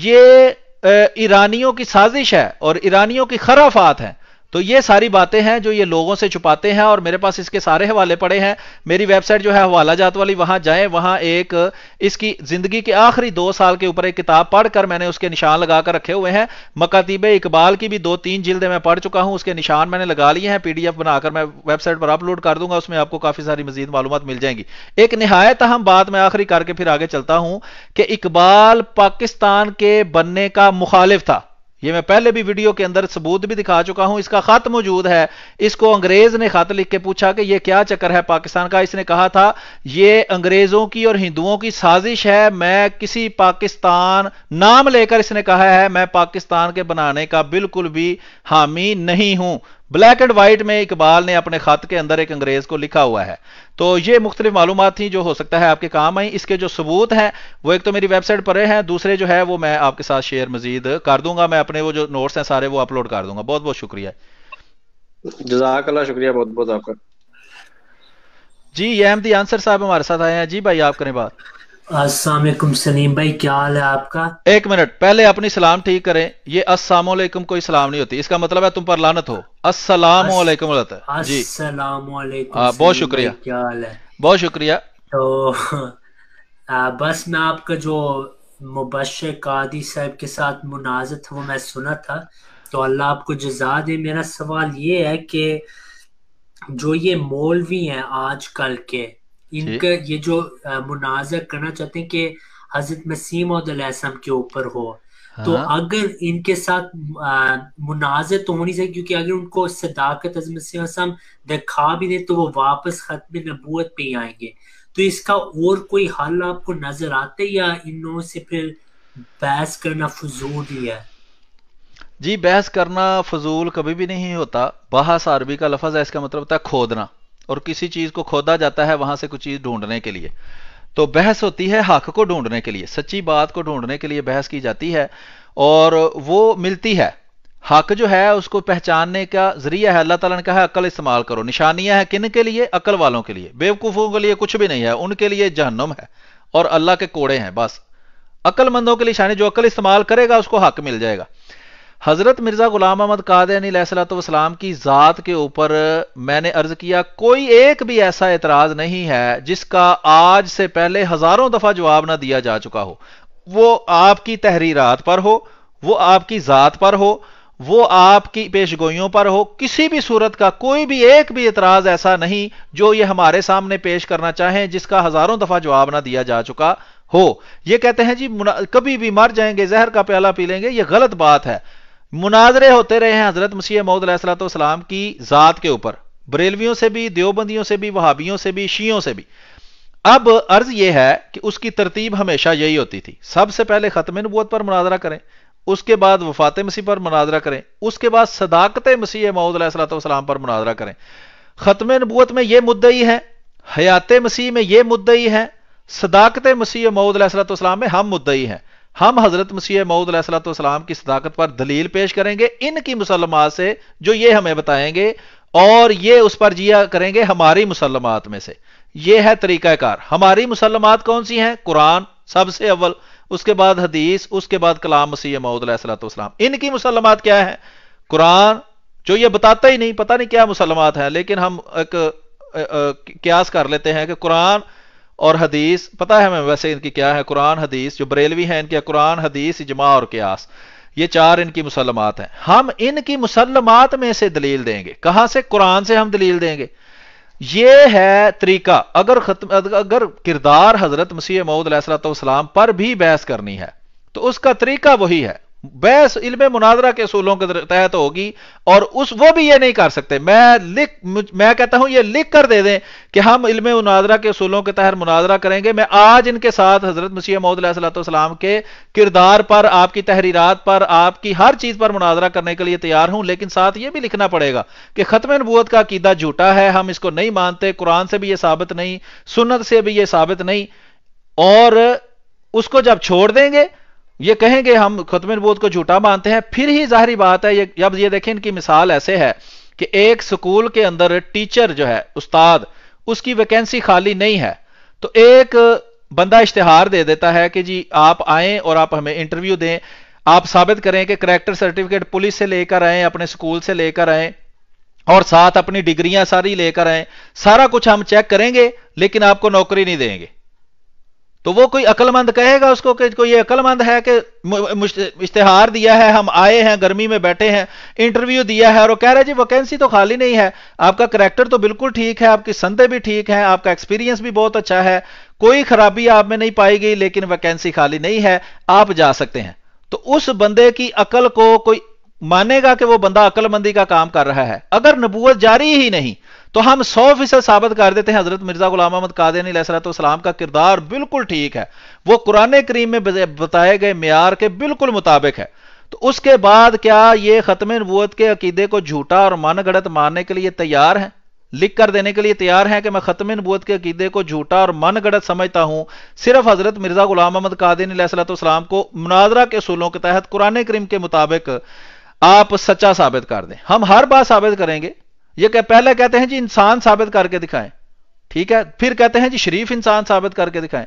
[SPEAKER 1] ये ईरानियों की साजिश है और ईरानियों की खराफात है तो ये सारी बातें हैं जो ये लोगों से छुपाते हैं और मेरे पास इसके सारे हवाले पड़े हैं मेरी वेबसाइट जो है हवाला जात वाली वहां जाए वहां एक इसकी जिंदगी के आखिरी दो साल के ऊपर एक किताब पढ़कर मैंने उसके निशान लगाकर रखे हुए हैं मकातीब इकबाल की भी दो तीन जिल्दे मैं पढ़ चुका हूं उसके निशान मैंने लगा लिए हैं पीडीएफ बनाकर मैं वेबसाइट पर अपलोड कर दूंगा उसमें आपको काफी सारी मजीद मालूम मिल जाएंगी एक नहायत अहम बात मैं आखिरी करके फिर आगे चलता हूं कि इकबाल पाकिस्तान के बनने का मुखालिफ था ये मैं पहले भी वीडियो के अंदर सबूत भी दिखा चुका हूं इसका खत मौजूद है इसको अंग्रेज ने खत लिख के पूछा कि ये क्या चक्कर है पाकिस्तान का इसने कहा था ये अंग्रेजों की और हिंदुओं की साजिश है मैं किसी पाकिस्तान नाम लेकर इसने कहा है मैं पाकिस्तान के बनाने का बिल्कुल भी हामी नहीं हूं ब्लैक एंड व्हाइट में इकबाल ने अपने खत के अंदर एक अंग्रेज को लिखा हुआ है तो ये मुख्तलिफ मालूम थी जो हो सकता है आपके काम आई इसके जो सबूत हैं वो एक तो मेरी वेबसाइट पर हैं दूसरे जो है वो मैं आपके साथ शेयर मजीद कर दूंगा मैं अपने वो जो नोट्स हैं सारे वो अपलोड कर दूंगा बहुत बहुत शुक्रिया
[SPEAKER 6] जजाकला शुक्रिया बहुत बहुत आपका
[SPEAKER 1] जी अहमदी आंसर साहब हमारे साथ आए हैं जी भाई आप करें बात
[SPEAKER 7] असलम सलीम भाई क्या हाल है आपका
[SPEAKER 1] एक मिनट पहले अपनी सलाम ठीक करें ये असलामकुम कोई सलाम नहीं होती इसका मतलब है तुम पर लानत हो असलाम
[SPEAKER 7] बहुत शुक्रिया क्या हाल है बहुत शुक्रिया तो आ, बस मैं आपका जो मुबशर कादी साहब के साथ मुनाजत था वो मैं सुना था तो अल्लाह आपको जजा दे मेरा सवाल ये है कि जो ये मौलवी हैं आजकल के इनका ये जो मुनाजर करना चाहते हैं कि हजरत मसीम उदम के ऊपर हो तो हाँ। तो अगर इनके साथ मुनाजर तो होनी चाहिए क्योंकि अगर उनको सदाकत हजरत दिखा भी दे तो वो वापस खत्म नबूत पे ही आएंगे तो इसका और कोई हल आपको नजर आता है या इन लोगों से फिर बहस करना फजूल ही है
[SPEAKER 1] जी बहस करना फजूल कभी भी नहीं होता बहस अरबी का लफज है इसका मतलब होता है खोदना और किसी चीज को खोदा जाता है वहां से कुछ चीज ढूंढने के लिए तो बहस होती है हक को ढूंढने के लिए सच्ची बात को ढूंढने के लिए बहस की जाती है और वो मिलती है हक जो है उसको पहचानने का जरिया है अल्लाह तला ने कहा अकल इस्तेमाल करो निशानियां हैं किन के लिए अकल वालों के लिए बेवकूफ़ों के लिए कुछ भी नहीं है उनके लिए जहनुम है और अल्लाह के कोड़े हैं बस अकलमंदों के लिए निशानी जो अकल इस्तेमाल करेगा उसको हक मिल जाएगा हज़रत मिर्ज़ा गुलाम अहमद कादनी सलाम की ज़ात के ऊपर मैंने अर्ज़ किया कोई एक भी ऐसा एतराज़ नहीं है जिसका आज से पहले हज़ारों दफ़ा जवाब ना दिया जा चुका हो वो आपकी तहरीरात पर हो वो आपकी ज़ात पर हो वो आपकी पेशगोइयों पर हो किसी भी सूरत का कोई भी एक भी इतराज ऐसा नहीं जो ये हमारे सामने पेश करना चाहें जिसका हजारों दफा जवाब ना दिया जा चुका हो ये कहते हैं जी कभी भी मर जाएंगे जहर का प्याला पी लेंगे ये गलत बात है मुनाजरे होते रहे हैं हजरत मसीह महदलाम की ज़ात के ऊपर बरेलवियों से भी देवबंदियों से भी वहाबियों से भी शीयों से भी अब अर्ज यह है कि उसकी तरतीब हमेशा यही होती थी सबसे पहले ख़त्म नबूत पर मुनाजरा करें उसके बाद वफात मसीह पर मुनाजरा करें उसके बाद सदाकत मसीह महदलाम पर मुनाजरा करें ख़त्म नबूत में यह मुद्दई है हयात मसीह में यह मुद्दई है सदाकत मसीह महदलाम में हम मुद्दई हैं हम हजरत मसीह सलाम की सदाकत पर दलील पेश करेंगे इनकी मुसलमात से जो ये हमें बताएंगे और ये उस पर जिया करेंगे हमारी मुसलमात में से ये है तरीक़ाकार हमारी मुसलमात कौन सी हैं कुरान सबसे अव्वल उसके बाद हदीस उसके बाद कलाम मसीह मऊद सलाम इनकी मुसलमात क्या है कुरान जो ये बताता ही नहीं पता नहीं क्या मुसलमात है लेकिन हम एक क्यास कर लेते हैं कि कुरान और हदीस पता है हमें वैसे इनकी क्या है कुरान हदीस जो बरेलवी है इनके कुरान हदीस इजमा और क्यास ये चार इनकी मुसलमात हैं हम इनकी मुसलमात में से दलील देंगे कहां से कुरान से हम दलील देंगे ये है तरीका अगर खत्म अगर किरदार हजरत मसीह मऊद पर भी बहस करनी है तो उसका तरीका वही है बहस इल्म मुनाजरा के असूलों के तहत होगी और उस वो भी ये नहीं कर सकते मैं लिख मैं कहता हूं ये लिख कर दे दें कि हम इल्म मुनाजरा के असूलों के तहत मुनाजरा करेंगे मैं आज इनके साथ हजरत मसीह महदलाम के किरदार पर आपकी तहरीरत पर आपकी हर चीज पर मुनाजरा करने के लिए तैयार हूं लेकिन साथ ये भी लिखना पड़ेगा कि खत्म नबूत का अकीदा झूठा है हम इसको नहीं मानते कुरान से भी ये साबित नहीं सुनत से भी ये साबित नहीं और उसको जब छोड़ देंगे ये कहेंगे हम खत्म बोध को झूठा मानते हैं फिर ही जाहरी बात है ये अब ये देखें इनकी मिसाल ऐसे है कि एक स्कूल के अंदर टीचर जो है उस्ताद उसकी वैकेंसी खाली नहीं है तो एक बंदा इश्तिहार दे देता है कि जी आप आए और आप हमें इंटरव्यू दें आप साबित करें कि करैक्टर सर्टिफिकेट पुलिस से लेकर आए अपने स्कूल से लेकर आए और साथ अपनी डिग्रियां सारी लेकर आए सारा कुछ हम चेक करेंगे लेकिन आपको नौकरी नहीं देंगे तो वो कोई अकलमंद कहेगा उसको कि कोई अकलमंद है कि इश्तेहार दिया है हम आए हैं गर्मी में बैठे हैं इंटरव्यू दिया है और वो कह रहे जी वैकेंसी तो खाली नहीं है आपका करैक्टर तो बिल्कुल ठीक है आपकी संदे भी ठीक है आपका एक्सपीरियंस भी बहुत अच्छा है कोई खराबी आप में नहीं पाई गई लेकिन वैकेंसी खाली नहीं है आप जा सकते हैं तो उस बंदे की अकल को कोई मानेगा कि वो बंदा अकलमंदी का काम कर रहा है अगर नबूत जारी ही नहीं तो हम सौ फीसद साबित कर देते हैं हजरत मिर्जा गुलाम अहमद कादनी सलाम का किरदार बिल्कुल ठीक है वो कुरान करीम में बताए गए मैार के बिल्कुल मुताबिक है तो उसके बाद क्या ये खत्म नबूत के अकीदे को झूठा और मन गढ़त मानने के लिए तैयार हैं लिख कर देने के लिए तैयार हैं कि मैं खत्म नबूत के अकीदे को झूठा और मन गढ़त समझता हूं सिर्फ हजरत मिर्जा गुलाम अहमद कादिन सलाम को मुनाजरा के असूलों के तहत कुरान करीम के मुताबिक आप सच्चा साबित कर दें हम हर बात साबित करेंगे ये कह, पहले कहते हैं जी इंसान साबित करके दिखाएं ठीक है फिर कहते हैं जी शरीफ इंसान साबित करके दिखाएं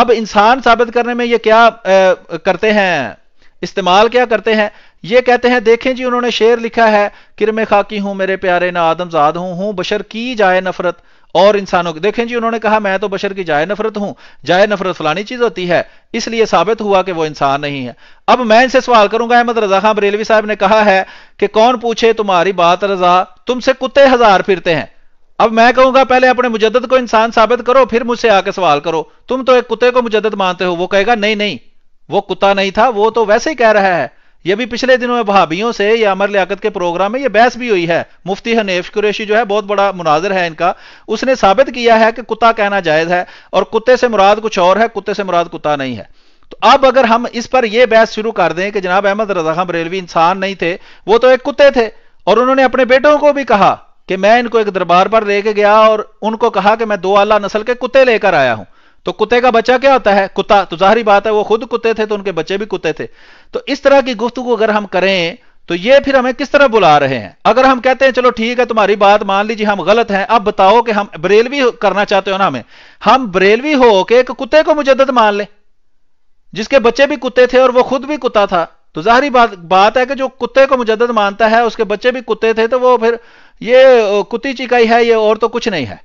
[SPEAKER 1] अब इंसान साबित करने में ये क्या ए, करते हैं इस्तेमाल क्या करते हैं ये कहते हैं देखें जी उन्होंने शेर लिखा है किरमे खाकी हूं मेरे प्यारे ना आदमजाद हूं हूं बशर की जाए नफरत और इंसानों को देखें जी उन्होंने कहा मैं तो बशर की जाए नफरत हूं जाए नफरत फलानी चीज होती है इसलिए साबित हुआ कि वो इंसान नहीं है अब मैं इनसे सवाल करूंगा अहमद रजा खान बरेलवी साहब ने कहा है कि कौन पूछे तुम्हारी बात रजा तुमसे कुत्ते हजार फिरते हैं अब मैं कहूंगा पहले अपने मुजदत को इंसान साबित करो फिर मुझसे आके सवाल करो तुम तो एक कुत्ते को मुजदत मानते हो वो कहेगा नहीं नहीं वो कुत्ता नहीं था वो तो वैसे ही कह रहा है यह भी पिछले दिनों में भाभीियों से या अमर लियाकत के प्रोग्राम में यह बहस भी हुई है मुफ्ती हनेफ कुरेशी जो है बहुत बड़ा मुनाजर है इनका उसने साबित किया है कि कुत्ता कहना जायज है और कुत्ते से मुराद कुछ और है कुत्ते से मुराद कुत्ता नहीं है तो अब अगर हम इस पर यह बहस शुरू कर दें कि जनाब अहमद रजा रेलवी इंसान नहीं थे वो तो एक कुत्ते थे और उन्होंने अपने बेटों को भी कहा कि मैं इनको एक दरबार पर लेके गया और उनको कहा कि मैं दो आला नस्ल के कुत्ते लेकर आया हूं तो कुत्ते का बच्चा क्या होता है कुत्ता तो जाहरी बात है वो खुद कुत्ते थे तो उनके बच्चे भी कुत्ते थे तो इस तरह की गुफ्तु अगर हम करें तो ये फिर हमें किस तरह बुला रहे हैं अगर हम कहते हैं चलो ठीक है तुम्हारी बात मान लीजिए हम गलत हैं अब बताओ कि हम बरेलवी करना चाहते हो ना हमें हम बरेलवी हो के एक कुत्ते को मुजदत मान ले जिसके बच्चे भी कुत्ते थे और वो खुद भी कुत्ता था तो जाहरी बात बात है कि जो कुत्ते को मुजदत मानता है उसके बच्चे भी कुत्ते थे तो वो फिर ये कुत्ती चिकाई है ये और तो कुछ नहीं है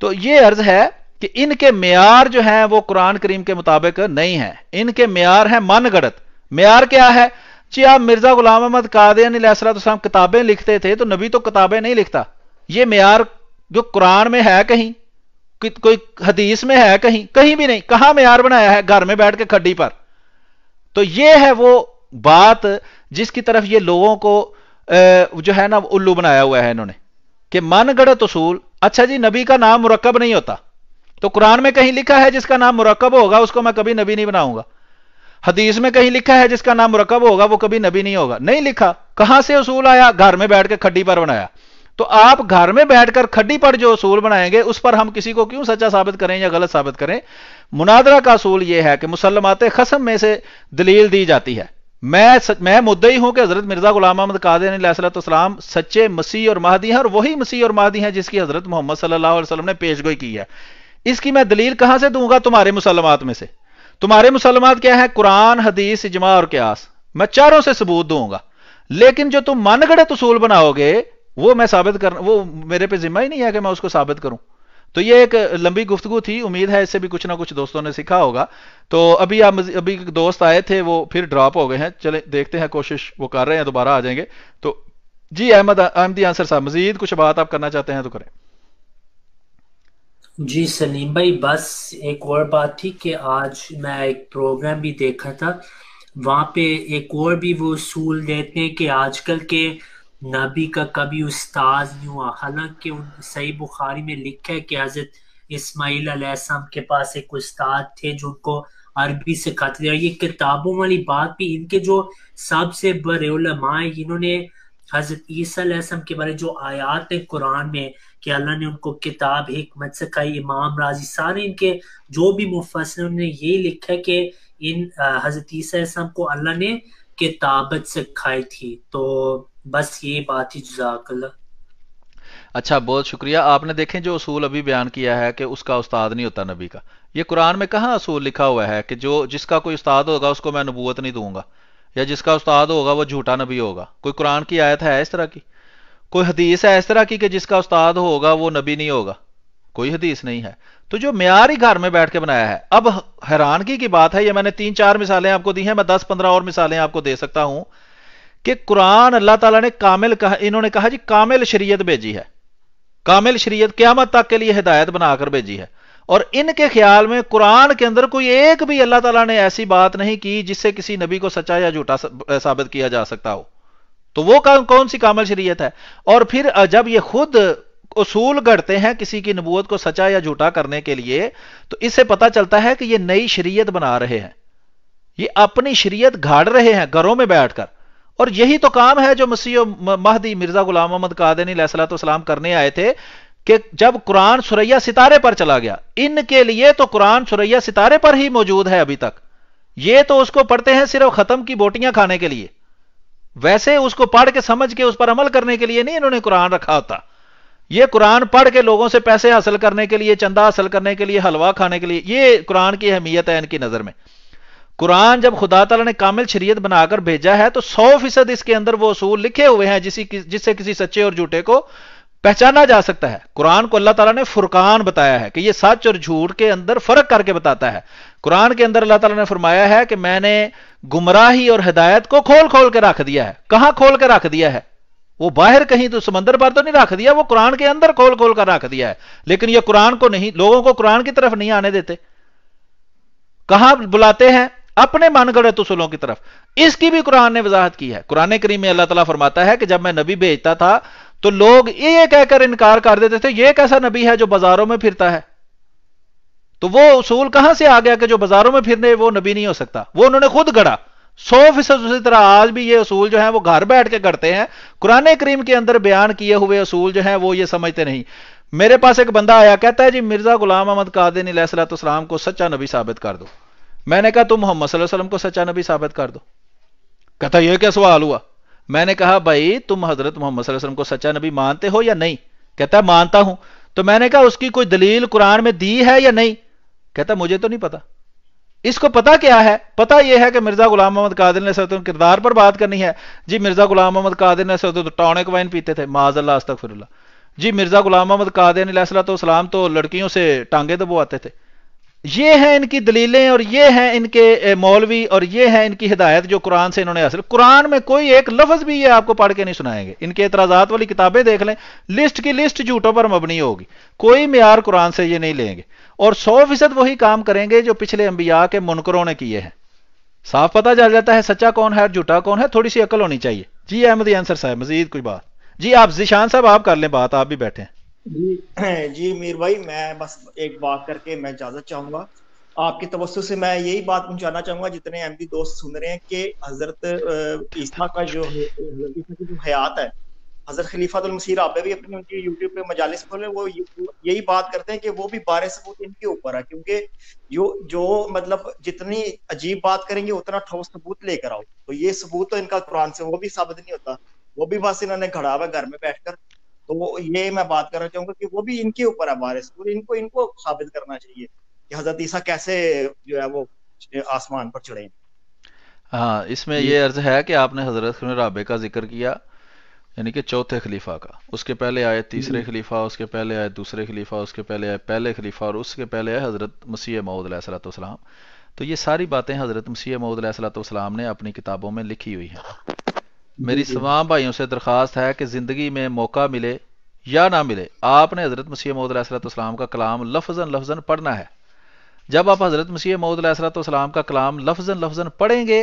[SPEAKER 1] तो ये अर्ज है कि इनके मैार जो हैं वो कुरान करीम के मुताबिक नहीं है इनके मैार हैं मन गढ़त मैार क्या है जी आप मिर्जा गुलाम अहमद साहब किताबें लिखते थे तो नबी तो किताबें नहीं लिखता ये मैार जो कुरान में है कहीं कि, कोई हदीस में है कहीं कहीं भी नहीं कहां मैार बनाया है घर में बैठ के खड्डी पर तो ये है वो बात जिसकी तरफ ये लोगों को जो है ना उल्लू बनाया हुआ है इन्होंने कि मन गढ़त असूल अच्छा जी नबी का नाम मुरकब नहीं होता तो कुरान में कहीं लिखा है जिसका नाम मुरकब होगा उसको मैं कभी नबी नहीं बनाऊंगा हदीस में कहीं लिखा है जिसका नाम मुरकब होगा वो कभी नबी नहीं होगा नहीं लिखा कहां से उसूल आया घर में बैठ कर खड्डी पर बनाया तो आप घर में बैठकर खड्डी पर जो असूल बनाएंगे उस पर हम किसी को क्यों सच्चा साबित करें या गलत साबित करें मुनादरा का असूल यह है कि मुसलमाते खसम में से दलील दी जाती है मैं सच, मैं ही हूं कि हजरत मिर्जा गुलाम अहमद कादरसलाम सच्चे मसीह और महदी हैं और वही मसीह और महदी हैं जिसकी हजरत मोहम्मद सल्लाम ने पेशगोई की है इसकी मैं दलील कहां से दूंगा तुम्हारे मुसलमात में से तुम्हारे मुसलमात क्या है कुरान हदीस इजमा और क्यास मैं चारों से सबूत दूंगा लेकिन जो तुम मानगढ़ उसूल बनाओगे वो मैं साबित कर वो मेरे पे जिम्मा ही नहीं है कि मैं उसको साबित करूं तो ये एक लंबी गुफ्तगु थी उम्मीद है इससे भी कुछ ना कुछ दोस्तों ने सीखा होगा तो अभी आप अभी दोस्त आए थे वो फिर ड्रॉप हो गए हैं चले देखते हैं कोशिश वो कर रहे हैं दोबारा आ जाएंगे तो जी अहमद अहमदी आंसर साहब मजीद कुछ बात आप करना चाहते हैं तो करें
[SPEAKER 7] जी सलीम भाई बस एक और बात थी कि आज मैं एक प्रोग्राम भी देखा था वहाँ पे एक और भी वो उसूल देते हैं कि आजकल के नबी का कभी उस्ताद नहीं हुआ हालांकि उन सही बुखारी में लिखा है कि हजरत इसमाईल अलैहिस्सलाम के पास एक उस्ताद थे जो उनको अरबी सिखाते थे और ये किताबों वाली बात भी इनके जो सबसे बड़े उलमा है इन्होंने हजरत ईसीम के बारे जो आयात है कुरान में कि अल्लाह ने उनको किताब हमत सिखाई इमाम राजी सारे इनके जो भी मुफसर उन्होंने ये लिखा है कि इन हजरत ईसीम को अल्लाह ने किताबत सिखाई थी तो बस ये बात ही जजाकल्ला
[SPEAKER 1] अच्छा बहुत शुक्रिया आपने देखें जो असूल अभी बयान किया है कि उसका उस्ताद नहीं होता नबी का ये कुरान में कहाँ असूल लिखा हुआ है कि जो जिसका कोई उस्ताद होगा उसको मैं नबूत नहीं दूंगा या जिसका उस्ताद होगा वो झूठा नबी होगा कोई कुरान की आयत है इस तरह की कोई हदीस है इस तरह की कि जिसका उस्ताद होगा वो नबी नहीं होगा कोई हदीस नहीं है तो जो म्यार ही घर में बैठ के बनाया है अब हैरानगी की बात है ये मैंने तीन चार मिसालें आपको दी हैं मैं दस पंद्रह और मिसालें आपको दे सकता हूं कि कुरान अल्लाह ताला ने कामिल कहा इन्होंने कहा जी कामिल शरीयत भेजी है कामिल शरीयत क्यामत तक के लिए हिदायत बनाकर भेजी है और इनके ख्याल में कुरान के अंदर कोई एक भी अल्लाह तला ने ऐसी बात नहीं की जिससे किसी नबी को सच्चा या झूठा साबित किया जा सकता हो तो वो कौन सी कामल शरीयत है और फिर जब ये खुद उसूल गढ़ते हैं किसी की नबूत को सचा या झूठा करने के लिए तो इससे पता चलता है कि ये नई शरीयत बना रहे हैं ये अपनी शरीयत घाड़ रहे हैं घरों में बैठकर और यही तो काम है जो मसीह महदी मिर्जा गुलाम मोहम्मद कादिन सलाम करने आए थे कि जब कुरान सुरैया सितारे पर चला गया इनके लिए तो कुरान सुरैया सितारे पर ही मौजूद है अभी तक ये तो उसको पढ़ते हैं सिर्फ खत्म की बोटियां खाने के लिए वैसे उसको पढ़ के समझ के उस पर अमल करने के लिए नहीं इन्होंने कुरान रखा होता ये कुरान पढ़ के लोगों से पैसे हासिल करने के लिए चंदा हासिल करने के लिए हलवा खाने के लिए ये कुरान की अहमियत है इनकी नजर में कुरान जब खुदा तला ने कामिल शरीयत बनाकर भेजा है तो सौ फीसद इसके अंदर वो असूल लिखे हुए हैं जिससे किसी सच्चे और झूठे को पहचाना जा सकता है कुरान को अल्लाह ताला ने फुरकान बताया है कि ये सच और झूठ के अंदर फर्क करके बताता है कुरान के अंदर अल्लाह ताला ने फरमाया है कि मैंने गुमराही और हिदायत को खोल खोल के रख दिया है कहां खोल के रख दिया है वो बाहर कहीं तो समंदर पर तो नहीं रख दिया वो कुरान के अंदर खोल खोल कर रख दिया है लेकिन यह कुरान को नहीं लोगों को कुरान की तरफ नहीं आने देते कहां बुलाते हैं अपने मानगढ़ उसूलों की तरफ इसकी भी कुरान ने वजाहत की है कुरान करीम में अल्लाह ताला फरमाता है कि जब मैं नबी भेजता था तो लोग ये कहकर इनकार कर देते थे ये कैसा नबी है जो बाजारों में फिरता है तो वो उसूल कहां से आ गया कि जो बाजारों में फिरने वो नबी नहीं हो सकता वो उन्होंने खुद गढ़ा सौ फीसद उसी तरह आज भी ये असूल जो है वो घर बैठ के करते हैं कुरान करीम के अंदर बयान किए हुए असूल जो है वो ये समझते नहीं मेरे पास एक बंदा आया कहता है जी मिर्जा गुलाम अहमद कादिन सलाम को सच्चा नबी साबित कर दो मैंने कहा तुम मोहम्मद को सच्चा नबी साबित कर दो कहता यह क्या सवाल हुआ मैंने कहा भाई तुम हजरत मोहम्मद को सच्चा नबी मानते हो या नहीं कहता मानता हूं तो मैंने कहा उसकी कोई दलील कुरान में दी है या नहीं कहता मुझे तो नहीं पता इसको पता क्या है पता यह है कि मिर्जा गुलाम मोहम्मद कादिल ने सर किरदार पर बात करनी है जी मिर्जा गुलाम मोहम्मद कादिल ने सर तो टॉनिक वाइन पीते थे माजल्ला फिर जी मिर्जा गुलाम मोहम्मद तो सलाम तो लड़कियों से टांगे दबो आते थे ये हैं इनकी दलीलें और ये हैं इनके मौलवी और ये हैं इनकी हिदायत जो कुरान से इन्होंने हासिल कुरान में कोई एक लफ्ज भी ये आपको पढ़ के नहीं सुनाएंगे इनके एतराजात वाली किताबें देख लें लिस्ट की लिस्ट झूठों पर मबनी होगी कोई मैार कुरान से ये नहीं लेंगे और सौ फीसद वही काम करेंगे जो पिछले अंबिया के मुनकरों ने किए हैं साफ पता चल जाता है सच्चा कौन है और झूठा कौन है थोड़ी सी अकल होनी चाहिए जी अहमद आंसर साहब मजीद कोई बात जी आप जिशान साहब आप कर लें बात आप भी बैठे हैं
[SPEAKER 4] जी जी मीर भाई मैं बस एक बात करके मैं इजाज़त चाहूंगा आपकी तवस्त से मैं यही बात पहुँचाना चाहूंगा जितने एम दोस्त सुन रहे हैं कि हज़रत ईसा का जो जो हयात है हज़रत खलीफातुल मसीर आप भी अपने उनकी यूट्यूब पे मजालिस खोले वो यही बात करते हैं कि वो भी बारह सबूत इनके ऊपर है क्योंकि जो जो मतलब जितनी अजीब बात करेंगे उतना ठोस सबूत लेकर आओ तो ये सबूत तो इनका कुरान से वो भी साबित नहीं होता वो भी बस इन्होंने घड़ा हुआ घर में बैठकर तो ये मैं बात करना चाहूंगा कि वो भी इनके ऊपर है वारिस और इनको इनको साबित करना चाहिए कि हजरत ईसा कैसे जो है वो आसमान पर चढ़े
[SPEAKER 1] हाँ इसमें ये अर्ज है कि आपने हजरत राबे का जिक्र किया यानी कि चौथे खलीफा का उसके पहले आए तीसरे हम्म। खलीफा उसके पहले आए दूसरे खलीफा उसके पहले आए पहले खलीफा और उसके पहले आए हज़रत मसीह मऊद सलाम तो ये सारी बातें हज़रत मसीह मऊद सलाम ने अपनी किताबों में लिखी हुई हैं
[SPEAKER 7] मेरी तमाम
[SPEAKER 1] भाइयों से दरख्वास्त है कि ज़िंदगी में मौका मिले या ना मिले आपने हज़रत मसीह मौदलाम का कलाम लफजन लफजन पढ़ना है जब आप हज़रत मसीह मौदलाम का कलाम लफजन लफजन पढ़ेंगे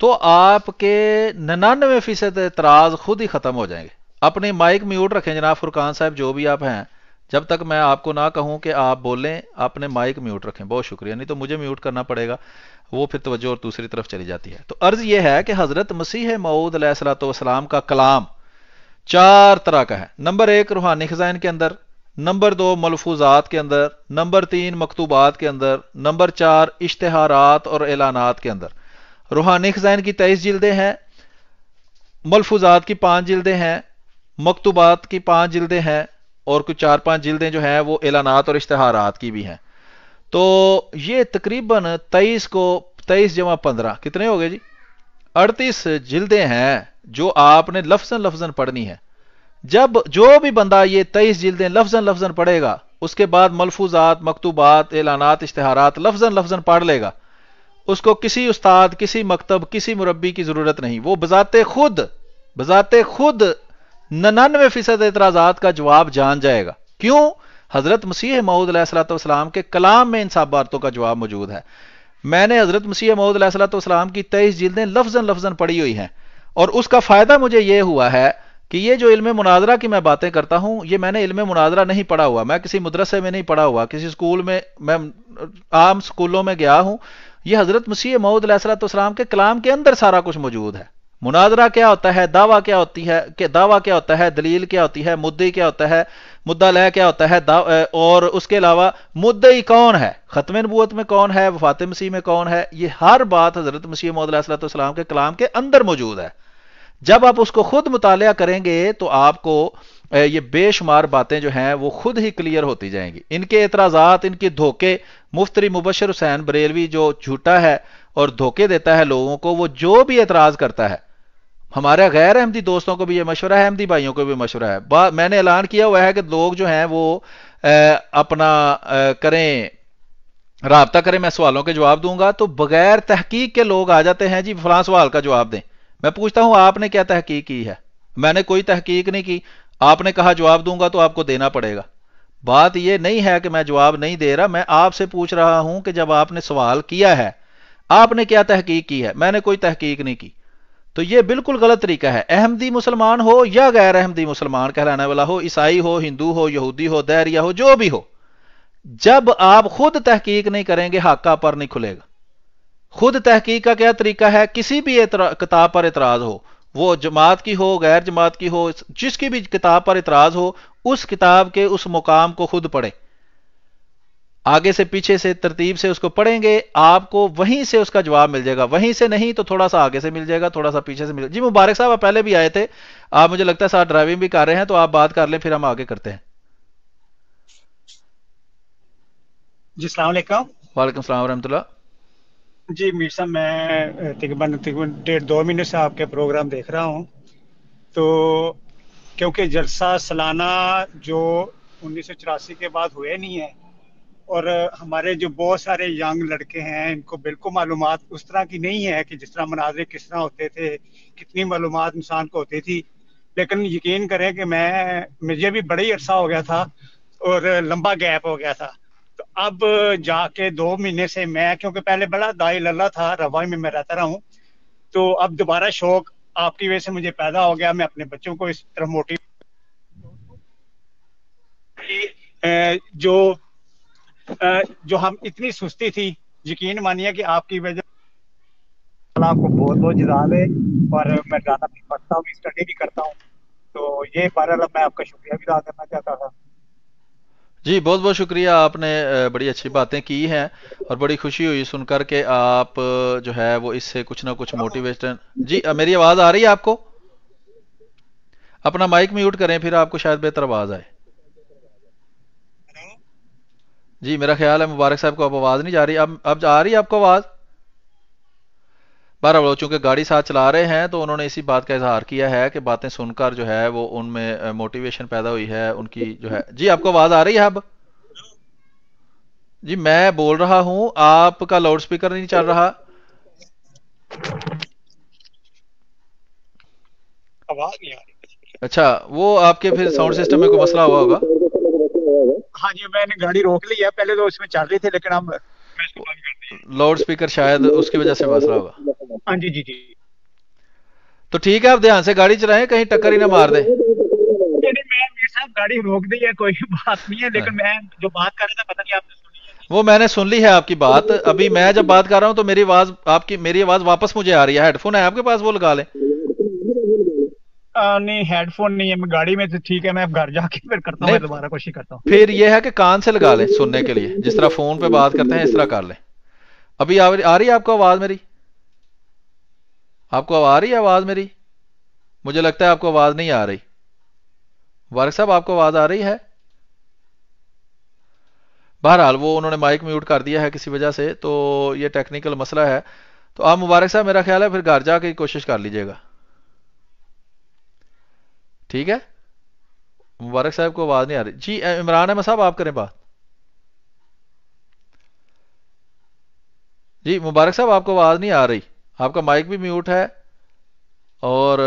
[SPEAKER 1] तो आपके नन्यानवे फ़ीसद एतराज़ खुद ही ख़त्म हो जाएंगे अपने माइक म्यूट रखें जनाब फुरकान साहब जो भी आप हैं जब तक मैं आपको ना कहूं कि आप बोलें अपने माइक म्यूट रखें बहुत शुक्रिया नहीं तो मुझे म्यूट करना पड़ेगा वो फिर तवज्जो और दूसरी तरफ चली जाती है तो अर्ज यह है कि हजरत मसीह मऊद सलाम का कलाम चार तरह का है नंबर एक रूहानी खजाइन के अंदर नंबर दो मलफूजात के अंदर नंबर तीन मकतूबात के अंदर नंबर चार इश्तहारात और एलानात के अंदर रूहानी खजाइन की तेईस जिल्दें हैं मलफूजात की पांच जिल्दें हैं मकतूबात की पांच जिल्दें हैं और कुछ चार पांच जिल्दें जो हैं वो एलानात और इश्तहारात की भी हैं तो ये तकरीबन तेईस को तेईस जमा पंद्रह कितने हो गए जी अड़तीस जिल्दें हैं जो आपने लफजन लफजन पढ़नी है जब जो भी बंदा ये तेईस जिल्दें लफजन लफजन पढ़ेगा उसके बाद मलफूजात मकतूबात एलानात इश्तहारात लफजन लफजन पढ़ लेगा उसको किसी उस्ताद किसी मकतब किसी मुरबी की ज़रूरत नहीं वो बजाते खुद बजाते खुद नन्नवे फीसद एतराजात का जवाब जान जाएगा क्यों हजरत मसीह मऊद सलाम के कलाम में इन सब बातों का जवाब मौजूद है मैंने हजरत मसीह मऊद सलाम की तेईस जिल्दें लफजन लफजन पड़ी हुई हैं और उसका फायदा मुझे यह हुआ है कि ये जो इल्म मुनाजरा की मैं बातें करता हूं ये मैंने इल्म मुनाजरा नहीं पढ़ा हुआ मैं किसी मदरसे में नहीं पढ़ा हुआ किसी स्कूल में मैं आम स्कूलों में गया हूं ये हजरत मसीह मऊद सलाम के कलाम के अंदर सारा कुछ मौजूद है मुनाजरा क्या होता है दावा क्या होती है के दावा क्या होता है दलील क्या होती है मुद्दे क्या होता है मुद्दा लय क्या होता है और उसके अलावा मुद्दई कौन है ख़त्म नबूत में कौन है वफात मसीह में कौन है ये हर बात हज़रत मसीह मौदलाम के कलाम के अंदर मौजूद है जब आप उसको खुद मुताल करेंगे तो आपको ये बेशुमार बातें जो हैं वो खुद ही क्लियर होती जाएंगी इनके एतराज़ात इनके धोखे मुफ्तरी मुबशर हुसैन बरेलवी जो झूठा है और धोखे देता है लोगों को वो जो भी एतराज़ करता है हमारे गैर अहमदी दोस्तों को भी ये मशवरा है अहमदी भाइयों को भी मशवरा है मैंने ऐलान किया हुआ है कि लोग जो हैं वो अपना करें रबता करें मैं सवालों के जवाब दूंगा तो बगैर तहकीक के लोग आ जाते हैं जी फलां सवाल का जवाब दें मैं पूछता हूं आपने क्या तहकीक की है मैंने कोई तहकीक नहीं की आपने कहा जवाब दूंगा तो आपको देना पड़ेगा बात यह नहीं है कि मैं जवाब नहीं दे रहा मैं आपसे पूछ रहा हूं कि जब आपने सवाल किया है आपने क्या तहकीक की है मैंने कोई तहकीक नहीं की तो ये बिल्कुल गलत तरीका है अहमदी मुसलमान हो या गैर अहमदी मुसलमान कहलाने वाला हो ईसाई हो हिंदू हो यहूदी हो दैरिया हो जो भी हो जब आप खुद तहकीक नहीं करेंगे हाका पर नहीं खुलेगा खुद तहकीक का क्या तरीका है किसी भी किताब पर इतराज हो वो जमात की हो गैर जमात की हो जिसकी भी किताब पर इतराज हो उस किताब के उस मुकाम को खुद पढ़े आगे से पीछे से तरतीब से उसको पढ़ेंगे आपको वहीं से उसका जवाब मिल जाएगा वहीं से नहीं तो थोड़ा सा आगे से मिल जाएगा थोड़ा सा पीछे से मिल जी मुबारक साहब आप पहले भी आए थे आप मुझे लगता है साथ ड्राइविंग भी कर रहे हैं तो आप बात कर लें फिर हम आगे करते हैं
[SPEAKER 4] जी सलाम
[SPEAKER 1] वालेकुम सलाम वरहमतुल्ला
[SPEAKER 8] जी मीर साहब मैं तकरीबन तकरीबन डेढ़ दो महीने से आपके प्रोग्राम देख रहा हूँ तो क्योंकि जलसा सालाना जो उन्नीस के बाद हुए नहीं है और हमारे जो बहुत सारे यंग लड़के हैं इनको बिल्कुल मालूम उस तरह की नहीं है कि जिस तरह मनाजरे किस तरह होते थे कितनी मालूम इंसान को होती थी लेकिन यकीन करें कि मैं मुझे भी बड़ा ही अरसा हो गया था और लंबा गैप हो गया था तो अब जाके दो महीने से मैं क्योंकि पहले बड़ा
[SPEAKER 4] दाई लल्ला था रवाई में मैं रहता रहा हूँ तो अब दोबारा शौक आपकी वजह से मुझे पैदा
[SPEAKER 8] हो गया मैं अपने बच्चों को इस तरह मोटिव जो जो हम इतनी सुस्ती थी यकीन मानिए कि
[SPEAKER 4] आपकी वजह आपको बहुत बहुत जजा है और मैं ज़्यादा भी पढ़ता हूँ
[SPEAKER 9] स्टडी भी करता हूँ तो ये बहरहाल मैं आपका शुक्रिया भी अदा करना चाहता था
[SPEAKER 1] जी बहुत बहुत शुक्रिया आपने बड़ी अच्छी बातें की हैं और बड़ी खुशी हुई सुनकर के आप जो है वो इससे कुछ ना कुछ मोटिवेशन जी मेरी आवाज़ आ रही है आपको अपना माइक म्यूट करें फिर आपको शायद बेहतर आवाज़ आए जी मेरा ख्याल है मुबारक साहब को अब आवाज़ नहीं जा रही अब अब आ रही है आपको आवाज़ बारह चूंकि गाड़ी साथ चला रहे हैं तो उन्होंने इसी बात का इजहार किया है कि बातें सुनकर जो है वो उनमें मोटिवेशन पैदा हुई है उनकी जो है जी आपको आवाज़ आ रही है अब जी मैं बोल रहा हूं आपका लाउड स्पीकर नहीं चल रहा
[SPEAKER 8] आवाज़ नहीं आ रही
[SPEAKER 1] अच्छा वो आपके फिर साउंड सिस्टम में कोई मसला हुआ होगा हाँ जी मैंने गाड़ी रोक ली है पहले तो उसमें चल रही थी लेकिन हम लाउड स्पीकर शायद उसकी वजह से मसला होगा हाँ जी जी जी तो ठीक है आप ध्यान से गाड़ी चलाएं कहीं टक्कर ही ना मार दे गाड़ी रोक दी है कोई बात नहीं है लेकिन मैं जो बात कर रहा था पता नहीं आपने वो मैंने सुन ली है आपकी बात अभी मैं जब बात कर रहा हूँ तो मेरी आवाज आपकी मेरी आवाज वापस मुझे आ रही है हेडफोन है आपके पास वो लगा लें
[SPEAKER 8] नहीं हेडफोन नहीं है मैं गाड़ी में तो ठीक है मैं घर जाके फिर करता हूँ दोबारा कोशिश करता हूँ फिर
[SPEAKER 1] ये है कि कान से लगा ले सुनने के लिए जिस तरह फोन पे बात करते हैं इस तरह कर ले अभी आ, आ रही है आपको आवाज मेरी आपको आ रही है आवाज मेरी मुझे लगता है आपको आवाज नहीं आ रही वारिक साहब आपको आवाज आ रही है बहरहाल वो उन्होंने माइक म्यूट कर दिया है किसी वजह से तो ये टेक्निकल मसला है तो आप मुबारक साहब मेरा ख्याल है फिर घर जाके कोशिश कर लीजिएगा ठीक है मुबारक साहब को आवाज नहीं आ रही जी इमरान अहमद साहब आप करें बात जी मुबारक साहब आपको आवाज नहीं आ रही आपका माइक भी म्यूट है और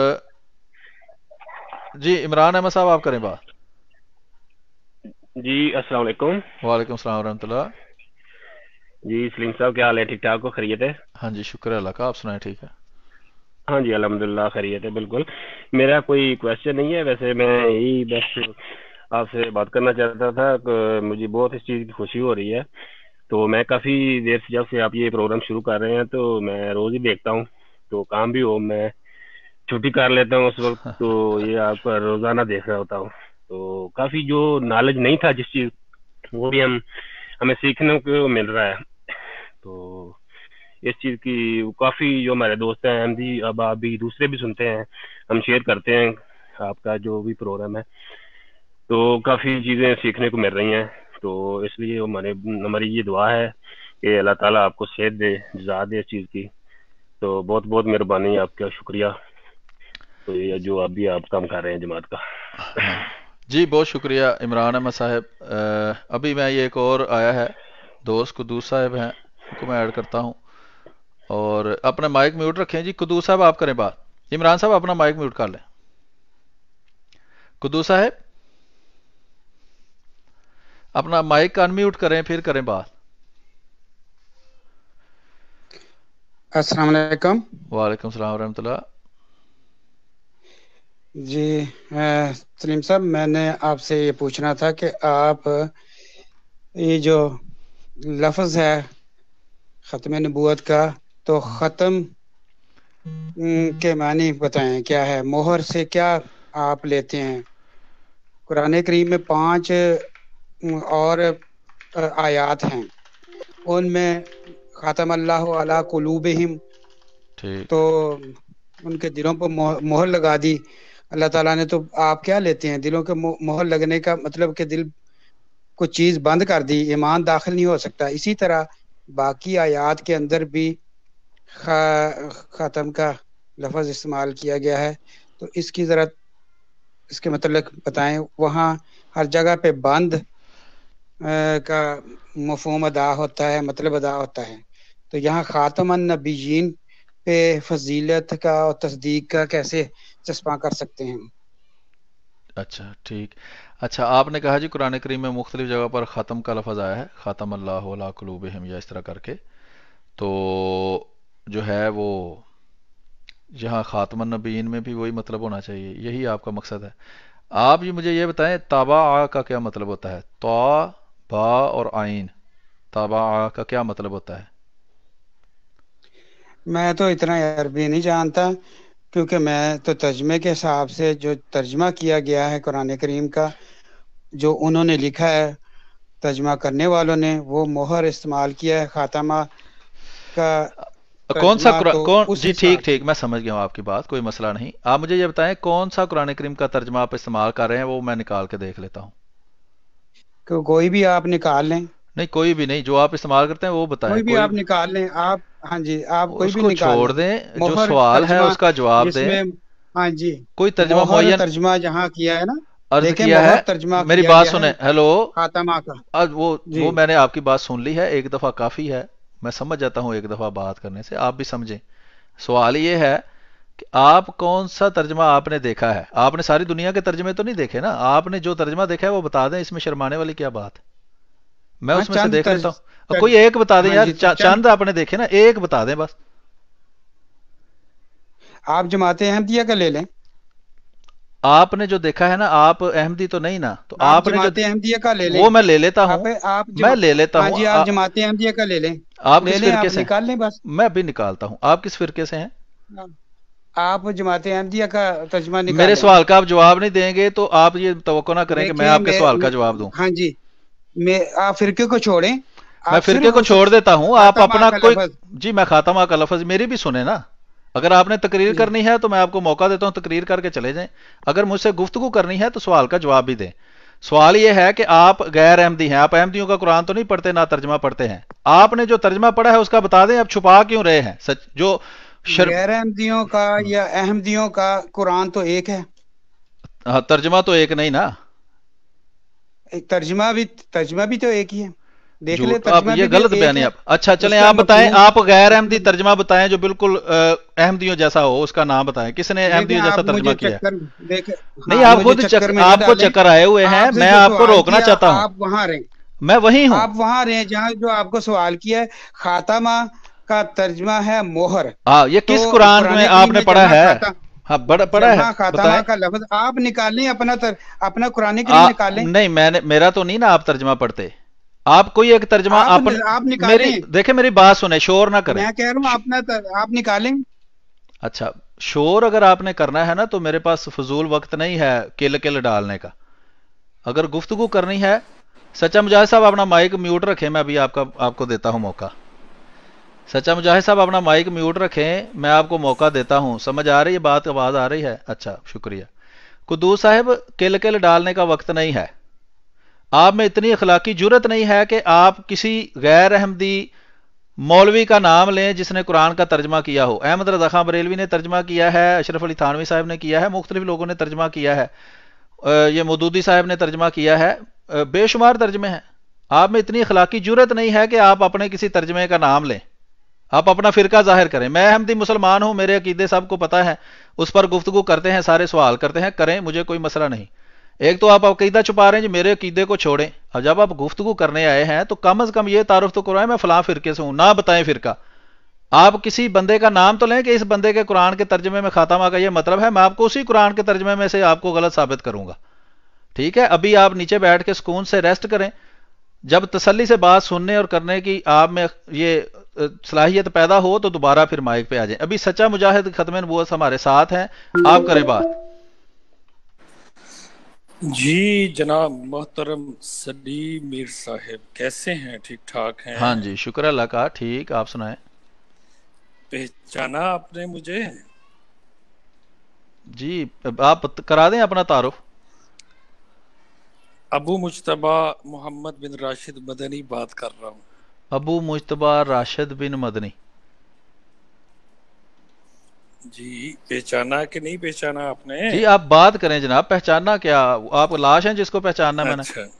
[SPEAKER 1] जी इमरान अहमद साहब आप करें बात
[SPEAKER 10] जी अस्सलाम वालेकुम
[SPEAKER 1] वालेकुम सलाम
[SPEAKER 10] जी सलीम साहब क्या हाल है ठीक ठाक हो खरीद है हाँ जी शुक्र अल्लाह का आप सुनाए ठीक है हाँ जी अलहमदिल्ला खैरियत है बिल्कुल मेरा कोई क्वेश्चन नहीं है वैसे मैं यही बस आपसे बात करना चाहता था मुझे बहुत इस चीज़ की खुशी हो रही है तो मैं काफ़ी देर से जब से आप ये प्रोग्राम शुरू कर रहे हैं तो मैं रोज़ ही देखता हूँ तो काम भी हो मैं छुट्टी कर लेता हूँ उस वक्त तो ये आपका रोज़ाना देख रहा होता हूँ तो काफ़ी जो नॉलेज नहीं था जिस चीज़ वो भी हम हमें सीखने को मिल रहा है तो इस चीज़ की काफ़ी जो हमारे दोस्त हैं हम भी अब आप भी दूसरे भी सुनते हैं हम शेयर करते हैं आपका जो भी प्रोग्राम है तो काफ़ी चीज़ें सीखने को मिल रही हैं तो इसलिए हमारे हमारी ये दुआ है कि अल्लाह ताला आपको सेहत दे जजा दे इस चीज़ की तो बहुत बहुत मेहरबानी आपका शुक्रिया तो ये जो आप भी आप काम कर रहे हैं जमात का
[SPEAKER 1] जी बहुत शुक्रिया इमरान अहमद साहब अभी मैं ये एक और आया है दोस्त दूसरा साहब हैं उनको मैं ऐड करता हूँ और अपना माइक म्यूट रखें जी कुदू साहब आप करें बात इमरान साहब अपना माइक म्यूट कर लें कुदू साहेब अपना माइक अनम्यूट करें फिर करें बात
[SPEAKER 8] असलाकम
[SPEAKER 1] वालेकुम वालेकुम सलाम
[SPEAKER 8] जी सलीम साहब मैंने आपसे ये पूछना था कि आप ये जो लफ्ज़ है ख़त्म नबूत का तो खत्म के मानी बताएं क्या है मोहर से क्या आप लेते हैं कुरान करीम में पांच और आयात हैं उनमें खातम अल्लाह अला कुलूबहिम तो उनके दिलों पर मोहर लगा दी अल्लाह ताला ने तो आप क्या लेते हैं दिलों के मोहर लगने का मतलब के दिल को चीज बंद कर दी ईमान दाखिल नहीं हो सकता इसी तरह बाकी आयात के अंदर भी ख़ातम का लफज इस्तेमाल किया गया है तो इसकी ज़रा इसके मतलब बताएं वहाँ हर जगह पे बंद का मफहम अदा होता है मतलब अदा होता है तो यहाँ ख़ातम नबीजीन पे फजीलत का और तस्दीक का कैसे चस्पा कर सकते हैं
[SPEAKER 1] अच्छा ठीक अच्छा आपने कहा जी कुरान करीम में मुख्तलिफ जगह पर ख़त्म का लफज आया है ख़ातम अल्लाह कलूब हम या इस तरह करके तो जो है वो यहाँ ख़ातमन नबीन में भी वही मतलब होना चाहिए यही आपका मकसद है आप ये मुझे ये बताएं ताबा आ का क्या मतलब होता है तो बा और आइन ताबा आ का क्या मतलब होता है
[SPEAKER 8] मैं तो इतना अरबी नहीं जानता क्योंकि मैं तो तर्जमे के हिसाब से जो तर्जमा किया गया है कुरान करीम का जो उन्होंने लिखा है तर्जमा करने वालों ने वो मोहर इस्तेमाल किया है खातमा का
[SPEAKER 1] तो कौन सा तो कौन जी ठीक ठीक मैं समझ गया हूँ आपकी बात कोई मसला नहीं आप मुझे ये बताएं कौन सा कुरान करीम का तर्जमा आप इस्तेमाल कर रहे हैं वो मैं निकाल के देख लेता हूँ कोई भी आप निकाल लें नहीं कोई भी नहीं जो आप इस्तेमाल करते हैं वो बताएं कोई भी आप
[SPEAKER 8] निकाल लें आप हाँ जी आप कोई भी निकाल छोड़ दें जो सवाल है उसका जवाब दें हाँ जी कोई तर्जमा मुहैया तर्जमा जहाँ किया है ना अर्ज किया है तर्जमा मेरी बात सुने
[SPEAKER 1] हेलो वो वो मैंने आपकी बात सुन ली है एक दफा काफी है मैं समझ जाता हूं एक दफ़ा बात करने से आप भी समझें सवाल ये है कि आप कौन सा तर्जमा आपने देखा है आपने सारी दुनिया के तर्जमे तो नहीं देखे ना आपने जो तर्जमा देखा है वो बता दें इसमें शर्माने वाली क्या बात है मैं हाँ, उसमें से देख लेता हूं कोई एक बता दें हाँ यार चंद आपने देखे ना एक बता दें बस आप जमाते अहमदिया का ले लें आपने जो देखा है ना आप अहमदी तो नहीं ना तो आप आपने जो अहमदिया का ले ले वो मैं ले लेता हूँ
[SPEAKER 8] मैं ले लेता हूँ हाँ आप जमाते अहमदिया का ले लें आप ले किस ले, फिरके आप से निकाल
[SPEAKER 1] लें बस मैं भी निकालता हूँ आप किस फिरके से हैं
[SPEAKER 8] हाँ। आप जमाते अहमदिया का तर्जमा निकाल मेरे सवाल
[SPEAKER 1] का आप जवाब नहीं देंगे तो आप ये तो ना करें कि मैं आपके सवाल का जवाब दूं हाँ जी मैं आप फिरके को छोड़े मैं फिरके को छोड़ देता हूँ आप अपना कोई जी मैं खाता हूँ आपका लफज मेरी भी सुने ना अगर आपने तकरीर करनी है तो मैं आपको मौका देता हूं तकरीर करके चले जाएं अगर मुझसे गुफ्तगु करनी है तो सवाल का जवाब भी दें सवाल यह है कि आप गैर अहमदी हैं आप अहमदियों का कुरान तो नहीं पढ़ते ना तर्जमा पढ़ते हैं आपने जो तर्जमा पढ़ा है उसका बता दें आप छुपा क्यों रहे हैं सच जो शर... गैर
[SPEAKER 8] अहमदियों का हम्म। या अहमदियों का कुरान तो एक है
[SPEAKER 1] हाँ तर्जमा तो एक नहीं ना तर्जमा भी तर्जमा भी तो एक ही है
[SPEAKER 8] देख ले आप ये गलत बयान है आप अच्छा चलें आप मतलब बताएं आप
[SPEAKER 1] गैर अहमदी तर्जमा बताएं जो बिल्कुल अहमदियों जैसा हो उसका नाम बताएं किसने अहमदियों जैसा तर्जमा किया
[SPEAKER 8] हाँ, नहीं आप खुद चक्कर आपको चक्कर आए हुए हैं मैं आपको रोकना चाहता हूँ आप वहाँ रहे मैं वही हूँ आप वहाँ रहे जहाँ जो आपको सवाल किया है खातामा का तर्जमा है मोहर
[SPEAKER 1] हाँ ये किस तो कुरान में आपने हाँ, पढ़ा है हाँ बड़ा पड़ा है खातामा
[SPEAKER 8] का लफ्ज आप निकालें अपना तर, अपना लिए निकालें
[SPEAKER 1] नहीं मैंने मेरा तो नहीं ना आप तर्जमा पढ़ते आप कोई एक तर्जमा आप, आप मेरी देखे मेरी बात सुने शोर ना करें मैं
[SPEAKER 8] कह रहा हूँ तर, आप निकालें
[SPEAKER 1] अच्छा शोर अगर आपने करना है ना तो मेरे पास फजूल वक्त नहीं है किल किल डालने का अगर गुफ्तगु करनी है सचा मुजाहिद साहब अपना माइक म्यूट रखें मैं अभी आपका आपको देता हूं मौका सचा मुजाहिद साहब अपना माइक म्यूट रखें मैं आपको मौका देता हूं समझ आ रही है बात आवाज़ आ रही है अच्छा शुक्रिया कुदू साहब किल किल डालने का वक्त नहीं है आप में इतनी अखलाकी जरूरत नहीं है कि आप किसी गैर अहमदी मौलवी का नाम लें जिसने कुरान का तर्जमा किया हो अहमद रजा खां बरेलवी ने तर्जमा किया है अशरफ अली थानवी साहब ने किया है मुख्तलिफ लोगों ने तर्जमा किया है ये मदूदी साहब ने तर्जमा किया है बेशुमार तर्जमे हैं आप में इतनी अखलाकी जरूरत नहीं है कि आप अपने किसी तर्जमे का नाम लें आप अपना फ़िरका जाहिर करें मैं अहमदी मुसलमान हूँ मेरे अकीदे सबको पता है उस पर गुफ्तु करते हैं सारे सवाल करते हैं करें मुझे कोई मसला नहीं एक तो आप अकीदा छुपा रहे हैं जी मेरे अकीदे को छोड़ें अब जब आप गुफ्तु करने आए हैं तो कम अज कम ये तारफ तो करवाएं मैं फलां फिरके से हूं ना बताएं फिरका आप किसी बंदे का नाम तो लें कि इस बंदे के कुरान के तर्जमे में खातामा का यह मतलब है मैं आपको उसी कुरान के तर्जमे में से आपको गलत साबित करूंगा ठीक है अभी आप नीचे बैठ के सुकून से रेस्ट करें जब तसली से बात सुनने और करने की आप में ये सलाहियत पैदा हो तो दोबारा फिर माइक पे आ जाए अभी सच्चा मुजाहिद खत्म बोस हमारे साथ हैं आप करें बात
[SPEAKER 2] जी जनाब मोहतरम सदी मीर साहब कैसे हैं ठीक ठाक हैं हाँ
[SPEAKER 1] जी शुक्र अल्लाह का ठीक आप सुनाए
[SPEAKER 2] पहचाना आपने मुझे
[SPEAKER 1] जी आप करा दें अपना तारुफ
[SPEAKER 2] अबू मुशतबा मोहम्मद बिन राशिद मदनी बात कर रहा हूँ
[SPEAKER 1] अबू मुश्तबा राशिद बिन मदनी
[SPEAKER 2] जी पहचाना कि नहीं पहचाना आपने जी आप
[SPEAKER 1] बात करें जनाब पहचाना क्या आप लाश हैं जिसको पहचानना अच्छा।
[SPEAKER 2] मैंने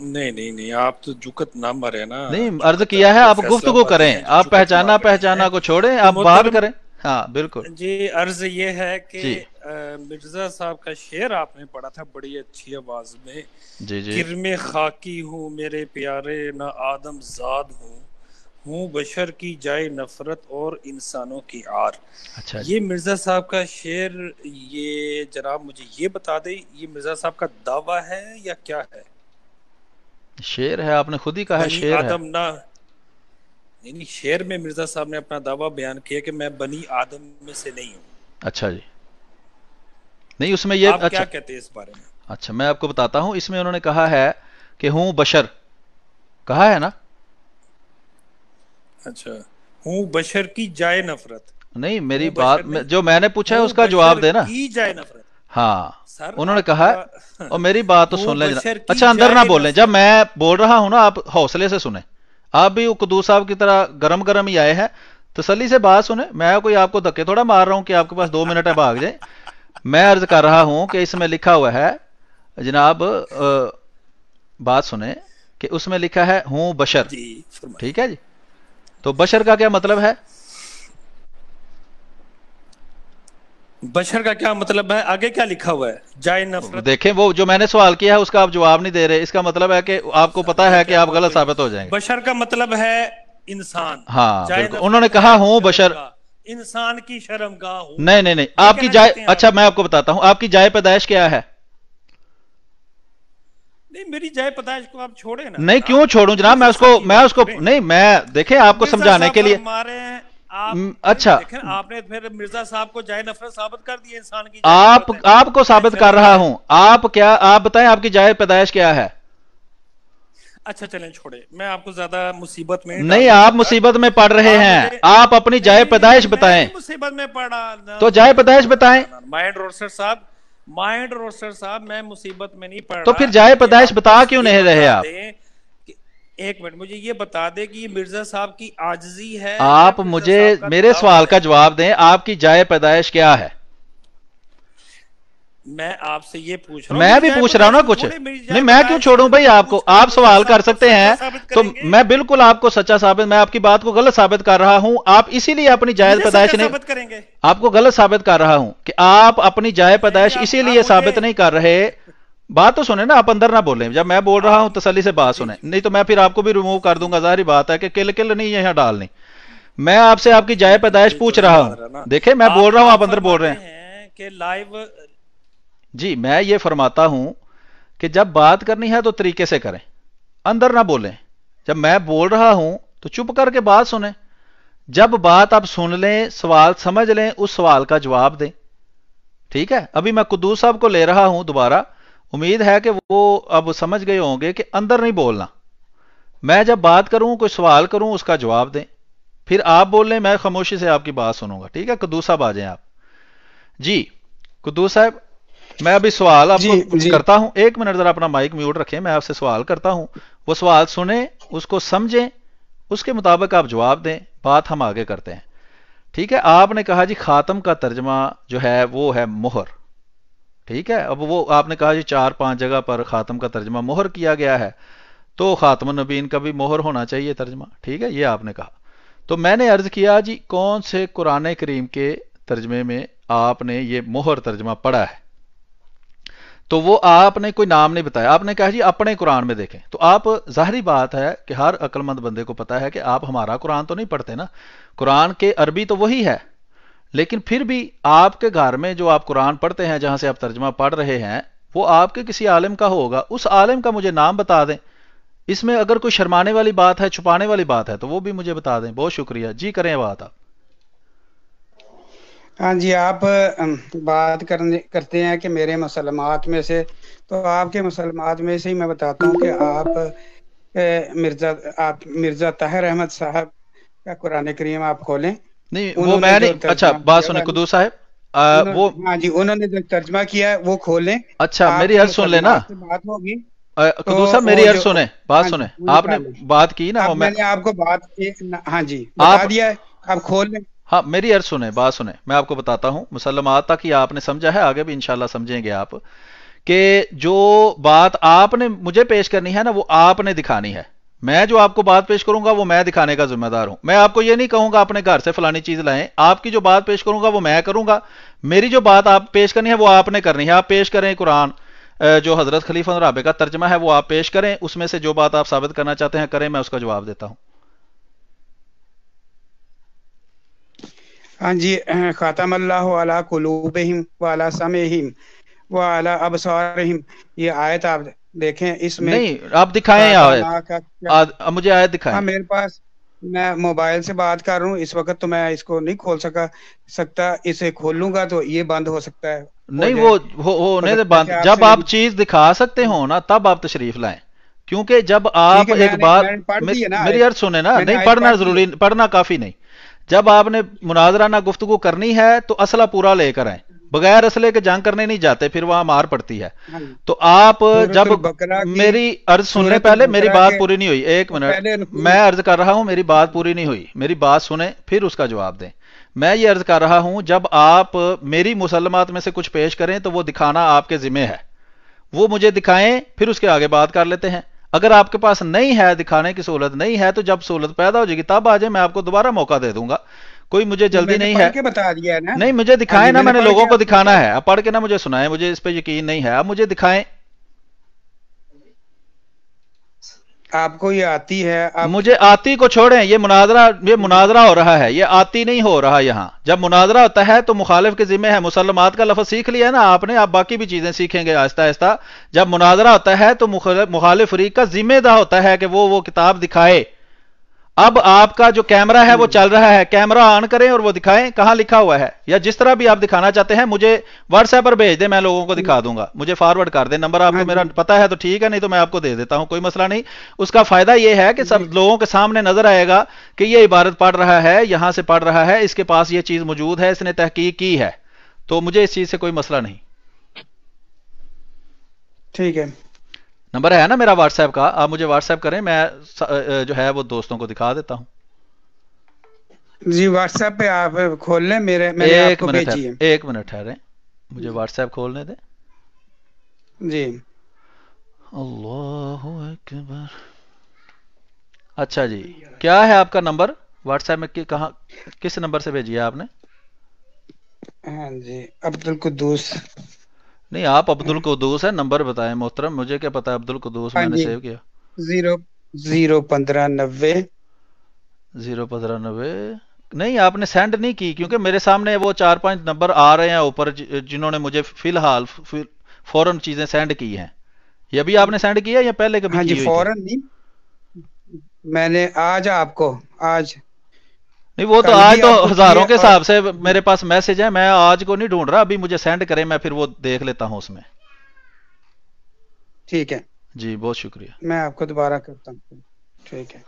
[SPEAKER 2] नहीं नहीं नहीं आप तो जुकत ना मरे ना नहीं अर्ज किया है आप गुफ्त को करें
[SPEAKER 1] आप पहचाना पहचाना को छोड़े आप बात करें हाँ बिल्कुल
[SPEAKER 2] जी अर्ज ये है कि मिर्जा साहब का शेर आपने पढ़ा था बड़ी अच्छी आवाज में जी जी किरमे खाकी हूँ मेरे प्यारे ना आदम जाद हूँ हूँ बशर की जाए नफरत और इंसानों की आर अच्छा ये मिर्ज़ा साहब का शेर ये जनाब मुझे ये बता दे ये मिर्ज़ा साहब का दावा है या क्या है
[SPEAKER 1] शेर है आपने खुद ही कहा शेर आदम है
[SPEAKER 2] ना यानी शेर में मिर्ज़ा साहब ने अपना दावा बयान किया कि मैं बनी आदम में से नहीं हूँ
[SPEAKER 1] अच्छा जी नहीं उसमें ये अच्छा क्या
[SPEAKER 2] कहते हैं इस बारे में
[SPEAKER 1] अच्छा मैं आपको बताता हूँ इसमें उन्होंने कहा है कि हूँ बशर कहा है ना अच्छा हूँ
[SPEAKER 2] बशर की जाए नफरत
[SPEAKER 1] नहीं मेरी बात नहीं। जो मैंने पूछा है उसका जवाब देना की जाए नफरत हाँ उन्होंने कहा और मेरी बात तो सुन ले अच्छा अंदर ना बोले जब मैं बोल रहा हूँ ना आप हौसले से सुने आप भी कदू साहब की तरह गरम गरम ही आए हैं तसली से बात सुने मैं कोई आपको धक्के थोड़ा मार रहा हूँ कि आपके पास दो मिनट है भाग जाए मैं अर्ज कर रहा हूँ कि इसमें लिखा हुआ है जनाब बात सुने कि उसमें लिखा है हूँ बशर ठीक है जी तो बशर का क्या मतलब है बशर का क्या मतलब है
[SPEAKER 2] आगे क्या लिखा हुआ है जाय
[SPEAKER 1] नफरत देखें वो जो मैंने सवाल किया है उसका आप जवाब नहीं दे रहे इसका मतलब है कि आपको पता है कि आप गलत मतलब साबित हो जाएंगे
[SPEAKER 2] बशर का मतलब है इंसान
[SPEAKER 1] हाँ उन्होंने कहा हूं बशर
[SPEAKER 2] इंसान की शर्म का
[SPEAKER 1] नहीं नहीं नहीं आपकी जाय अच्छा मैं आपको बताता हूँ आपकी जाय पैदाइश क्या है
[SPEAKER 2] नहीं मेरी जय पताश को आप छोड़े ना
[SPEAKER 1] नहीं क्यों छोड़ू जनाब मैं उसको मैं उसको नहीं मैं देखे आपको समझाने के लिए आप अच्छा
[SPEAKER 2] आपने फिर मिर्जा साहब को जाय नफरत साबित कर दी इंसान की
[SPEAKER 1] आप आपको साबित कर रहा हूं आप क्या आप बताएं आपकी जाय पैदाइश क्या है
[SPEAKER 2] अच्छा चलें छोड़े मैं आपको ज्यादा मुसीबत में नहीं आप
[SPEAKER 1] मुसीबत में पढ़ रहे हैं आप अपनी जाय पैदाइश बताएं
[SPEAKER 2] मुसीबत में पढ़ा
[SPEAKER 1] तो जाय पैदाइश बताएं
[SPEAKER 2] माइंड रोडसर साहब माइंड रोस्टर साहब मैं मुसीबत में नहीं पड़ तो फिर जाए पैदाइश बता क्यों नहीं रहे आप एक मिनट मुझे ये बता दे कि मिर्जा साहब की आजजी है आप
[SPEAKER 1] मुझे मेरे सवाल का जवाब दें आपकी जाए पैदाइश क्या है
[SPEAKER 2] मैं आपसे ये पूछ रहा हूँ मैं भी पूछ रहा हूँ ना कुछ नहीं
[SPEAKER 1] मैं क्यों छोड़ू भाई आपको आप सवाल कर सकते हैं तो मैं बिल्कुल आपको सच्चा साबित मैं आपकी बात को गलत साबित कर रहा हूँ आप इसीलिए अपनी जायज पैदाइश नहीं करेंगे आपको गलत साबित कर रहा हूँ कि आप अपनी जाय पैदाइश इसीलिए साबित नहीं कर रहे बात तो सुने ना आप अंदर ना बोले जब मैं बोल रहा हूँ तसली से बात सुने नहीं तो मैं फिर आपको भी रिमूव कर दूंगा जाहरी बात है कि किल किल नहीं यहाँ डालनी मैं आपसे आपकी जाय पैदाइश पूछ तो रहा हूँ देखे मैं बोल रहा हूँ आप अंदर बोल रहे हैं
[SPEAKER 7] कि लाइव
[SPEAKER 1] जी मैं ये फरमाता हूं कि जब बात करनी है तो तरीके से करें अंदर ना बोलें जब मैं बोल रहा हूं तो चुप करके बात सुने जब बात आप सुन लें सवाल समझ लें उस सवाल का जवाब दें ठीक है अभी मैं कुदूस साहब को ले रहा हूं दोबारा उम्मीद है कि वो अब समझ गए होंगे कि अंदर नहीं बोलना मैं जब बात करूं कोई सवाल करूं उसका जवाब दें फिर आप बोल लें मैं खामोशी से आपकी बात सुनूंगा ठीक है कुदूस साहब आ जाए आप जी कुदूस साहब मैं अभी सवाल आपको जी, करता हूं एक मिनट जरा अपना माइक म्यूट रखें मैं आपसे सवाल करता हूं वो सवाल सुने उसको समझें उसके मुताबिक आप जवाब दें बात हम आगे करते हैं ठीक है आपने कहा जी खातम का तर्जमा जो है वो है मोहर ठीक है अब वो आपने कहा जी चार पांच जगह पर खातम का तर्जमा मोहर किया गया है तो खातम नबीन का भी मोहर होना चाहिए तर्जमा ठीक है ये आपने कहा तो मैंने अर्ज किया जी कौन से कुरान करीम के तर्जमे में आपने ये मोहर तर्जमा पढ़ा है तो वो आपने कोई नाम नहीं बताया आपने कहा जी अपने कुरान में देखें तो आप जाहरी बात है कि हर अक्लमंद बंदे को पता है कि आप हमारा कुरान तो नहीं पढ़ते ना कुरान के अरबी तो वही है लेकिन फिर भी आपके घर में जो आप कुरान पढ़ते हैं जहां से आप तर्जमा पढ़ रहे हैं वो आपके किसी आलम का होगा उस आलम का मुझे नाम बता दें इसमें अगर कोई शर्माने वाली बात है छुपाने वाली बात है तो वो भी मुझे बता दें बहुत शुक्रिया जी करें बात आप
[SPEAKER 8] हाँ जी आप बात करने करते हैं कि मेरे मसलमात में से तो आपके मसलमात में से ही मैं बताता हूँ कि आप मिर्जा आप मिर्जा ताहिर अहमद साहब का कुरान करीम आप खोलें नहीं वो मैं नहीं अच्छा बात सुने कुदू
[SPEAKER 1] साहब वो
[SPEAKER 8] हाँ जी उन्होंने जो तर्जमा किया है वो खोलें अच्छा मेरी हर सुन लेना बात होगी तो मेरी अर्ज सुने बात हाँ सुने आपने
[SPEAKER 1] बात की ना मैंने
[SPEAKER 8] आपको बात हाँ जी बता दिया
[SPEAKER 1] आप खोल लें हाँ मेरी अर्ज सुने बात सुने मैं आपको बताता हूँ मुसलमात तक ये आपने समझा है आगे भी इंशाला समझेंगे आप कि जो बात आपने मुझे पेश करनी है ना वो आपने दिखानी है मैं जो आपको बात पेश करूंगा वो मैं दिखाने का जिम्मेदार हूं मैं आपको ये नहीं कहूंगा अपने घर से फलानी चीज लाएं आपकी जो बात पेश करूंगा वो मैं करूंगा मेरी जो बात आप पेश करनी है वो आपने करनी है आप पेश करें कुरान जो हजरत खलीफा राबे का तर्जमा है वो आप पेश करें उसमें से जो बात आप साबित करना चाहते हैं करें मैं उसका जवाब देता हूं
[SPEAKER 8] हाँ जी ख़ातम अल्लाह कलूबहिम वाला हिम वाला सारिम ये आयत आप देखें इसमें नहीं आप दिखाएं
[SPEAKER 1] आयत मुझे आयत दिखाएं हाँ मेरे
[SPEAKER 8] पास मैं मोबाइल से बात कर रहा हूँ इस वक्त तो मैं इसको नहीं खोल सका सकता इसे खोलूंगा तो ये बंद हो सकता है नहीं वो
[SPEAKER 1] वो होने नहीं तो बंद जब आप चीज दिखा सकते हो ना तब आप तशरीफ लाएं क्योंकि जब आप एक बार मेरी अर्थ सुने ना नहीं पढ़ना जरूरी पढ़ना काफी नहीं जब आपने मुनाजराना गुफ्तगु करनी है तो असला पूरा लेकर आए बगैर असले के जंग करने नहीं जाते फिर वहां मार पड़ती है हाँ तो आप जब मेरी अर्ज सुनने पहले मेरी बात पूरी नहीं हुई एक तो मिनट मैं अर्ज कर रहा हूं मेरी बात पूरी नहीं हुई मेरी बात सुने फिर उसका जवाब दें मैं ये अर्ज कर रहा हूं जब आप मेरी मुसलमत में से कुछ पेश करें तो वो दिखाना आपके जिम्मे है वो मुझे दिखाएं फिर उसके आगे बात कर लेते हैं अगर आपके पास नहीं है दिखाने की सहूलत नहीं है तो जब सहूलत पैदा हो जाएगी तब आ जाए मैं आपको दोबारा मौका दे दूंगा कोई मुझे जल्दी नहीं है
[SPEAKER 8] बता दिया ना नहीं मुझे दिखाए हाँ ना मैंने लोगों को दिखाना
[SPEAKER 1] है पढ़ के ना मुझे सुनाए मुझे इस पर यकीन नहीं है आप मुझे दिखाएं आपको ये आती है आप... मुझे आती को छोड़ें ये मुनाजरा ये मुनाजरा हो रहा है ये आती नहीं हो रहा यहाँ जब मुनाजरा होता है तो मुखालिफ के जिम्मे है मुसलमात का लफज सीख लिया है ना आपने आप बाकी भी चीजें सीखेंगे आहिस्ता आहिस्ता जब मुनाजरा होता है तो मुखालिफ फरीक का जिम्मेदार होता है कि वो वो किताब दिखाए अब आपका जो कैमरा है वो हम्म। चल रहा है कैमरा ऑन करें और वो दिखाएं कहां लिखा हुआ है या जिस तरह भी आप दिखाना चाहते हैं मुझे व्हाट्सएप पर भेज दें मैं लोगों को दिखा दूंगा मुझे फॉरवर्ड कर दे नंबर आपको हाँ मेरा पता है तो ठीक है नहीं तो मैं आपको दे देता हूं कोई मसला नहीं उसका फायदा यह है कि सब लोगों के सामने नजर आएगा कि ये इबारत पढ़ रहा है यहां से पढ़ रहा है इसके पास ये चीज मौजूद है इसने तहकीक की है तो मुझे इस चीज से कोई मसला नहीं ठीक है नंबर है ना मेरा व्हाट्सएप का आप मुझे व्हाट्सएप करें मैं जो है वो दोस्तों को दिखा देता हूँ जी
[SPEAKER 8] व्हाट्सएप पे आप खोल लें मेरे मैंने एक आपको मिनट भेजी है
[SPEAKER 1] एक मिनट ठहरे मुझे व्हाट्सएप खोलने दे जी अल्लाह अकबर अच्छा जी क्या है आपका नंबर व्हाट्सएप में कि, कहा किस नंबर से भेजी है आपने हाँ जी अब्दुल कुद्दूस नहीं आप अब्दुल कुदूस है नंबर बताएं मोहतरम मुझे क्या पता है अब्दुल कुदूस हाँ मैंने सेव किया जीरो जीरो पंद्रह नब्बे जीरो पंद्रह नब्बे नहीं आपने सेंड नहीं की क्योंकि मेरे सामने वो चार पांच नंबर आ रहे हैं ऊपर जिन्होंने मुझे फिलहाल फौरन चीजें सेंड की हैं ये भी आपने सेंड किया या पहले कभी हाँ की जी फौरन नहीं मैंने आज आपको आज नहीं वो तो आज तो हजारों के हिसाब से मेरे पास मैसेज है मैं आज को नहीं ढूंढ रहा अभी मुझे सेंड करें मैं फिर वो देख लेता हूँ उसमें ठीक है जी बहुत शुक्रिया
[SPEAKER 8] मैं आपको दोबारा करता हूँ ठीक है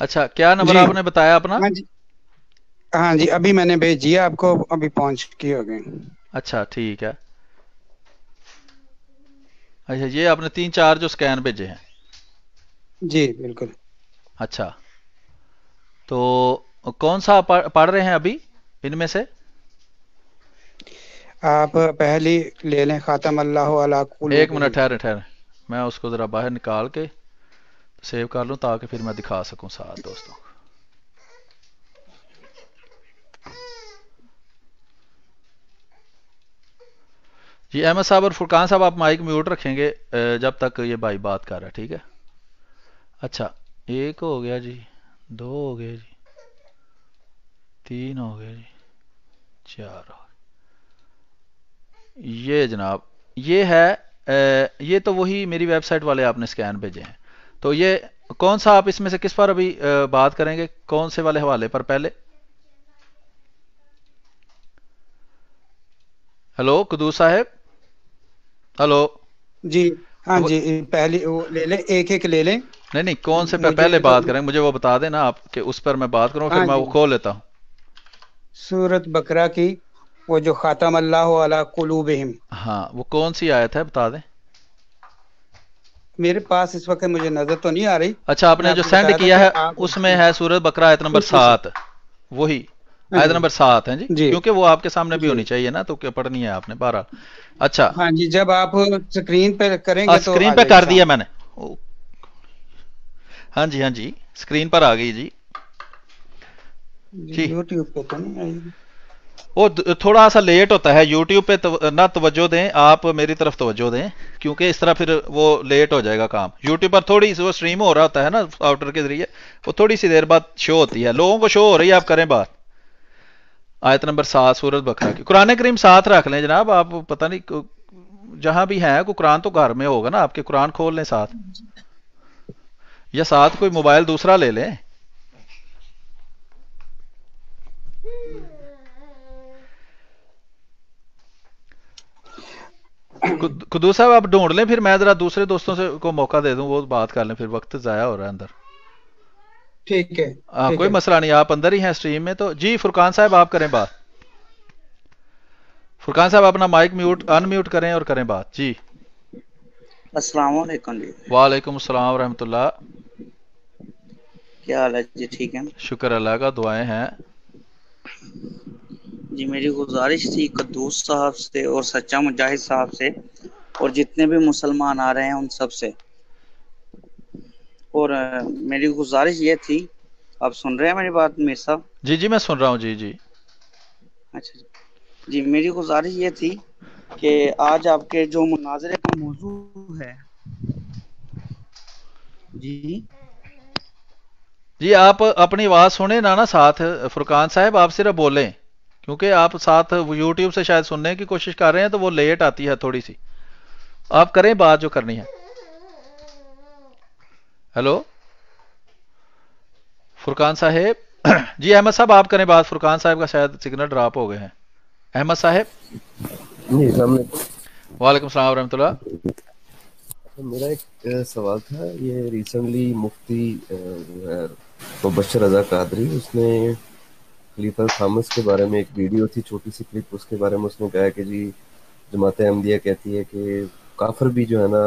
[SPEAKER 1] अच्छा क्या नंबर आपने बताया अपना
[SPEAKER 8] हाँ जी हाँ जी अभी मैंने भेज दिया आपको अभी पहुंच की हो गई अच्छा
[SPEAKER 1] ठीक है अच्छा ये आपने तीन चार जो स्कैन भेजे हैं जी बिल्कुल अच्छा तो कौन सा पढ़ रहे हैं अभी इनमें से
[SPEAKER 8] आप पहली ले लें खातम अल्लाह एक मिनट
[SPEAKER 1] ठहरे ठहरे मैं उसको जरा बाहर निकाल के सेव कर लूँ ताकि फिर मैं दिखा सकूँ साथ दोस्तों जी अहमद साहब और फुरकान साहब आप माइक म्यूट रखेंगे जब तक ये भाई बात कर रहा है ठीक है अच्छा एक हो गया जी दो हो गया जी तीन हो गया जी चार हो गया ये जनाब ये है ये तो वही मेरी वेबसाइट वाले आपने स्कैन भेजे हैं तो ये कौन सा आप इसमें से किस पर अभी बात करेंगे कौन से वाले हवाले पर पहले हेलो कदू साहेब हेलो जी हाँ जी पहले वो ले लें एक एक ले लें नहीं नहीं कौन से पे पहले बात करें मुझे वो बता देना आप कि उस पर मैं बात करूँ फिर हाँ मैं वो खोल लेता हूँ
[SPEAKER 8] सूरत बकरा की वो जो खातम अल्लाह अला कुलूबहिम हाँ वो कौन सी आयत है बता दें मेरे पास इस वक्त मुझे नजर तो नहीं आ रही
[SPEAKER 1] अच्छा आपने जो सेंड किया है उसमें है सूरज बकरा आयत नंबर सात वही हाँ आयत नंबर सात है जी, जी। क्योंकि वो आपके सामने भी होनी चाहिए ना तो क्या पढ़नी है आपने बारह अच्छा हाँ जी जब आप स्क्रीन पे करेंगे हाँ, तो आ, तो स्क्रीन पे कर दिया मैंने हाँ जी हाँ जी स्क्रीन पर आ गई जी जी यूट्यूब पे तो नहीं आई वो थोड़ा सा लेट होता है यूट्यूब पे तव, ना तवज्जो दें आप मेरी तरफ तवज्जो दें क्योंकि इस तरह फिर वो लेट हो जाएगा काम यूट्यूब पर थोड़ी सी वो स्ट्रीम हो रहा होता है ना आउटर के जरिए वो थोड़ी सी देर बाद शो होती है लोगों को शो हो रही है आप करें बात आयत नंबर सात सूरत बकरा की कुरान करीम साथ रख लें जनाब आप पता नहीं जहां भी है को कुरान तो घर में होगा ना आपके कुरान खोल लें साथ या साथ कोई मोबाइल दूसरा ले लें कुदू साहब आप ढूंढ लें फिर मैं जरा दूसरे दोस्तों से को मौका दे दूं वो बात कर लें फिर वक्त जाया हो रहा है अंदर ठीक है आ, हाँ, कोई है। मसला नहीं आप अंदर ही हैं स्ट्रीम में तो जी फुरकान साहब आप करें बात फुरकान साहब अपना माइक म्यूट अनम्यूट करें और करें बात जी वालेकुम अस्सलाम रहमतुल्लाह क्या हाल है जी ठीक है शुक्र अल्लाह का दुआएं हैं
[SPEAKER 11] जी मेरी गुजारिश थी कद्दूस साहब से और सच्चा मुजाहिद साहब से और जितने भी मुसलमान आ रहे हैं उन सब से और मेरी गुजारिश ये थी आप सुन रहे हैं मेरी बात मीर साहब
[SPEAKER 1] जी जी मैं सुन रहा हूँ जी जी अच्छा
[SPEAKER 11] जी मेरी गुजारिश ये थी कि आज आपके जो मुनाजरे का मौजू है
[SPEAKER 1] जी जी आप अपनी आवाज सुने ना ना साथ फुरकान साहब आप सिर्फ बोलें क्योंकि आप साथ यूट्यूब से शायद सुनने की कोशिश कर रहे हैं तो वो लेट आती है थोड़ी सी आप करें बात जो करनी है हेलो फुरकान साहेब जी अहमद साहब आप करें बात फुरकान साहब का शायद सिग्नल ड्रॉप हो गए हैं अहमद
[SPEAKER 10] साहेब
[SPEAKER 1] वालेकुम सलाम वरम तो
[SPEAKER 12] मेरा एक सवाल था ये रिसेंटली मुफ्ती तो बशर रजा कादरी उसने क्लीफर खामस के बारे में एक वीडियो थी छोटी सी क्लिप उसके बारे में उसने कहा कि जी जमात अहमदिया कहती है कि काफर भी जो है ना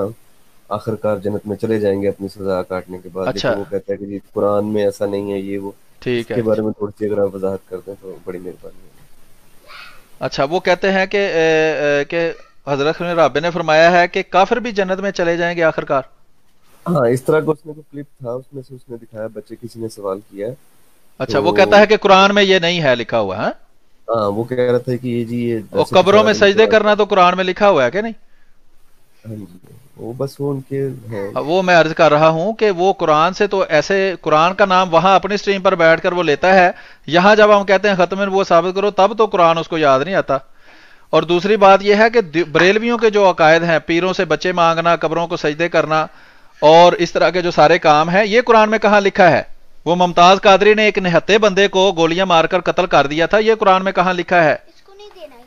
[SPEAKER 12] आखिरकार जन्नत में चले जाएंगे अपनी सजा काटने के बाद अच्छा। वो कहता है कि जी कुरान में ऐसा नहीं है ये वो ठीक है बारे में थोड़ी सी अगर आप वजाहत कर दें तो बड़ी मेहरबानी
[SPEAKER 1] अच्छा वो कहते हैं कि कि हजरत रब ने फरमाया है कि काफिर भी जन्नत में चले जाएंगे आखिरकार हाँ इस तरह का उसने क्लिप था उसमें से उसने दिखाया बच्चे किसी ने सवाल किया अच्छा तो, वो कहता है कि कुरान में ये नहीं है लिखा हुआ है आ, हाँ? हाँ, वो कह रहा था कि ये जी ये वो कब्रों में सजदे करना तो कुरान में लिखा हुआ है क्या नहीं हाँ वो बस वो उनके है। वो मैं अर्ज कर रहा हूँ कि वो कुरान से तो ऐसे कुरान का नाम वहां अपनी स्ट्रीम पर बैठकर वो लेता है यहाँ जब हम कहते हैं खत्म वो साबित करो तब तो कुरान उसको याद नहीं आता और दूसरी बात यह है कि बरेलवियों के जो अकायद हैं पीरों से बच्चे मांगना कब्रों को सजदे करना और इस तरह के जो सारे काम हैं ये कुरान में कहा लिखा है वो मुमताज कादरी ने एक निहत्ते बंदे को गोलियां मारकर कत्ल कर दिया था ये कुरान में कहा लिखा है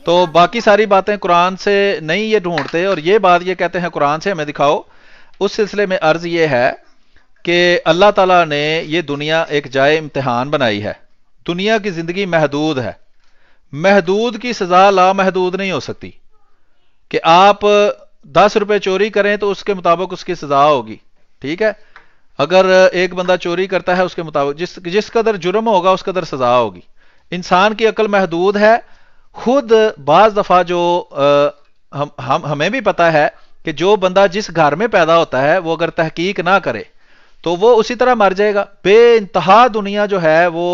[SPEAKER 1] तो बाकी सारी बातें कुरान से नहीं ये ढूंढते और ये बात ये कहते हैं कुरान से हमें दिखाओ उस सिलसिले में अर्ज ये है कि अल्लाह तला ने ये दुनिया एक जाए इम्तहान बनाई है दुनिया की ज़िंदगी महदूद है महदूद की सज़ा लामहदूद नहीं हो सकती कि आप दस रुपए चोरी करें तो उसके मुताबिक उसकी सज़ा होगी ठीक है अगर एक बंदा चोरी करता है उसके मुताबिक जिस जिस कदर जुर्म होगा उस कदर सजा होगी इंसान की अकल महदूद है खुद बाज दफ़ा जो आ, हम हम हमें भी पता है कि जो बंदा जिस घर में पैदा होता है वो अगर तहकीक ना करे तो वो उसी तरह मर जाएगा बे इंतहा दुनिया जो है वो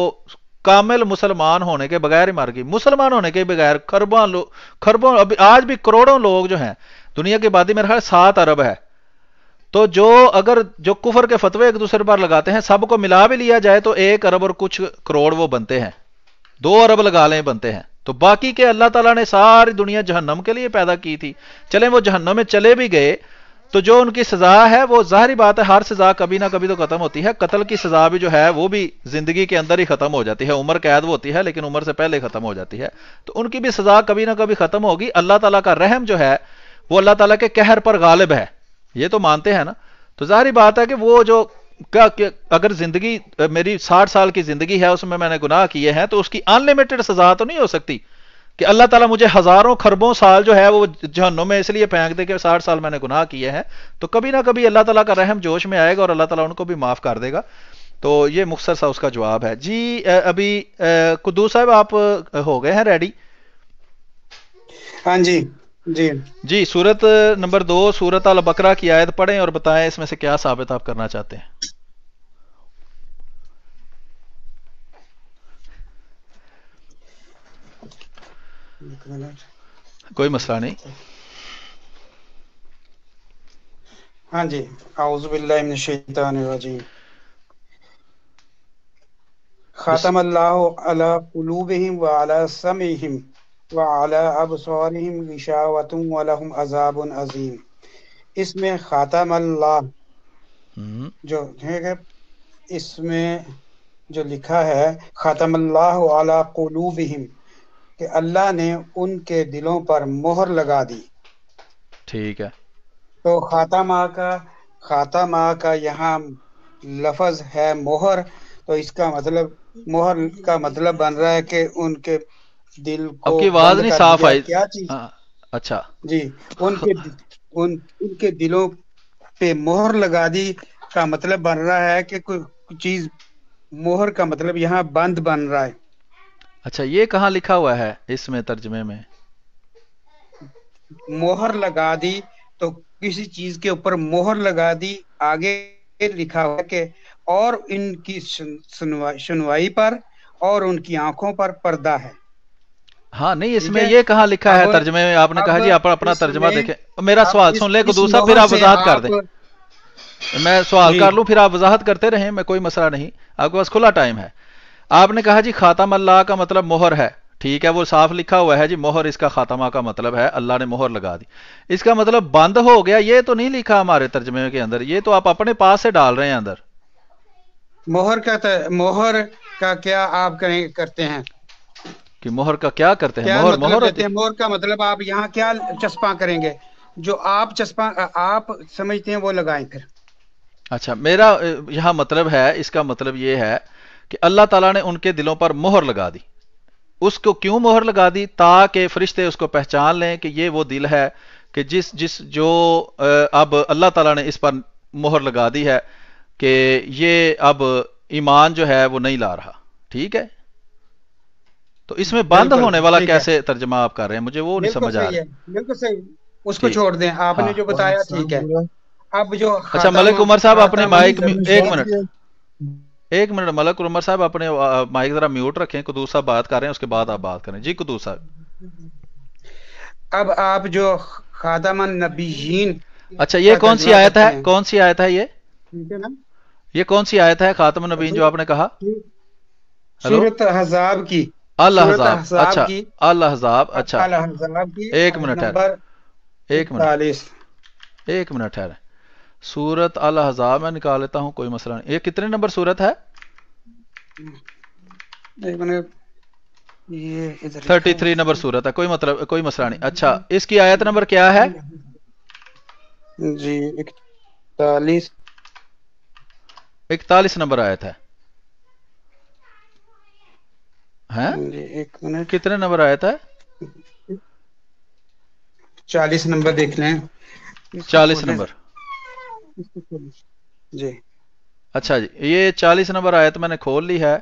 [SPEAKER 1] कामिल मुसलमान होने के बगैर ही मर गई मुसलमान होने के बगैर खरबों लोग खरबों अभी आज भी करोड़ों लोग जो हैं दुनिया की आबादी मेरे ख्याल सात अरब है तो जो अगर जो कुफर के फतवे एक दूसरे पर लगाते हैं सबको मिला भी लिया जाए तो एक अरब और कुछ करोड़ वो बनते हैं दो अरब लगा लें बनते हैं तो बाकी के अल्लाह ताला ने सारी दुनिया जहन्नम के लिए पैदा की थी चले वो जहन्नम में चले भी गए तो जो उनकी सजा है वो जाहरी बात है हर सजा कभी ना कभी तो खत्म होती है कत्ल की सजा भी जो है वो भी जिंदगी के अंदर ही खत्म हो जाती है उम्र कैद होती है लेकिन उम्र से पहले खत्म हो जाती है तो उनकी भी सजा कभी ना कभी खत्म होगी अल्लाह तला का रहम जो है वो अल्लाह तला के कहर पर गालिब है ये तो मानते हैं ना तो जाहरी बात है कि वो जो क्या अगर जिंदगी मेरी साठ साल की जिंदगी है उसमें मैंने गुनाह किए हैं तो उसकी अनलिमिटेड सजा तो नहीं हो सकती कि अल्लाह ताला मुझे हजारों खरबों साल जो है वो जहनों में इसलिए फेंक दे कि साठ साल मैंने गुनाह किए हैं तो कभी ना कभी अल्लाह ताला का रहम जोश में आएगा और अल्लाह ताला उनको भी माफ कर देगा तो ये मुख्तर सा उसका जवाब है जी अभी कुदू साहब आप हो गए हैं रेडी हाँ जी जी जी सूरत नंबर दो सूरत अल बकरा की आयत पढ़ें और बताएं इसमें से क्या साबित आप करना चाहते हैं कोई मसला नहीं
[SPEAKER 8] हाँ जी आउज बिल्लाजी खातम अल्लाह अला कुलूबहिम व अला समइहिम वाला अबसारहम गिशावत वलहम अजाब अजीम इसमें खातम अल्लाह जो ठीक है इसमें जो लिखा है खातम अल्लाह अला कुलूबहिम कि अल्लाह ने उनके दिलों पर मोहर लगा दी ठीक है तो खातमा का खातमा का यहाँ लफज है मोहर तो इसका मतलब मोहर का मतलब बन रहा है कि उनके दिल को आपकी आवाज नहीं साफ आई क्या चीज हाँ, अच्छा जी उनके उन उनके दिलों पे मोहर लगा दी का मतलब बन रहा है कि कोई चीज मोहर का मतलब यहाँ बंद बन रहा है अच्छा ये कहाँ लिखा हुआ है इसमें
[SPEAKER 1] तर्जमे में
[SPEAKER 8] मोहर लगा दी तो किसी चीज के ऊपर मोहर लगा दी आगे लिखा हुआ के और इनकी सुनवाई पर और उनकी आंखों पर पर्दा है
[SPEAKER 1] हाँ नहीं इसमें ये कहा लिखा है तर्जमे में आपने कहा जी आप अपना तर्जमा देखें मेरा सवाल सुन ले दूसरा फिर आप वजाहत कर दें मैं सवाल कर लू फिर आप वजाहत करते रहे मैं कोई मसला नहीं आपके पास खुला टाइम है आपने कहा जी खातम अल्लाह का मतलब मोहर है ठीक है वो साफ लिखा हुआ है जी मोहर इसका खातमा का मतलब है अल्लाह ने मोहर लगा दी इसका मतलब बंद हो गया ये तो नहीं लिखा हमारे तर्जमे के अंदर ये तो आप अपने पास से डाल रहे हैं अंदर मोहर का मोहर का क्या आप करते हैं कि मोहर का क्या करते हैं मोहर मतलब मोहर देते
[SPEAKER 8] हैं मोहर का मतलब आप यहाँ क्या चस्पा करेंगे जो आप चस्पा आप समझते हैं वो लगाएं फिर
[SPEAKER 1] अच्छा मेरा यहाँ मतलब है इसका मतलब ये है कि अल्लाह ताला ने उनके दिलों पर मोहर लगा दी उसको क्यों मोहर लगा दी ताकि फरिश्ते उसको पहचान लें कि ये वो दिल है कि जिस जिस जो अब अल्लाह ताला ने इस पर मोहर लगा दी है कि ये अब ईमान जो है वो नहीं ला रहा ठीक है तो इसमें बंद होने वाला कैसे तर्जमा आप कर रहे हैं मुझे वो नहीं समझ आ रहा
[SPEAKER 8] बिल्कुल सही उसको छोड़ दें आपने हाँ। जो बताया ठीक है अब जो अच्छा मलिक उमर साहब अपने माइक एक मिनट
[SPEAKER 1] एक मिनट मलक उमर साहब अपने माइक जरा म्यूट रखें कुदूस साहब बात कर रहे हैं उसके बाद आप बात करें जी कुदूस साहब अब आप जो खादम नबीहीन अच्छा ये कौन सी आयत है कौन सी आयत है ये ये कौन सी आयत है खातम नबीन जो आपने कहा सूरत हजाब की अलहजाब अच्छा अच्छा
[SPEAKER 8] एक मिनट ठहर
[SPEAKER 1] एक मिनट एक मिनट ठहर सूरत अलहजाब मैं निकाल लेता हूँ कोई मसला नहीं ये कितने नंबर सूरत है थर्टी थ्री नंबर सूरत है कोई मतलब कोई मसला नहीं अच्छा इसकी आयत नंबर क्या है जी इकतालीस इकतालीस नंबर आयत है है हाँ? एक मिनट कितने नंबर आया था चालीस नंबर देख लें चालीस नंबर जी अच्छा जी ये चालीस नंबर आया तो मैंने खोल ली है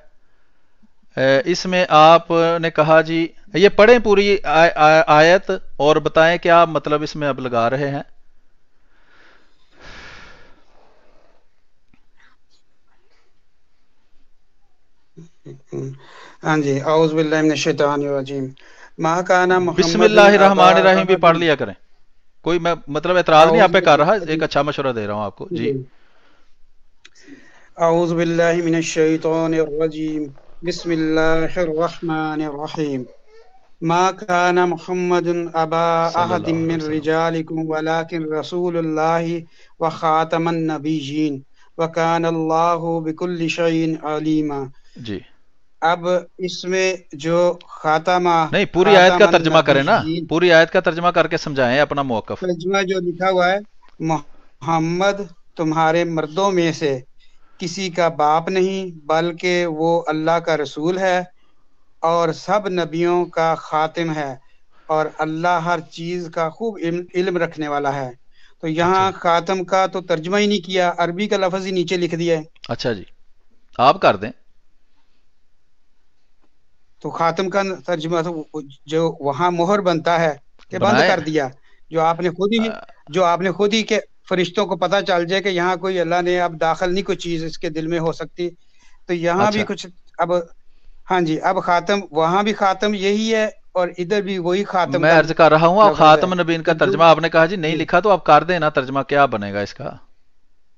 [SPEAKER 1] इसमें आपने कहा जी ये पढ़ें पूरी आ, आ, आयत और बताएं क्या आप मतलब इसमें अब लगा रहे हैं
[SPEAKER 8] हाँ जी आउज़बिल्लाजीम माँ का नाम बिस्मिल्लाहिर्रहमानिर्रहीम भी पढ़
[SPEAKER 1] लिया करें कोई मैं मतलब एतराज नहीं आप पे कर रहा एक अच्छा मशवरा दे रहा हूँ आपको जी
[SPEAKER 8] आउज़बिल्लाहिमिनश्शैतानिर्रजीम बिस्मिल्लाहिर्रहमानिर्रहीम मा कान मुहम्मदुन अबा अहदिम मिन रिजालिकुम वलाकिन रसूलुल्लाहि व खातमन नबीयीन व कान अल्लाहु बिकुल्लि शैइन अलीमा जी अब इसमें जो खातामा नहीं
[SPEAKER 1] पूरी आयत का तर्जमा करें ना पूरी आयत का तर्जमा करके समझाएं अपना मौकफ
[SPEAKER 8] तर्जमा जो लिखा हुआ है मोहम्मद तुम्हारे मर्दों में से किसी का बाप नहीं बल्कि वो अल्लाह का रसूल है और सब नबियों का खातिम है और अल्लाह हर चीज का खूब इल्म, इल्म रखने वाला है तो यहाँ अच्छा। खातम का तो तर्जमा ही नहीं किया अरबी का लफज ही नीचे लिख दिया है
[SPEAKER 1] अच्छा जी आप कर दें
[SPEAKER 8] तो खातम का तर्जमा तो जो वहां मोहर बनता है कि बंद कर दिया जो आपने खुद ही जो आपने खुद ही के फरिश्तों को पता चल जाए कि यहाँ कोई अल्लाह ने अब दाखिल नहीं कोई चीज इसके दिल में हो सकती तो यहाँ अच्छा। भी कुछ अब हाँ जी अब खातम वहां भी खातम यही है और इधर भी वही खातम मैं अर्ज कर रहा हूँ अब खातम
[SPEAKER 1] नबीन का तो तर्जमा आपने कहा जी नहीं लिखा तो आप कर देना तर्जमा क्या बनेगा इसका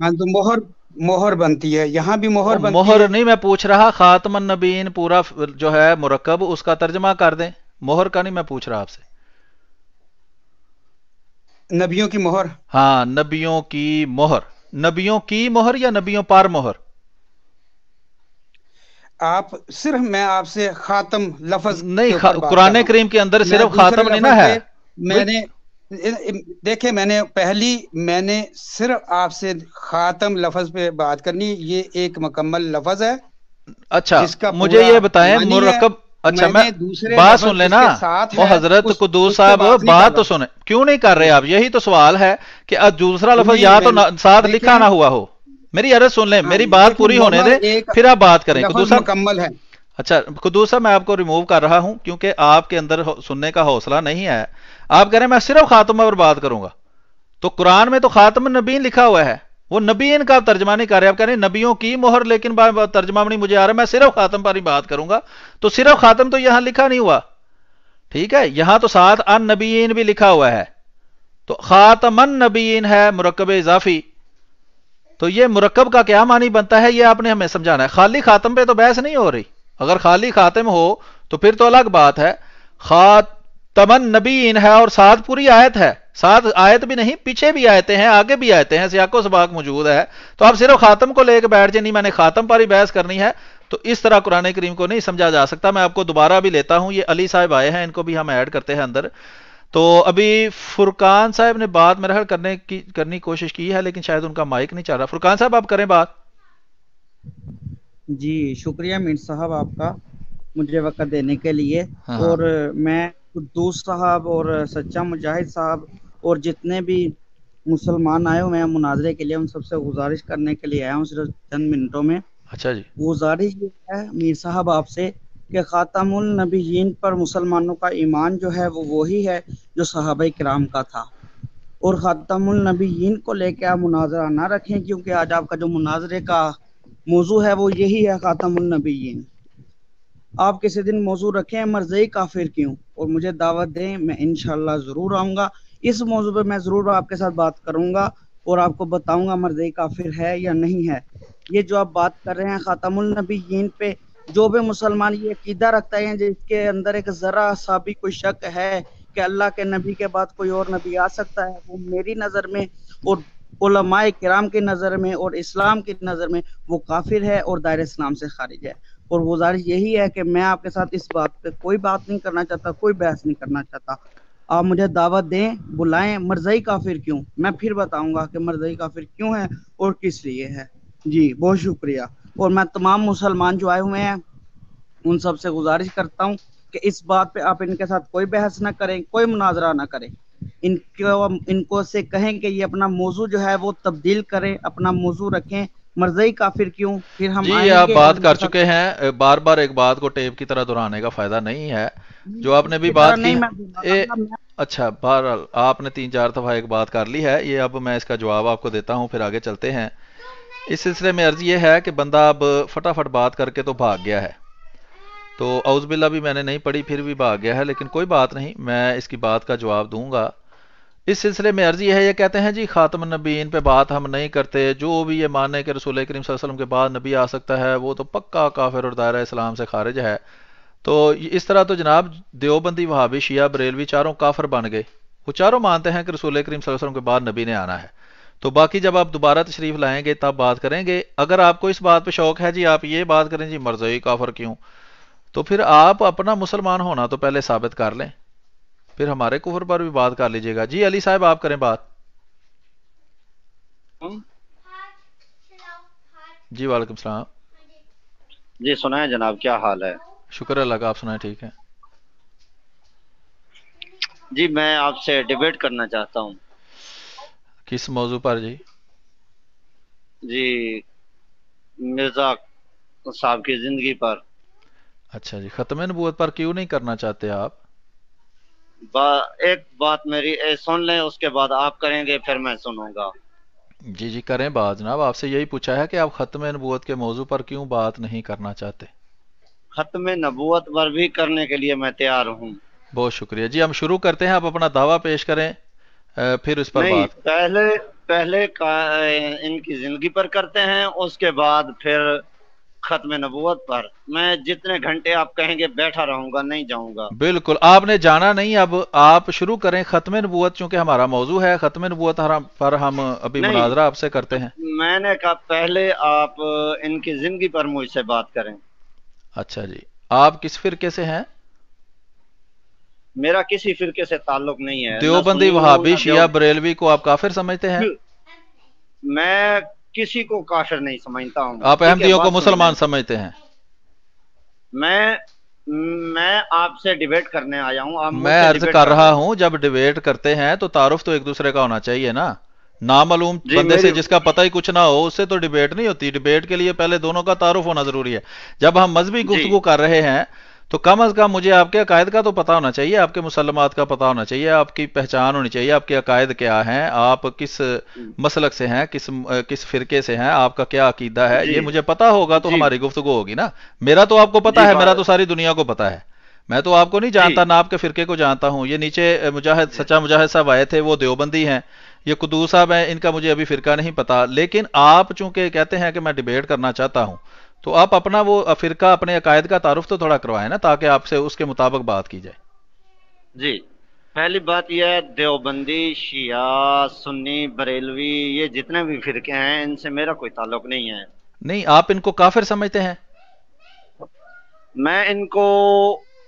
[SPEAKER 8] हाँ तो मोहर मोहर बनती है यहाँ भी मोहर बनती मोहर
[SPEAKER 1] है। नहीं मैं पूछ रहा खातम नबीन पूरा जो है मुरकब उसका तर्जमा कर दें मोहर का नहीं मैं पूछ रहा आपसे नबियों की मोहर हाँ नबियों की मोहर नबियों की मोहर या नबियों पार मोहर आप सिर्फ मैं आपसे
[SPEAKER 8] खातम लफज नहीं कुरान करीम के अंदर सिर्फ खातम नहीं ना है मैंने देखिए मैंने पहली मैंने सिर्फ आपसे खातम लफज पे बात करनी ये एक मुकम्मल लफज है अच्छा इसका मुझे ये बताए मुरकब अच्छा मैं दूसरे बात सुन लेना वो हजरत कुदूस साहब बात तो सुने
[SPEAKER 1] क्यों नहीं कर रहे आप यही तो सवाल है कि दूसरा लफज या तो साथ लिखा ना हुआ हो मेरी अरज सुन ले हाँ मेरी बात पूरी होने दे फिर आप बात करें कुदूस मुकम्मल है अच्छा कुदूस साहब मैं आपको रिमूव कर रहा हूं क्योंकि आपके अंदर सुनने का हौसला नहीं है आप कह रहे हैं मैं सिर्फ खातम पर बात करूंगा तो कुरान में तो खातम नबीन लिखा हुआ है वो नबीन का तर्जमा नहीं कर रहे आप कह रहे हैं नबियों की मोहर लेकिन तर्जमा नहीं मुझे आ रहा मैं सिर्फ खातम पर ही बात करूंगा तो सिर्फ खातम तो यहां लिखा नहीं हुआ ठीक है यहां तो साथ अन नबीन भी लिखा हुआ है तो खातमन नबीन है मुरकब इजाफी तो ये मुरकब का क्या मानी बनता है ये आपने हमें समझाना है खाली खातम पे तो बहस नहीं हो रही अगर खाली खातम हो तो फिर तो अलग बात है खात तमन नबीन है और साथ पूरी आयत है साथ आयत भी नहीं पीछे भी आयते हैं आगे भी आयते हैं सियाको सबाक मौजूद है तो आप सिर्फ खातम को लेकर बैठ जाए नहीं मैंने खातम पर ही बहस करनी है तो इस तरह कुरान करीम को नहीं समझा जा सकता मैं आपको दोबारा भी लेता हूं ये अली साहब आए हैं इनको भी हम ऐड करते हैं अंदर तो अभी फुरकान साहब ने बात मेरा ख्याल करने की करने की कोशिश की है लेकिन शायद उनका माइक नहीं चल रहा फुरकान साहब आप करें बात जी शुक्रिया मीर साहब आपका
[SPEAKER 11] मुझे वक्त देने के लिए हाँ।, हाँ। और मैं कुद्दूस तो साहब और सच्चा मुजाहिद साहब और जितने भी मुसलमान आए हुए हैं मुनाजरे के लिए उन सबसे गुजारिश करने के लिए आया हूँ सिर्फ चंद मिनटों में अच्छा जी गुजारिश ये है मीर साहब आपसे कि ख़ातमुल नबीन पर मुसलमानों का ईमान जो है वो वही है जो साहब कराम का था और ख़ातमुल नबीन को लेके आप मुनाजरा ना रखें क्योंकि आज आपका जो मुनाजरे का मौजू है वो यही है ख़ातमुल नबीन आप किसी दिन मौजू रखें मरजई काफिर क्यों और मुझे दावत दें मैं इनशाला ज़रूर आऊंगा इस मौजू पर मैं ज़रूर आपके साथ बात करूँगा और आपको बताऊंगा मरजई काफिर है या नहीं है ये जो आप बात कर रहे हैं ख़ातमुलनबीन पे जो भी मुसलमान ये अकीदा रखता है जिसके अंदर एक ज़रा सा भी कोई शक है कि अल्लाह के नबी के बाद कोई और नबी आ सकता है वो मेरी नज़र में और कराम की नज़र में और इस्लाम की नज़र में वो काफिर है और दायरे इस्लाम से खारिज है और गुजारिश यही है कि मैं आपके साथ इस बात पे कोई बात नहीं करना चाहता कोई बहस नहीं करना चाहता आप मुझे दावत दें बुलाएं का काफिर क्यों मैं फिर बताऊंगा कि का काफिर क्यों है और किस लिए है जी बहुत शुक्रिया और मैं तमाम मुसलमान जो आए हुए हैं उन सब से गुजारिश करता हूँ कि इस बात पे आप इनके साथ कोई बहस ना करें कोई मुनाजरा ना करें इनको इनको से कहें कि ये अपना मौजू जो है वो तब्दील करें अपना मौजू रखें मर्जई काफिर क्यों फिर
[SPEAKER 1] हम जी आप बात कर चुके हैं बार बार एक बात को टेप की तरह दोहराने का फायदा नहीं है जो आपने भी बात की ए, अच्छा बहर आपने तीन चार दफा एक बात कर ली है ये अब मैं इसका जवाब आपको देता हूँ फिर आगे चलते हैं इस सिलसिले में अर्ज ये है कि बंदा अब फटाफट बात करके तो भाग गया है तो अउजबिल्ला भी मैंने नहीं पढ़ी फिर भी भाग गया है लेकिन कोई बात नहीं मैं इसकी बात का जवाब दूंगा इस सिलसिले में अर्जी है ये कहते हैं जी खातम नबीन पर बात हम नहीं करते जो भी ये माने कि रसूल करीम वसलम के बाद नबी आ सकता है वो तो पक्का काफिर और दायरा इस्लाम से खारिज है तो इस तरह तो जनाब देवबंदी वहाबी शिया बरेलवी चारों काफर बन गए वो चारों मानते हैं कि रसूल करीम वसलम के बाद नबी ने आना है तो बाकी जब आप दोबारा तशरीफ लाएंगे तब बात करेंगे अगर आपको इस बात पर शौक है जी आप ये बात करें जी मरजई काफर क्यों तो फिर आप अपना मुसलमान होना तो पहले साबित कर लें फिर हमारे कुफर पर भी बात कर लीजिएगा जी अली साहब आप करें बात हाँ। जी वालेकुम सलाम
[SPEAKER 9] जी सुनाए जनाब क्या हाल है शुक्र
[SPEAKER 1] अल्लाह का आप सुनाए ठीक है
[SPEAKER 9] जी मैं आपसे डिबेट करना चाहता हूँ
[SPEAKER 1] किस मौजू पर जी
[SPEAKER 9] जी मिर्जा साहब की जिंदगी पर
[SPEAKER 1] अच्छा जी खत्म नबूत पर क्यों नहीं करना चाहते आप
[SPEAKER 9] बा, एक बात मेरी ए, सुन लें उसके बाद आप करेंगे फिर मैं सुनूंगा
[SPEAKER 1] जी जी करें बात जनाब आपसे यही पूछा है कि आप ख़त्म नबूत के मौजू पर क्यों बात नहीं करना चाहते
[SPEAKER 9] ख़त्म नबूत पर भी करने के लिए मैं तैयार हूँ
[SPEAKER 1] बहुत शुक्रिया जी हम शुरू करते हैं आप अपना दावा पेश करें फिर उस पर बात
[SPEAKER 9] पहले पहले का इनकी ज़िंदगी पर करते हैं उसके बाद फिर खत्म नबूत पर मैं जितने घंटे आप कहेंगे बैठा रहूंगा नहीं जाऊंगा
[SPEAKER 1] बिल्कुल आपने जाना नहीं अब आप शुरू करें खत्म नबूत चूंकि हमारा मौजू है खत्म नबूत पर हम अभी मुनाजरा आपसे करते हैं
[SPEAKER 9] मैंने कहा पहले आप इनकी जिंदगी पर मुझसे बात करें
[SPEAKER 1] अच्छा जी आप किस फिरके से हैं
[SPEAKER 9] मेरा किसी फिरके से ताल्लुक नहीं है देवबंदी वहाबी शिया
[SPEAKER 1] बरेलवी को आप काफिर समझते हैं
[SPEAKER 9] मैं किसी को काफिर नहीं समझता हूँ आप अहमदियों को मुसलमान समझते हैं मैं मैं आपसे डिबेट करने आया हूँ मैं अर्ज कर रहा
[SPEAKER 1] हूँ जब डिबेट करते हैं तो तारुफ तो एक दूसरे का होना चाहिए ना नामालूम बंदे से जिसका पता ही कुछ ना हो उससे तो डिबेट नहीं होती डिबेट के लिए पहले दोनों का तारुफ होना जरूरी है जब हम मजहबी गुफ्तु कर रहे हैं तो कम अज़ कम मुझे आपके अकायद का तो पता होना चाहिए आपके मुसलमत का पता होना चाहिए आपकी पहचान होनी चाहिए आपके अकायद क्या हैं आप किस हम्म। मसलक से हैं किस किस फिरके से हैं आपका क्या अकीदा है ये मुझे पता होगा तो हमारी गुफ्तु होगी ना मेरा तो आपको पता है मेरा तो सारी दुनिया को पता है मैं तो आपको नहीं जानता ना आपके फिरके को जानता हूँ ये नीचे मुजाहिद सच्चा मुजाहिद साहब आए थे वो देवबंदी हैं ये कुदू साहब हैं इनका मुझे अभी फिरका नहीं पता लेकिन आप चूंकि कहते हैं कि मैं डिबेट करना चाहता हूँ तो आप अपना वो फिरका अपने अकायद का तारुफ तो थोड़ा करवाएं ना ताकि आपसे उसके मुताबिक बात की जाए
[SPEAKER 9] जी पहली बात यह है देवबंदी शिया सुन्नी बरेलवी ये जितने भी फिरके हैं इनसे मेरा कोई ताल्लुक नहीं है
[SPEAKER 1] नहीं आप इनको काफिर समझते हैं
[SPEAKER 9] मैं इनको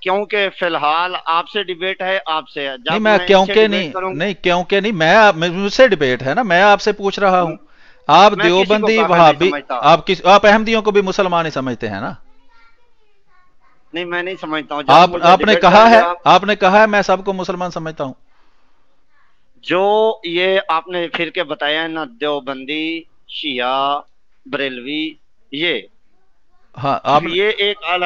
[SPEAKER 9] क्योंकि फिलहाल आपसे डिबेट है आपसे नहीं मैं क्योंकि नहीं
[SPEAKER 1] नहीं क्योंकि नहीं मैं मुझसे डिबेट है ना मैं आपसे पूछ रहा हूँ आप देवबंदी वहाबी आप किस आप अहमदियों को भी मुसलमान ही समझते हैं ना
[SPEAKER 9] नहीं मैं नहीं समझता हूँ आप आपने कहा है
[SPEAKER 1] आपने कहा है मैं सबको मुसलमान समझता हूँ
[SPEAKER 9] जो ये आपने फिर के बताया है ना देवबंदी शिया बरेलवी ये
[SPEAKER 1] हाँ आप ये
[SPEAKER 9] एक है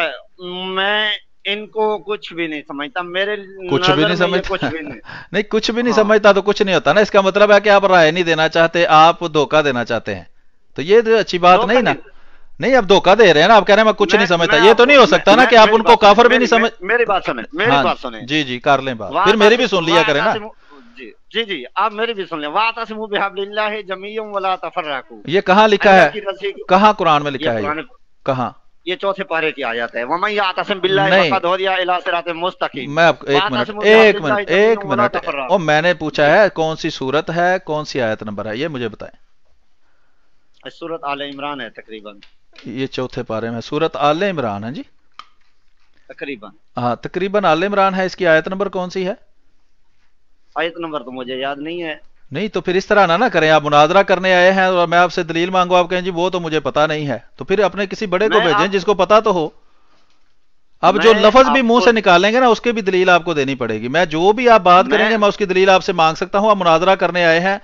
[SPEAKER 9] मैं इनको कुछ भी नहीं समझता मेरे कुछ भी नहीं समझता कुछ भी नहीं
[SPEAKER 1] नहीं कुछ भी नहीं हाँ। समझता तो कुछ नहीं होता ना इसका मतलब है कि आप राय नहीं देना चाहते आप धोखा देना चाहते हैं तो ये तो अच्छी बात नहीं ना नहीं आप धोखा दे रहे हैं ना आप कह रहे हैं मैं कुछ मैं, नहीं समझता ये तो नहीं हो सकता ना कि आप उनको काफर भी नहीं समझ मेरी बात सुने मेरी हाँ, बात सुने जी जी कर लें बात फिर मेरी भी सुन लिया करें ना
[SPEAKER 9] जी जी आप मेरी भी सुन लें वातसमु जमीयम वला तफर्रकू ये कहाँ लिखा है
[SPEAKER 1] कहाँ कुरान में लिखा है कहाँ
[SPEAKER 9] ये चौथे पारे की आयत है वमन यातसम बिल्लाहि फकद हुदिया इला सिरात मुस्तकीम मैं आपको एक मिनट एक मिनट एक मिनट
[SPEAKER 1] ओ मैंने पूछा है कौन सी सूरत है कौन सी आयत नंबर है ये मुझे बताएं
[SPEAKER 9] सूरत आले इमरान है तकरीबन
[SPEAKER 1] ये चौथे पारे में सूरत आले इमरान है जी तकरीबन हाँ तकरीबन आले इमरान है इसकी आयत नंबर कौन सी है
[SPEAKER 9] आयत नंबर तो मुझे याद नहीं है
[SPEAKER 1] नहीं तो फिर इस तरह ना ना करें आप मुनाजरा करने आए हैं और मैं आपसे दलील मांगू आप कहें जी वो तो मुझे पता नहीं है तो फिर अपने किसी बड़े को भेजें जिसको पता तो हो अब जो लफज भी मुंह से निकालेंगे ना उसके भी दलील आपको देनी पड़ेगी मैं जो भी आप बात मैं, करेंगे मैं उसकी दलील आपसे मांग सकता हूं आप मुनाजरा करने आए हैं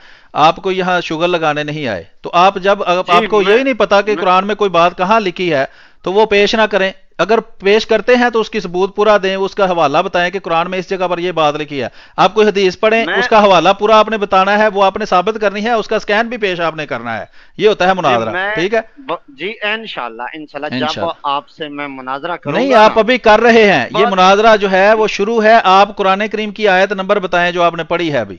[SPEAKER 1] आपको यहां शुगर लगाने नहीं आए तो आप जब आपको यही नहीं पता कि कुरान में कोई बात कहां लिखी है तो वो पेश ना करें अगर पेश करते हैं तो उसकी सबूत पूरा दें उसका हवाला बताएं कि कुरान में इस जगह पर यह बात लिखी है आप कोई हदीस पढ़ें उसका हवाला पूरा आपने बताना है वो आपने साबित करनी है उसका स्कैन भी पेश आपने करना है ये होता है मुनाजरा ठीक है
[SPEAKER 9] जी इनशाला आपसे मैं मुनाजरा नहीं आप अभी
[SPEAKER 1] कर रहे हैं ये मुनाजरा जो है वो शुरू है आप कुरने करीम की आयत नंबर बताए जो आपने पढ़ी है अभी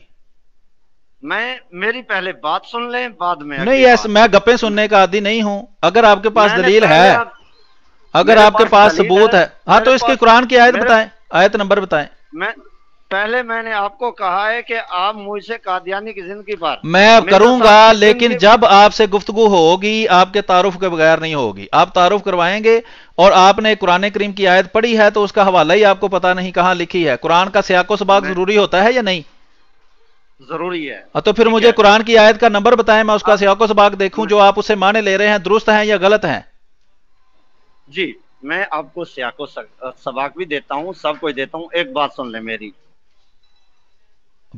[SPEAKER 9] मैं मेरी पहले बात सुन लें बाद में नहीं
[SPEAKER 1] ऐसे मैं गप्पे सुनने का आदि नहीं हूं अगर आपके पास दलील है अगर आपके पास सबूत है हाँ तो इसके कुरान की आयत बताएं आयत नंबर बताएं
[SPEAKER 9] मैं पहले मैंने आपको कहा है कि आप मुझसे कादियानी की जिंदगी पर
[SPEAKER 1] मैं करूंगा लेकिन जब आपसे गुफ्तगु होगी आपके तारुफ के बगैर नहीं होगी आप तारुफ करवाएंगे और आपने कुरान करीम की आयत पढ़ी है तो उसका हवाला ही आपको पता नहीं कहाँ लिखी है कुरान का सियाको सबाक जरूरी होता है या नहीं
[SPEAKER 9] जरूरी है हाँ,
[SPEAKER 1] तो फिर मुझे कुरान की आयत का नंबर बताएं मैं उसका सियाको सबाक देखूं जो आप उसे माने ले रहे हैं दुरुस्त हैं या गलत हैं
[SPEAKER 9] जी मैं आपको सियाको सबाक भी देता हूँ सब कुछ देता हूँ एक बात सुन ले मेरी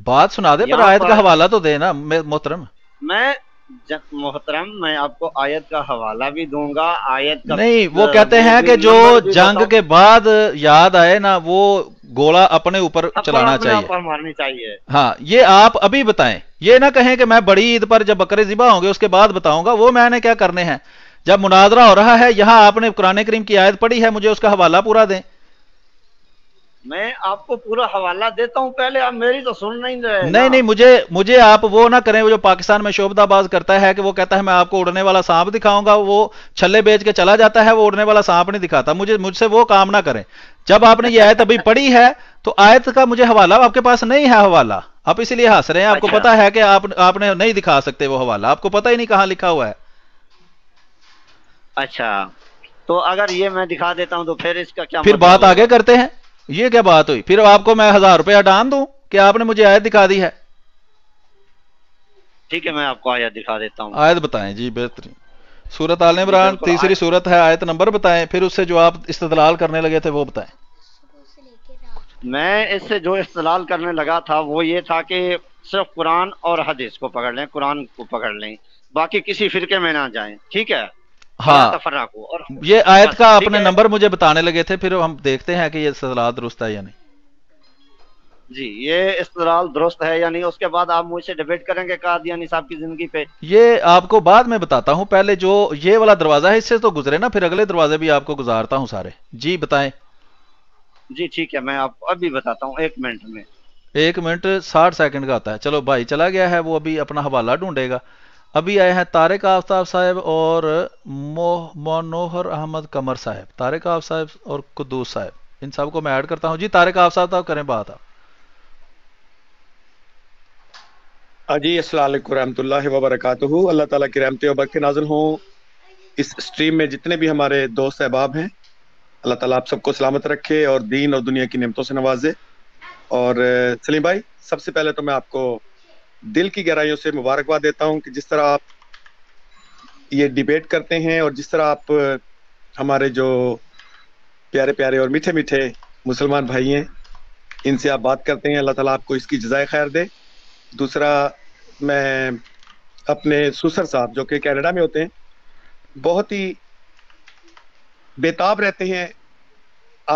[SPEAKER 1] बात सुना दे पर आयत का हवाला तो देना मोहतरम
[SPEAKER 9] मैं मोहतरम मैं आपको आयत का हवाला भी दूंगा आयत का नहीं वो कहते हैं कि जो जंग
[SPEAKER 1] के बाद याद आए ना वो गोला अपने ऊपर चलाना चाहिए ऊपर
[SPEAKER 9] मारनी चाहिए
[SPEAKER 1] हाँ ये आप अभी बताएं ये ना कहें कि मैं बड़ी ईद पर जब बकरे जिबा होंगे उसके बाद बताऊंगा वो मैंने क्या करने हैं जब मुनाजरा हो रहा है यहां आपने कुरान करीम की आयत पढ़ी है मुझे उसका हवाला पूरा दें
[SPEAKER 9] मैं आपको पूरा हवाला देता हूं पहले आप मेरी तो सुन नहीं रहे नहीं
[SPEAKER 1] नहीं मुझे मुझे आप वो ना करें वो जो पाकिस्तान में शोभदाबाज करता है कि वो कहता है मैं आपको उड़ने वाला सांप दिखाऊंगा वो छल्ले बेच के चला जाता है वो उड़ने वाला सांप नहीं दिखाता मुझे मुझसे वो काम ना करें जब आपने ये आयत अभी पढ़ी है तो आयत का मुझे हवाला आपके पास नहीं है हवाला आप इसीलिए हंस रहे हैं आपको अच्छा। पता है कि आप आपने नहीं दिखा सकते वो हवाला आपको पता ही नहीं कहां लिखा हुआ है
[SPEAKER 9] अच्छा तो अगर ये मैं दिखा देता हूँ तो फिर इसका क्या फिर मतलब बात
[SPEAKER 1] आगे करते हैं ये क्या बात हुई फिर आपको मैं हजार रुपया डाल दू कि आपने मुझे आयत दिखा दी है
[SPEAKER 9] ठीक है मैं आपको आयत दिखा देता हूँ
[SPEAKER 1] आयत बताएं जी बेहतरीन सूरत आल इमरान तीसरी सूरत है आयत नंबर बताएं फिर उससे जो आप इस्तलाल करने लगे थे वो बताए
[SPEAKER 9] मैं इससे जो इस्तलाल करने लगा था वो ये था कि सिर्फ कुरान और हदीस को पकड़ लें कुरान को पकड़ लें बाकी किसी फिरके में ना जाएं ठीक है हाँ सफर रखो और ये हाँ, आयत का अपने
[SPEAKER 1] नंबर मुझे बताने लगे थे फिर हम देखते हैं कि ये सजला दुरुस्त है या नहीं
[SPEAKER 9] जी ये इस्तलाल दुरुस्त है या नहीं उसके बाद आप मुझसे डिबेट करेंगे कादियानी साहब की जिंदगी पे
[SPEAKER 1] ये आपको बाद में बताता हूँ पहले जो ये वाला दरवाजा है इससे तो गुजरे ना फिर अगले दरवाजे भी आपको गुजारता हूँ सारे जी बताएं
[SPEAKER 9] जी ठीक है मैं आपको अभी बताता हूँ एक मिनट में
[SPEAKER 1] एक मिनट साठ सेकंड का आता है चलो भाई चला गया है वो अभी अपना हवाला ढूंढेगा अभी आए हैं तारिक आफ्ताब साहब और मनोहर अहमद कमर साहब तारिक आफ साहब और कुदूस साहब इन सब को मैं ऐड करता हूं जी तारिक आफ साहब साहब करें बात आप
[SPEAKER 13] हाँ जी असलकमतल वबरक अल्लाह ताला की रहमत वबरक नाजल हूँ इस स्ट्रीम में जितने भी हमारे दोस्त अहबाब हैं अल्लाह ताला आप सबको सलामत रखे और दीन और दुनिया की नियमतों से नवाजे और सलीम भाई सबसे पहले तो मैं आपको दिल की गहराइयों से मुबारकबाद देता हूं कि जिस तरह आप ये डिबेट करते हैं और जिस तरह आप हमारे जो प्यारे प्यारे और मीठे मीठे मुसलमान भाई हैं इनसे आप बात करते हैं अल्लाह ताला आपको इसकी जजाय खैर दे दूसरा मैं अपने सुसर साहब जो कि कनाडा में होते हैं बहुत ही बेताब रहते हैं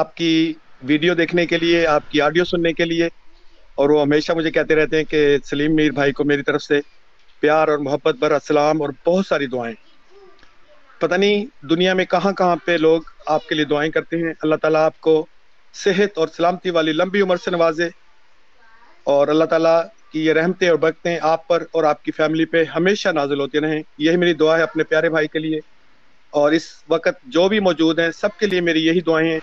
[SPEAKER 13] आपकी वीडियो देखने के लिए आपकी ऑडियो सुनने के लिए और वो हमेशा मुझे कहते रहते हैं कि सलीम मीर भाई को मेरी तरफ से प्यार और मोहब्बत भर असलाम और बहुत सारी दुआएं पता नहीं दुनिया में कहाँ कहाँ पे लोग आपके लिए दुआएं करते हैं अल्लाह ताला आपको सेहत और सलामती वाली लंबी उम्र से नवाजे और अल्लाह ताला की ये रहमतें और बरकतें आप पर और आपकी फैमिली पे हमेशा नाजिल होती रहें यही मेरी दुआ है अपने प्यारे भाई के लिए और इस वक्त जो भी मौजूद हैं सबके लिए मेरी यही दुआएं हैं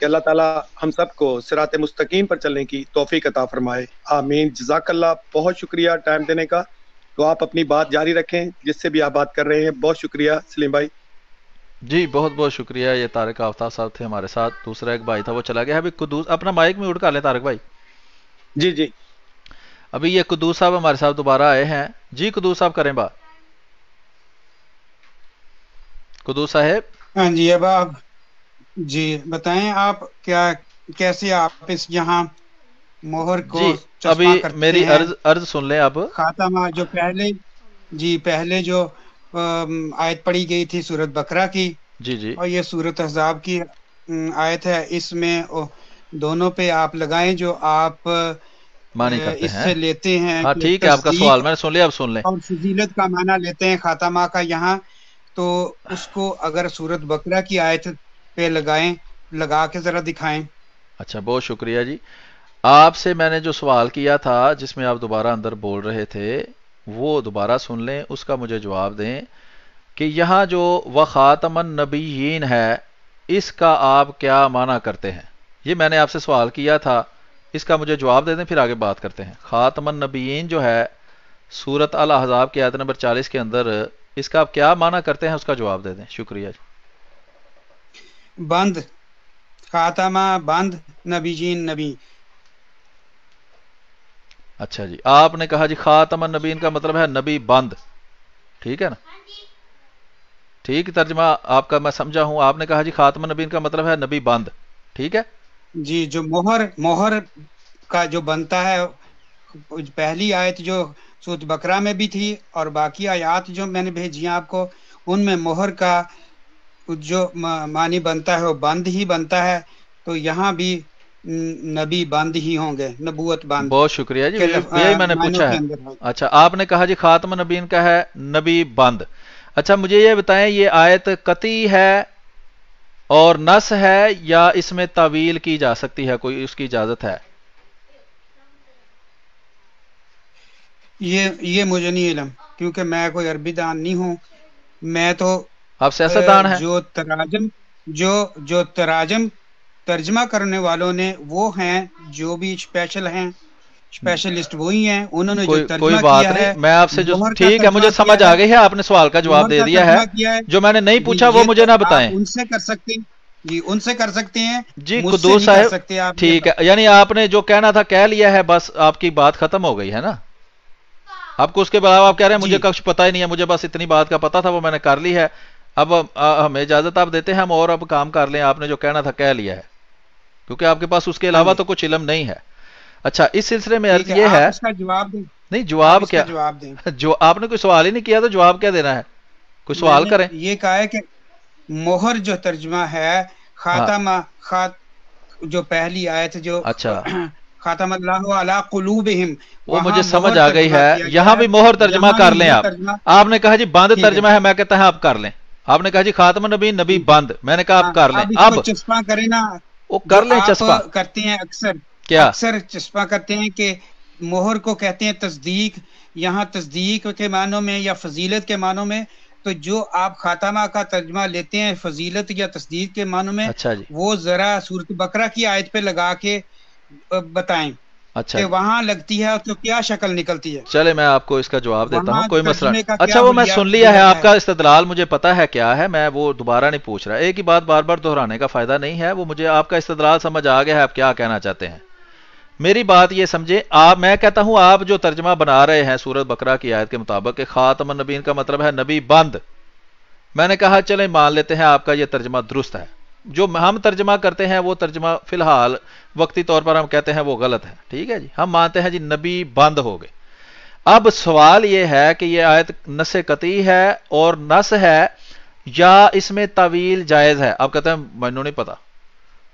[SPEAKER 13] कि अल्लाह ताला हम सबको सिरात मुस्तकीम पर चलने की तोफ़ी अता फरमाए आमीन जजाकल्ला बहुत शुक्रिया टाइम देने का तो आप अपनी बात जारी रखें जिससे भी आप बात कर रहे हैं बहुत शुक्रिया सलीम भाई
[SPEAKER 1] जी बहुत बहुत शुक्रिया ये तारक आफ्ताब साहब थे हमारे साथ दूसरा एक भाई था वो चला गया अभी कुदूस अपना माइक में उड़का ले तारक भाई जी जी अभी ये कुदूस साहब हमारे साथ दोबारा आए हैं जी कुदूस साहब करें बात कुदूस साहेब हाँ जी अब आप जी बताएं आप
[SPEAKER 8] क्या कैसे आप इस यहाँ मोहर को अभी मेरी अर्ज अर्ज सुन ले आप खातमा जो पहले जी पहले जो आयत पढ़ी गई थी सूरत बकरा की जी जी और ये सूरत हजाब की आयत है इसमें दोनों पे आप लगाएं जो आप
[SPEAKER 1] माने करते इससे हैं।
[SPEAKER 8] लेते हैं हाँ ठीक है आपका सवाल मैंने
[SPEAKER 1] सुन लिया आप सुन लें और
[SPEAKER 8] फजीलत का माना लेते हैं खातामा का यहाँ तो उसको अगर सूरत बकरा की आयत पे लगाएं लगा के ज़रा दिखाएं
[SPEAKER 1] अच्छा बहुत शुक्रिया जी आपसे मैंने जो सवाल किया था जिसमें आप दोबारा अंदर बोल रहे थे वो दोबारा सुन लें उसका मुझे जवाब दें कि यहाँ जो व ख़ातमन नबीन है इसका आप क्या माना करते हैं ये मैंने आपसे सवाल किया था इसका मुझे जवाब दे दें फिर आगे बात करते हैं ख़ातमन नबीन जो है सूरत अल हजाब के आयत नंबर 40 के अंदर इसका आप क्या माना करते हैं उसका जवाब दे दें शुक्रिया जी
[SPEAKER 8] बंद खातमा
[SPEAKER 1] बंद नबी नबीजीन नबी अच्छा जी आपने कहा जी खातम नबीन का मतलब है नबी बंद ठीक है ना हाँ ठीक तर्जमा आपका मैं समझा हूं आपने कहा जी खातम नबीन का मतलब है नबी बंद ठीक है जी जो मोहर मोहर का जो बनता है पहली
[SPEAKER 8] आयत जो सूत बकरा में भी थी और बाकी आयात जो मैंने भेजी आपको उनमें मोहर का जो मानी बनता है वो बंद ही बनता है तो
[SPEAKER 1] यहाँ भी नबी बंद ही होंगे नबूत बंद बहुत शुक्रिया जी यही मैंने पूछा है अच्छा आपने कहा जी खात्म नबीन का है नबी बंद अच्छा मुझे ये बताएं ये आयत कति है और नस है या इसमें तावील की जा सकती है कोई उसकी इजाजत है
[SPEAKER 8] ये ये मुझे नहीं इलम क्योंकि मैं कोई अरबी दान नहीं हूँ मैं तो आप सियासतदान है जो तराजम जो जो तराजम तर्जमा करने वालों ने वो हैं जो भी स्पेशल हैं स्पेशलिस्ट वही हैं
[SPEAKER 1] उन्होंने कोई, जो कोई बात किया नहीं है, मैं आपसे जो ठीक है मुझे समझ आ गई है आपने सवाल का जवाब दे दिया है जो मैंने नहीं पूछा वो मुझे ना तो बताएं
[SPEAKER 8] उनसे कर सकते हैं जी उनसे कर सकते हैं जी खुदूस साहब
[SPEAKER 1] ठीक तो। है यानी आपने जो कहना था कह लिया है बस आपकी बात खत्म हो गई है ना आपको उसके बाद आप कह रहे हैं मुझे कक्ष पता ही नहीं है मुझे बस इतनी बात का पता था वो मैंने कर ली है अब हमें इजाज़त आप देते हैं हम और अब काम कर लें आपने जो कहना था कह लिया है क्योंकि आपके पास उसके अलावा तो कुछ इलम नहीं है अच्छा इस सिलसिले में अर्ज ये है जवाब नहीं जवाब क्या जवाब जो आपने कोई सवाल ही नहीं किया तो जवाब क्या देना है कोई सवाल करें
[SPEAKER 8] ये कहा है कि मोहर जो तर्जमा है खातमा हाँ। खात जो पहली आयत जो अच्छा वो मुझे समझ आ गई है यहाँ भी मोहर तर्जमा कर लें आप
[SPEAKER 1] आपने कहा जी बंद तर्जमा है मैं कहता है आप कर लें आपने कहा जी खात्म नबी नबी बंद मैंने कहा आप हाँ, कर लें अब चश्मा करें ना वो कर लें चश्मा
[SPEAKER 8] करते हैं अक्सर क्या अक्सर चश्मा करते हैं कि मोहर को कहते हैं तस्दीक यहाँ तस्दीक के मानों में या फजीलत के मानों में तो जो आप खातमा का तर्जमा लेते हैं फजीलत या तस्दीक के मानों में अच्छा जी। वो जरा सूरत बकरा की आयत पे लगा के बताएं अच्छा वहाँ लगती है तो क्या शक्ल निकलती
[SPEAKER 1] है चले मैं आपको इसका जवाब देता हूँ कोई मसला अच्छा वो मैं सुन लिया है आपका इस्तेदलाल मुझे पता है क्या है मैं वो दोबारा नहीं पूछ रहा एक ही बात बार बार दोहराने का फायदा नहीं है वो मुझे आपका इस्तेदलाल समझ आ गया है आप क्या कहना चाहते हैं मेरी बात ये समझे आप मैं कहता हूं आप जो तर्जमा बना रहे हैं सूरत बकरा की आयत के मुताबिक खातम नबीन का मतलब है नबी बंद मैंने कहा चले मान लेते हैं आपका यह तर्जमा दुरुस्त है जो हम तर्जमा करते हैं वो तर्जमा फिलहाल वक्ती तौर पर हम कहते हैं वो गलत है ठीक है जी हम मानते हैं जी नबी बंद हो गए अब सवाल यह है कि यह आयत नस कती है और नस है या इसमें तवील जायज़ है आप कहते हैं मैनू नहीं पता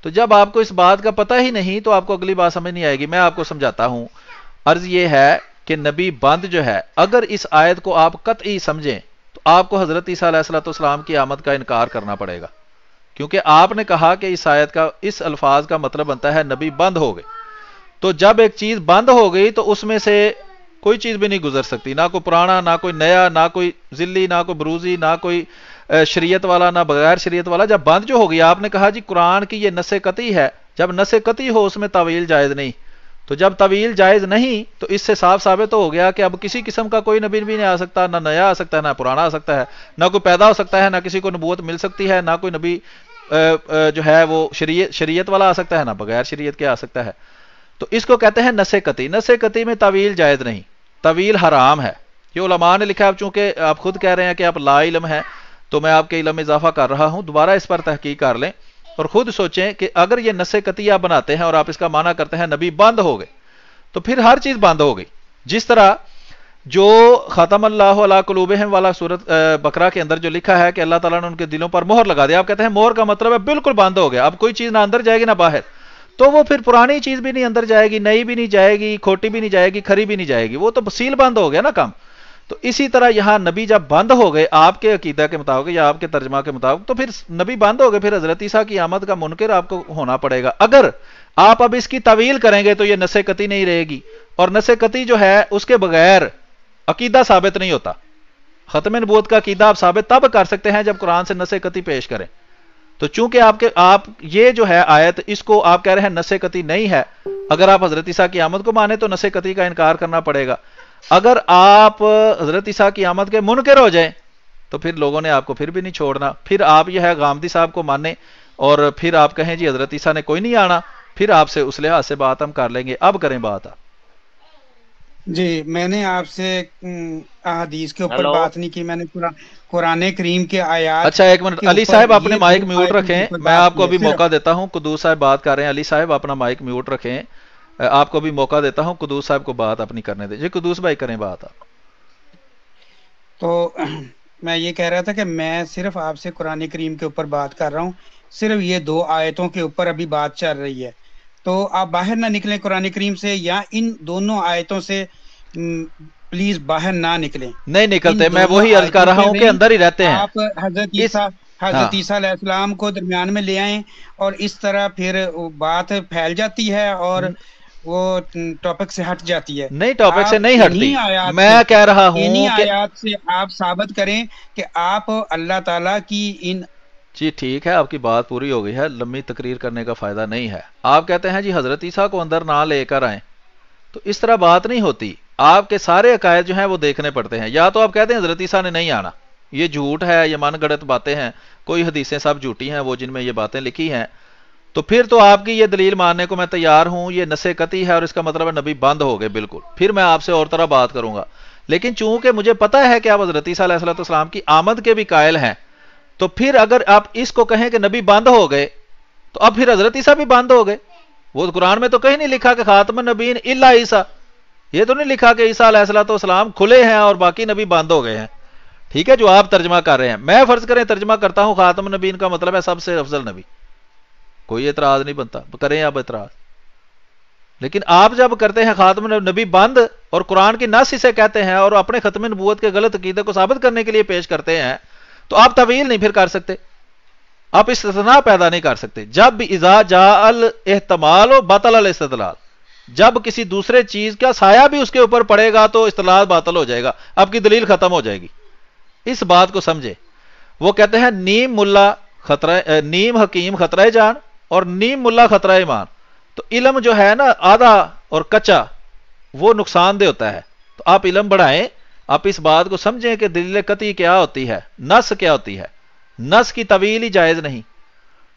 [SPEAKER 1] तो जब आपको इस बात का पता ही नहीं तो आपको अगली बात समझ नहीं आएगी मैं आपको समझाता हूं अर्ज ये है कि नबी बंद जो है अगर इस आयत को आप कतई समझें तो आपको हजरत ईसा सलाम की आमद का इनकार करना पड़ेगा क्योंकि आपने कहा कि इस आयत का इस अल्फाज का मतलब बनता है नबी बंद हो गए तो जब एक चीज बंद हो गई तो उसमें से कोई चीज भी नहीं गुजर सकती ना कोई पुराना ना कोई नया ना कोई जिल्ली ना कोई बरूजी ना कोई शरीयत वाला ना बगैर शरीयत वाला जब बंद जो हो गया आपने कहा जी कुरान की ये नसे कती है जब नसे कती हो उसमें तवील जायज नहीं तो जब तवील जायज नहीं तो इससे साफ साबित तो हो गया कि अब किसी किस्म का कोई नबी भी नहीं आ सकता ना नया आ सकता है ना पुराना आ सकता है ना कोई पैदा हो सकता है ना किसी को नबूत मिल सकती है ना कोई नबी जो है वो शरीय शरीयत वाला आ सकता है ना बगैर शरीयत के आ सकता है तो इसको कहते हैं नसे कती नसे कती में तवील जायज़ नहीं तवील हराम है ये उलमा ने लिखा अब चूंकि आप खुद कह रहे हैं कि आप ला इलम है तो मैं आपके इलम में इजाफा कर रहा हूं दोबारा इस पर तहकीक कर लें और खुद सोचें कि अगर ये नसे कती आप बनाते हैं और आप इसका माना करते हैं नबी बंद हो गए तो फिर हर चीज़ बंद हो गई जिस तरह जो खत्म अल्लाह कलूब हम वाला सूरत बकरा के अंदर जो लिखा है कि अल्लाह ताला ने उनके दिलों पर मोहर लगा दिया आप कहते हैं मोहर का मतलब है बिल्कुल बंद हो गया अब कोई चीज़ ना अंदर जाएगी ना बाहर तो वो फिर पुरानी चीज़ भी नहीं अंदर जाएगी नई भी नहीं जाएगी खोटी भी नहीं जाएगी खरी भी नहीं जाएगी वो तो सील बंद हो गया ना काम तो इसी तरह यहां नबी जब बंद हो गए आपके अकीदा के मुताबिक या आपके तर्जमा के मुताबिक तो फिर नबी बंद हो गए फिर हजरत ईसा की आमद का मुनकर आपको होना पड़ेगा अगर आप अब इसकी तवील करेंगे तो ये नशे कती नहीं रहेगी और नशे कती जो है उसके बगैर अकीदा साबित नहीं होता खत्म नबूत का अकीदा आप साबित तब कर सकते हैं जब कुरान से नशे कती पेश करें तो चूंकि आपके आप ये जो है आयत इसको आप कह रहे हैं नशे कती नहीं है अगर आप हजरत ईसा की आमद को माने तो नशे कती का इनकार करना पड़ेगा अगर आप हजरत ईसा की आमद के मुनकर हो जाए तो फिर लोगों ने आपको फिर भी नहीं छोड़ना फिर आप यह है गांधी साहब को माने और फिर आप कहें जी हजरत ईसा ने कोई नहीं आना फिर आपसे उस लिहाज से बात हम कर लेंगे अब करें बात आप जी
[SPEAKER 8] मैंने आपसे अहदीस के ऊपर बात नहीं की मैंने कुरान करीम के आयात अच्छा एक मिनट अली साहब अपने माइक म्यूट रखें मैं आपको अभी मौका
[SPEAKER 1] देता हूं कुदूस साहब बात कर रहे हैं अली साहब अपना माइक म्यूट रखें आपको भी मौका देता हूं कुदूस साहब को बात अपनी करने दें जी कुदूस भाई करें बात आप
[SPEAKER 8] तो मैं ये कह रहा था कि मैं सिर्फ आपसे कुरान करीम के ऊपर बात कर रहा हूं सिर्फ ये दो आयतों के ऊपर अभी बात चल रही है तो आप बाहर ना निकलें कुरान करीम से या इन दोनों आयतों से प्लीज बाहर ना निकलें
[SPEAKER 1] नहीं निकलते मैं वही अर्ज कर रहा हूँ कि अंदर ही रहते हैं आप
[SPEAKER 8] हजरत हजरत ईसा हाँ। को दरमियान में ले आए और इस तरह फिर बात फैल जाती है और हम्म। वो टॉपिक से हट जाती है नहीं टॉपिक से नहीं हटती मैं कह रहा हूँ इन्हीं
[SPEAKER 1] आयात से आप साबित करें कि आप अल्लाह ताला की इन जी ठीक है आपकी बात पूरी हो गई है लंबी तकरीर करने का फ़ायदा नहीं है आप कहते हैं जी हज़रत ईसा को अंदर ना लेकर आए तो इस तरह बात नहीं होती आपके सारे अकायद जो हैं वो देखने पड़ते हैं या तो आप कहते हैं हज़रत ईसा ने नहीं आना ये झूठ है ये मन गणत बातें हैं कोई हदीसें सब झूठी हैं वो जिनमें ये बातें लिखी हैं तो फिर तो आपकी ये दलील मानने को मैं तैयार हूं ये नशे कती है और इसका मतलब है नबी बंद हो गए बिल्कुल फिर मैं आपसे और तरह बात करूंगा लेकिन चूंकि मुझे पता है कि आप हजरत ईसा की आमद के भी कायल हैं तो फिर अगर आप इसको कहें कि नबी बंद हो गए तो अब फिर हजरत ईसा भी बंद हो गए वो तो कुरान में तो कहीं नहीं लिखा कि खात्म नबीन इला ईसा ये तो नहीं लिखा कि ईसा सलाम खुले हैं और बाकी नबी बंद हो गए हैं ठीक है जो आप तर्जमा कर रहे हैं मैं फर्ज करें तर्जमा करता हूं खात्म नबीन का मतलब है सबसे अफजल नबी कोई एतराज नहीं बनता तो करें आप एतराज लेकिन आप जब करते हैं खात्म नबी बंद और कुरान की नस इसे कहते हैं और अपने खत्म नबूत के गलत अकीदे को साबित करने के लिए पेश करते हैं तो आप तवील नहीं फिर कर सकते आप इसतना पैदा नहीं कर सकते जब इजा जा अल एहतमाल हो बतल अल इस्तलाल जब किसी दूसरे चीज का साया भी उसके ऊपर पड़ेगा तो इस्तलाल बातल हो जाएगा आपकी दलील खत्म हो जाएगी इस बात को समझे वो कहते हैं नीम मुल्ला खतरा नीम हकीम खतरा जान और नीम मुल्ला खतरा ईमान तो इलम जो है ना आधा और कच्चा वो नुकसानदेह होता है तो आप इलम बढ़ाएं आप इस बात को समझें कि दलील कती क्या होती है नस क्या होती है नस की तवील ही जायज़ नहीं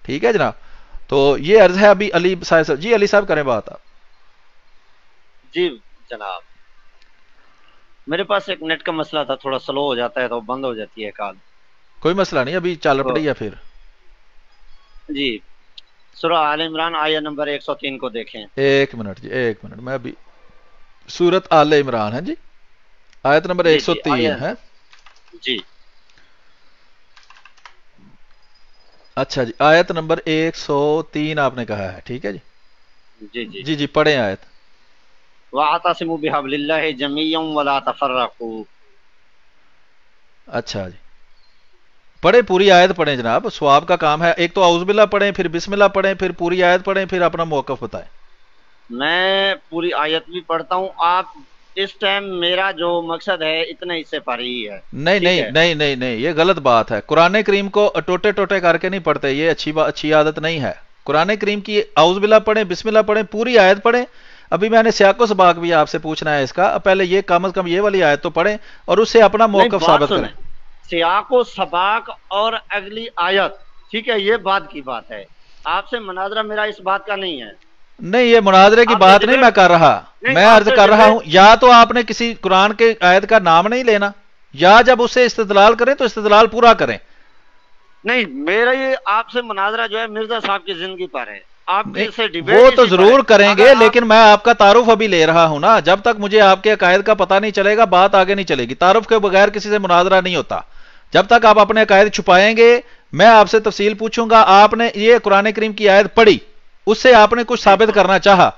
[SPEAKER 1] ठीक है जनाब तो ये अर्ज है अभी अली साहब जी अली साहब करें बात आप
[SPEAKER 9] जी जनाब मेरे पास एक नेट का मसला था थोड़ा स्लो हो जाता है तो बंद हो जाती है कॉल
[SPEAKER 1] कोई मसला नहीं अभी चल तो- पड़ी है फिर
[SPEAKER 9] जी सूरह आल इमरान आया नंबर 103 को देखें
[SPEAKER 1] एक मिनट जी एक मिनट मैं अभी सूरत आल इमरान है जी आयत नंबर 103 है जी अच्छा जी आयत नंबर 103 आपने कहा है ठीक है जी जी जी जी जी पढ़े आयत
[SPEAKER 9] वातसिमु बिहबलिल्लाह जमीयम वला तफररकू
[SPEAKER 1] अच्छा जी पढ़े पूरी आयत पढ़े जनाब स्वाब का काम है एक तो आउजबिल्ला पढ़े फिर बिस्मिल्ला पढ़े फिर पूरी आयत पढ़े फिर अपना मौकफ बताएं
[SPEAKER 9] मैं पूरी आयत भी पढ़ता हूँ आप इस टाइम मेरा जो मकसद है इतने हिस्से पर ही है
[SPEAKER 1] नहीं नहीं है? नहीं नहीं नहीं ये गलत बात है कुरान करीम को टोटे टोटे करके नहीं पढ़ते ये अच्छी अच्छी आदत नहीं है कुरान करीम की आउजबिला पढ़े बिस्मिल्ला पढ़े पूरी आयत पढ़े अभी मैंने सियाको सबाक भी आपसे पूछना है इसका पहले ये कम अज कम ये वाली आयत तो पढ़े और उससे अपना मौकफ साबित करें
[SPEAKER 9] सियाको सबाक और अगली आयत ठीक है ये बात की बात है आपसे मनाजरा मेरा इस बात का नहीं
[SPEAKER 1] है नहीं ये मुनाजरे की बात नहीं मैं कर रहा मैं अर्ज कर रहा हूँ या तो आपने किसी कुरान के आयत का नाम नहीं लेना या जब उससे इस्तलाल करें तो इस्तलाल पूरा करें
[SPEAKER 9] नहीं मेरा ये आपसे मुनाजरा जो है मिर्जा साहब की जिंदगी पर है आप
[SPEAKER 1] वो तो जरूर करेंगे लेकिन मैं आपका तारुफ अभी ले रहा हूं ना जब तक मुझे आपके अकायद का पता नहीं चलेगा बात आगे नहीं चलेगी तारुफ के बगैर किसी से मुनाजरा नहीं होता जब तक आप अपने अकायद छुपाएंगे मैं आपसे तफसील पूछूंगा आपने ये कुरान करीम की आयत पढ़ी उससे आपने कुछ साबित करना चाहा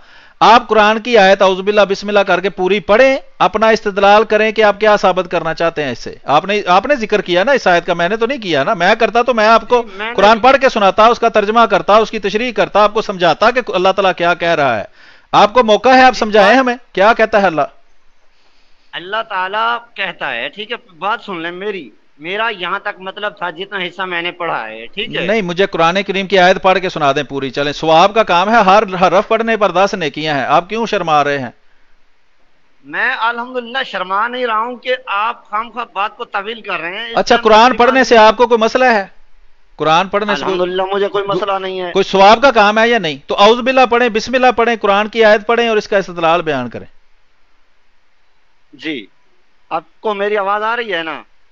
[SPEAKER 1] आप कुरान की आयत उजबिल्ला बिस्मिल्ला करके पूरी पढ़ें अपना इस्तलाल करें कि आप क्या साबित करना चाहते हैं इससे आपने आपने जिक्र किया ना इस आयत का मैंने तो नहीं किया ना मैं करता तो मैं आपको तो कुरान पढ़ के सुनाता उसका तर्जमा करता उसकी तशरी करता आपको समझाता कि अल्लाह तला क्या कह रहा है आपको मौका है आप समझाएं हमें क्या कहता है अल्लाह
[SPEAKER 9] अल्लाह ताला कहता है ठीक है बात सुन लें मेरी मेरा यहाँ तक मतलब था जितना हिस्सा मैंने पढ़ा है ठीक है नहीं
[SPEAKER 1] मुझे कुरान करीम की आयत पढ़ के सुना दें पूरी चले स्वाब का काम है हर हरफ पढ़ने पर दस किया है आप क्यों शर्मा रहे हैं
[SPEAKER 9] मैं अल्हम्दुलिल्लाह शर्मा नहीं रहा हूँ कि आप खाम खा बात को तवील कर रहे हैं
[SPEAKER 1] अच्छा कुरान मतलब पढ़ने से आपको कोई मसला है कुरान पढ़ने से
[SPEAKER 9] मुझे कोई मसला नहीं है कोई
[SPEAKER 1] स्वाब का काम है या नहीं तो औजबिल्ला पढ़े बिस्मिल्ला पढ़े कुरान की आयत पढ़े और इसका इस्तलाल बयान करें
[SPEAKER 9] जी आपको मेरी आवाज आ रही है ना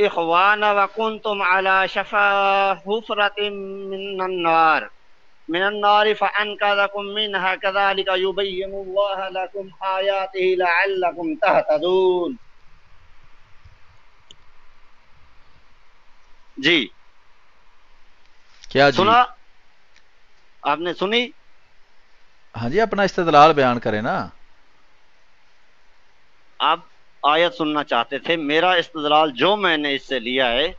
[SPEAKER 9] إخوانا وكنتم على شفا حفرة من النار من النار فأنقذكم منها كذلك يبين الله لكم آياته لعلكم تهتدون जी
[SPEAKER 1] क्या जी آپ نے سنی ہاں جی اپنا استدلال بیان کریں نا
[SPEAKER 9] آپ आयत सुनना चाहते थे मेरा इस्तलाल जो मैंने इससे लिया है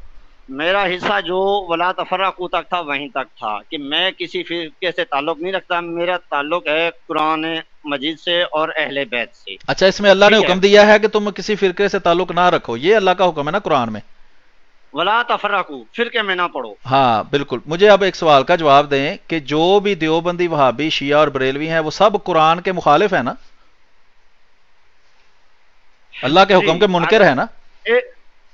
[SPEAKER 9] मेरा हिस्सा जो वला तफरकू तक था वहीं तक था कि मैं किसी फिरके से ताल्लुक नहीं रखता मेरा ताल्लुक है कुरान मजीद से और अहले बैत से
[SPEAKER 1] अच्छा इसमें अल्लाह ने हुक्म दिया है कि तुम किसी फिरके से ताल्लुक ना रखो ये अल्लाह का हुक्म है ना कुरान में
[SPEAKER 9] वला तफरकू फिरके में ना पढ़ो
[SPEAKER 1] हाँ बिल्कुल मुझे अब एक सवाल का जवाब दें कि जो भी देवबंदी वहाबी शिया और बरेलवी है वो सब कुरान के मुखालिफ है ना अल्लाह के हुक्म के मुनकर है ना
[SPEAKER 9] ए,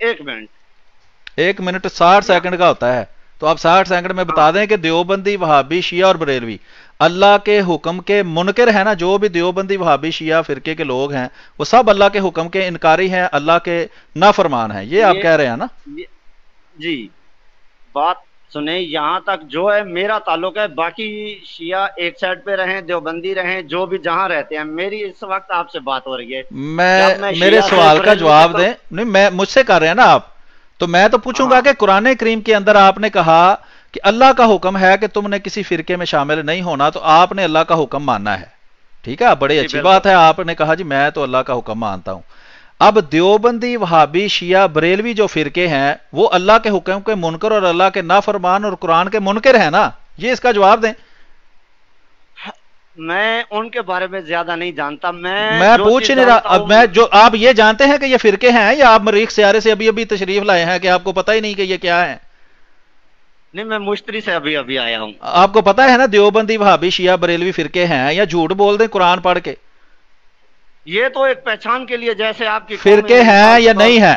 [SPEAKER 9] एक मिनट
[SPEAKER 1] एक मिनट साठ सेकंड का होता है तो आप साठ सेकंड में बता हाँ। दें कि देवबंदी वहाबी शिया और बरेलवी अल्लाह के हुक्म के मुनकर है ना जो भी देवबंदी वहाबी शिया फिरके के लोग हैं वो सब अल्लाह के हुक्म के इनकारी हैं अल्लाह के नाफरमान हैं ये, ये आप कह रहे हैं ना
[SPEAKER 9] जी बात सुने तो यहाँ तक जो है मेरा ताल्लुक है बाकी शिया एक साइड पे रहें देवबंदी रहें जो भी जहाँ रहते हैं मेरी इस वक्त आपसे बात हो रही है
[SPEAKER 1] मैं, मैं मेरे सवाल का जवाब तो... दें नहीं मैं मुझसे कर रहे हैं ना आप तो मैं तो पूछूंगा हाँ। कि कुरान करीम के अंदर आपने कहा कि अल्लाह का हुक्म है कि तुमने किसी फिरके में शामिल नहीं होना तो आपने अल्लाह का हुक्म मानना है ठीक है बड़ी अच्छी बात है आपने कहा जी मैं तो अल्लाह का हुक्म मानता हूं अब देवबंदी वहाबी शिया बरेलवी जो फिरके हैं वो अल्लाह के हुक्म के मुनकर और अल्लाह के नाफरमान और कुरान के मुनकर है ना ये इसका जवाब दें
[SPEAKER 9] मैं उनके बारे में ज्यादा नहीं जानता मैं मैं
[SPEAKER 1] पूछ नहीं रहा अब मैं जो आप ये जानते हैं कि ये फिरके हैं या आप मरीख सियारे से अभी अभी तशरीफ लाए हैं कि आपको पता ही नहीं कि ये क्या है
[SPEAKER 9] नहीं मैं मुश्तरी से अभी अभी आया हूँ
[SPEAKER 1] आपको पता है ना देवबंदी वहाबी शिया बरेलवी फिरके हैं या झूठ बोल दें कुरान पढ़ के
[SPEAKER 9] ये तो एक पहचान के लिए जैसे आपकी फिरके हैं या नहीं है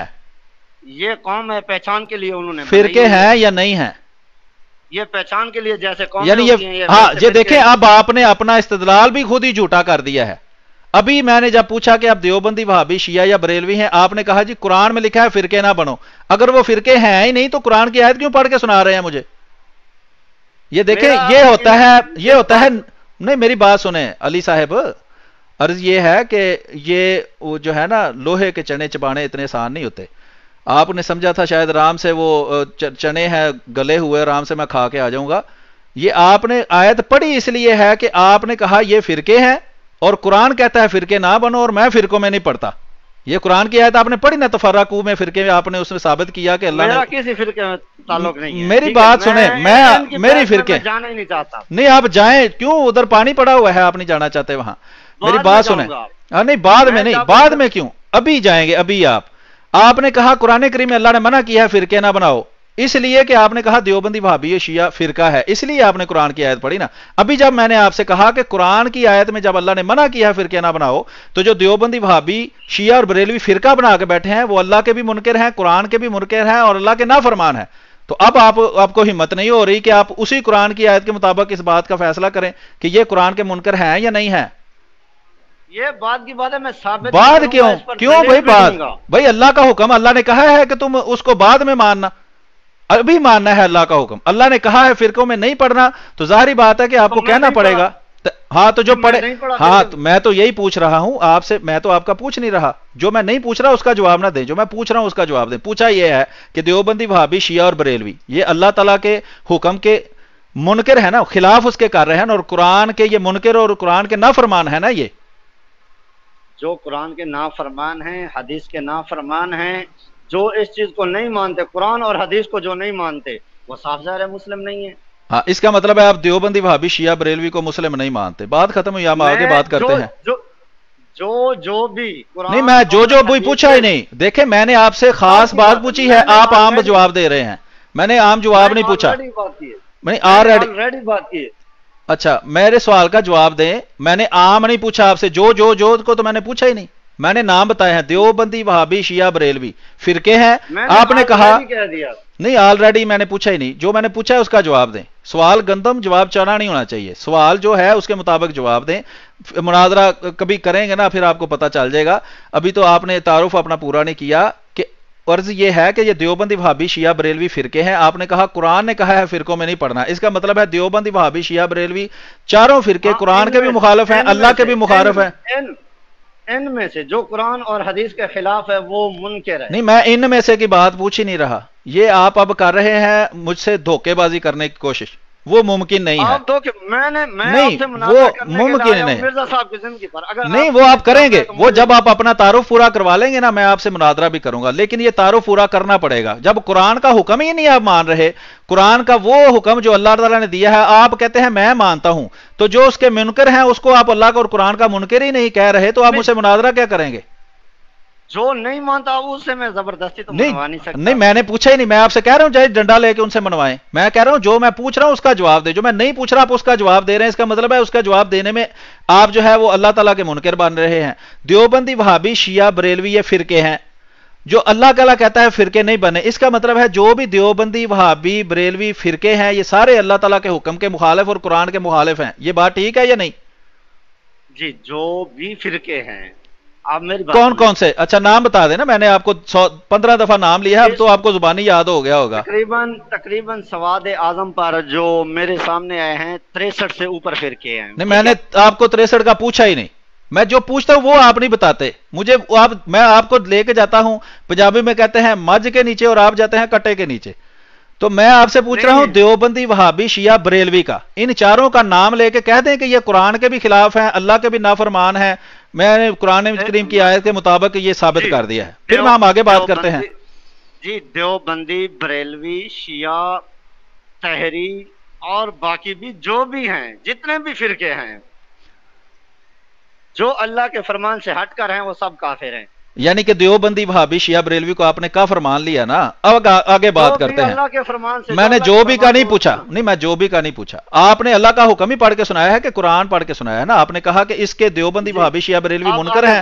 [SPEAKER 9] ये कौम है पहचान के लिए उन्होंने फिरके हैं या नहीं है ये पहचान के लिए जैसे कौन यानी ये
[SPEAKER 1] हाँ ये देखे अब आपने अपना इस्तलाल भी खुद ही झूठा कर दिया है अभी मैंने जब पूछा कि आप देवबंदी वहाबी शिया या बरेलवी हैं आपने कहा जी कुरान में लिखा है फिरके ना बनो अगर वो फिरके हैं ही नहीं तो कुरान की आयत क्यों पढ़ के सुना रहे हैं मुझे ये देखें ये होता है ये होता है नहीं मेरी बात सुने अली साहब अर्ज ये है कि ये वो जो है ना लोहे के चने चबाने इतने आसान नहीं होते आपने समझा था शायद राम से वो चने हैं गले हुए राम से मैं खा के आ जाऊंगा ये आपने आयत पढ़ी इसलिए है कि आपने कहा ये फिरके हैं और कुरान कहता है फिरके ना बनो और मैं फिरकों में नहीं पढ़ता ये कुरान की आयत आपने पढ़ी ना तो तफराकू में फिरके आपने उसमें साबित किया कि अल्लाह ने
[SPEAKER 9] किसी फिरके में ताल्लुक नहीं है मेरी बात सुने मैं मेरी फिरके जाना ही नहीं चाहता
[SPEAKER 1] नहीं आप जाए क्यों उधर पानी पड़ा हुआ है आप नहीं जाना चाहते वहां मेरी बात सुने हाँ, नहीं बाद में नहीं बाद तो- में क्यों अभी जाएंगे अभी आप आपने कहा कुरान करीम में अल्लाह ने मना किया है फिरके ना बनाओ इसलिए कि आपने कहा देवबंदी भाभी शिया फिरका है इसलिए आपने कुरान की आयत पढ़ी ना अभी जब मैंने आपसे कहा कि कुरान की आयत में जब अल्लाह ने मना किया फिरके ना बनाओ तो जो देवबंदी भाभी शिया और बरेलवी फिरका बना के बैठे हैं वो अल्लाह के भी मुनकर हैं कुरान के भी मुनकर हैं और अल्लाह के ना फरमान है तो अब आप आपको हिम्मत नहीं हो रही कि आप उसी कुरान की आयत के मुताबिक इस बात का फैसला करें कि यह कुरान के मुनकर हैं या नहीं है
[SPEAKER 9] ये बात की बात है मैं साबित बाद क्यों क्यों भाई बात
[SPEAKER 1] भाई अल्लाह का हुक्म अल्लाह ने कहा है कि तुम उसको बाद में मानना अभी मानना है अल्लाह का हुक्म अल्लाह ने कहा है फिरकों में नहीं पढ़ना तो जाहरी बात है कि आपको तो कहना पड़ेगा हाँ तो जो पढ़े हाँ तो मैं तो यही पूछ रहा हूं आपसे मैं तो आपका पूछ नहीं रहा जो मैं नहीं पूछ रहा उसका जवाब ना दें जो मैं पूछ रहा हूं उसका जवाब दें पूछा यह है कि देवबंदी भाभी शिया और बरेलवी ये अल्लाह तला के हुक्म के मुनकर है ना खिलाफ उसके कर रहे हैं और कुरान के ये मुनकर और कुरान के ना फरमान है ना ये
[SPEAKER 9] जो कुरान के फरमान हैं हदीस के फरमान हैं जो इस चीज़ को नहीं मानते कुरान और हदीस को जो नहीं मानते वो साफ जा रहे मुस्लिम नहीं है
[SPEAKER 1] हाँ इसका मतलब है आप देवबंदी भाभी शिया बरेलवी को मुस्लिम नहीं मानते बात खत्म हुई हम आगे बात करते हैं जो जो जो भी नहीं मैं जो जो भी पूछा ही नहीं देखे मैंने आपसे खास बात पूछी है आप आम जवाब दे रहे हैं मैंने आम जवाब नहीं पूछा
[SPEAKER 9] मैंने ऑलरेडी बात की
[SPEAKER 1] अच्छा मेरे सवाल का जवाब दें मैंने आम नहीं पूछा आपसे जो जो जो को तो मैंने पूछा ही नहीं मैंने नाम बताया है देवबंदी वहाबी शिया बरेलवी फिरके हैं आपने तो कहा नहीं ऑलरेडी मैंने पूछा ही नहीं जो मैंने पूछा है उसका जवाब दें सवाल गंदम जवाब चढ़ा नहीं होना चाहिए सवाल जो है उसके मुताबिक जवाब दें मुनाजरा कभी करेंगे ना फिर आपको पता चल जाएगा अभी तो आपने तारुफ अपना पूरा नहीं किया फर्ज ये है कि ये देवबंदी भाभी शिया बरेलवी फिरके हैं आपने कहा कुरान ने कहा है फिरकों में नहीं पढ़ना इसका मतलब है देवबंदी भाभी शिया बरेलवी चारों फिरके हाँ, कुरान के भी मुखालफ हैं अल्लाह के भी मुखालफ
[SPEAKER 9] हैं इनमें से जो कुरान और हदीस के खिलाफ है वो मुनकर है
[SPEAKER 1] नहीं मैं इनमें से की बात पूछ ही नहीं रहा ये आप अब कर रहे हैं मुझसे धोखेबाजी करने की कोशिश वो मुमकिन नहीं है
[SPEAKER 9] तो कि मैंने मैं नहीं वो मुमकिन नहीं मिर्जा साहब की जिंदगी पर अगर
[SPEAKER 1] नहीं वो आप करेंगे तो वो जब आप अपना तारुफ पूरा करवा लेंगे ना मैं आपसे मुनादरा भी करूंगा लेकिन ये तारुफ पूरा करना पड़ेगा जब कुरान का हुक्म ही नहीं आप मान रहे कुरान का वो हुक्म जो अल्लाह तला ने दिया है आप कहते हैं मैं मानता हूं तो जो उसके मुनकर हैं उसको आप अल्लाह का और कुरान का मुनकर ही नहीं कह रहे तो आप मुझसे मुनादरा क्या करेंगे
[SPEAKER 9] जो नहीं मानता उससे मैं जबरदस्ती तो
[SPEAKER 1] नहीं, मनवा नहीं सकता नहीं मैंने पूछा ही नहीं मैं आपसे कह रहा हूँ चाहे डंडा लेके उनसे मनवाए मैं कह रहा हूँ जो मैं पूछ रहा हूँ उसका जवाब दे जो मैं नहीं पूछ रहा आप उसका जवाब दे रहे हैं इसका मतलब है उसका जवाब देने में आप जो है वो अल्लाह तला के मुनकर बन रहे हैं देवबंदी वहाबी शिया बरेलवी ये फिरके हैं जो अल्लाह तला कहता है फिरके नहीं बने इसका मतलब है जो भी देवबंदी वहाबी बरेलवी फिरके हैं ये सारे अल्लाह तला के हुक्म के मुखालिफ और कुरान के मुखालिफ हैं ये बात ठीक है या नहीं
[SPEAKER 9] जी जो भी फिरके हैं आप मेरी कौन कौन से
[SPEAKER 1] अच्छा नाम बता देना मैंने आपको सौ पंद्रह दफा नाम लिया है अब तो आपको जुबानी याद हो गया होगा
[SPEAKER 9] तकरीबन तकरीबन सवाद आजम पर जो मेरे सामने आए हैं तिरसठ
[SPEAKER 1] से ऊपर फिर के हैं नहीं मैंने आपको तिरसठ का पूछा ही नहीं मैं जो पूछता हूँ वो आप नहीं बताते मुझे आप मैं आपको लेके जाता हूँ पंजाबी में कहते हैं मज के नीचे और आप जाते हैं कटे के नीचे तो मैं आपसे पूछ रहा हूँ देवबंदी वहाबी शिया बरेलवी का इन चारों का नाम लेके कह दें कि ये कुरान के भी खिलाफ हैं अल्लाह के भी नाफरमान हैं मैंने कुरान करीम की आयत के मुताबिक ये साबित कर दिया है फिर हम आगे बात करते हैं
[SPEAKER 9] जी देवबंदी बरेलवी शिया तहरी और बाकी भी जो भी हैं जितने भी फिरके हैं जो अल्लाह के फरमान से हटकर हैं वो सब काफिर हैं
[SPEAKER 1] यानी कि देवबंदी भाभी शिया बरेलवी को आपने का फरमान लिया ना अब आगे बात तो करते हैं के फरमान से मैंने जो भी का नहीं पूछा नहीं मैं जो भी का नहीं पूछा आपने अल्लाह का हुक्म ही पढ़ के सुनाया है कि कुरान पढ़ के सुनाया है ना आपने कहा कि इसके देवबंदी भाभी शिया बरेलवी मुनकर हैं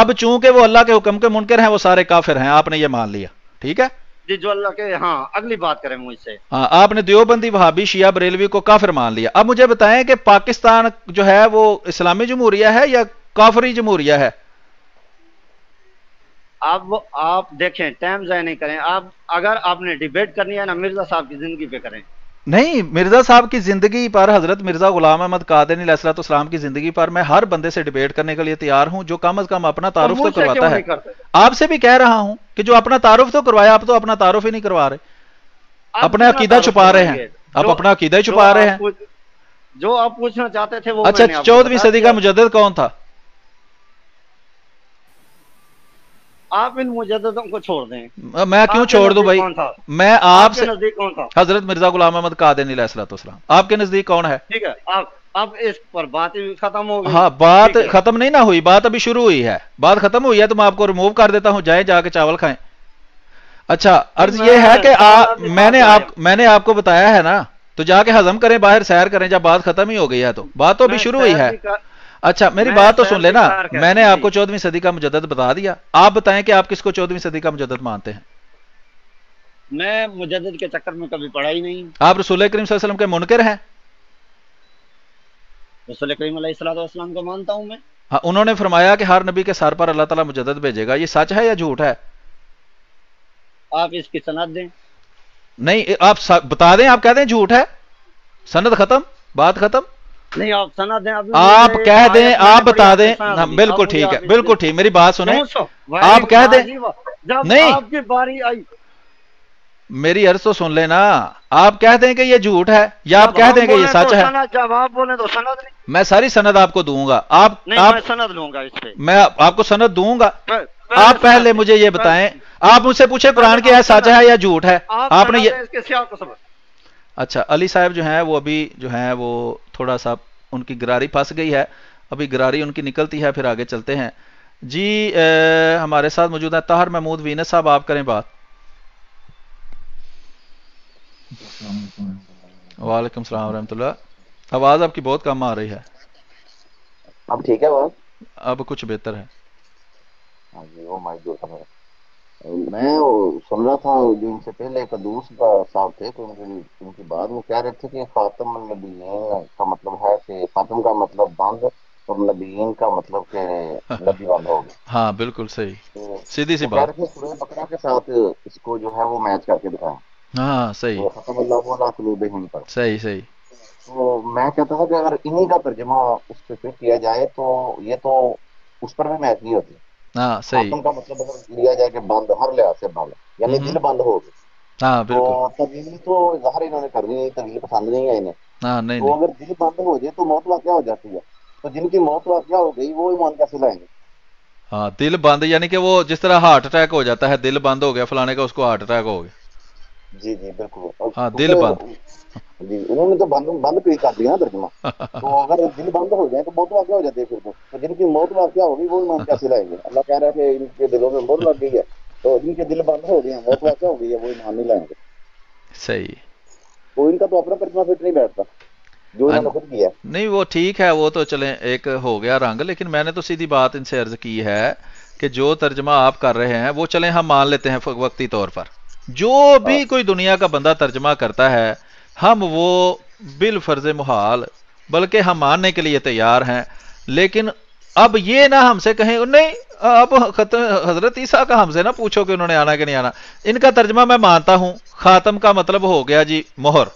[SPEAKER 1] अब चूंकि वो अल्लाह के हुक्म के मुनकर हैं वो सारे काफिर हैं आपने ये मान लिया ठीक है
[SPEAKER 9] जी जो अल्लाह के हाँ अगली बात करें मुझसे
[SPEAKER 1] हाँ आपने देवबंदी भाभी शिया बरेलवी को काफिर मान लिया अब मुझे बताएं कि पाकिस्तान जो है वो इस्लामी जमहूरिया है या काफरी जमहूरिया है
[SPEAKER 9] अब आप देखें टाइम जाया नहीं करें आप अगर आपने डिबेट करनी है ना मिर्जा साहब की जिंदगी पे करें
[SPEAKER 1] नहीं मिर्जा साहब की जिंदगी पर हजरत मिर्जा गुलाम अहमद सलाम की जिंदगी पर मैं हर बंदे से डिबेट करने के लिए तैयार हूं जो कम अज कम अपना तो तारुफ तो, तो करवाता है आपसे भी कह रहा हूं कि जो अपना तारुफ तो करवाया आप तो अपना तारुफ ही नहीं करवा रहे अपना अकीदा छुपा रहे हैं आप अपना अकीदा ही छुपा रहे हैं
[SPEAKER 9] जो आप पूछना चाहते थे वो अच्छा चौदहवीं सदी का
[SPEAKER 1] मुजद कौन था
[SPEAKER 9] आप इन मुजदों को छोड़ दें
[SPEAKER 1] मैं क्यों छोड़ दू भाई मैं आपसे नजदीक कौन था हजरत मिर्जा गुलाम अहमद कादिन सलाम आपके नजदीक कौन है
[SPEAKER 9] ठीक है आप अब इस पर बात खत्म हो गई हाँ बात खत्म
[SPEAKER 1] नहीं ना हुई बात अभी शुरू हुई है बात खत्म हुई है तो मैं आपको रिमूव कर देता हूँ जाए जाके चावल खाएं अच्छा अर्ज ये है कि मैंने आप मैंने आपको बताया है ना तो जाके हजम करें बाहर सैर करें जब बात खत्म ही हो गई है तो बात तो अभी शुरू हुई है अच्छा मेरी बात तो सुन लेना मैंने आपको चौदहवीं सदी का मुजदत बता दिया आप बताएं कि आप किसको चौदहवीं सदी का मुजदत मानते हैं
[SPEAKER 9] मैं मुजदत के चक्कर में कभी पढ़ा ही नहीं
[SPEAKER 1] आप रसूल करीम वसल्लम के मुनकर हैं
[SPEAKER 9] रसूल करीम सलाम को मानता हूं मैं
[SPEAKER 1] हाँ उन्होंने फरमाया कि हर नबी के सर पर अल्लाह ताला मुजदत भेजेगा ये सच है या झूठ है आप इसकी सनद दें नहीं आप बता दें आप कह दें झूठ है सनद खत्म बात खत्म
[SPEAKER 9] नहीं आप दें आप कह दें आप बता दें बिल्कुल ठीक
[SPEAKER 1] है बिल्कुल ठीक मेरी बात सुने आप कह दें
[SPEAKER 9] नहीं आपकी बारी आई
[SPEAKER 1] मेरी अर्ज तो सुन लेना आप कह दें कि ये झूठ है या आप कह दें कि ये तो सच है
[SPEAKER 9] जवाब बोले तो सनद
[SPEAKER 1] मैं सारी सनद आपको दूंगा आप आप
[SPEAKER 9] सनद लूंगा इस पे
[SPEAKER 1] मैं आपको सनद दूंगा आप पहले मुझे ये बताएं आप मुझसे पूछे कुरान के है सच है या झूठ है आपने ये अच्छा अली साहब जो हैं वो अभी जो हैं वो थोड़ा सा उनकी गरारी फंस गई है अभी गरारी उनकी निकलती है फिर आगे चलते हैं जी ए, हमारे साथ मौजूद है ताहर महमूद वीनस साहब आप करें बात वालेकुम सलाम रहमतुल्ला आवाज़ आपकी बहुत कम आ रही है
[SPEAKER 14] अब ठीक है वो
[SPEAKER 1] अब कुछ बेहतर है
[SPEAKER 14] हाँ मैं सुन रहा था जो इनसे पहले एक अदूस साहब थे तो उनके उनकी बात वो कह रहे थे कि फातम नबीन मतलब का मतलब है कि फातम का मतलब बंद और मतलब नबीन का मतलब के नबी वाला हो गया
[SPEAKER 1] हाँ बिल्कुल सही तो सीधी सी बात
[SPEAKER 14] सूर्य बकरा के साथ इसको जो है वो मैच करके दिखाया हाँ सही तो खत्म अल्लाह पर सही सही तो मैं कहता था कि अगर इन्हीं का तर्जमा उस पर फिर किया जाए तो ये तो उस पर भी मैच नहीं होती
[SPEAKER 1] हाँ सही का
[SPEAKER 14] मतलब अगर लिया जाए कि बंद हर लिहाज से बंद यानी दिल बंद हो
[SPEAKER 1] हाँ बिल्कुल
[SPEAKER 14] तो तो इन्होंने कर दी पसंद नहीं है इन्हें
[SPEAKER 1] हाँ नहीं तो अगर
[SPEAKER 14] दिल बंद हो जाए तो मौत वाक्य हो जाती है तो जिनकी मौत वाक्य हो गई वो ईमान कैसे लाएंगे
[SPEAKER 1] हाँ दिल बंद यानी कि वो जिस तरह हार्ट अटैक हो जाता है दिल बंद हो गया फलाने का उसको हार्ट अटैक हो गया
[SPEAKER 14] जी जी बिल्कुल हाँ दिल बंद जी उन्होंने तो बंद बंद पेज कर दिया ना तर्जुमा तो अगर दिल बंद हो जाए तो बहुत बार क्या हो जाते हैं फिर तो, तो जिनकी मौत बार क्या होगी वो ईमान कैसे लाएंगे अल्लाह कह रहा है कि इनके दिलों में मौत लग गई है तो जिनके दिल बंद हो गए हैं मौत बार क्या होगी है वो ईमान नहीं लाएंगे सही वो इनका तो अपना तर्जुमा फिट नहीं बैठता जो इन्होंने खुद किया
[SPEAKER 1] नहीं वो ठीक है वो तो चले एक हो गया रंग लेकिन मैंने तो सीधी बात इनसे अर्ज की है कि जो तर्जमा आप कर रहे हैं वो चले हम मान लेते हैं वक्ती तौर पर जो भी कोई दुनिया का बंदा तर्जमा करता है हम वो बिल फर्ज मुहाल बल्कि हम मानने के लिए तैयार हैं लेकिन अब ये ना हमसे कहें नहीं अब हजरत ईसा का हमसे ना पूछो कि उन्होंने आना कि नहीं आना इनका तर्जमा मैं मानता हूं खातम का मतलब हो गया जी मोहर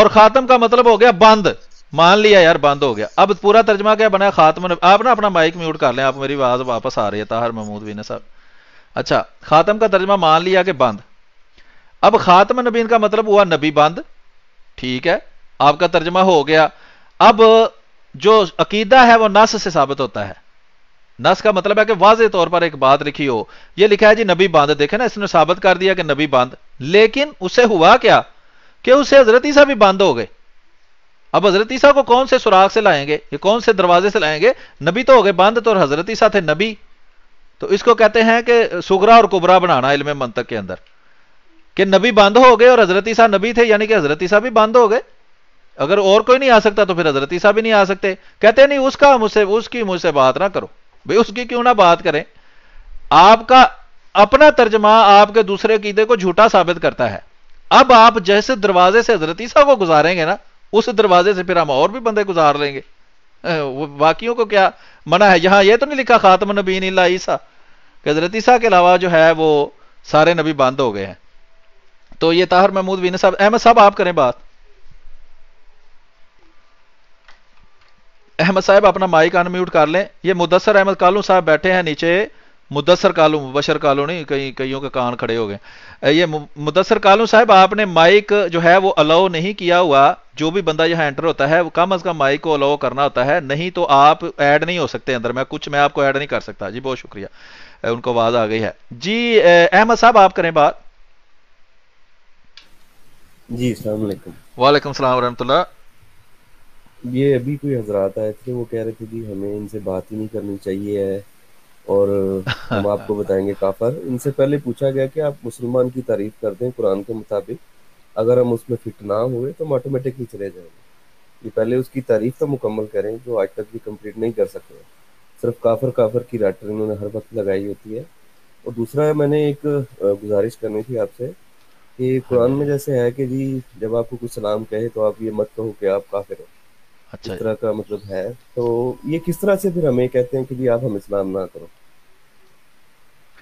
[SPEAKER 1] और खातम का मतलब हो गया बंद मान लिया यार बंद हो गया अब पूरा तर्जमा क्या बना खातम आप ना अपना माइक म्यूट कर लें आप मेरी आवाज वापस आ रही है ताहर महमूद बीन साहब अच्छा खातम का तर्जमा मान लिया कि बंद अब खातम नबीन का मतलब हुआ नबी बंद ठीक है आपका तर्जमा हो गया अब जो अकीदा है वो नस से साबित होता है नस का मतलब है कि वाज तौर पर एक बात लिखी हो ये लिखा है जी नबी बांध देखे ना इसने साबित कर दिया कि नबी बांध लेकिन उसे हुआ क्या कि उसे हजरत ईसा भी बांध हो गए अब हजरत ईसा को कौन से सुराग से लाएंगे ये कौन से दरवाजे से लाएंगे नबी तो हो गए बांध तो हजरत ईसा थे नबी तो इसको कहते हैं कि सुगरा और कुबरा बनाना इलम मंतक के अंदर कि नबी बंद हो गए और हजरत ईसा नबी थे यानी कि हजरत ईसा भी बंद हो गए अगर और कोई नहीं आ सकता तो फिर हजरत ईसा भी नहीं आ सकते कहते नहीं उसका मुझसे उसकी मुझसे बात ना करो भाई उसकी क्यों ना बात करें आपका अपना तर्जमा आपके दूसरे कीदे को झूठा साबित करता है अब आप जैसे दरवाजे से हजरत ईसा को गुजारेंगे ना उस दरवाजे से फिर हम और भी बंदे गुजार लेंगे बाकियों को क्या मना है यहां यह तो नहीं लिखा खातम नबीन ईसा हजरत ईसा के अलावा जो है वो सारे नबी बंद हो गए हैं तो ये ताहर महमूद वीना साहब अहमद साहब आप करें बात अहमद साहब अपना माइक अनम्यूट कर लें ये मुदसर अहमद कालू साहब बैठे हैं नीचे मुदसर कालू बशर कालू नहीं कई कईयों के कान खड़े हो गए ये मुदसर कालू साहब आपने माइक जो है वो अलाउ नहीं किया हुआ जो भी बंदा यहाँ एंटर होता है वो कम अज कम माइक को अलाउ करना होता है नहीं तो आप ऐड नहीं हो सकते अंदर मैं कुछ मैं आपको ऐड नहीं कर सकता जी बहुत शुक्रिया उनको आवाज़ आ गई है जी अहमद साहब आप करें बात जी सलाम वालेकुम सलाम ये
[SPEAKER 12] अभी कोई हजरात आए थे वो कह रहे थे जी हमें इनसे बात ही नहीं करनी चाहिए है और हम आपको बताएंगे काफर इनसे पहले पूछा गया कि आप मुसलमान की तारीफ कर दें कुरान के मुताबिक अगर हम उसमें फिट ना हुए तो हम ऑटोमेटिकली चले जाएंगे ये पहले उसकी तारीफ तो मुकम्मल करें जो आज तक भी कंप्लीट नहीं कर सके सिर्फ काफर काफर की राटर इन्होंने हर वक्त लगाई होती है और दूसरा है मैंने एक गुजारिश करनी थी आपसे कि हाँ कुरान हाँ में जैसे है कि जी जब आपको कुछ सलाम कहे तो आप ये मत कहो कि आप काफिर हो अच्छा इस तरह का मतलब है तो ये किस तरह से फिर हमें कहते हैं कि जी आप हम सलाम ना करो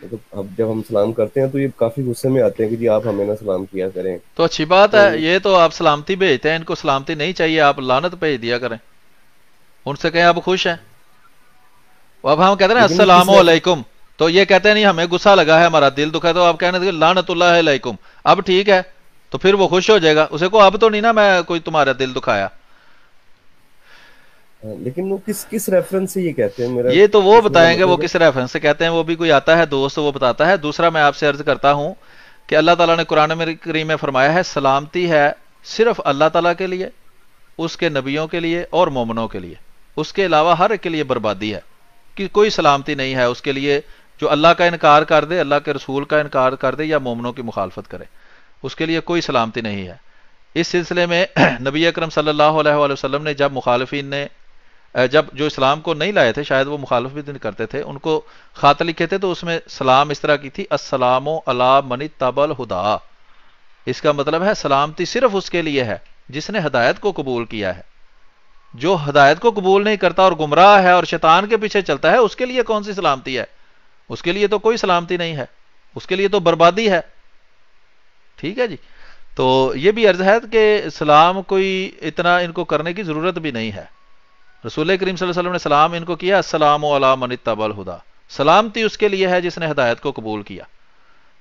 [SPEAKER 12] मतलब अब जब हम सलाम करते हैं तो ये काफी गुस्से में आते हैं कि जी आप हमें ना सलाम किया
[SPEAKER 1] करें तो अच्छी बात तो है ये तो आप सलामती भेजते हैं इनको सलामती नहीं चाहिए आप लानत भेज दिया करें उनसे कहें आप खुश हैं अब हम कहते हैं असलम तो ये कहते हैं नहीं हमें गुस्सा लगा है हमारा दिल दुखा तो आप कहने लगे लानतुल्लाकुम अब ठीक है तो फिर वो खुश हो जाएगा उसे को अब तो नहीं ना मैं कोई तुम्हारा दिल दुखाया
[SPEAKER 12] हाँ, लेकिन वो किस किस रेफरेंस से ये कहते हैं मेरा ये तो वो बताएंगे मतलब वो किस
[SPEAKER 1] रेफरेंस से कहते हैं वो भी कोई आता है दोस्त वो बताता है दूसरा मैं आपसे अर्ज करता हूं कि अल्लाह ताला ने कुरान करीम में फरमाया है सलामती है सिर्फ अल्लाह ताला के लिए उसके नबियों के लिए और मोमनों के लिए उसके अलावा हर एक के लिए बर्बादी है कि कोई सलामती नहीं है उसके लिए जो अल्लाह का इनकार कर दे अल्लाह के रसूल का इनकार कर दे या मोमनों की मुखालफत करे उसके लिए कोई सलामती नहीं है इस सिलसिले में नबी अक्रम सल्लल्लाहु अलैहि वसल्लम ने जब मुखालफी ने जब जो इस्लाम को नहीं लाए थे शायद वो मुखालफ भी दिन करते थे उनको ख़ात लिखे थे तो उसमें सलाम इस तरह की थी असलामो अला मनी तबल हुदा इसका मतलब है सलामती सिर्फ उसके लिए है जिसने हदायत को कबूल किया है जो हदायत को कबूल नहीं करता और गुमराह है और शैतान के पीछे चलता है उसके लिए कौन सी सलामती है उसके लिए तो कोई सलामती नहीं है उसके लिए तो बर्बादी है ठीक है जी तो ये भी अर्ज है कि सलाम कोई इतना इनको करने की ज़रूरत भी नहीं है रसूल करीम वसल्लम ने सलाम इनको किया असलम मन हुदा सलामती उसके लिए है जिसने हदायत को कबूल किया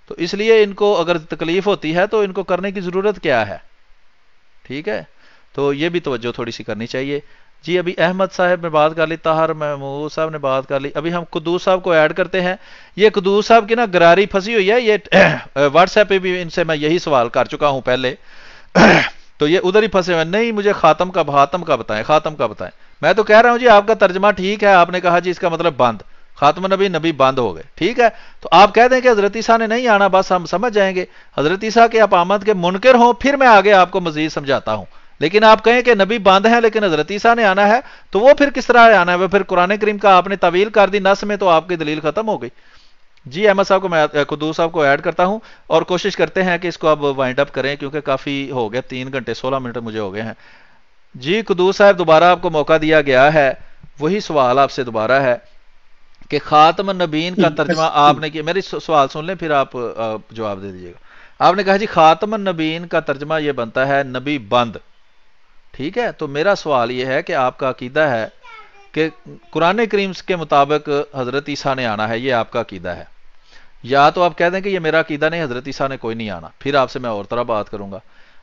[SPEAKER 1] तो इसलिए इनको अगर तकलीफ होती है तो इनको करने की ज़रूरत क्या है ठीक है तो ये भी तवज्जो थोड़ी सी करनी चाहिए जी अभी अहमद साहब ने बात कर ली ताहर महमूद साहब ने बात कर ली अभी हम कुदूस साहब को ऐड करते हैं ये कुदूस साहब की ना गरारी फंसी हुई है ये व्हाट्सएप पे भी इनसे मैं यही सवाल कर चुका हूं पहले तो ये उधर ही फंसे हुए नहीं मुझे खातम का खातम का बताएं खातम का बताएं मैं तो कह रहा हूं जी आपका तर्जमा ठीक है आपने कहा जी इसका मतलब बंद खातम नबी नबी बंद हो गए ठीक है तो आप कह दें कि हजरती ईसा ने नहीं आना बस हम समझ जाएंगे हजरती ईसा के आप आमद के मुनकर हों फिर मैं आगे आपको मजीद समझाता हूं लेकिन आप कहें कि नबी बंद है लेकिन हजरत ईसा ने आना है तो वो फिर किस तरह आना है वह फिर कुरान करीम का आपने तवील कर दी नस में तो आपकी दलील खत्म हो गई जी अहमद साहब को मैं खुदू साहब को ऐड करता हूं और कोशिश करते हैं कि इसको अब वाइंड अप करें क्योंकि काफ़ी हो गया तीन घंटे सोलह मिनट मुझे हो गए हैं जी खुदू साहब दोबारा आपको मौका दिया गया है वही सवाल आपसे दोबारा है कि खातम नबीन का तर्जमा आपने किया मेरी सवाल सुन लें फिर आप जवाब दे दीजिएगा आपने कहा जी खातम नबीन का तर्जमा यह बनता है नबी बंद ठीक है तो मेरा सवाल यह है कि आपका अकीदा है कि कुरान करीम के मुताबिक हज़रत ईसा ने आना है ये आपका अकीदा है या तो आप कह दें कि ये मेरा अकीदा नहीं हज़रत ईसा ने कोई नहीं आना फिर आपसे मैं और तरह बात करूंगा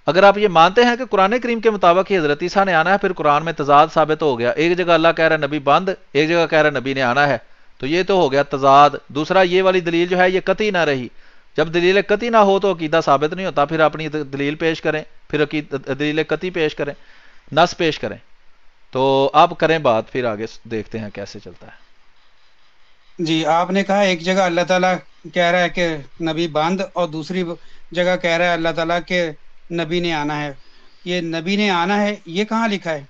[SPEAKER 1] अगर आप ये मानते हैं कि कुरान करीम के मुताबिक ही हज़रत ईसा ने आना है फिर कुरान में तजाद साबित हो गया एक जगह अल्लाह कह रहा है नबी बंद एक जगह कह रहा है नबी ने आना है तो ये तो हो गया तजाद दूसरा ये वाली दलील जो है ये कती ना रही जब दलील कती ना हो तो अकीदा साबित नहीं होता फिर अपनी दलील पेश करें फिर दलील कती पेश करें नस पेश करें तो आप करें बात फिर आगे देखते हैं कैसे चलता है जी आपने कहा
[SPEAKER 8] एक जगह अल्लाह ताला कह रहा है कि नबी बंद और दूसरी जगह कह रहा है अल्लाह ताला के नबी ने आना है ये नबी ने आना है ये कहाँ लिखा है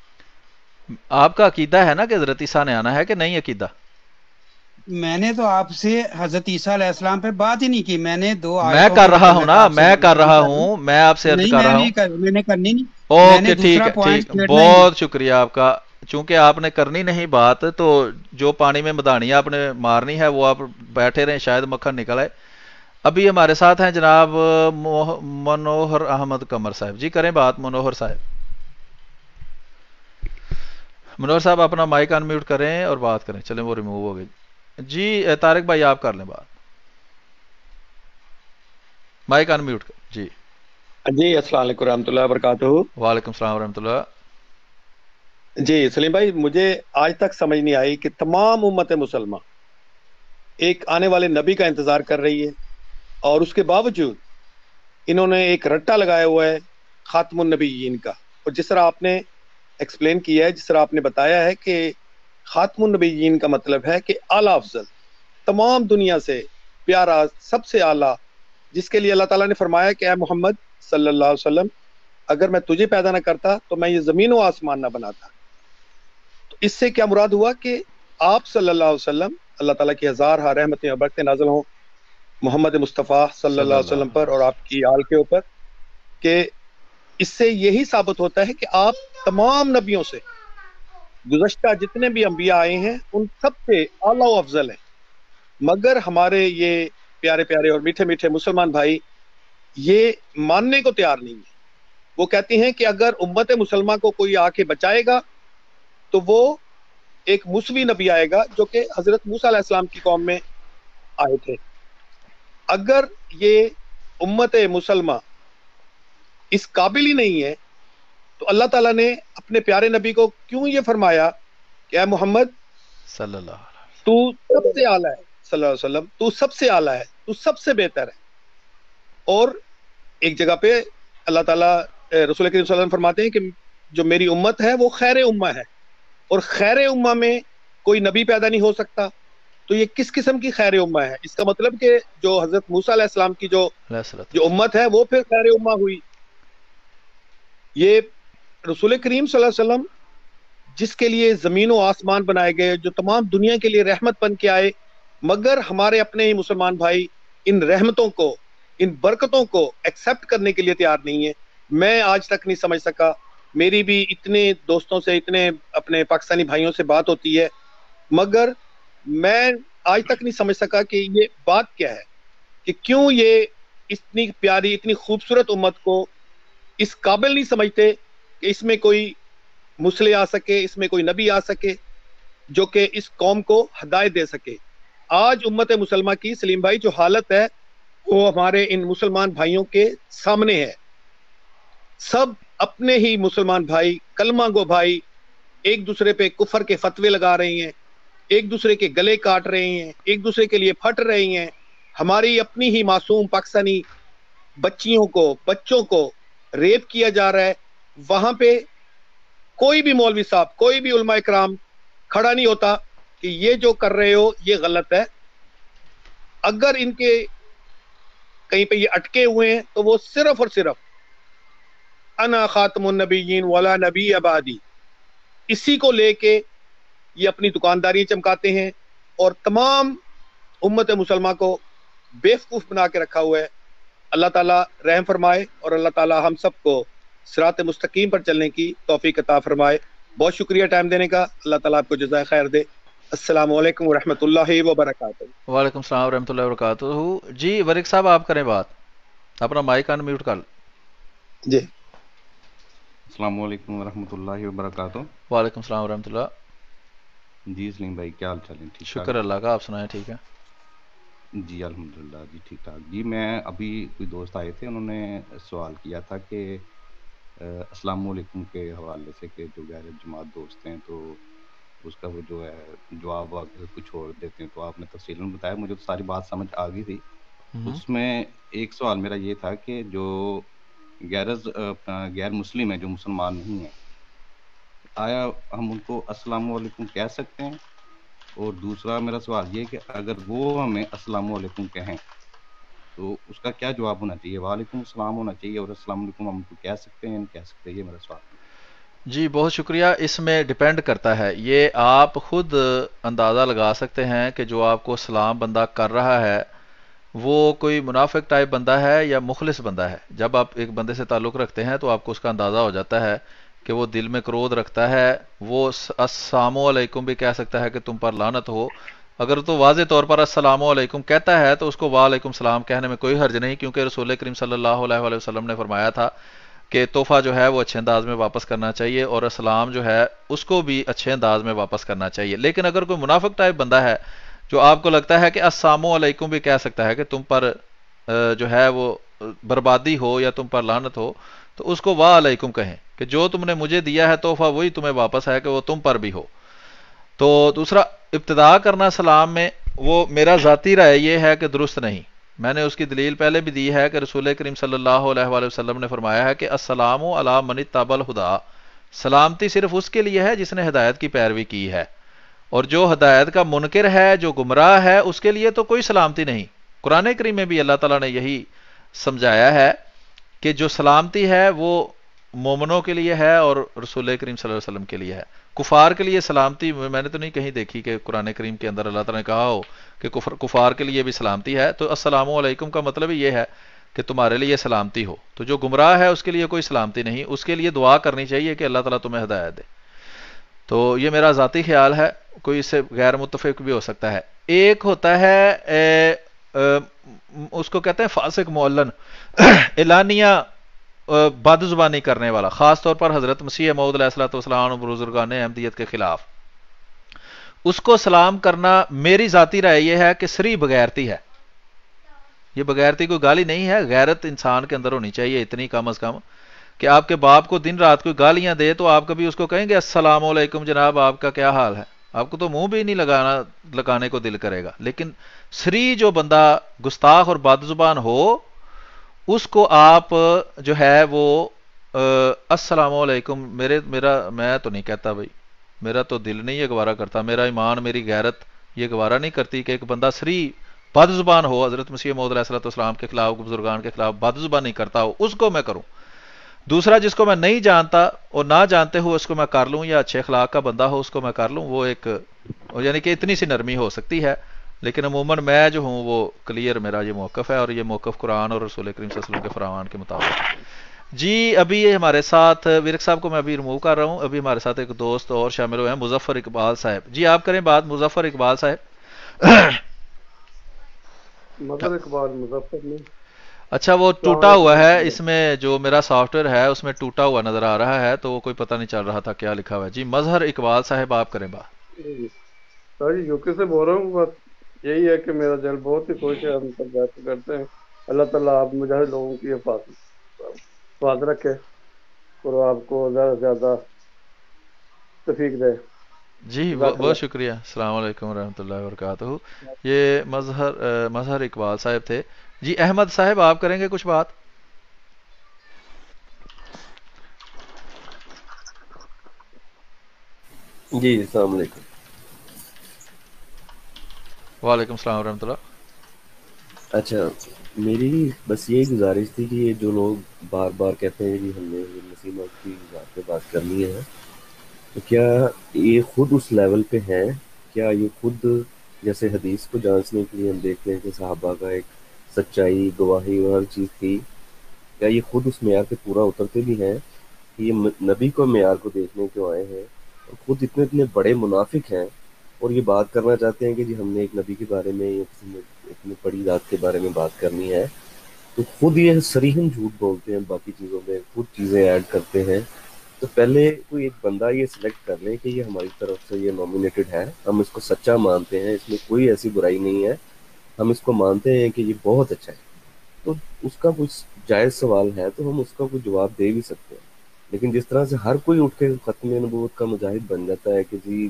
[SPEAKER 1] आपका अकीदा है ना कि हजरत ईसा ने आना है कि नहीं अकीदा
[SPEAKER 8] मैंने तो आपसे हजरत ईसा पे बात ही नहीं की मैंने दो मैं कर रहा हूँ ना
[SPEAKER 1] मैं कर रहा हूँ मैं आपसे अर्ज कर रहा
[SPEAKER 8] हूँ मैंने करनी नहीं ओके ठीक है ठीक बहुत
[SPEAKER 1] शुक्रिया आपका चूंकि आपने करनी नहीं बात तो जो पानी में मदानी आपने मारनी है वो आप बैठे रहे शायद मक्खन निकल आए अभी हमारे साथ हैं जनाब मनोहर अहमद कमर साहब जी करें बात मनोहर साहब मनोहर साहब अपना माइक अनम्यूट करें और बात करें चलें वो रिमूव हो गई जी तारिक भाई आप कर लें बात माइक अनम्यूट जी
[SPEAKER 13] जी अस्सलाम वालेकुम रहमतुल्लाह वालेकुम सलाम रहमतुल्लाह जी सलीम भाई मुझे आज तक समझ नहीं आई कि तमाम उम्मत मुसलमान एक आने वाले नबी का इंतज़ार कर रही है और उसके बावजूद इन्होंने एक रट्टा लगाया हुआ है नबी का और जिस तरह आपने एक्सप्लेन किया है जिस तरह आपने बताया है कि नबी का मतलब है कि आला अफजल तमाम दुनिया से प्यारा सबसे आला जिसके लिए अल्लाह ताला ने फरमाया कि मोहम्मद वसल्लम अगर मैं तुझे पैदा ना करता तो मैं ये ज़मीन व आसमान ना बनाता तो इससे क्या मुराद हुआ कि आप सल्लल्लाहु वसल्लम अल्लाह ताला की हज़ार हार रहमत बरत नाजल हों मोहम्मद मुस्तफ़ा सल्लल्लाहु वसल्लम पर और आपकी आल के ऊपर कि इससे यही साबित होता है कि आप तमाम नबियों से गुजशत जितने भी अम्बिया आए हैं उन सब से अफजल हैं मगर हमारे ये प्यारे प्यारे और मीठे मीठे मुसलमान भाई ये मानने को तैयार नहीं है वो कहती हैं कि अगर उम्मत मुसलमान को कोई आके बचाएगा तो वो एक मुसवी नबी आएगा जो कि हजरत मूसा की कौम में आए थे अगर ये उम्मत मुसलमा इस काबिल ही नहीं है तो अल्लाह ताला ने अपने प्यारे नबी को क्यों ये फरमाया कि मोहम्मद तू सबसे आला है सल्लल्लाहु अलैहि वसल्लम तू सबसे आला है तू सबसे बेहतर है और एक जगह पे अल्लाह ताला रसूल करीम फरमाते हैं कि जो मेरी उम्मत है वो खैर उम्मा है और खैर उम्मा में कोई नबी पैदा नहीं हो सकता तो ये किस किस्म की खैर उम्मा है इसका मतलब कि जो हजरत मूसा की जो जो उम्मत है वो फिर खैर उम्मा हुई ये रसूल करीम वसल्लम जिसके लिए ज़मीन व आसमान बनाए गए जो तमाम दुनिया के लिए रहमत बन के आए मगर हमारे अपने ही मुसलमान भाई इन रहमतों को इन बरकतों को एक्सेप्ट करने के लिए तैयार नहीं है मैं आज तक नहीं समझ सका मेरी भी इतने दोस्तों से इतने अपने पाकिस्तानी भाइयों से बात होती है मगर मैं आज तक नहीं समझ सका कि ये बात क्या है कि क्यों ये इतनी प्यारी इतनी खूबसूरत उम्मत को इस काबिल नहीं समझते कि इसमें कोई मुसले आ सके इसमें कोई नबी आ सके जो कि इस कौम को हदायत दे सके आज उम्मत मुसलमा की सलीम भाई जो हालत है वो हमारे इन मुसलमान भाइयों के सामने है सब अपने ही मुसलमान भाई कलमा गो भाई एक दूसरे पे कुफर के फतवे लगा रहे हैं एक दूसरे के गले काट रहे हैं एक दूसरे के लिए फट रहे हैं हमारी अपनी ही मासूम पाकिस्तानी बच्चियों को बच्चों को रेप किया जा रहा है वहां पे कोई भी मौलवी साहब कोई भी उलमा कराम खड़ा नहीं होता कि ये जो कर रहे हो ये गलत है अगर इनके कहीं पे ये अटके हुए हैं तो वो सिर्फ और सिर्फ अना खातमनबीन वाला नबी आबादी इसी को लेके ये अपनी दुकानदारी चमकाते हैं और तमाम उम्मत मुसलमा को बेवकूफ़ बना के रखा हुआ है अल्लाह ताला रहम फरमाए और अल्लाह ताला हम सबको सरात मुस्तकीम पर चलने की तोफ़ी कता फरमाए बहुत शुक्रिया टाइम देने का अल्लाह ताला आपको जजाय खैर दे असलकम वरहमल वबरक
[SPEAKER 1] वालेकुम सलाम वरहमल वरक जी वरिक साहब आप करें बात अपना माइक अनम्यूट कर जी अस्सलाम वालेकुम वरहमल वालेकुम सलाम वरहमल जी सलीम भाई क्या हाल चाल है ठीक शुक्र अल्लाह का आप सुनाएं ठीक है
[SPEAKER 12] जी अलहमदिल्ला जी ठीक ठाक जी मैं अभी कोई दोस्त आए थे उन्होंने सवाल किया था कि असलकुम के हवाले से कि जो गैर जमात दोस्त हैं तो उसका वो जो है जवाब कुछ और देते हैं तो आपने मतलब में बताया मुझे तो सारी बात समझ आ गई थी हम्म। उसमें एक सवाल मेरा ये था कि जो गैर गैर मुस्लिम है जो मुसलमान नहीं है आया हम उनको अस्सलाम वालेकुम कह सकते हैं और दूसरा मेरा सवाल ये कि अगर वो हमें अस्सलाम वालेकुम कहें तो उसका क्या जवाब होना चाहिए वालेकुम सलाम होना चाहिए और अस्सलाम वालेकुम हम उनको कह सकते हैं नहीं कह सकते ये मेरा सवाल
[SPEAKER 1] जी बहुत शुक्रिया इसमें डिपेंड करता है ये आप खुद अंदाज़ा लगा सकते हैं कि जो आपको सलाम बंदा कर रहा है वो कोई मुनाफिक टाइप बंदा है या मुखलिस बंदा है जब आप एक बंदे से ताल्लुक़ रखते हैं तो आपको उसका अंदाज़ा हो जाता है कि वो दिल में क्रोध रखता है वो असलकुम भी कह सकता है कि तुम पर लानत हो अगर तो वाज तौर पर असलकुम कहता है तो उसको वालेकुम सलाम कहने में कोई हर्ज नहीं क्योंकि रसूल करीम सल्ला वसलम ने फरमाया था कि तोहफ़ा जो है वो अच्छे अंदाज में वापस करना चाहिए और सलाम जो है उसको भी अच्छे अंदाज में वापस करना चाहिए लेकिन अगर कोई मुनाफिक टाइप बंदा है जो आपको लगता है कि असलकुम भी कह सकता है कि तुम पर जो है वो बर्बादी हो या तुम पर लानत हो तो उसको वाहकुम कहें कि जो तुमने मुझे दिया है तोहफ़ा वही तुम्हें वापस है कि वो तुम पर भी हो तो दूसरा इब्तदा करना सलाम में वो मेरा ज़ाती राय ये है कि दुरुस्त नहीं मैंने उसकी दलील पहले भी दी है कि रसूल करीम सल्लाम ने फरमाया है कि असलाम अला मन तबल हुदा सलामती सिर्फ उसके लिए है जिसने हदायत की पैरवी की है और जो हदायत का मुनकर है जो गुमराह है उसके लिए तो कोई सलामती नहीं कुरान करीम में भी अल्लाह तला ने यही समझाया है कि जो सलामती है वो मोमनों के लिए है और रसूल करीम सल वसलम के लिए है कुफार के लिए सलामती मैंने तो नहीं कहीं देखी कि कुरान करीम के अंदर अल्लाह तला ने कहा हो कि कुफर कुफार के लिए भी सलामती है तो असलम का मतलब ये है कि तुम्हारे लिए सलामती हो तो जो गुमराह है उसके लिए कोई सलामती नहीं उसके लिए दुआ करनी चाहिए कि अल्लाह तला तुम्हें हदायत दे तो ये मेरा ज़ाती ख्याल है कोई इससे गैर मुतफिक भी हो सकता है एक होता है ए, ए, उसको कहते हैं फासिक मोलन एलानिया बद जुबानी करने वाला ख़ास तौर पर हज़रत मसीह मऊदलाम बुजुर्गान अहमदियत के ख़िलाफ़ उसको सलाम करना मेरी ज़ाती राय यह है कि सरी बगैरती है ये बगैरती कोई गाली नहीं है गैरत इंसान के अंदर होनी चाहिए इतनी कम अज़ कम कि आपके बाप को दिन रात कोई गालियां दे तो आप कभी उसको कहेंगे असलम जनाब आपका क्या हाल है आपको तो मुंह भी नहीं लगाना लगाने को दिल करेगा लेकिन सरी जो बंदा गुस्ताख और बदजुबान हो उसको आप जो है वो असलकुम मेरे मेरा मैं तो नहीं कहता भाई मेरा तो दिल नहीं ये गवारा करता मेरा ईमान मेरी गैरत ये गवारा नहीं करती कि एक बंदा सरी बदजुबान हो हज़रत मसीह मोदलाम के खिलाफ बुजुर्गान के खिलाफ नहीं करता हो उसको मैं करूँ दूसरा जिसको मैं नहीं जानता और ना जानते हो उसको मैं कर लूँ या अच्छे अखलाक का बंदा हो उसको मैं कर लूँ वो एक यानी कि इतनी सी नरमी हो सकती है लेकिन अमूमन मैं जो हूँ वो क्लियर मेरा ये मौक़ है और ये मौक़ कुरान और रसूल करीम वसलम के फरमान के मुताबिक जी अभी ये हमारे साथ विरक साहब को मैं अभी रिमूव कर रहा हूँ अभी हमारे साथ एक दोस्त और शामिल हुए हैं मुजफ्फर इकबाल साहब जी आप करें बात मुजफ्फर इकबाल साहब अच्छा वो टूटा हुआ है इसमें जो मेरा सॉफ्टवेयर है उसमें टूटा हुआ नजर आ रहा है तो वो कोई पता नहीं चल रहा था क्या लिखा हुआ है जी मजहर इकबाल साहब आप करें बात
[SPEAKER 2] यूके से बोल रहा हूँ यही है कि मेरा दिल बहुत ही खुश है हम सब बैठ करते हैं अल्लाह ताला आप मुझे लोगों की हिफाजत रखे और आपको ज़्यादा से ज़्यादा तफीक दे
[SPEAKER 1] जी बहुत शुक्रिया अलैक्म रहमतुल्लाहि वरकatuh ये मजहर मजहर इकबाल साहब थे जी अहमद साहब आप करेंगे कुछ बात
[SPEAKER 12] जी अलैक्म
[SPEAKER 1] वालेकुम सलाम वरहमतुल्लाह
[SPEAKER 12] अच्छा मेरी बस ये गुजारिश थी कि ये जो लोग बार बार कहते हैं कि हमने नसीमा की बात पे बात करनी है तो क्या ये खुद उस लेवल पे हैं क्या ये खुद जैसे हदीस को जांचने के लिए हम देखते हैं कि साहबा का एक सच्चाई गवाही और हर चीज़ थी क्या ये खुद उस मैार पे पूरा उतरते भी हैं कि ये नबी को मैार को देखने क्यों आए हैं और खुद इतने इतने बड़े मुनाफिक हैं और ये बात करना चाहते हैं कि जी हमने एक नबी के बारे में इतनी बड़ी रात के बारे में बात करनी है तो खुद ये सरीहन झूठ बोलते हैं बाकी चीज़ों में खुद चीज़ें ऐड करते हैं तो पहले कोई एक बंदा ये सिलेक्ट कर ले कि ये हमारी तरफ से ये नॉमिनेटेड है हम इसको सच्चा मानते हैं इसमें कोई ऐसी बुराई नहीं है हम इसको मानते हैं कि ये बहुत अच्छा है तो उसका कुछ जायज़ सवाल है तो हम उसका कुछ जवाब दे भी सकते हैं लेकिन जिस तरह से हर कोई उठ के ख़त्म नबूत का मुजाहिद बन जाता है कि जी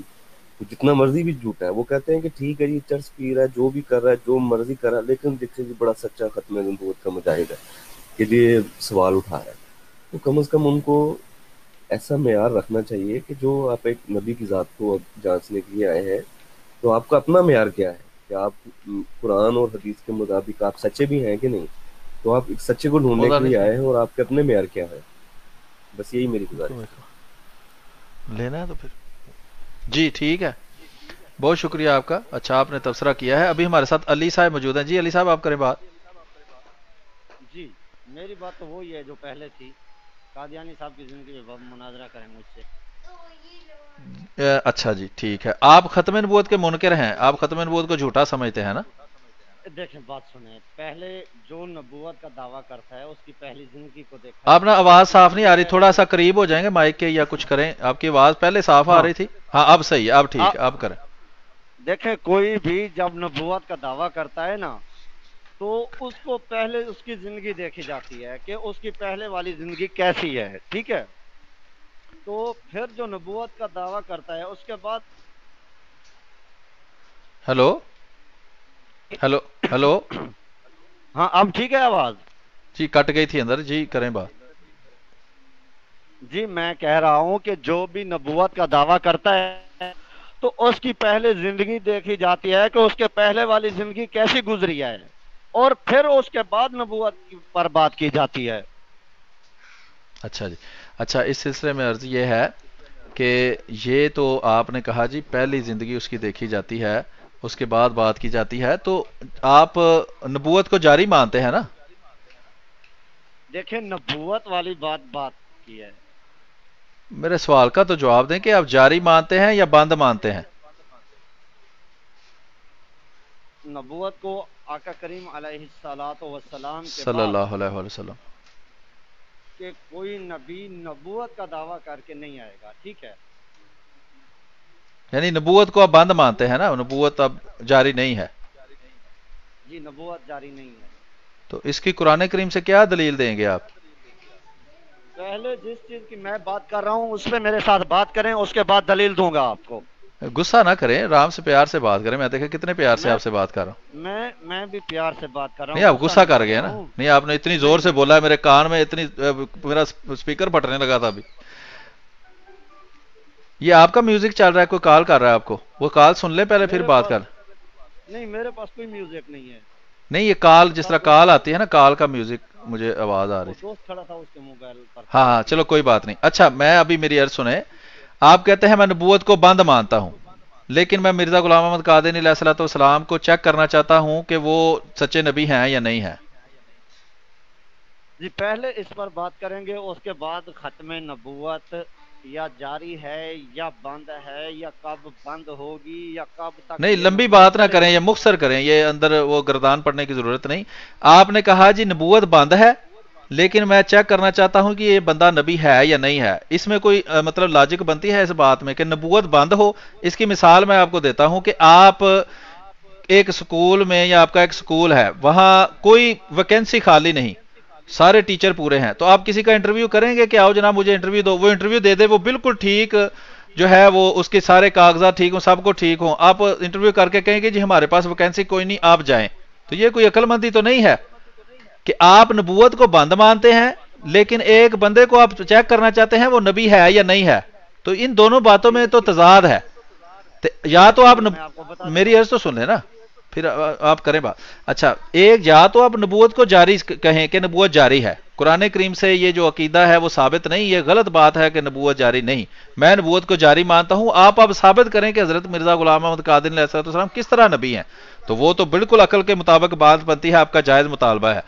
[SPEAKER 12] जितना मर्जी भी झूठा है वो कहते हैं कि ठीक है जी चर्च पी रहा है जो भी कर रहा है जो मर्जी कर रहा है लेकिन देखिए जी बड़ा सच्चा खत्म का मुजाहिद है के लिए सवाल उठा रहा है तो कम अज़ कम उनको ऐसा मैार रखना चाहिए कि जो आप एक नबी की ज़ात को जांचने के लिए आए हैं तो आपका अपना मैार क्या है कि आप कुरान और हदीस के मुताबिक आप सच्चे भी हैं कि नहीं तो आप एक सच्चे को ढूंढने के लिए आए हैं और आपके अपने मैार क्या
[SPEAKER 1] है बस यही मेरी गुजारिश तो तो लेना है तो फिर जी ठीक है बहुत शुक्रिया आपका अच्छा आपने तबसरा किया है अभी हमारे साथ अली साहब मौजूद हैं जी अली साहब आप करें बात
[SPEAKER 9] जी मेरी बात तो वही है जो पहले थी कादियानी साहब की जिंदगी में मुनाजरा करें मुझसे
[SPEAKER 1] अच्छा जी ठीक है आप खत्म के मुनकर हैं आप खत्म को झूठा समझते हैं ना
[SPEAKER 9] देखें बात सुने पहले जो नबूवत का दावा करता है उसकी पहली जिंदगी को देखा आप ना
[SPEAKER 1] आवाज साफ नहीं आ रही थोड़ा सा करीब हो जाएंगे माइक के या कुछ करें आपकी आवाज पहले साफ आ हाँ। रही थी हाँ अब सही अब ठीक है अब करें
[SPEAKER 9] देखें कोई भी जब नबूवत का दावा करता है ना तो उसको पहले उसकी जिंदगी देखी जाती है कि उसकी पहले वाली जिंदगी कैसी है ठीक है तो फिर जो नबूवत का दावा करता है उसके बाद
[SPEAKER 1] हेलो हेलो हेलो हाँ अब ठीक है आवाज जी कट गई थी अंदर जी करें बात
[SPEAKER 9] जी मैं कह रहा हूँ कि जो भी नबूवत का दावा करता है तो उसकी पहले जिंदगी देखी जाती है कि उसके पहले वाली जिंदगी कैसी गुजरी है और फिर उसके बाद नबूवत पर बात की जाती है
[SPEAKER 1] अच्छा जी अच्छा इस सिलसिले में अर्ज ये है कि ये तो आपने कहा जी पहली जिंदगी उसकी देखी जाती है उसके बाद बात की जाती है तो आप नबूत को जारी मानते हैं ना
[SPEAKER 9] देखिए नबूत वाली बात बात की है
[SPEAKER 1] मेरे सवाल का तो जवाब दें कि आप जारी मानते हैं या बंद मानते हैं
[SPEAKER 9] नबूत को आका करीम सलाम सल्लल्लाहु अलैहि के कोई नबी नबूत का दावा करके नहीं आएगा ठीक है
[SPEAKER 1] यानी नबूवत को आप बंद मानते हैं ना नबूवत अब जारी नहीं है
[SPEAKER 9] जी नबूवत जारी नहीं है
[SPEAKER 1] तो इसकी कुरान करीम से क्या दलील देंगे आप
[SPEAKER 9] पहले जिस चीज की मैं बात कर रहा हूँ उसमें
[SPEAKER 1] मेरे साथ बात करें उसके बाद दलील दूंगा आपको गुस्सा ना करें आराम से प्यार से बात करें मैं देखा कितने प्यार से आपसे बात कर रहा
[SPEAKER 9] हूँ मैं मैं भी प्यार से बात कर रहा हूँ नहीं आप गुस्सा कर गए ना
[SPEAKER 1] नहीं आपने इतनी जोर से बोला है मेरे कान में इतनी मेरा स्पीकर पटने लगा था अभी ये आपका म्यूजिक चल रहा है कोई कॉल कर रहा है आपको वो कॉल सुन ले पहले फिर बात कर
[SPEAKER 9] नहीं मेरे पास कोई म्यूजिक नहीं है
[SPEAKER 1] नहीं ये कॉल जिस तरह कॉल आती है ना कॉल का म्यूजिक मुझे आवाज आ रही है हाँ हाँ चलो कोई बात नहीं अच्छा मैं अभी मेरी अर्ज सुने आप कहते हैं मैं नबूत को बंद मानता हूँ लेकिन मैं मिर्जा गुलाम अहमद कादिन सलाम को चेक करना चाहता हूँ कि वो सच्चे नबी हैं या नहीं है
[SPEAKER 9] जी पहले इस पर बात करेंगे उसके बाद खत्म नबूत या जारी है या बंद है या
[SPEAKER 7] कब बंद होगी या कब तक
[SPEAKER 1] नहीं लंबी बात ना करें या मुख्तर करें ये अंदर वो गर्दान पढ़ने की जरूरत नहीं आपने कहा जी नबूत बंद है लेकिन मैं चेक करना चाहता हूं कि ये बंदा नबी है या नहीं है इसमें कोई आ, मतलब लॉजिक बनती है इस बात में कि नबूत बंद हो इसकी मिसाल मैं आपको देता हूं कि आप एक स्कूल में या आपका एक स्कूल है वहां कोई वैकेंसी खाली नहीं सारे टीचर पूरे हैं तो आप किसी का इंटरव्यू करेंगे कि आओ जनाब मुझे इंटरव्यू दो वो इंटरव्यू दे दे वो बिल्कुल ठीक जो है वो उसके सारे कागजात ठीक हों सबको ठीक हों आप इंटरव्यू करके कहेंगे जी हमारे पास वैकेंसी कोई नहीं आप जाए तो ये कोई अकलमंदी तो नहीं है कि आप नबूत को बंद मानते हैं लेकिन एक बंदे को आप चेक करना चाहते हैं वो नबी है या नहीं है तो इन दोनों बातों में तो तजाद है या तो आप न... मेरी अर्ज तो सुन लेना फिर आप करें बात अच्छा एक या तो आप नबूत को जारी कहें कि नबूत जारी है कुरान करीम से ये जो अकीदा है वो साबित नहीं ये गलत बात है कि नबूत जारी नहीं मैं नबूत को जारी मानता हूँ आप अब साबित करें कि हज़रत मिर्ज़ा गुलाम अहमद कादिन किस तरह नबी हैं तो वो तो बिल्कुल अकल के मुताबिक बात बनती है आपका जायज़ मुतालबा है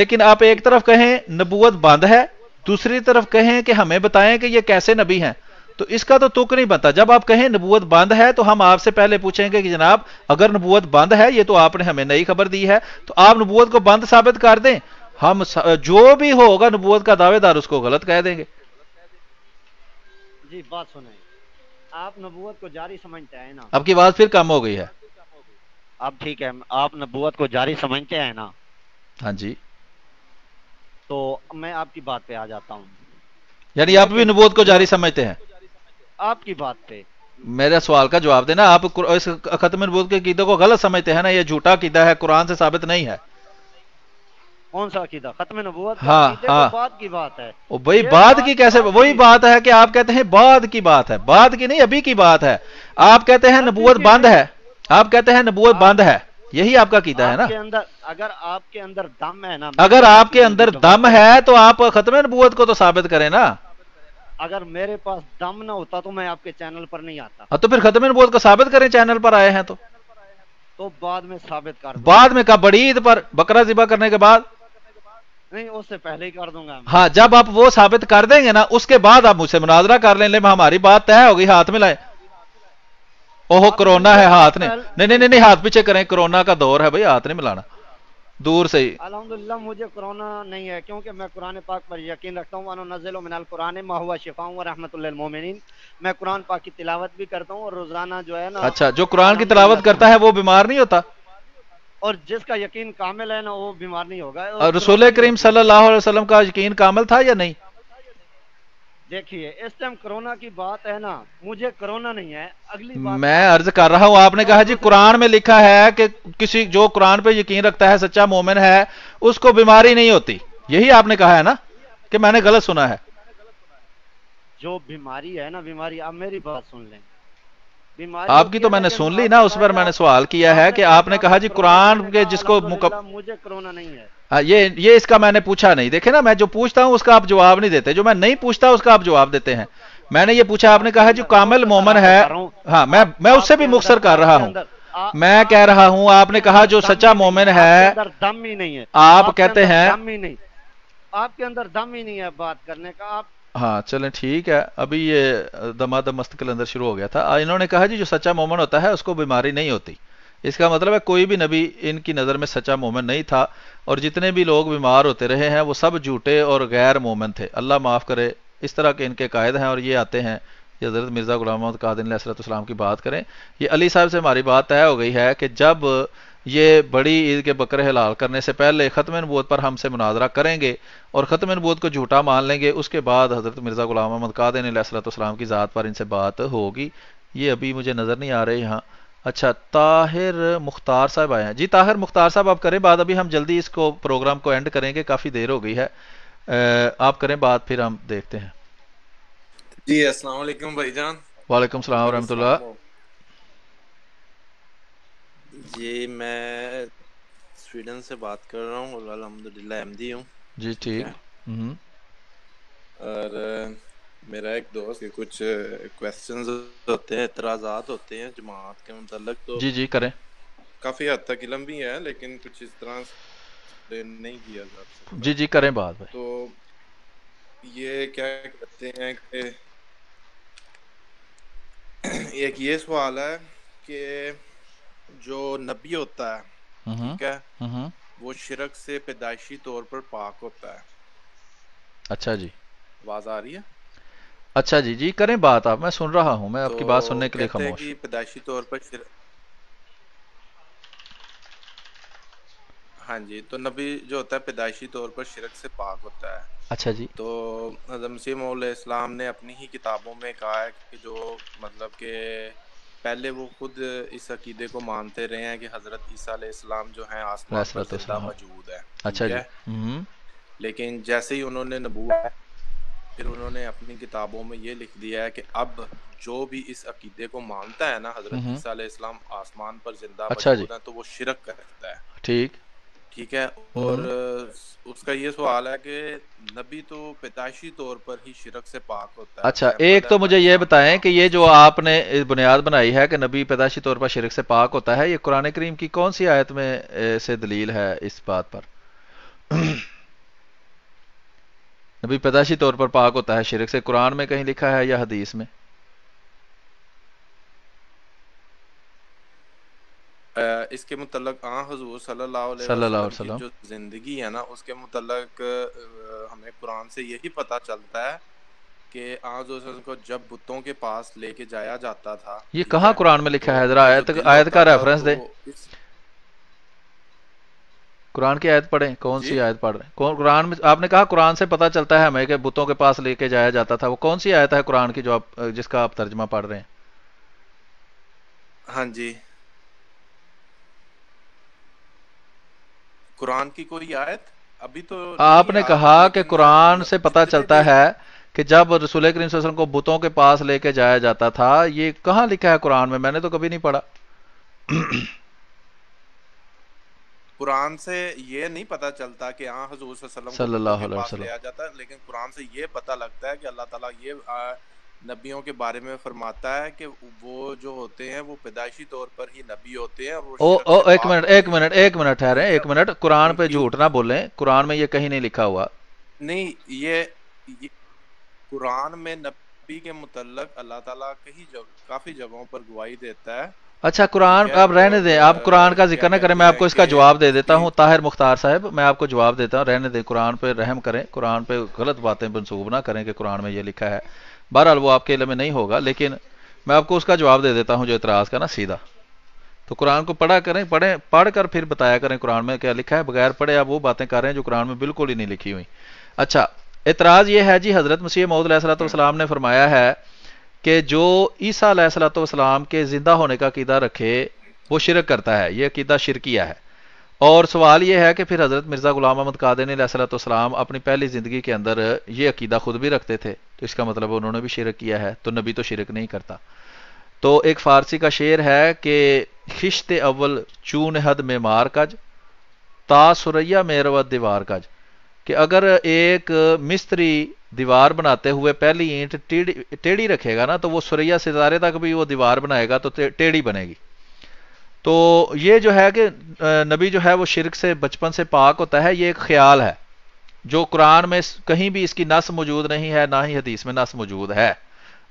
[SPEAKER 1] लेकिन आप एक तरफ कहें नबूत बंद है दूसरी तरफ कहें कि हमें बताएं कि ये कैसे नबी हैं तो इसका तो तुक नहीं बनता जब आप कहें नबूत बंद है तो हम आपसे पहले पूछेंगे कि जनाब अगर नबूत बंद है ये तो आपने हमें नई खबर दी है तो आप नबूत को बंद साबित कर दें हम जो भी होगा नबूत का दावेदार उसको गलत कह देंगे
[SPEAKER 9] जी बात सुने आप नबूत को जारी समझते हैं ना
[SPEAKER 1] आपकी बात फिर कम हो गई है अब ठीक है आप नबूत को जारी समझते हैं ना हाँ जी
[SPEAKER 9] तो मैं आपकी बात पे आ जाता
[SPEAKER 1] हूँ यानी आप भी नबूत को जारी समझते हैं
[SPEAKER 9] आपकी बात पे
[SPEAKER 1] मेरे सवाल का जवाब देना आप इस खत्म के कीदे को गलत समझते हैं ना ये झूठा कीदा है कुरान से साबित नहीं है
[SPEAKER 9] कौन सा कीदा खत्म हाँ, हाँ, बाद की बात है
[SPEAKER 1] भाई बाद की कैसे वही बात है कि आप कहते हैं बाद की बात है बाद की नहीं अभी की बात है आप कहते हैं नबूवत बंद है आप कहते हैं नबूवत बंद है यही आपका कीदा है ना
[SPEAKER 9] अंदर अगर आपके अंदर दम है ना अगर तो
[SPEAKER 1] आपके अंदर दम है तो आप खत्म नबूवत को तो साबित करें ना
[SPEAKER 9] अगर मेरे पास दम ना होता तो मैं आपके चैनल पर नहीं आता
[SPEAKER 1] हाँ, तो फिर खत्म बोध को साबित करें चैनल पर आए हैं तो
[SPEAKER 9] तो बाद में साबित कर
[SPEAKER 1] बाद में कब बड़ी ईद पर बकरा जिबा करने के बाद
[SPEAKER 9] नहीं उससे पहले ही कर दूंगा
[SPEAKER 1] हाँ जब आप वो साबित कर देंगे ना उसके बाद आप मुझसे मुनाजरा कर लेंगे ले हमारी बात तय होगी हाथ में लाए ओहो कोरोना है हाथ ने नहीं नहीं नहीं हाथ पीछे करें कोरोना का दौर है भाई हाथ नहीं मिलाना दूर से ही
[SPEAKER 9] अलहमदिल्ला मुझे कोरोना नहीं है क्योंकि मैं कुरान पाक पर यकीन रखता हूँ नज़ल कुरान माहुआ शिफाऊँ रहमतमिन मैं कुरान पाक की तिलावत भी करता हूँ और रोजाना जो है ना अच्छा
[SPEAKER 1] जो कुरान की तिलावत करता है वो बीमार नहीं होता
[SPEAKER 9] और जिसका यकीन कामिल है ना वो बीमार नहीं होगा रसूल करीम
[SPEAKER 1] सल्लाम का यकीन कामिल था या नहीं
[SPEAKER 9] देखिए इस टाइम कोरोना की बात है ना मुझे कोरोना नहीं है
[SPEAKER 1] अगली बात मैं अर्ज कर रहा हूँ आपने कहा जी कुरान में लिखा है कि किसी जो कुरान पे यकीन रखता है सच्चा मोमिन है उसको बीमारी नहीं होती यही आपने कहा है ना कि मैंने गलत सुना है
[SPEAKER 9] जो बीमारी है ना बीमारी आप मेरी बात सुन लें
[SPEAKER 1] आपकी तो मैंने सुन ली ना उस पर मैंने सवाल किया है कि आपने कहा जी कुरान के जिसको मुझे कोरोना नहीं है आ, हाँ, ये ये इसका मैंने पूछा नहीं देखे ना मैं जो पूछता हूँ उसका आप जवाब नहीं देते जो मैं नहीं पूछता उसका आप जवाब देते हैं मैंने ये पूछा आपने कहा जो कामिल मोमन है हाँ मैं मैं उससे भी मुखसर कर रहा हूँ मैं कह रहा हूँ आपने कहा जो सच्चा मोमिन है
[SPEAKER 9] दम ही नहीं है आप कहते हैं आपके अंदर दम ही नहीं है बात करने का
[SPEAKER 1] आप हाँ चलें ठीक है अभी ये दमा मस्तक अंदर शुरू हो गया था इन्होंने कहा जी जो सच्चा मोमन होता है उसको बीमारी नहीं होती इसका मतलब है कोई भी नबी इनकी नज़र में सच्चा मोमन नहीं था और जितने भी लोग बीमार होते रहे हैं वो सब झूठे और गैर मोमन थे अल्लाह माफ़ करे इस तरह के इनके कायद हैं और ये आते हैं ये हज़रत मिर्ज़ा गुलाम मोहम्मद कादिन असरतम की बात करें ये अली साहब से हमारी बात तय हो गई है कि जब ये बड़ी ईद के बकरे हलाल करने से पहले ख़त्म नबूत पर हमसे मुनाजरा करेंगे और ख़त्म नबूत को झूठा मान लेंगे उसके बाद हज़रत मिर्ज़ा गुलाम अहमद कादिन की ज़ात पर इनसे बात होगी ये अभी मुझे नज़र नहीं आ रही यहाँ अच्छा ताहिर मुख्तार साहब आए हैं जी ताहिर मुख्तार साहब आप करें बात अभी हम जल्दी इसको प्रोग्राम को एंड करेंगे काफ़ी देर हो गई है आप करें बात फिर हम देखते हैं
[SPEAKER 5] जी असलम जान वालेकुम सलाम वरहमतुल्लाह जी मैं स्वीडन से बात कर रहा हूँ और एम दी हूँ
[SPEAKER 10] जी ठीक हम्म।
[SPEAKER 5] और मेरा एक दोस्त कुछ क्वेश्चंस होते हैं इतराजात होते हैं जमात के मतलब तो जी जी करें काफ़ी हद तक इलम भी है लेकिन कुछ इस तरह नहीं किया जा सकता जी जी करें बात भाई तो ये क्या कहते हैं कि एक ये सवाल है कि जो नबी होता है ठीक है वो शिरक से पैदाइशी तौर पर पाक होता है अच्छा जी आवाज आ रही है
[SPEAKER 1] अच्छा जी जी करें बात आप मैं सुन रहा हूँ मैं तो आपकी बात सुनने के लिए तो खामोश
[SPEAKER 5] पैदाइशी तौर पर शिर... हाँ जी तो नबी जो होता है पैदाइशी तौर पर शिरक से पाक होता है अच्छा जी तो इस्लाम ने अपनी ही किताबों में कहा है कि जो मतलब के पहले वो खुद इस अकीदे को मानते रहे हैं कि हजरत ईसा जो अच्छा है आसमान मौजूद है अच्छा
[SPEAKER 7] जी
[SPEAKER 5] लेकिन जैसे ही उन्होंने नबूत फिर उन्होंने अपनी किताबों में ये लिख दिया है कि अब जो भी इस अकीदे को मानता है ना हजरत हम्म। ईसा इस्लाम आसमान पर जिंदा अच्छा है तो वो शिरक करता है ठीक ठीक है और हम्म। उसका ये सवाल है कि नबी तो पैदाइशी
[SPEAKER 7] तौर पर ही शिरक से पाक होता
[SPEAKER 5] है अच्छा एक तो
[SPEAKER 1] मुझे ये बताएं कि ये जो आपने बुनियाद बनाई है कि नबी पैदाशी तौर पर शिरक से पाक होता है ये कुरान करीम की कौन सी आयत में से दलील है इस बात पर नबी पैदाशी तौर पर पाक होता है शिरक से कुरान में कहीं लिखा है या हदीस में
[SPEAKER 5] इसके मतलब हजूर हाँ, सल्लल्लाहु जो ज़िंदगी है ना उसके मतलब हमें कुरान से यही पता चलता है कि को जब बुतों के पास लेके जाया जाता था ये
[SPEAKER 1] कहा कुरान में लिखा है तो जरा आयत आयत का रेफरेंस तो दे कुरान की आयत पढ़े कौन सी आयत पढ़ रहे कौन कुरान में आपने कहा कुरान से पता चलता है हमें कि बुतों के पास लेके जाया जाता था वो कौन सी आयत है कुरान की जो आप जिसका आप तर्जमा पढ़ रहे हैं
[SPEAKER 5] हाँ जी कुरान की कोई आयत अभी तो आपने
[SPEAKER 1] कहा कि कुरान से पता चलता है कि जब रसूल करीम को बुतों के पास लेके जाया जाता था ये कहाँ लिखा है कुरान में मैंने तो कभी नहीं पढ़ा
[SPEAKER 5] कुरान से ये नहीं पता चलता कि हाँ हजूर सल्लल्लाहु अलैहि वसल्लम जाता है लेकिन कुरान से ये पता लगता है कि अल्लाह ताला ये नबियों के बारे में फरमाता है कि वो जो होते हैं वो पैदाइशी तौर पर ही नबी होते हैं ओ,
[SPEAKER 1] ओ, एक मिनट एक मिनट एक मिनट ठहरे एक मिनट कुरान पे झूठ ना बोले कुरान में ये कहीं नहीं लिखा हुआ
[SPEAKER 5] नहीं ये, ये कुरान में नबी के मुतलक अल्लाह ताला कहीं जग, काफी जगहों पर
[SPEAKER 7] गुवाही देता है
[SPEAKER 1] अच्छा कुरान आप रहने दें आप कुरान का जिक्र ना करें मैं आपको इसका जवाब दे देता हूँ ताहिर मुख्तार साहब मैं आपको जवाब देता हूँ रहने दें कुरान पे रहम करें कुरान पे गलत बातें मनसूब ना करें कि कुरान में ये लिखा है बहरहाल वो आपके इलम में नहीं होगा लेकिन मैं आपको उसका जवाब दे देता हूँ जो इतराज़ का ना सीधा तो कुरान को पढ़ा करें पढ़ें पढ़ कर फिर बताया करें कुरान में क्या लिखा है बगैर पढ़े आप वो बातें कर रहे हैं जो कुरान में बिल्कुल ही नहीं लिखी हुई अच्छा इतराज़ ये है जी हज़रत मसीह मौदलाम ने फरमाया है कि जो ईसा सलाम के ज़िंदा होने का अकीदा रखे वो शिरक करता है ये अकीदा शिरकिया है और सवाल यह है कि फिर हज़रत मिर्ज़ा गुलाम अहमद कादिन सलाम अपनी पहली ज़िंदगी के अंदर ये अकीदा ख़ुद भी रखते थे तो इसका मतलब उन्होंने भी शिरक किया है तो नबी तो शिरक नहीं करता तो एक फ़ारसी का शेर है कि खिश्त अव्वल चून हद में मार कज तासुरैया मेरवत दीवार कज कि अगर एक मिस्त्री दीवार बनाते हुए पहली ईंट टेढ़ी रखेगा ना तो वो सुरैया सितारे तक भी वो दीवार बनाएगा तो टेढ़ी बनेगी तो ये जो है कि नबी जो है वो शिरक से बचपन से पाक होता है ये एक ख्याल है जो कुरान में कहीं भी इसकी नस मौजूद नहीं है ना ही हदीस में नस मौजूद है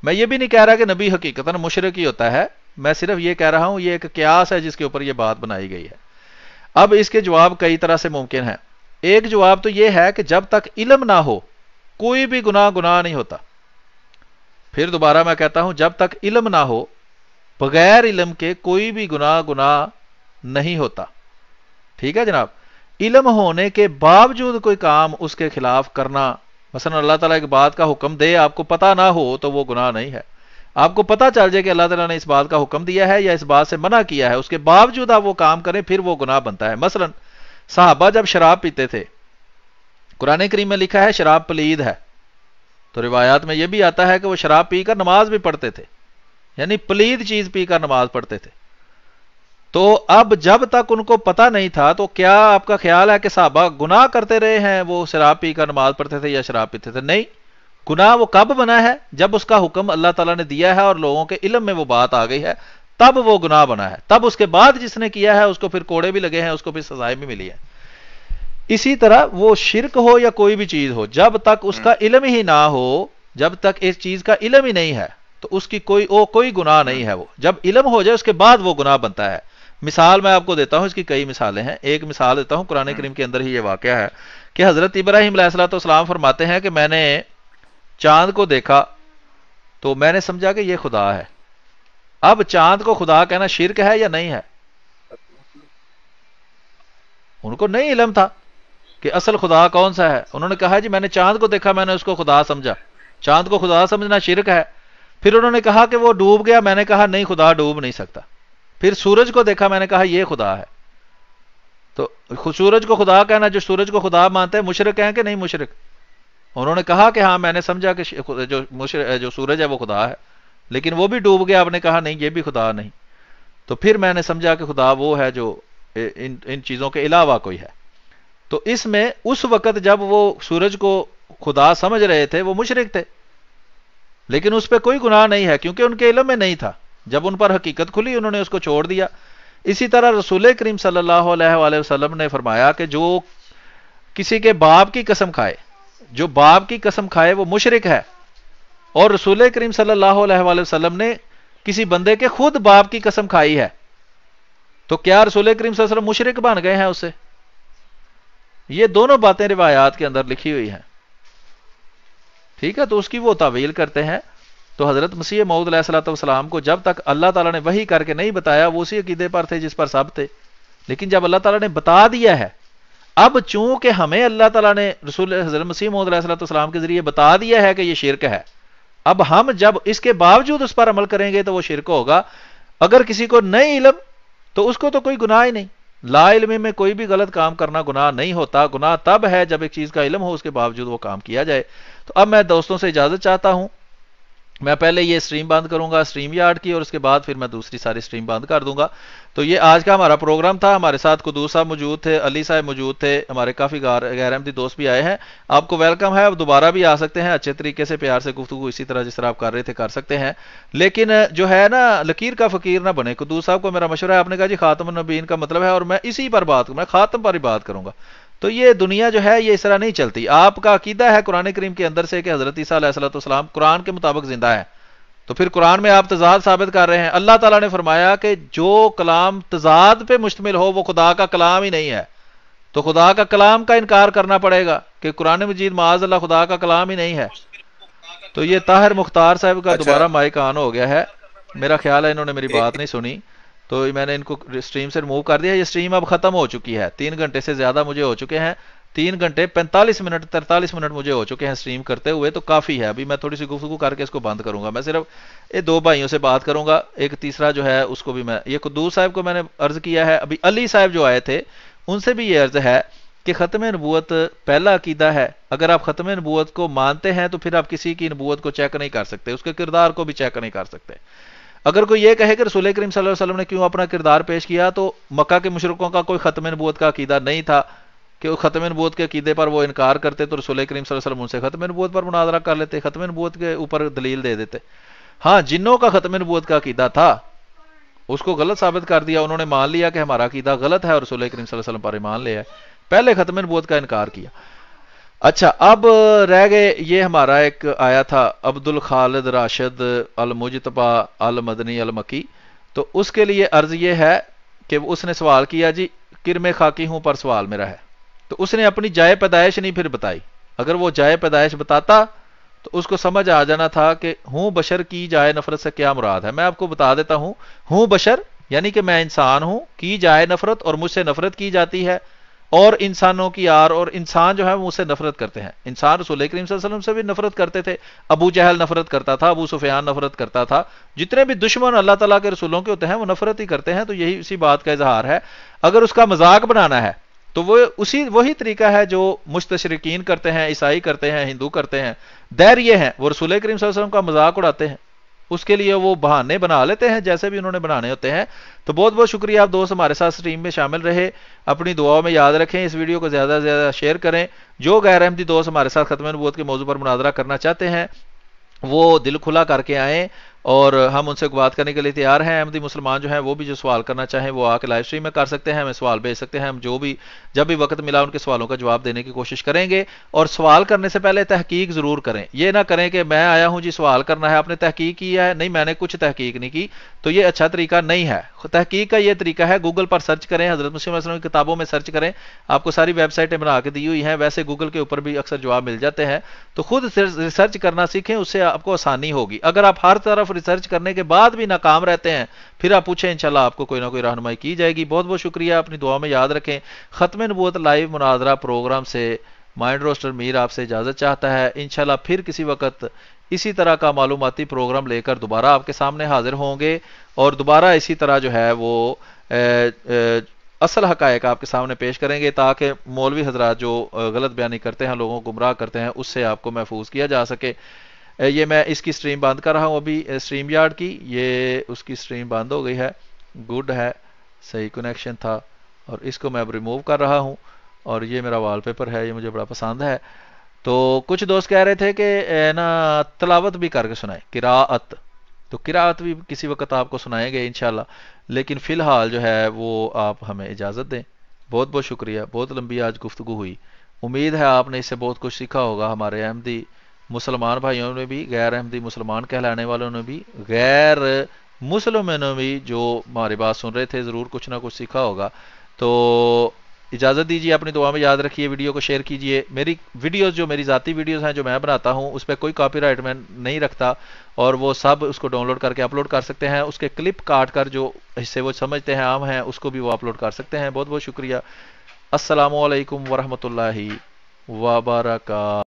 [SPEAKER 1] मैं ये भी नहीं कह रहा कि नबी हकीकता मुशरक ही होता है मैं सिर्फ ये कह रहा हूँ ये एक क्यास है जिसके ऊपर ये बात बनाई गई है अब इसके जवाब कई तरह से मुमकिन है एक जवाब तो ये है कि जब तक इलम ना हो कोई भी गुनाह गुनाह नहीं होता फिर दोबारा मैं कहता हूं जब तक इलम ना हो बगैर इलम के कोई भी गुनाह गुनाह नहीं होता ठीक है जनाब इलम होने के बावजूद कोई काम उसके खिलाफ करना मसलन अल्लाह ताला एक बात का हुक्म दे आपको पता ना हो तो वो गुनाह नहीं है आपको पता चल जाए कि अल्लाह ताला ने इस बात का हुक्म दिया है या इस बात से मना किया है उसके बावजूद आप वो काम करें फिर वो गुनाह बनता है मसलन साहबा जब शराब पीते थे कुरान करीम में लिखा है शराब पलीद है तो रिवायात में यह भी आता है कि वह शराब पीकर नमाज भी पढ़ते थे यानी पलीद चीज पीकर नमाज पढ़ते थे तो अब जब तक उनको पता नहीं था तो क्या आपका ख्याल है कि साहबा गुनाह करते रहे हैं वो शराब पीकर नमाज पढ़ते थे या शराब पीते थे नहीं गुनाह वो कब बना है जब उसका हुक्म अल्लाह तला ने दिया है और लोगों के इलम में वो बात आ गई है तब वो गुनाह बना है तब उसके बाद जिसने किया है उसको फिर कोड़े भी लगे हैं उसको फिर सजाएं भी मिली है इसी तरह वो शिरक हो या कोई भी चीज हो जब तक उसका इलम ही ना हो जब तक इस चीज का इलम ही नहीं है तो उसकी कोई वो कोई गुनाह नहीं है वो जब इलम हो जाए उसके बाद वो गुनाह बनता है मिसाल मैं आपको देता हूं इसकी कई मिसालें हैं एक मिसाल देता हूं कुरान करीम के अंदर ही ये वाक्य है कि हज़रत इब्राहिम सलाम फरमाते हैं कि मैंने चांद को देखा तो मैंने समझा कि ये खुदा है अब चांद को खुदा कहना शिरक है या नहीं है उनको नहीं इलम था कि असल खुदा कौन सा है उन्होंने कहा जी मैंने चांद को देखा मैंने उसको खुदा समझा चांद को खुदा समझना शिरक है फिर उन्होंने कहा कि वो डूब गया मैंने कहा नहीं खुदा डूब नहीं सकता फिर सूरज को देखा मैंने कहा यह खुदा है तो सूरज को खुदा कहना जो सूरज को खुदा मानते हैं मुशरक हैं कि नहीं मुशरक उन्होंने कहा कि हाँ मैंने समझा कि जो मुशर जो सूरज है वो खुदा है लेकिन वो भी डूब गया आपने कहा नहीं ये भी खुदा नहीं तो फिर मैंने समझा कि खुदा वो है जो इन इन चीज़ों के अलावा कोई है तो इसमें उस वक़्त जब वो सूरज को खुदा समझ रहे थे वो मुशरक थे लेकिन उस पर कोई गुनाह नहीं है क्योंकि उनके इलम में नहीं था जब उन पर हकीकत खुली उन्होंने उसको छोड़ दिया इसी तरह रसूल करीम सल्लाम ने फरमाया कि जो किसी के बाप की कसम खाए जो बाप की कसम खाए वो मुशरक है और रसूल करीम सल्लाम ने किसी बंदे के खुद बाप की कसम खाई है तो क्या रसूल करीम मुशरक बन गए हैं उसे ये दोनों बातें रिवायात के अंदर लिखी हुई हैं ठीक है तो उसकी वो तावील करते हैं तो हज़रत मसीह मऊद सलाम को जब तक अल्लाह तला ने वही करके नहीं बताया वो उसी अकीदे पर थे जिस पर सब थे लेकिन जब अल्लाह तला ने बता दिया है अब चूंकि हमें अल्लाह तला ने रसूल हज़रत मसीह मऊद सलाम के ज़रिए बता दिया है कि यह शिरक है अब हम जब इसके बावजूद उस पर अमल करेंगे तो वो शिरक होगा अगर किसी को नहीं इलम तो उसको तो कोई गुनाह ही नहीं ला इलमी में कोई भी गलत काम करना गुनाह नहीं होता गुनाह तब है जब एक चीज़ का इलम हो उसके बावजूद वो काम किया जाए तो अब मैं दोस्तों से इजाज़त चाहता हूं मैं पहले ये स्ट्रीम बंद करूंगा स्ट्रीम यार्ड की और उसके बाद फिर मैं दूसरी सारी स्ट्रीम बंद कर दूंगा तो ये आज का हमारा प्रोग्राम था हमारे साथ कुदूस साहब मौजूद थे अली साहब मौजूद थे हमारे काफ़ी अहमदी दोस्त भी आए हैं आपको वेलकम है आप दोबारा भी आ सकते हैं अच्छे तरीके से प्यार से गुफ्तु इसी तरह जिस तरह आप कर रहे थे कर सकते हैं लेकिन जो है ना लकीर का फ़कीर ना बने कुदूस साहब को मेरा मशुरा है आपने कहा जी खातम नबीन का मतलब है और मैं इसी पर बात मैं खातम पर ही बात करूंगा तो ये दुनिया जो है ये इस तरह नहीं चलती आपका अकीदा है कुरान करीम के अंदर से कि हज़रत ईसा कुरान के मुताबिक ज़िंदा है तो फिर कुरान में आप तजाद साबित कर रहे हैं अल्लाह ताला ने फरमाया कि जो कलाम तजाद पे मुश्तमिल हो वो खुदा का कलाम ही नहीं है तो खुदा का कलाम का इनकार करना पड़ेगा कि कुरान मजीद माज अल्लाह खुदा का कलाम ही नहीं है तो ये ताहिर मुख्तार साहब का अच्छा। दोबारा माइक ऑन हो गया है मेरा ख्याल है इन्होंने मेरी बात नहीं सुनी तो मैंने इनको स्ट्रीम से रिमूव कर दिया ये स्ट्रीम अब खत्म हो चुकी है तीन घंटे से ज़्यादा मुझे हो चुके हैं तीन घंटे 45 मिनट 43 मिनट मुझे हो चुके हैं स्ट्रीम करते हुए तो काफ़ी है अभी मैं थोड़ी सी गुफ्तु करके इसको बंद करूंगा मैं सिर्फ ये दो भाइयों से बात करूंगा एक तीसरा जो है उसको भी मैं ये कुदूर साहब को मैंने अर्ज़ किया है अभी अली साहब जो आए थे उनसे भी ये अर्ज़ है कि ख़त्म नबूत पहला अकीदा है अगर आप ख़त्म नबूत को मानते हैं तो फिर आप किसी की नबूत को चेक नहीं कर सकते उसके किरदार को भी चेक नहीं कर सकते अगर कोई ये कहे कि रसूल करीम वसल्लम ने क्यों अपना किरदार पेश किया तो मक्का के मशरकों का कोई ख़त्म नबूत का अकीदा नहीं था कि ख़त्म नबूत के अकीदे पर वो इनकार करते तो रसूल करीम वसल्लम उनसे ख़त्म नबूत पर मुनाजरा कर लेते ख़त्म नबूत के ऊपर दलील दे देते हाँ जिन्हों का ख़त्म नबूत का अकीदा था उसको गलत साबित कर दिया उन्होंने मान लिया कि हमारा अकीदा गलत है और रसूल करीम वसल्लम पर ईमान लिया पहले ख़त्म नबूत का इनकार किया अच्छा अब रह गए ये हमारा एक आया था अब्दुल खालिद राशिद अल मुजतबा अल मदनी अल मकी तो उसके लिए अर्ज ये है कि उसने सवाल किया जी किर में खाकी हूं पर सवाल मेरा है तो उसने अपनी जाय पैदाइश नहीं फिर बताई अगर वो जाय पैदाइश बताता तो उसको समझ आ जाना था कि हूं बशर की जाय नफरत से क्या मुराद है मैं आपको बता देता हूं हूं बशर यानी कि मैं इंसान हूं की जाए नफरत और मुझसे नफरत की जाती है और इंसानों की यार और इंसान जो है वो उससे नफरत करते हैं इंसान रसूल करीम वसल्लम से भी नफरत करते थे अबू जहल नफरत करता था अबू सुफियान नफरत करता था जितने भी दुश्मन अल्लाह तला के रसूलों के होते हैं वो नफरत ही करते हैं तो यही उसी बात का इजहार है अगर उसका मजाक बनाना है तो वो उसी वही तरीका है जो मुश्तरकिन करते हैं ईसाई करते हैं हिंदू करते हैं दैर ये है वो रसूल करीम का मजाक उड़ाते हैं उसके लिए वो बहाने बना लेते हैं जैसे भी उन्होंने बनाने होते हैं तो बहुत बहुत शुक्रिया आप दोस्त हमारे साथ स्ट्रीम में शामिल रहे अपनी दुआओं में याद रखें इस वीडियो को ज़्यादा से ज़्यादा शेयर करें जो गैर अहमदी दोस्त हमारे साथ खत्म के मौजू पर मुनाजरा करना चाहते हैं वो दिल खुला करके आएँ और हम उनसे बात करने के लिए तैयार हैं अहमदी मुसलमान जो हैं वो भी जो सवाल करना चाहें वो आके लाइव स्ट्रीम में कर सकते हैं हमें सवाल भेज सकते हैं हम जो भी जब भी वक्त मिला उनके सवालों का जवाब देने की कोशिश करेंगे और सवाल करने से पहले तहकीक ज़रूर करें ये ना करें कि मैं आया हूँ जी सवाल करना है आपने तहकीक की है नहीं मैंने कुछ तहकीक नहीं की तो ये अच्छा तरीका नहीं है तहकीक का ये तरीका है गूगल पर सर्च करें हजरत मुस्लिम की किताबों में सर्च करें आपको सारी वेबसाइटें बना के दी हुई हैं वैसे गूगल के ऊपर भी अक्सर जवाब मिल जाते हैं तो खुद रिसर्च करना सीखें उससे आपको आसानी होगी अगर आप हर तरफ रिसर्च करने के बाद भी नाकाम रहते हैं फिर आप पूछें इंशाल्लाह आपको कोई ना कोई रहनुमाई की जाएगी बहुत बहुत शुक्रिया अपनी दुआ में याद रखें ख़त्म नबूत लाइव मुनाजरा प्रोग्राम से माइंड रोस्टर मीर आपसे इजाज़त चाहता है इंशाल्लाह फिर किसी वक्त इसी तरह का मालूमती प्रोग्राम लेकर दोबारा आपके सामने हाजिर होंगे और दोबारा इसी तरह जो है वो ए, ए, असल हकायक आपके सामने पेश करेंगे ताकि मौलवी हजरात जो गलत बयानी करते हैं लोगों को गुमराह करते हैं उससे आपको महफूज किया जा सके ये मैं इसकी स्ट्रीम बंद कर रहा हूँ अभी स्ट्रीम यार्ड की ये उसकी स्ट्रीम बंद हो गई है गुड है सही कनेक्शन था और इसको मैं अब रिमूव कर रहा हूँ और ये मेरा वॉलपेपर है ये मुझे बड़ा पसंद है तो कुछ दोस्त कह रहे थे कि ना तलावत भी करके सुनाए किरात तो किरात भी किसी वक्त आपको सुनाएंगे इन लेकिन फ़िलहाल जो है वो आप हमें इजाज़त दें बहुत बहुत शुक्रिया बहुत लंबी आज गुफ्तु हुई उम्मीद है आपने इससे बहुत कुछ सीखा होगा हमारे अहमदी मुसलमान भाइयों ने भी गैर अहमदी मुसलमान कहलाने वालों ने भी गैर मुसलमानों भी जो हमारी बात सुन रहे थे ज़रूर कुछ ना कुछ सीखा होगा तो इजाज़त दीजिए अपनी दुआ में याद रखिए वीडियो को शेयर कीजिए मेरी वीडियोस जो मेरी ज़ाती वीडियोस हैं जो मैं बनाता हूँ उस पर कोई कॉपीराइट मैं नहीं रखता और वो सब उसको डाउनलोड करके अपलोड कर सकते हैं उसके क्लिप काट कर जो हिस्से वो समझते हैं आम हैं उसको भी वो अपलोड कर सकते हैं बहुत बहुत शुक्रिया असलकम वरहमल वबरक